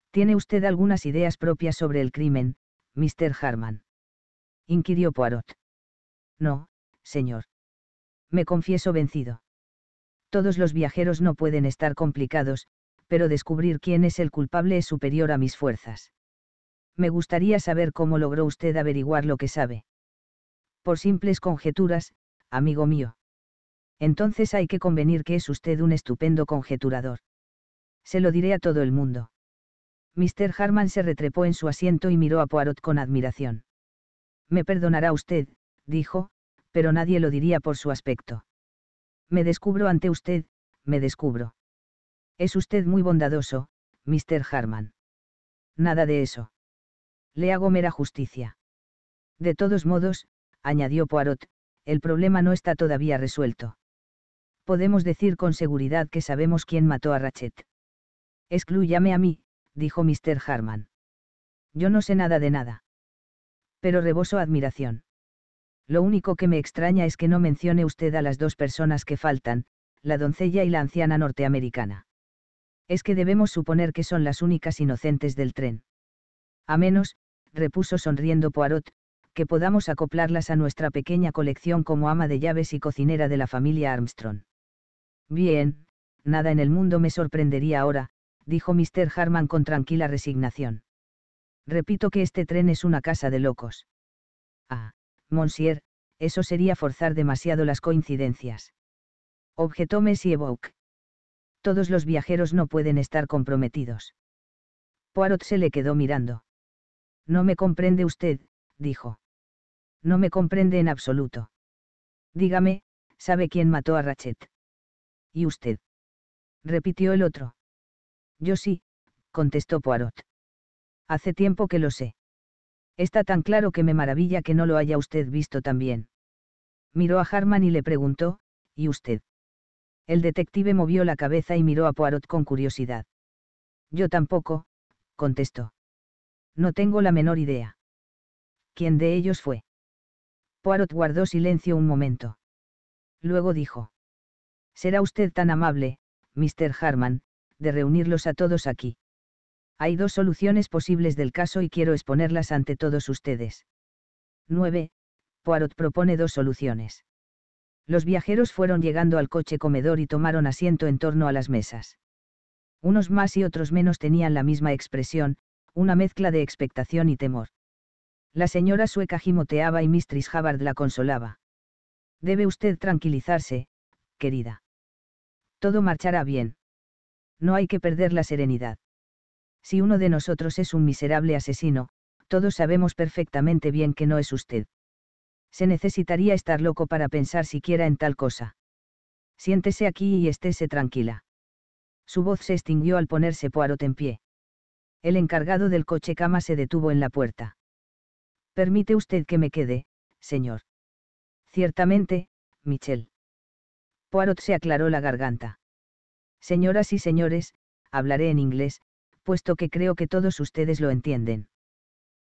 ¿Tiene usted algunas ideas propias sobre el crimen, Mr. Harman? inquirió Poirot. No, señor. Me confieso vencido. Todos los viajeros no pueden estar complicados, pero descubrir quién es el culpable es superior a mis fuerzas me gustaría saber cómo logró usted averiguar lo que sabe. Por simples conjeturas, amigo mío. Entonces hay que convenir que es usted un estupendo conjeturador. Se lo diré a todo el mundo. Mr. Harman se retrepó en su asiento y miró a Poirot con admiración. Me perdonará usted, dijo, pero nadie lo diría por su aspecto. Me descubro ante usted, me descubro. Es usted muy bondadoso, Mr. Harman. Nada de eso le hago mera justicia. De todos modos, añadió Poirot, el problema no está todavía resuelto. Podemos decir con seguridad que sabemos quién mató a Rachet. Excluyame a mí, dijo Mr. Harman. Yo no sé nada de nada. Pero reboso admiración. Lo único que me extraña es que no mencione usted a las dos personas que faltan, la doncella y la anciana norteamericana. Es que debemos suponer que son las únicas inocentes del tren. A menos, repuso sonriendo Poirot, que podamos acoplarlas a nuestra pequeña colección como ama de llaves y cocinera de la familia Armstrong. Bien, nada en el mundo me sorprendería ahora, dijo Mr. Harman con tranquila resignación. Repito que este tren es una casa de locos. Ah, Monsieur, eso sería forzar demasiado las coincidencias. Objetó Messie Evoque. Todos los viajeros no pueden estar comprometidos. Poirot se le quedó mirando. No me comprende usted, dijo. No me comprende en absoluto. Dígame, ¿sabe quién mató a Rachet? ¿Y usted? repitió el otro. Yo sí, contestó Poirot. Hace tiempo que lo sé. Está tan claro que me maravilla que no lo haya usted visto también. Miró a Harman y le preguntó, ¿y usted? El detective movió la cabeza y miró a Poirot con curiosidad. Yo tampoco, contestó. No tengo la menor idea. ¿Quién de ellos fue? Poirot guardó silencio un momento. Luego dijo. Será usted tan amable, Mr. Harman, de reunirlos a todos aquí. Hay dos soluciones posibles del caso y quiero exponerlas ante todos ustedes. 9. Poirot propone dos soluciones. Los viajeros fueron llegando al coche comedor y tomaron asiento en torno a las mesas. Unos más y otros menos tenían la misma expresión, una mezcla de expectación y temor. La señora sueca gimoteaba y Mistress Havard la consolaba. Debe usted tranquilizarse, querida. Todo marchará bien. No hay que perder la serenidad. Si uno de nosotros es un miserable asesino, todos sabemos perfectamente bien que no es usted. Se necesitaría estar loco para pensar siquiera en tal cosa. Siéntese aquí y estése tranquila. Su voz se extinguió al ponerse Poirot en pie. El encargado del coche cama se detuvo en la puerta. Permite usted que me quede, señor. Ciertamente, Michel. Poirot se aclaró la garganta. Señoras y señores, hablaré en inglés, puesto que creo que todos ustedes lo entienden.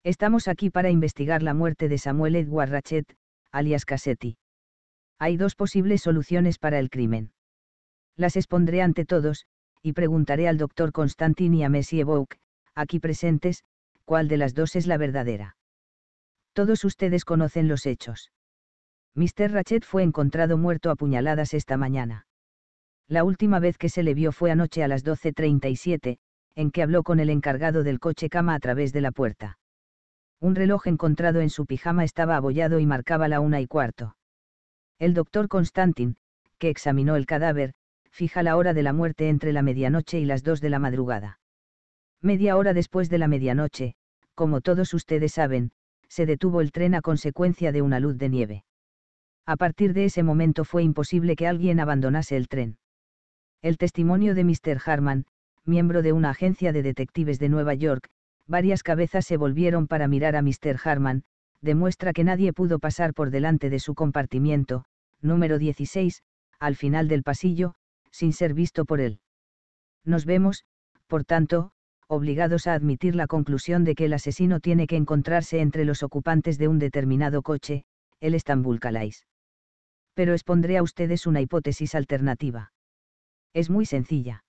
Estamos aquí para investigar la muerte de Samuel Edward Rachet, alias Cassetti. Hay dos posibles soluciones para el crimen. Las expondré ante todos, y preguntaré al doctor Constantin y a Messie Evoque aquí presentes, cuál de las dos es la verdadera. Todos ustedes conocen los hechos. Mr. Rachet fue encontrado muerto a puñaladas esta mañana. La última vez que se le vio fue anoche a las 12.37, en que habló con el encargado del coche cama a través de la puerta. Un reloj encontrado en su pijama estaba abollado y marcaba la una y cuarto. El doctor Constantin, que examinó el cadáver, fija la hora de la muerte entre la medianoche y las dos de la madrugada. Media hora después de la medianoche, como todos ustedes saben, se detuvo el tren a consecuencia de una luz de nieve. A partir de ese momento fue imposible que alguien abandonase el tren. El testimonio de Mr. Harman, miembro de una agencia de detectives de Nueva York, varias cabezas se volvieron para mirar a Mr. Harman, demuestra que nadie pudo pasar por delante de su compartimiento, número 16, al final del pasillo, sin ser visto por él. Nos vemos, por tanto, obligados a admitir la conclusión de que el asesino tiene que encontrarse entre los ocupantes de un determinado coche, el Estambul Calais. Pero expondré a ustedes una hipótesis alternativa. Es muy sencilla.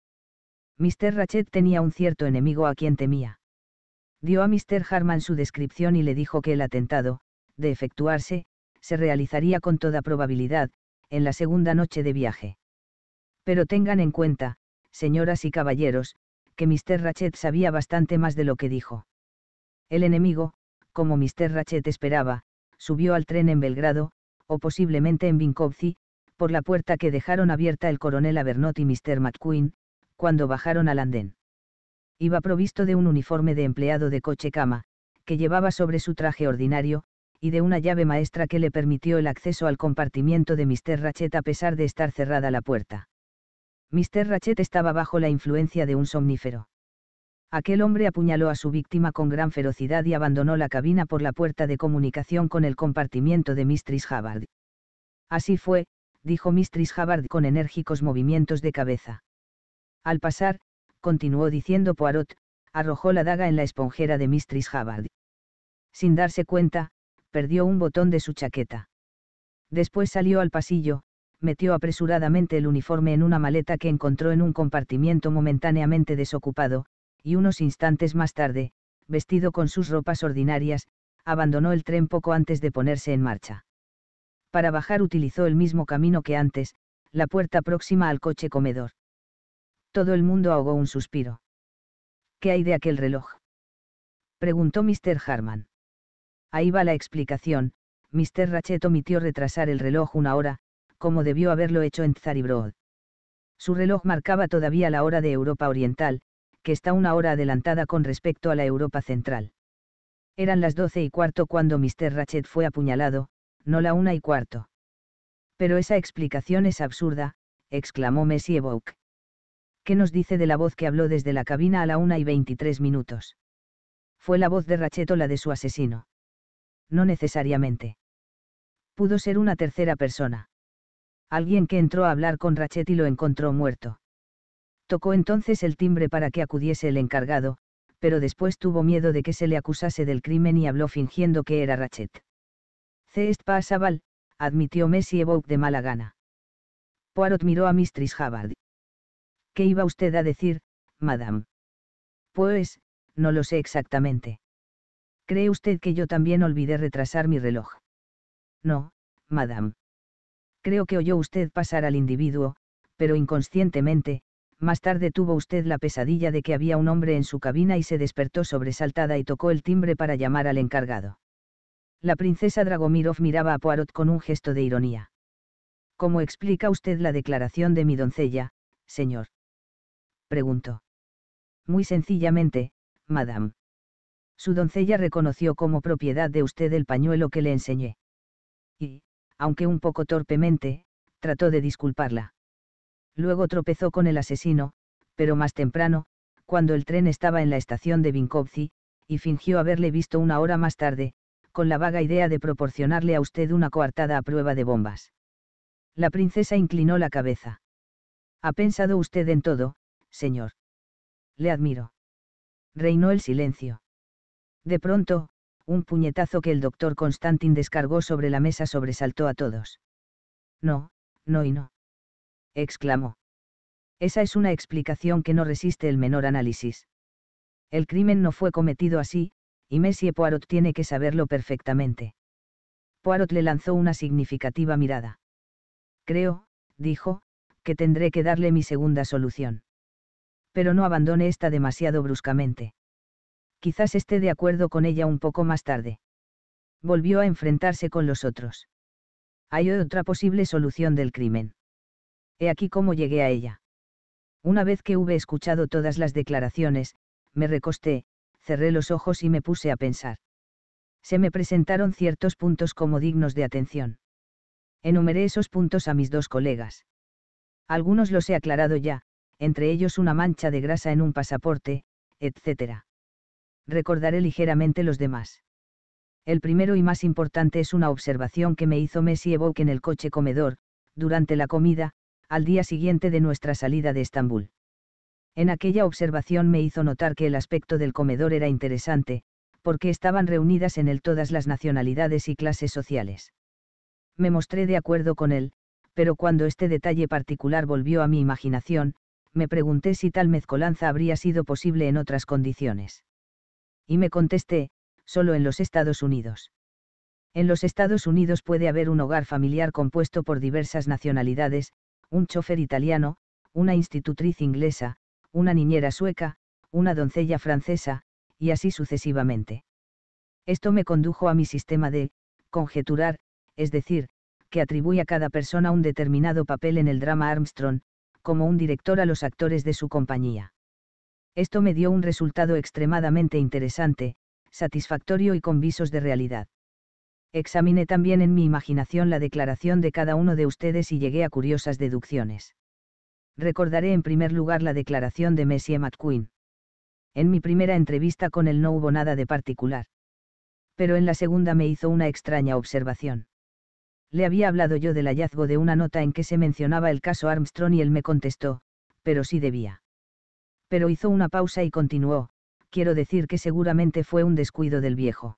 Mr. Ratchet tenía un cierto enemigo a quien temía. Dio a Mr. Harman su descripción y le dijo que el atentado, de efectuarse, se realizaría con toda probabilidad, en la segunda noche de viaje. Pero tengan en cuenta, señoras y caballeros, que Mr. Ratchet sabía bastante más de lo que dijo. El enemigo, como Mr. Ratchet esperaba, subió al tren en Belgrado, o posiblemente en Vinkovci, por la puerta que dejaron abierta el coronel Avernot y Mr. McQueen, cuando bajaron al andén. Iba provisto de un uniforme de empleado de coche cama, que llevaba sobre su traje ordinario, y de una llave maestra que le permitió el acceso al compartimiento de Mr. Rachet a pesar de estar cerrada la puerta. Mr. Ratchet estaba bajo la influencia de un somnífero. Aquel hombre apuñaló a su víctima con gran ferocidad y abandonó la cabina por la puerta de comunicación con el compartimiento de Mistress Havard. Así fue, dijo Mistress Havard con enérgicos movimientos de cabeza. Al pasar, continuó diciendo Poirot, arrojó la daga en la esponjera de Mistress Havard. Sin darse cuenta, perdió un botón de su chaqueta. Después salió al pasillo, metió apresuradamente el uniforme en una maleta que encontró en un compartimiento momentáneamente desocupado, y unos instantes más tarde, vestido con sus ropas ordinarias, abandonó el tren poco antes de ponerse en marcha. Para bajar utilizó el mismo camino que antes, la puerta próxima al coche comedor. Todo el mundo ahogó un suspiro. ¿Qué hay de aquel reloj? Preguntó Mr. Harman. Ahí va la explicación, Mr. Ratchet omitió retrasar el reloj una hora, como debió haberlo hecho en Tsaribrod. Su reloj marcaba todavía la hora de Europa Oriental, que está una hora adelantada con respecto a la Europa Central. Eran las doce y cuarto cuando Mr. Ratchet fue apuñalado, no la una y cuarto. Pero esa explicación es absurda, exclamó Messi Evoque. ¿Qué nos dice de la voz que habló desde la cabina a la una y veintitrés minutos? ¿Fue la voz de Ratchet o la de su asesino? No necesariamente. Pudo ser una tercera persona. Alguien que entró a hablar con Rachet y lo encontró muerto. Tocó entonces el timbre para que acudiese el encargado, pero después tuvo miedo de que se le acusase del crimen y habló fingiendo que era Rachet. Cest pasaval, admitió Messi Evoque de mala gana. Poirot miró a Mistress Havard. ¿Qué iba usted a decir, madame? Pues, no lo sé exactamente. ¿Cree usted que yo también olvidé retrasar mi reloj? No, madame creo que oyó usted pasar al individuo, pero inconscientemente, más tarde tuvo usted la pesadilla de que había un hombre en su cabina y se despertó sobresaltada y tocó el timbre para llamar al encargado. La princesa Dragomirov miraba a Poirot con un gesto de ironía. ¿Cómo explica usted la declaración de mi doncella, señor? preguntó. Muy sencillamente, madame. Su doncella reconoció como propiedad de usted el pañuelo que le enseñé. Y, aunque un poco torpemente, trató de disculparla. Luego tropezó con el asesino, pero más temprano, cuando el tren estaba en la estación de Vinkovci, y fingió haberle visto una hora más tarde, con la vaga idea de proporcionarle a usted una coartada a prueba de bombas. La princesa inclinó la cabeza. Ha pensado usted en todo, señor. Le admiro. Reinó el silencio. De pronto, un puñetazo que el doctor Constantin descargó sobre la mesa sobresaltó a todos. No, no y no. exclamó. Esa es una explicación que no resiste el menor análisis. El crimen no fue cometido así, y Messie Poirot tiene que saberlo perfectamente. Poirot le lanzó una significativa mirada. Creo, dijo, que tendré que darle mi segunda solución. Pero no abandone esta demasiado bruscamente quizás esté de acuerdo con ella un poco más tarde. Volvió a enfrentarse con los otros. Hay otra posible solución del crimen. He aquí cómo llegué a ella. Una vez que hube escuchado todas las declaraciones, me recosté, cerré los ojos y me puse a pensar. Se me presentaron ciertos puntos como dignos de atención. Enumeré esos puntos a mis dos colegas. Algunos los he aclarado ya, entre ellos una mancha de grasa en un pasaporte, etc recordaré ligeramente los demás. El primero y más importante es una observación que me hizo Messi Evoque en el coche comedor, durante la comida, al día siguiente de nuestra salida de Estambul. En aquella observación me hizo notar que el aspecto del comedor era interesante, porque estaban reunidas en él todas las nacionalidades y clases sociales. Me mostré de acuerdo con él, pero cuando este detalle particular volvió a mi imaginación, me pregunté si tal mezcolanza habría sido posible en otras condiciones y me contesté, solo en los Estados Unidos. En los Estados Unidos puede haber un hogar familiar compuesto por diversas nacionalidades, un chofer italiano, una institutriz inglesa, una niñera sueca, una doncella francesa, y así sucesivamente. Esto me condujo a mi sistema de conjeturar, es decir, que atribuye a cada persona un determinado papel en el drama Armstrong, como un director a los actores de su compañía. Esto me dio un resultado extremadamente interesante, satisfactorio y con visos de realidad. Examiné también en mi imaginación la declaración de cada uno de ustedes y llegué a curiosas deducciones. Recordaré en primer lugar la declaración de Messier McQueen. En mi primera entrevista con él no hubo nada de particular. Pero en la segunda me hizo una extraña observación. Le había hablado yo del hallazgo de una nota en que se mencionaba el caso Armstrong y él me contestó, pero sí debía pero hizo una pausa y continuó, quiero decir que seguramente fue un descuido del viejo.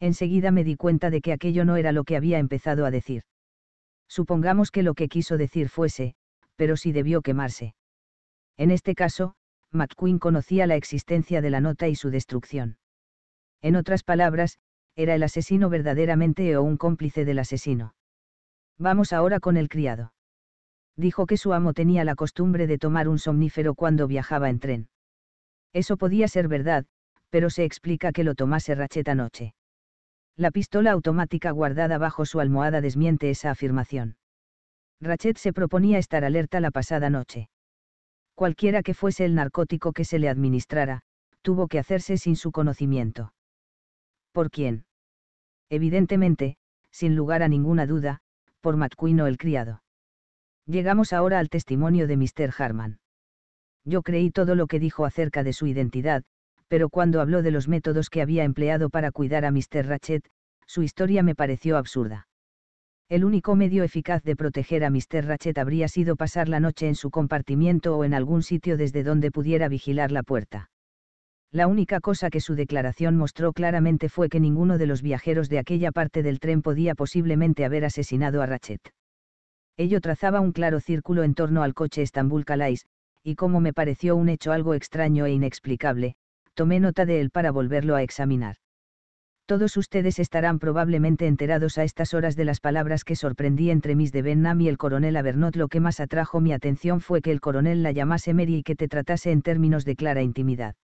Enseguida me di cuenta de que aquello no era lo que había empezado a decir. Supongamos que lo que quiso decir fuese, pero sí debió quemarse. En este caso, McQueen conocía la existencia de la nota y su destrucción. En otras palabras, era el asesino verdaderamente o un cómplice del asesino. Vamos ahora con el criado dijo que su amo tenía la costumbre de tomar un somnífero cuando viajaba en tren. Eso podía ser verdad, pero se explica que lo tomase Rachet anoche. La pistola automática guardada bajo su almohada desmiente esa afirmación. Rachet se proponía estar alerta la pasada noche. Cualquiera que fuese el narcótico que se le administrara, tuvo que hacerse sin su conocimiento. ¿Por quién? Evidentemente, sin lugar a ninguna duda, por Matcuino el criado. Llegamos ahora al testimonio de Mr. Harman. Yo creí todo lo que dijo acerca de su identidad, pero cuando habló de los métodos que había empleado para cuidar a Mr. Ratchet, su historia me pareció absurda. El único medio eficaz de proteger a Mr. Ratchet habría sido pasar la noche en su compartimiento o en algún sitio desde donde pudiera vigilar la puerta. La única cosa que su declaración mostró claramente fue que ninguno de los viajeros de aquella parte del tren podía posiblemente haber asesinado a Ratchet. Ello trazaba un claro círculo en torno al coche Estambul Calais, y como me pareció un hecho algo extraño e inexplicable, tomé nota de él para volverlo a examinar. Todos ustedes estarán probablemente enterados a estas horas de las palabras que sorprendí entre Miss de Benham y el coronel Avernot. Lo que más atrajo mi atención fue que el coronel la llamase Mary y que te tratase en términos de clara intimidad.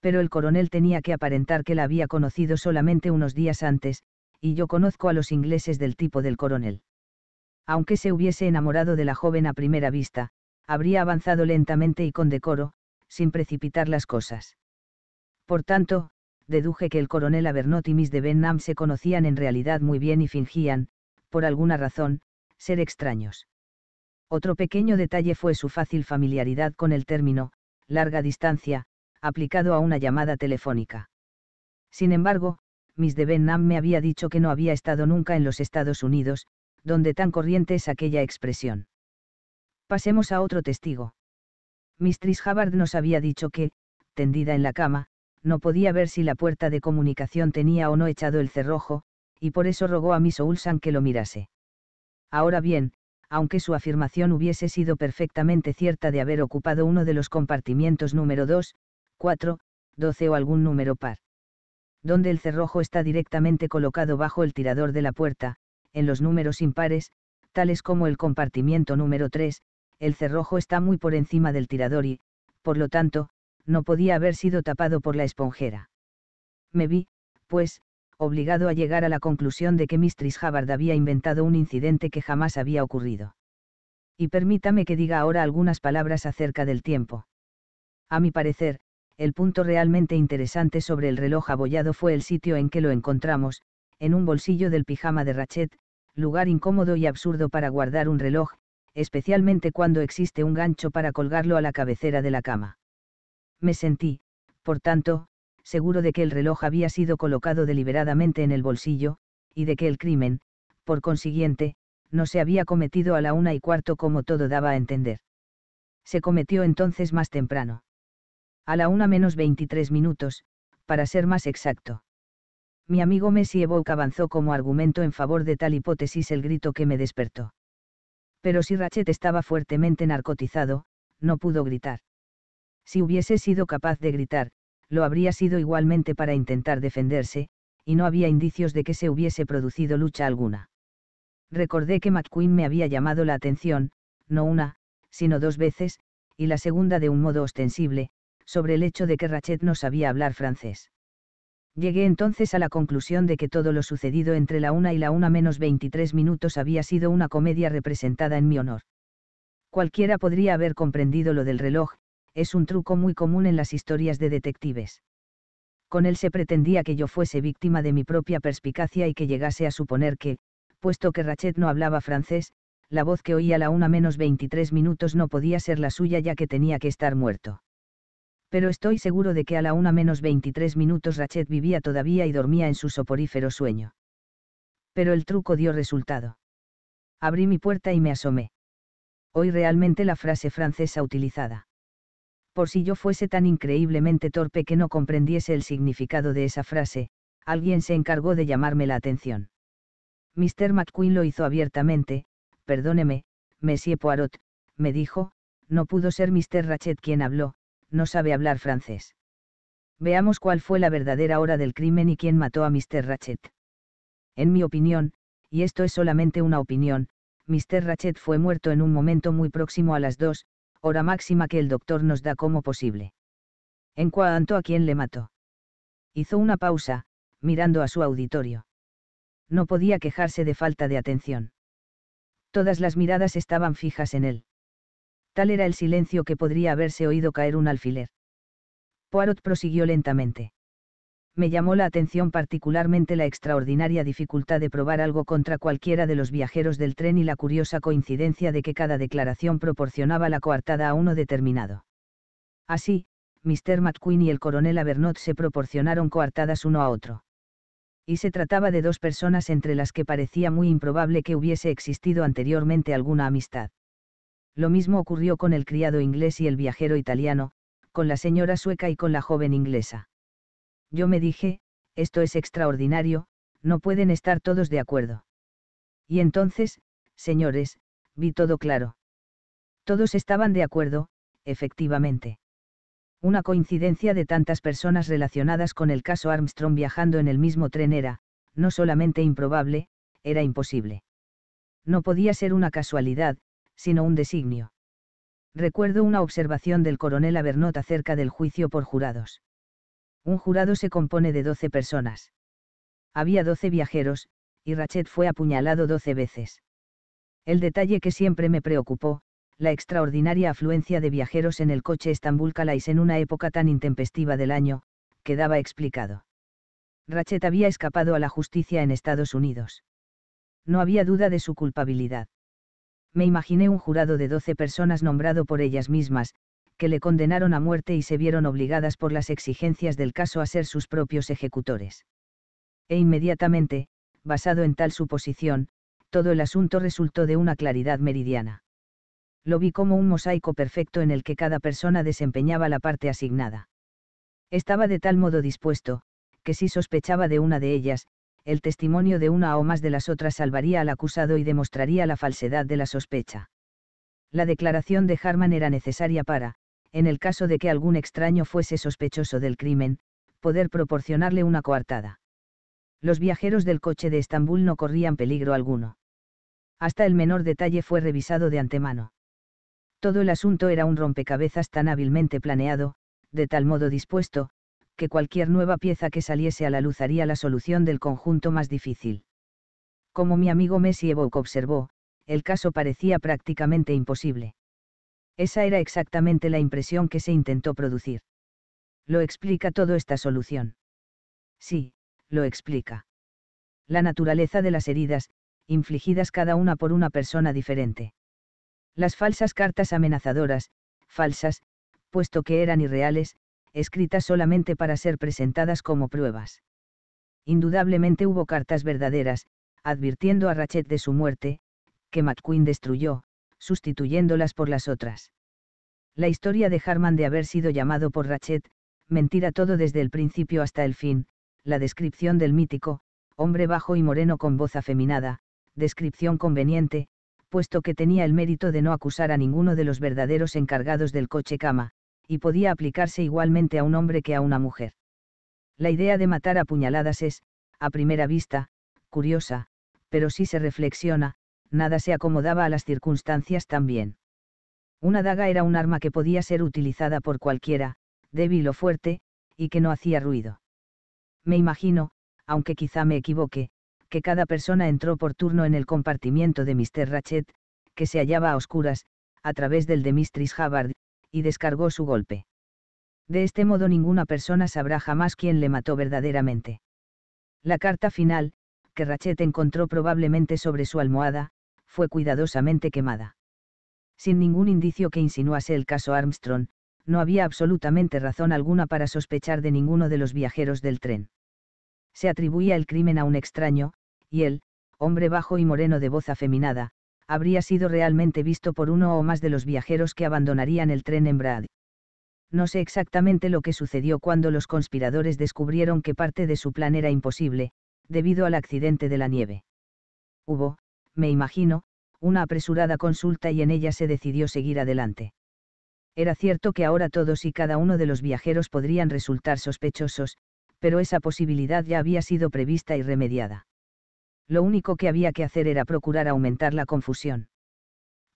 Pero el coronel tenía que aparentar que la había conocido solamente unos días antes, y yo conozco a los ingleses del tipo del coronel aunque se hubiese enamorado de la joven a primera vista, habría avanzado lentamente y con decoro, sin precipitar las cosas. Por tanto, deduje que el coronel Avernot y Miss de Benham se conocían en realidad muy bien y fingían, por alguna razón, ser extraños. Otro pequeño detalle fue su fácil familiaridad con el término, larga distancia, aplicado a una llamada telefónica. Sin embargo, Miss de Benham me había dicho que no había estado nunca en los Estados Unidos, donde tan corriente es aquella expresión. Pasemos a otro testigo. Mistress Hubbard nos había dicho que, tendida en la cama, no podía ver si la puerta de comunicación tenía o no echado el cerrojo, y por eso rogó a Miss Oulsan que lo mirase. Ahora bien, aunque su afirmación hubiese sido perfectamente cierta de haber ocupado uno de los compartimientos número 2, 4, 12 o algún número par. Donde el cerrojo está directamente colocado bajo el tirador de la puerta, en los números impares, tales como el compartimiento número 3, el cerrojo está muy por encima del tirador y, por lo tanto, no podía haber sido tapado por la esponjera. Me vi, pues, obligado a llegar a la conclusión de que Mistress Havard había inventado un incidente que jamás había ocurrido. Y permítame que diga ahora algunas palabras acerca del tiempo. A mi parecer, el punto realmente interesante sobre el reloj abollado fue el sitio en que lo encontramos, en un bolsillo del pijama de Rachet, lugar incómodo y absurdo para guardar un reloj, especialmente cuando existe un gancho para colgarlo a la cabecera de la cama. Me sentí, por tanto, seguro de que el reloj había sido colocado deliberadamente en el bolsillo, y de que el crimen, por consiguiente, no se había cometido a la una y cuarto como todo daba a entender. Se cometió entonces más temprano. A la una menos 23 minutos, para ser más exacto mi amigo Messi Evoque avanzó como argumento en favor de tal hipótesis el grito que me despertó. Pero si Rachet estaba fuertemente narcotizado, no pudo gritar. Si hubiese sido capaz de gritar, lo habría sido igualmente para intentar defenderse, y no había indicios de que se hubiese producido lucha alguna. Recordé que McQueen me había llamado la atención, no una, sino dos veces, y la segunda de un modo ostensible, sobre el hecho de que Rachet no sabía hablar francés. Llegué entonces a la conclusión de que todo lo sucedido entre la una y la una menos 23 minutos había sido una comedia representada en mi honor. Cualquiera podría haber comprendido lo del reloj, es un truco muy común en las historias de detectives. Con él se pretendía que yo fuese víctima de mi propia perspicacia y que llegase a suponer que, puesto que Rachet no hablaba francés, la voz que oía la una menos 23 minutos no podía ser la suya ya que tenía que estar muerto pero estoy seguro de que a la una menos 23 minutos Rachet vivía todavía y dormía en su soporífero sueño. Pero el truco dio resultado. Abrí mi puerta y me asomé. Hoy realmente la frase francesa utilizada. Por si yo fuese tan increíblemente torpe que no comprendiese el significado de esa frase, alguien se encargó de llamarme la atención. Mr. McQueen lo hizo abiertamente, perdóneme, Monsieur Poirot, me dijo, no pudo ser Mr. Ratchet quien habló, no sabe hablar francés. Veamos cuál fue la verdadera hora del crimen y quién mató a Mr. Ratchet. En mi opinión, y esto es solamente una opinión, Mr. Ratchet fue muerto en un momento muy próximo a las dos, hora máxima que el doctor nos da como posible. En cuanto a quién le mató. Hizo una pausa, mirando a su auditorio. No podía quejarse de falta de atención. Todas las miradas estaban fijas en él. Tal era el silencio que podría haberse oído caer un alfiler. Poirot prosiguió lentamente. Me llamó la atención particularmente la extraordinaria dificultad de probar algo contra cualquiera de los viajeros del tren y la curiosa coincidencia de que cada declaración proporcionaba la coartada a uno determinado. Así, Mr. McQueen y el coronel Avernot se proporcionaron coartadas uno a otro. Y se trataba de dos personas entre las que parecía muy improbable que hubiese existido anteriormente alguna amistad. Lo mismo ocurrió con el criado inglés y el viajero italiano, con la señora sueca y con la joven inglesa. Yo me dije, esto es extraordinario, no pueden estar todos de acuerdo. Y entonces, señores, vi todo claro. Todos estaban de acuerdo, efectivamente. Una coincidencia de tantas personas relacionadas con el caso Armstrong viajando en el mismo tren era, no solamente improbable, era imposible. No podía ser una casualidad, sino un designio. Recuerdo una observación del coronel Avernot acerca del juicio por jurados. Un jurado se compone de 12 personas. Había 12 viajeros, y Rachet fue apuñalado 12 veces. El detalle que siempre me preocupó, la extraordinaria afluencia de viajeros en el coche Estambul-Calais en una época tan intempestiva del año, quedaba explicado. Rachet había escapado a la justicia en Estados Unidos. No había duda de su culpabilidad me imaginé un jurado de doce personas nombrado por ellas mismas, que le condenaron a muerte y se vieron obligadas por las exigencias del caso a ser sus propios ejecutores. E inmediatamente, basado en tal suposición, todo el asunto resultó de una claridad meridiana. Lo vi como un mosaico perfecto en el que cada persona desempeñaba la parte asignada. Estaba de tal modo dispuesto, que si sospechaba de una de ellas, el testimonio de una o más de las otras salvaría al acusado y demostraría la falsedad de la sospecha. La declaración de Harman era necesaria para, en el caso de que algún extraño fuese sospechoso del crimen, poder proporcionarle una coartada. Los viajeros del coche de Estambul no corrían peligro alguno. Hasta el menor detalle fue revisado de antemano. Todo el asunto era un rompecabezas tan hábilmente planeado, de tal modo dispuesto, que cualquier nueva pieza que saliese a la luz haría la solución del conjunto más difícil. Como mi amigo Messi Evoque observó, el caso parecía prácticamente imposible. Esa era exactamente la impresión que se intentó producir. Lo explica todo esta solución. Sí, lo explica. La naturaleza de las heridas, infligidas cada una por una persona diferente. Las falsas cartas amenazadoras, falsas, puesto que eran irreales, escritas solamente para ser presentadas como pruebas. Indudablemente hubo cartas verdaderas, advirtiendo a Rachet de su muerte, que McQueen destruyó, sustituyéndolas por las otras. La historia de Harman de haber sido llamado por Rachet, mentira todo desde el principio hasta el fin, la descripción del mítico, hombre bajo y moreno con voz afeminada, descripción conveniente, puesto que tenía el mérito de no acusar a ninguno de los verdaderos encargados del coche cama, y podía aplicarse igualmente a un hombre que a una mujer. La idea de matar a puñaladas es, a primera vista, curiosa, pero si se reflexiona, nada se acomodaba a las circunstancias tan bien. Una daga era un arma que podía ser utilizada por cualquiera, débil o fuerte, y que no hacía ruido. Me imagino, aunque quizá me equivoque, que cada persona entró por turno en el compartimiento de Mr. Ratchet, que se hallaba a oscuras, a través del de Mistress Havard y descargó su golpe. De este modo ninguna persona sabrá jamás quién le mató verdaderamente. La carta final, que Rachet encontró probablemente sobre su almohada, fue cuidadosamente quemada. Sin ningún indicio que insinuase el caso Armstrong, no había absolutamente razón alguna para sospechar de ninguno de los viajeros del tren. Se atribuía el crimen a un extraño, y él, hombre bajo y moreno de voz afeminada, habría sido realmente visto por uno o más de los viajeros que abandonarían el tren en Brad. No sé exactamente lo que sucedió cuando los conspiradores descubrieron que parte de su plan era imposible, debido al accidente de la nieve. Hubo, me imagino, una apresurada consulta y en ella se decidió seguir adelante. Era cierto que ahora todos y cada uno de los viajeros podrían resultar sospechosos, pero esa posibilidad ya había sido prevista y remediada lo único que había que hacer era procurar aumentar la confusión.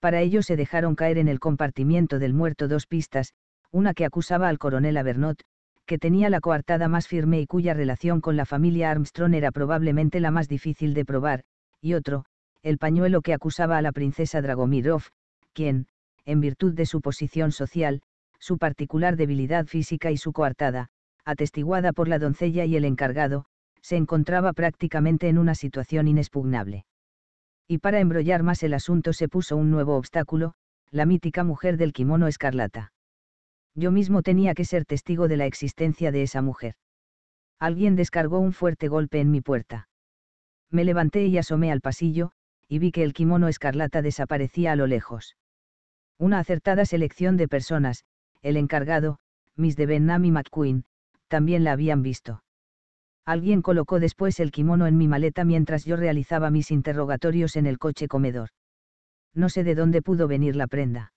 Para ello se dejaron caer en el compartimiento del muerto dos pistas, una que acusaba al coronel Avernot, que tenía la coartada más firme y cuya relación con la familia Armstrong era probablemente la más difícil de probar, y otro, el pañuelo que acusaba a la princesa Dragomirov, quien, en virtud de su posición social, su particular debilidad física y su coartada, atestiguada por la doncella y el encargado, se encontraba prácticamente en una situación inexpugnable. Y para embrollar más el asunto se puso un nuevo obstáculo, la mítica mujer del kimono escarlata. Yo mismo tenía que ser testigo de la existencia de esa mujer. Alguien descargó un fuerte golpe en mi puerta. Me levanté y asomé al pasillo, y vi que el kimono escarlata desaparecía a lo lejos. Una acertada selección de personas, el encargado, Miss de y McQueen, también la habían visto. Alguien colocó después el kimono en mi maleta mientras yo realizaba mis interrogatorios en el coche comedor. No sé de dónde pudo venir la prenda.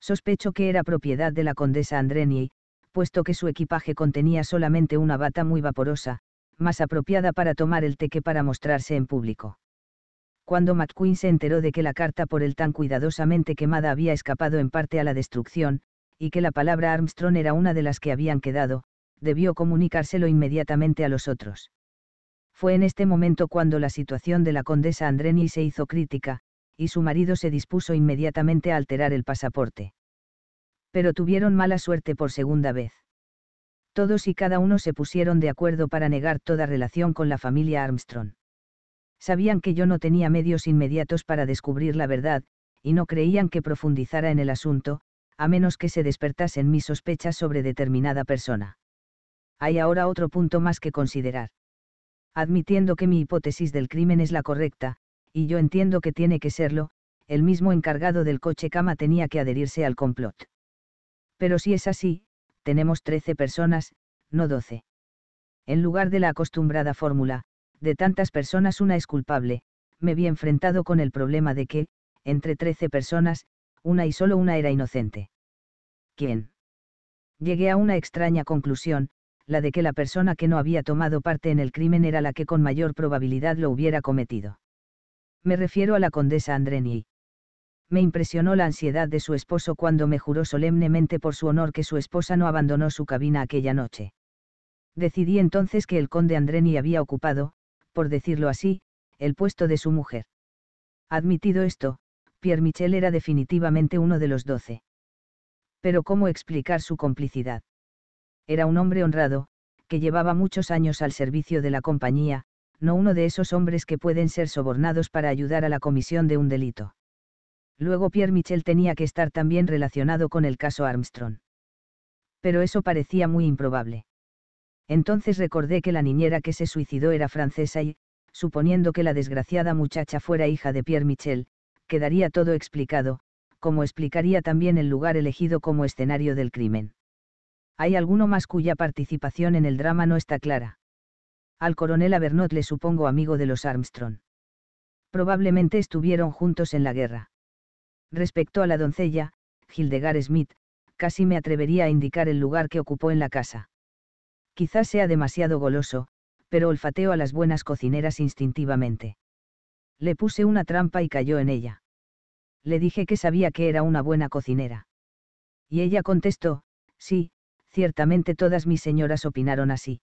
Sospecho que era propiedad de la condesa Andreni, puesto que su equipaje contenía solamente una bata muy vaporosa, más apropiada para tomar el té que para mostrarse en público. Cuando McQueen se enteró de que la carta por él tan cuidadosamente quemada había escapado en parte a la destrucción, y que la palabra Armstrong era una de las que habían quedado, debió comunicárselo inmediatamente a los otros. Fue en este momento cuando la situación de la condesa Andreni se hizo crítica, y su marido se dispuso inmediatamente a alterar el pasaporte. Pero tuvieron mala suerte por segunda vez. Todos y cada uno se pusieron de acuerdo para negar toda relación con la familia Armstrong. Sabían que yo no tenía medios inmediatos para descubrir la verdad, y no creían que profundizara en el asunto, a menos que se despertasen mis sospechas sobre determinada persona hay ahora otro punto más que considerar. Admitiendo que mi hipótesis del crimen es la correcta, y yo entiendo que tiene que serlo, el mismo encargado del coche cama tenía que adherirse al complot. Pero si es así, tenemos 13 personas, no 12. En lugar de la acostumbrada fórmula, de tantas personas una es culpable, me vi enfrentado con el problema de que, entre 13 personas, una y solo una era inocente. ¿Quién? Llegué a una extraña conclusión, la de que la persona que no había tomado parte en el crimen era la que con mayor probabilidad lo hubiera cometido. Me refiero a la condesa Andreni. Me impresionó la ansiedad de su esposo cuando me juró solemnemente por su honor que su esposa no abandonó su cabina aquella noche. Decidí entonces que el conde Andreni había ocupado, por decirlo así, el puesto de su mujer. Admitido esto, Pierre Michel era definitivamente uno de los doce. Pero ¿cómo explicar su complicidad? Era un hombre honrado, que llevaba muchos años al servicio de la compañía, no uno de esos hombres que pueden ser sobornados para ayudar a la comisión de un delito. Luego Pierre Michel tenía que estar también relacionado con el caso Armstrong. Pero eso parecía muy improbable. Entonces recordé que la niñera que se suicidó era francesa y, suponiendo que la desgraciada muchacha fuera hija de Pierre Michel, quedaría todo explicado, como explicaría también el lugar elegido como escenario del crimen hay alguno más cuya participación en el drama no está clara. Al coronel Avernot le supongo amigo de los Armstrong. Probablemente estuvieron juntos en la guerra. Respecto a la doncella, Hildegard Smith, casi me atrevería a indicar el lugar que ocupó en la casa. Quizás sea demasiado goloso, pero olfateo a las buenas cocineras instintivamente. Le puse una trampa y cayó en ella. Le dije que sabía que era una buena cocinera. Y ella contestó, sí, Ciertamente todas mis señoras opinaron así.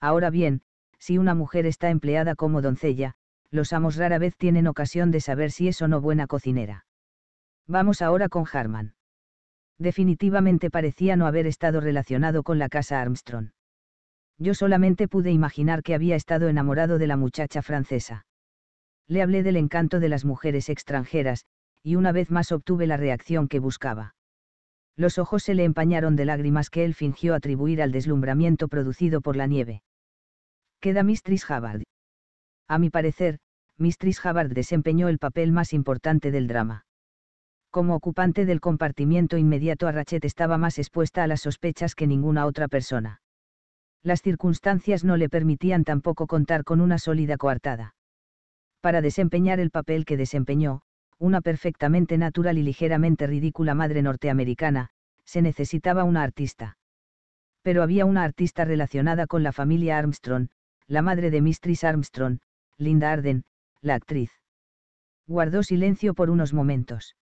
Ahora bien, si una mujer está empleada como doncella, los amos rara vez tienen ocasión de saber si es o no buena cocinera. Vamos ahora con Harman. Definitivamente parecía no haber estado relacionado con la casa Armstrong. Yo solamente pude imaginar que había estado enamorado de la muchacha francesa. Le hablé del encanto de las mujeres extranjeras, y una vez más obtuve la reacción que buscaba. Los ojos se le empañaron de lágrimas que él fingió atribuir al deslumbramiento producido por la nieve. Queda Mistress Havard. A mi parecer, Mistress Havard desempeñó el papel más importante del drama. Como ocupante del compartimiento inmediato, Arrachet estaba más expuesta a las sospechas que ninguna otra persona. Las circunstancias no le permitían tampoco contar con una sólida coartada. Para desempeñar el papel que desempeñó, una perfectamente natural y ligeramente ridícula madre norteamericana, se necesitaba una artista. Pero había una artista relacionada con la familia Armstrong, la madre de Mistress Armstrong, Linda Arden, la actriz. Guardó silencio por unos momentos.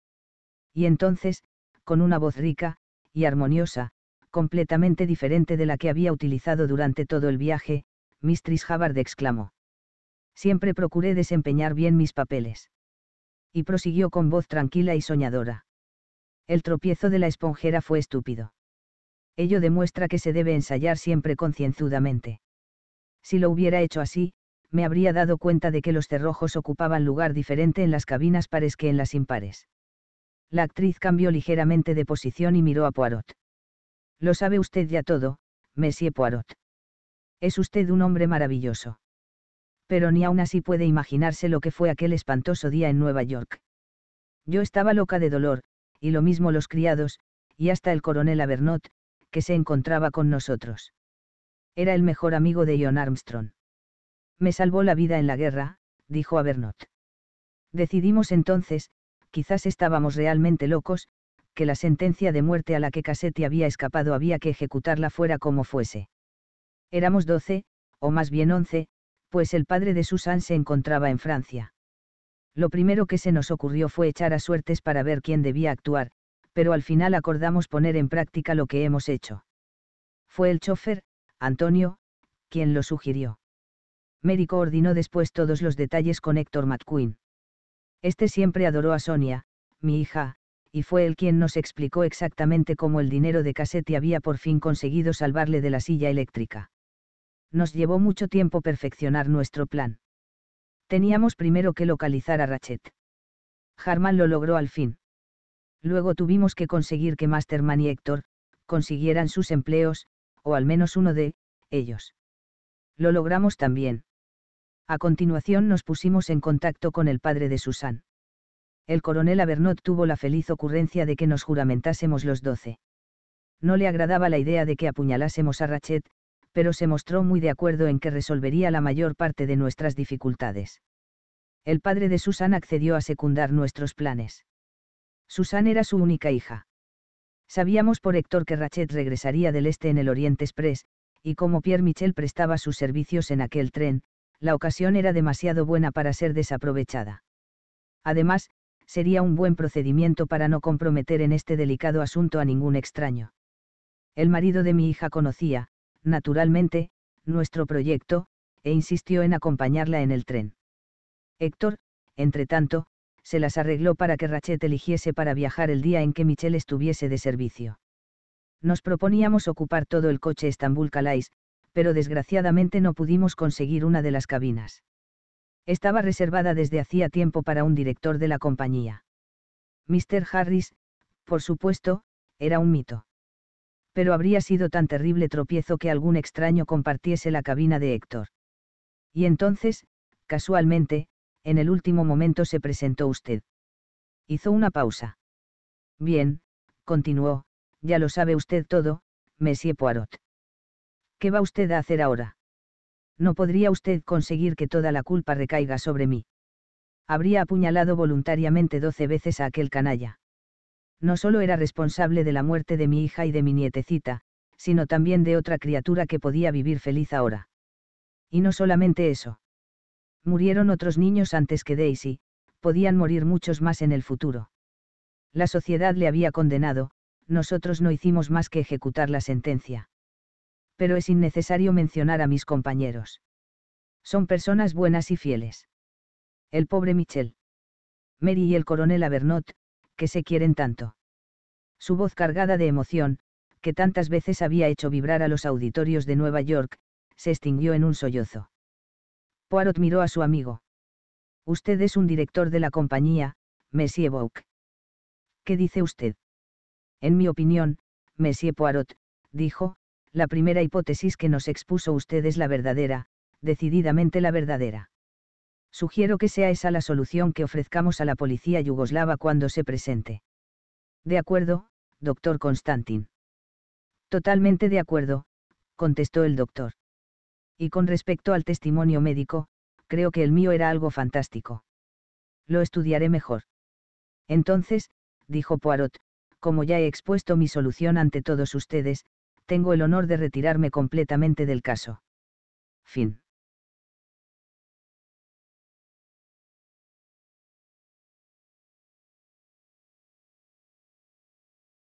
Y entonces, con una voz rica, y armoniosa, completamente diferente de la que había utilizado durante todo el viaje, Mistress Havard exclamó. Siempre procuré desempeñar bien mis papeles y prosiguió con voz tranquila y soñadora. El tropiezo de la esponjera fue estúpido. Ello demuestra que se debe ensayar siempre concienzudamente. Si lo hubiera hecho así, me habría dado cuenta de que los cerrojos ocupaban lugar diferente en las cabinas pares que en las impares. La actriz cambió ligeramente de posición y miró a Poirot. Lo sabe usted ya todo, Monsieur Poirot. Es usted un hombre maravilloso pero ni aún así puede imaginarse lo que fue aquel espantoso día en Nueva York. Yo estaba loca de dolor, y lo mismo los criados, y hasta el coronel Abernot, que se encontraba con nosotros. Era el mejor amigo de John Armstrong. Me salvó la vida en la guerra, dijo Abernot. Decidimos entonces, quizás estábamos realmente locos, que la sentencia de muerte a la que Cassetti había escapado había que ejecutarla fuera como fuese. Éramos doce, o más bien once, pues el padre de Susan se encontraba en Francia. Lo primero que se nos ocurrió fue echar a suertes para ver quién debía actuar, pero al final acordamos poner en práctica lo que hemos hecho. Fue el chofer, Antonio, quien lo sugirió. Mary ordenó después todos los detalles con Héctor McQueen. Este siempre adoró a Sonia, mi hija, y fue él quien nos explicó exactamente cómo el dinero de Cassetti había por fin conseguido salvarle de la silla eléctrica nos llevó mucho tiempo perfeccionar nuestro plan. Teníamos primero que localizar a Rachet. Harman lo logró al fin. Luego tuvimos que conseguir que Masterman y Héctor consiguieran sus empleos, o al menos uno de ellos. Lo logramos también. A continuación nos pusimos en contacto con el padre de Susan. El coronel Abernot tuvo la feliz ocurrencia de que nos juramentásemos los doce. No le agradaba la idea de que apuñalásemos a Rachet, pero se mostró muy de acuerdo en que resolvería la mayor parte de nuestras dificultades. El padre de Susan accedió a secundar nuestros planes. Susan era su única hija. Sabíamos por Héctor que Rachet regresaría del este en el Oriente Express, y como Pierre Michel prestaba sus servicios en aquel tren, la ocasión era demasiado buena para ser desaprovechada. Además, sería un buen procedimiento para no comprometer en este delicado asunto a ningún extraño. El marido de mi hija conocía, naturalmente, nuestro proyecto, e insistió en acompañarla en el tren. Héctor, entretanto, se las arregló para que Rachet eligiese para viajar el día en que Michelle estuviese de servicio. Nos proponíamos ocupar todo el coche Estambul-Calais, pero desgraciadamente no pudimos conseguir una de las cabinas. Estaba reservada desde hacía tiempo para un director de la compañía. Mr. Harris, por supuesto, era un mito pero habría sido tan terrible tropiezo que algún extraño compartiese la cabina de Héctor. Y entonces, casualmente, en el último momento se presentó usted. Hizo una pausa. Bien, continuó, ya lo sabe usted todo, Monsieur Poirot. ¿Qué va usted a hacer ahora? No podría usted conseguir que toda la culpa recaiga sobre mí. Habría apuñalado voluntariamente doce veces a aquel canalla no solo era responsable de la muerte de mi hija y de mi nietecita, sino también de otra criatura que podía vivir feliz ahora. Y no solamente eso. Murieron otros niños antes que Daisy, podían morir muchos más en el futuro. La sociedad le había condenado, nosotros no hicimos más que ejecutar la sentencia. Pero es innecesario mencionar a mis compañeros. Son personas buenas y fieles. El pobre Michel. Mary y el coronel Avernot, que se quieren tanto. Su voz cargada de emoción, que tantas veces había hecho vibrar a los auditorios de Nueva York, se extinguió en un sollozo. Poirot miró a su amigo. Usted es un director de la compañía, Monsieur Bouc. ¿Qué dice usted? En mi opinión, Monsieur Poirot, dijo, la primera hipótesis que nos expuso usted es la verdadera, decididamente la verdadera. Sugiero que sea esa la solución que ofrezcamos a la policía yugoslava cuando se presente. De acuerdo, doctor Constantin. Totalmente de acuerdo, contestó el doctor. Y con respecto al testimonio médico, creo que el mío era algo fantástico. Lo estudiaré mejor. Entonces, dijo Poirot, como ya he expuesto mi solución ante todos ustedes, tengo el honor de retirarme completamente del caso. Fin.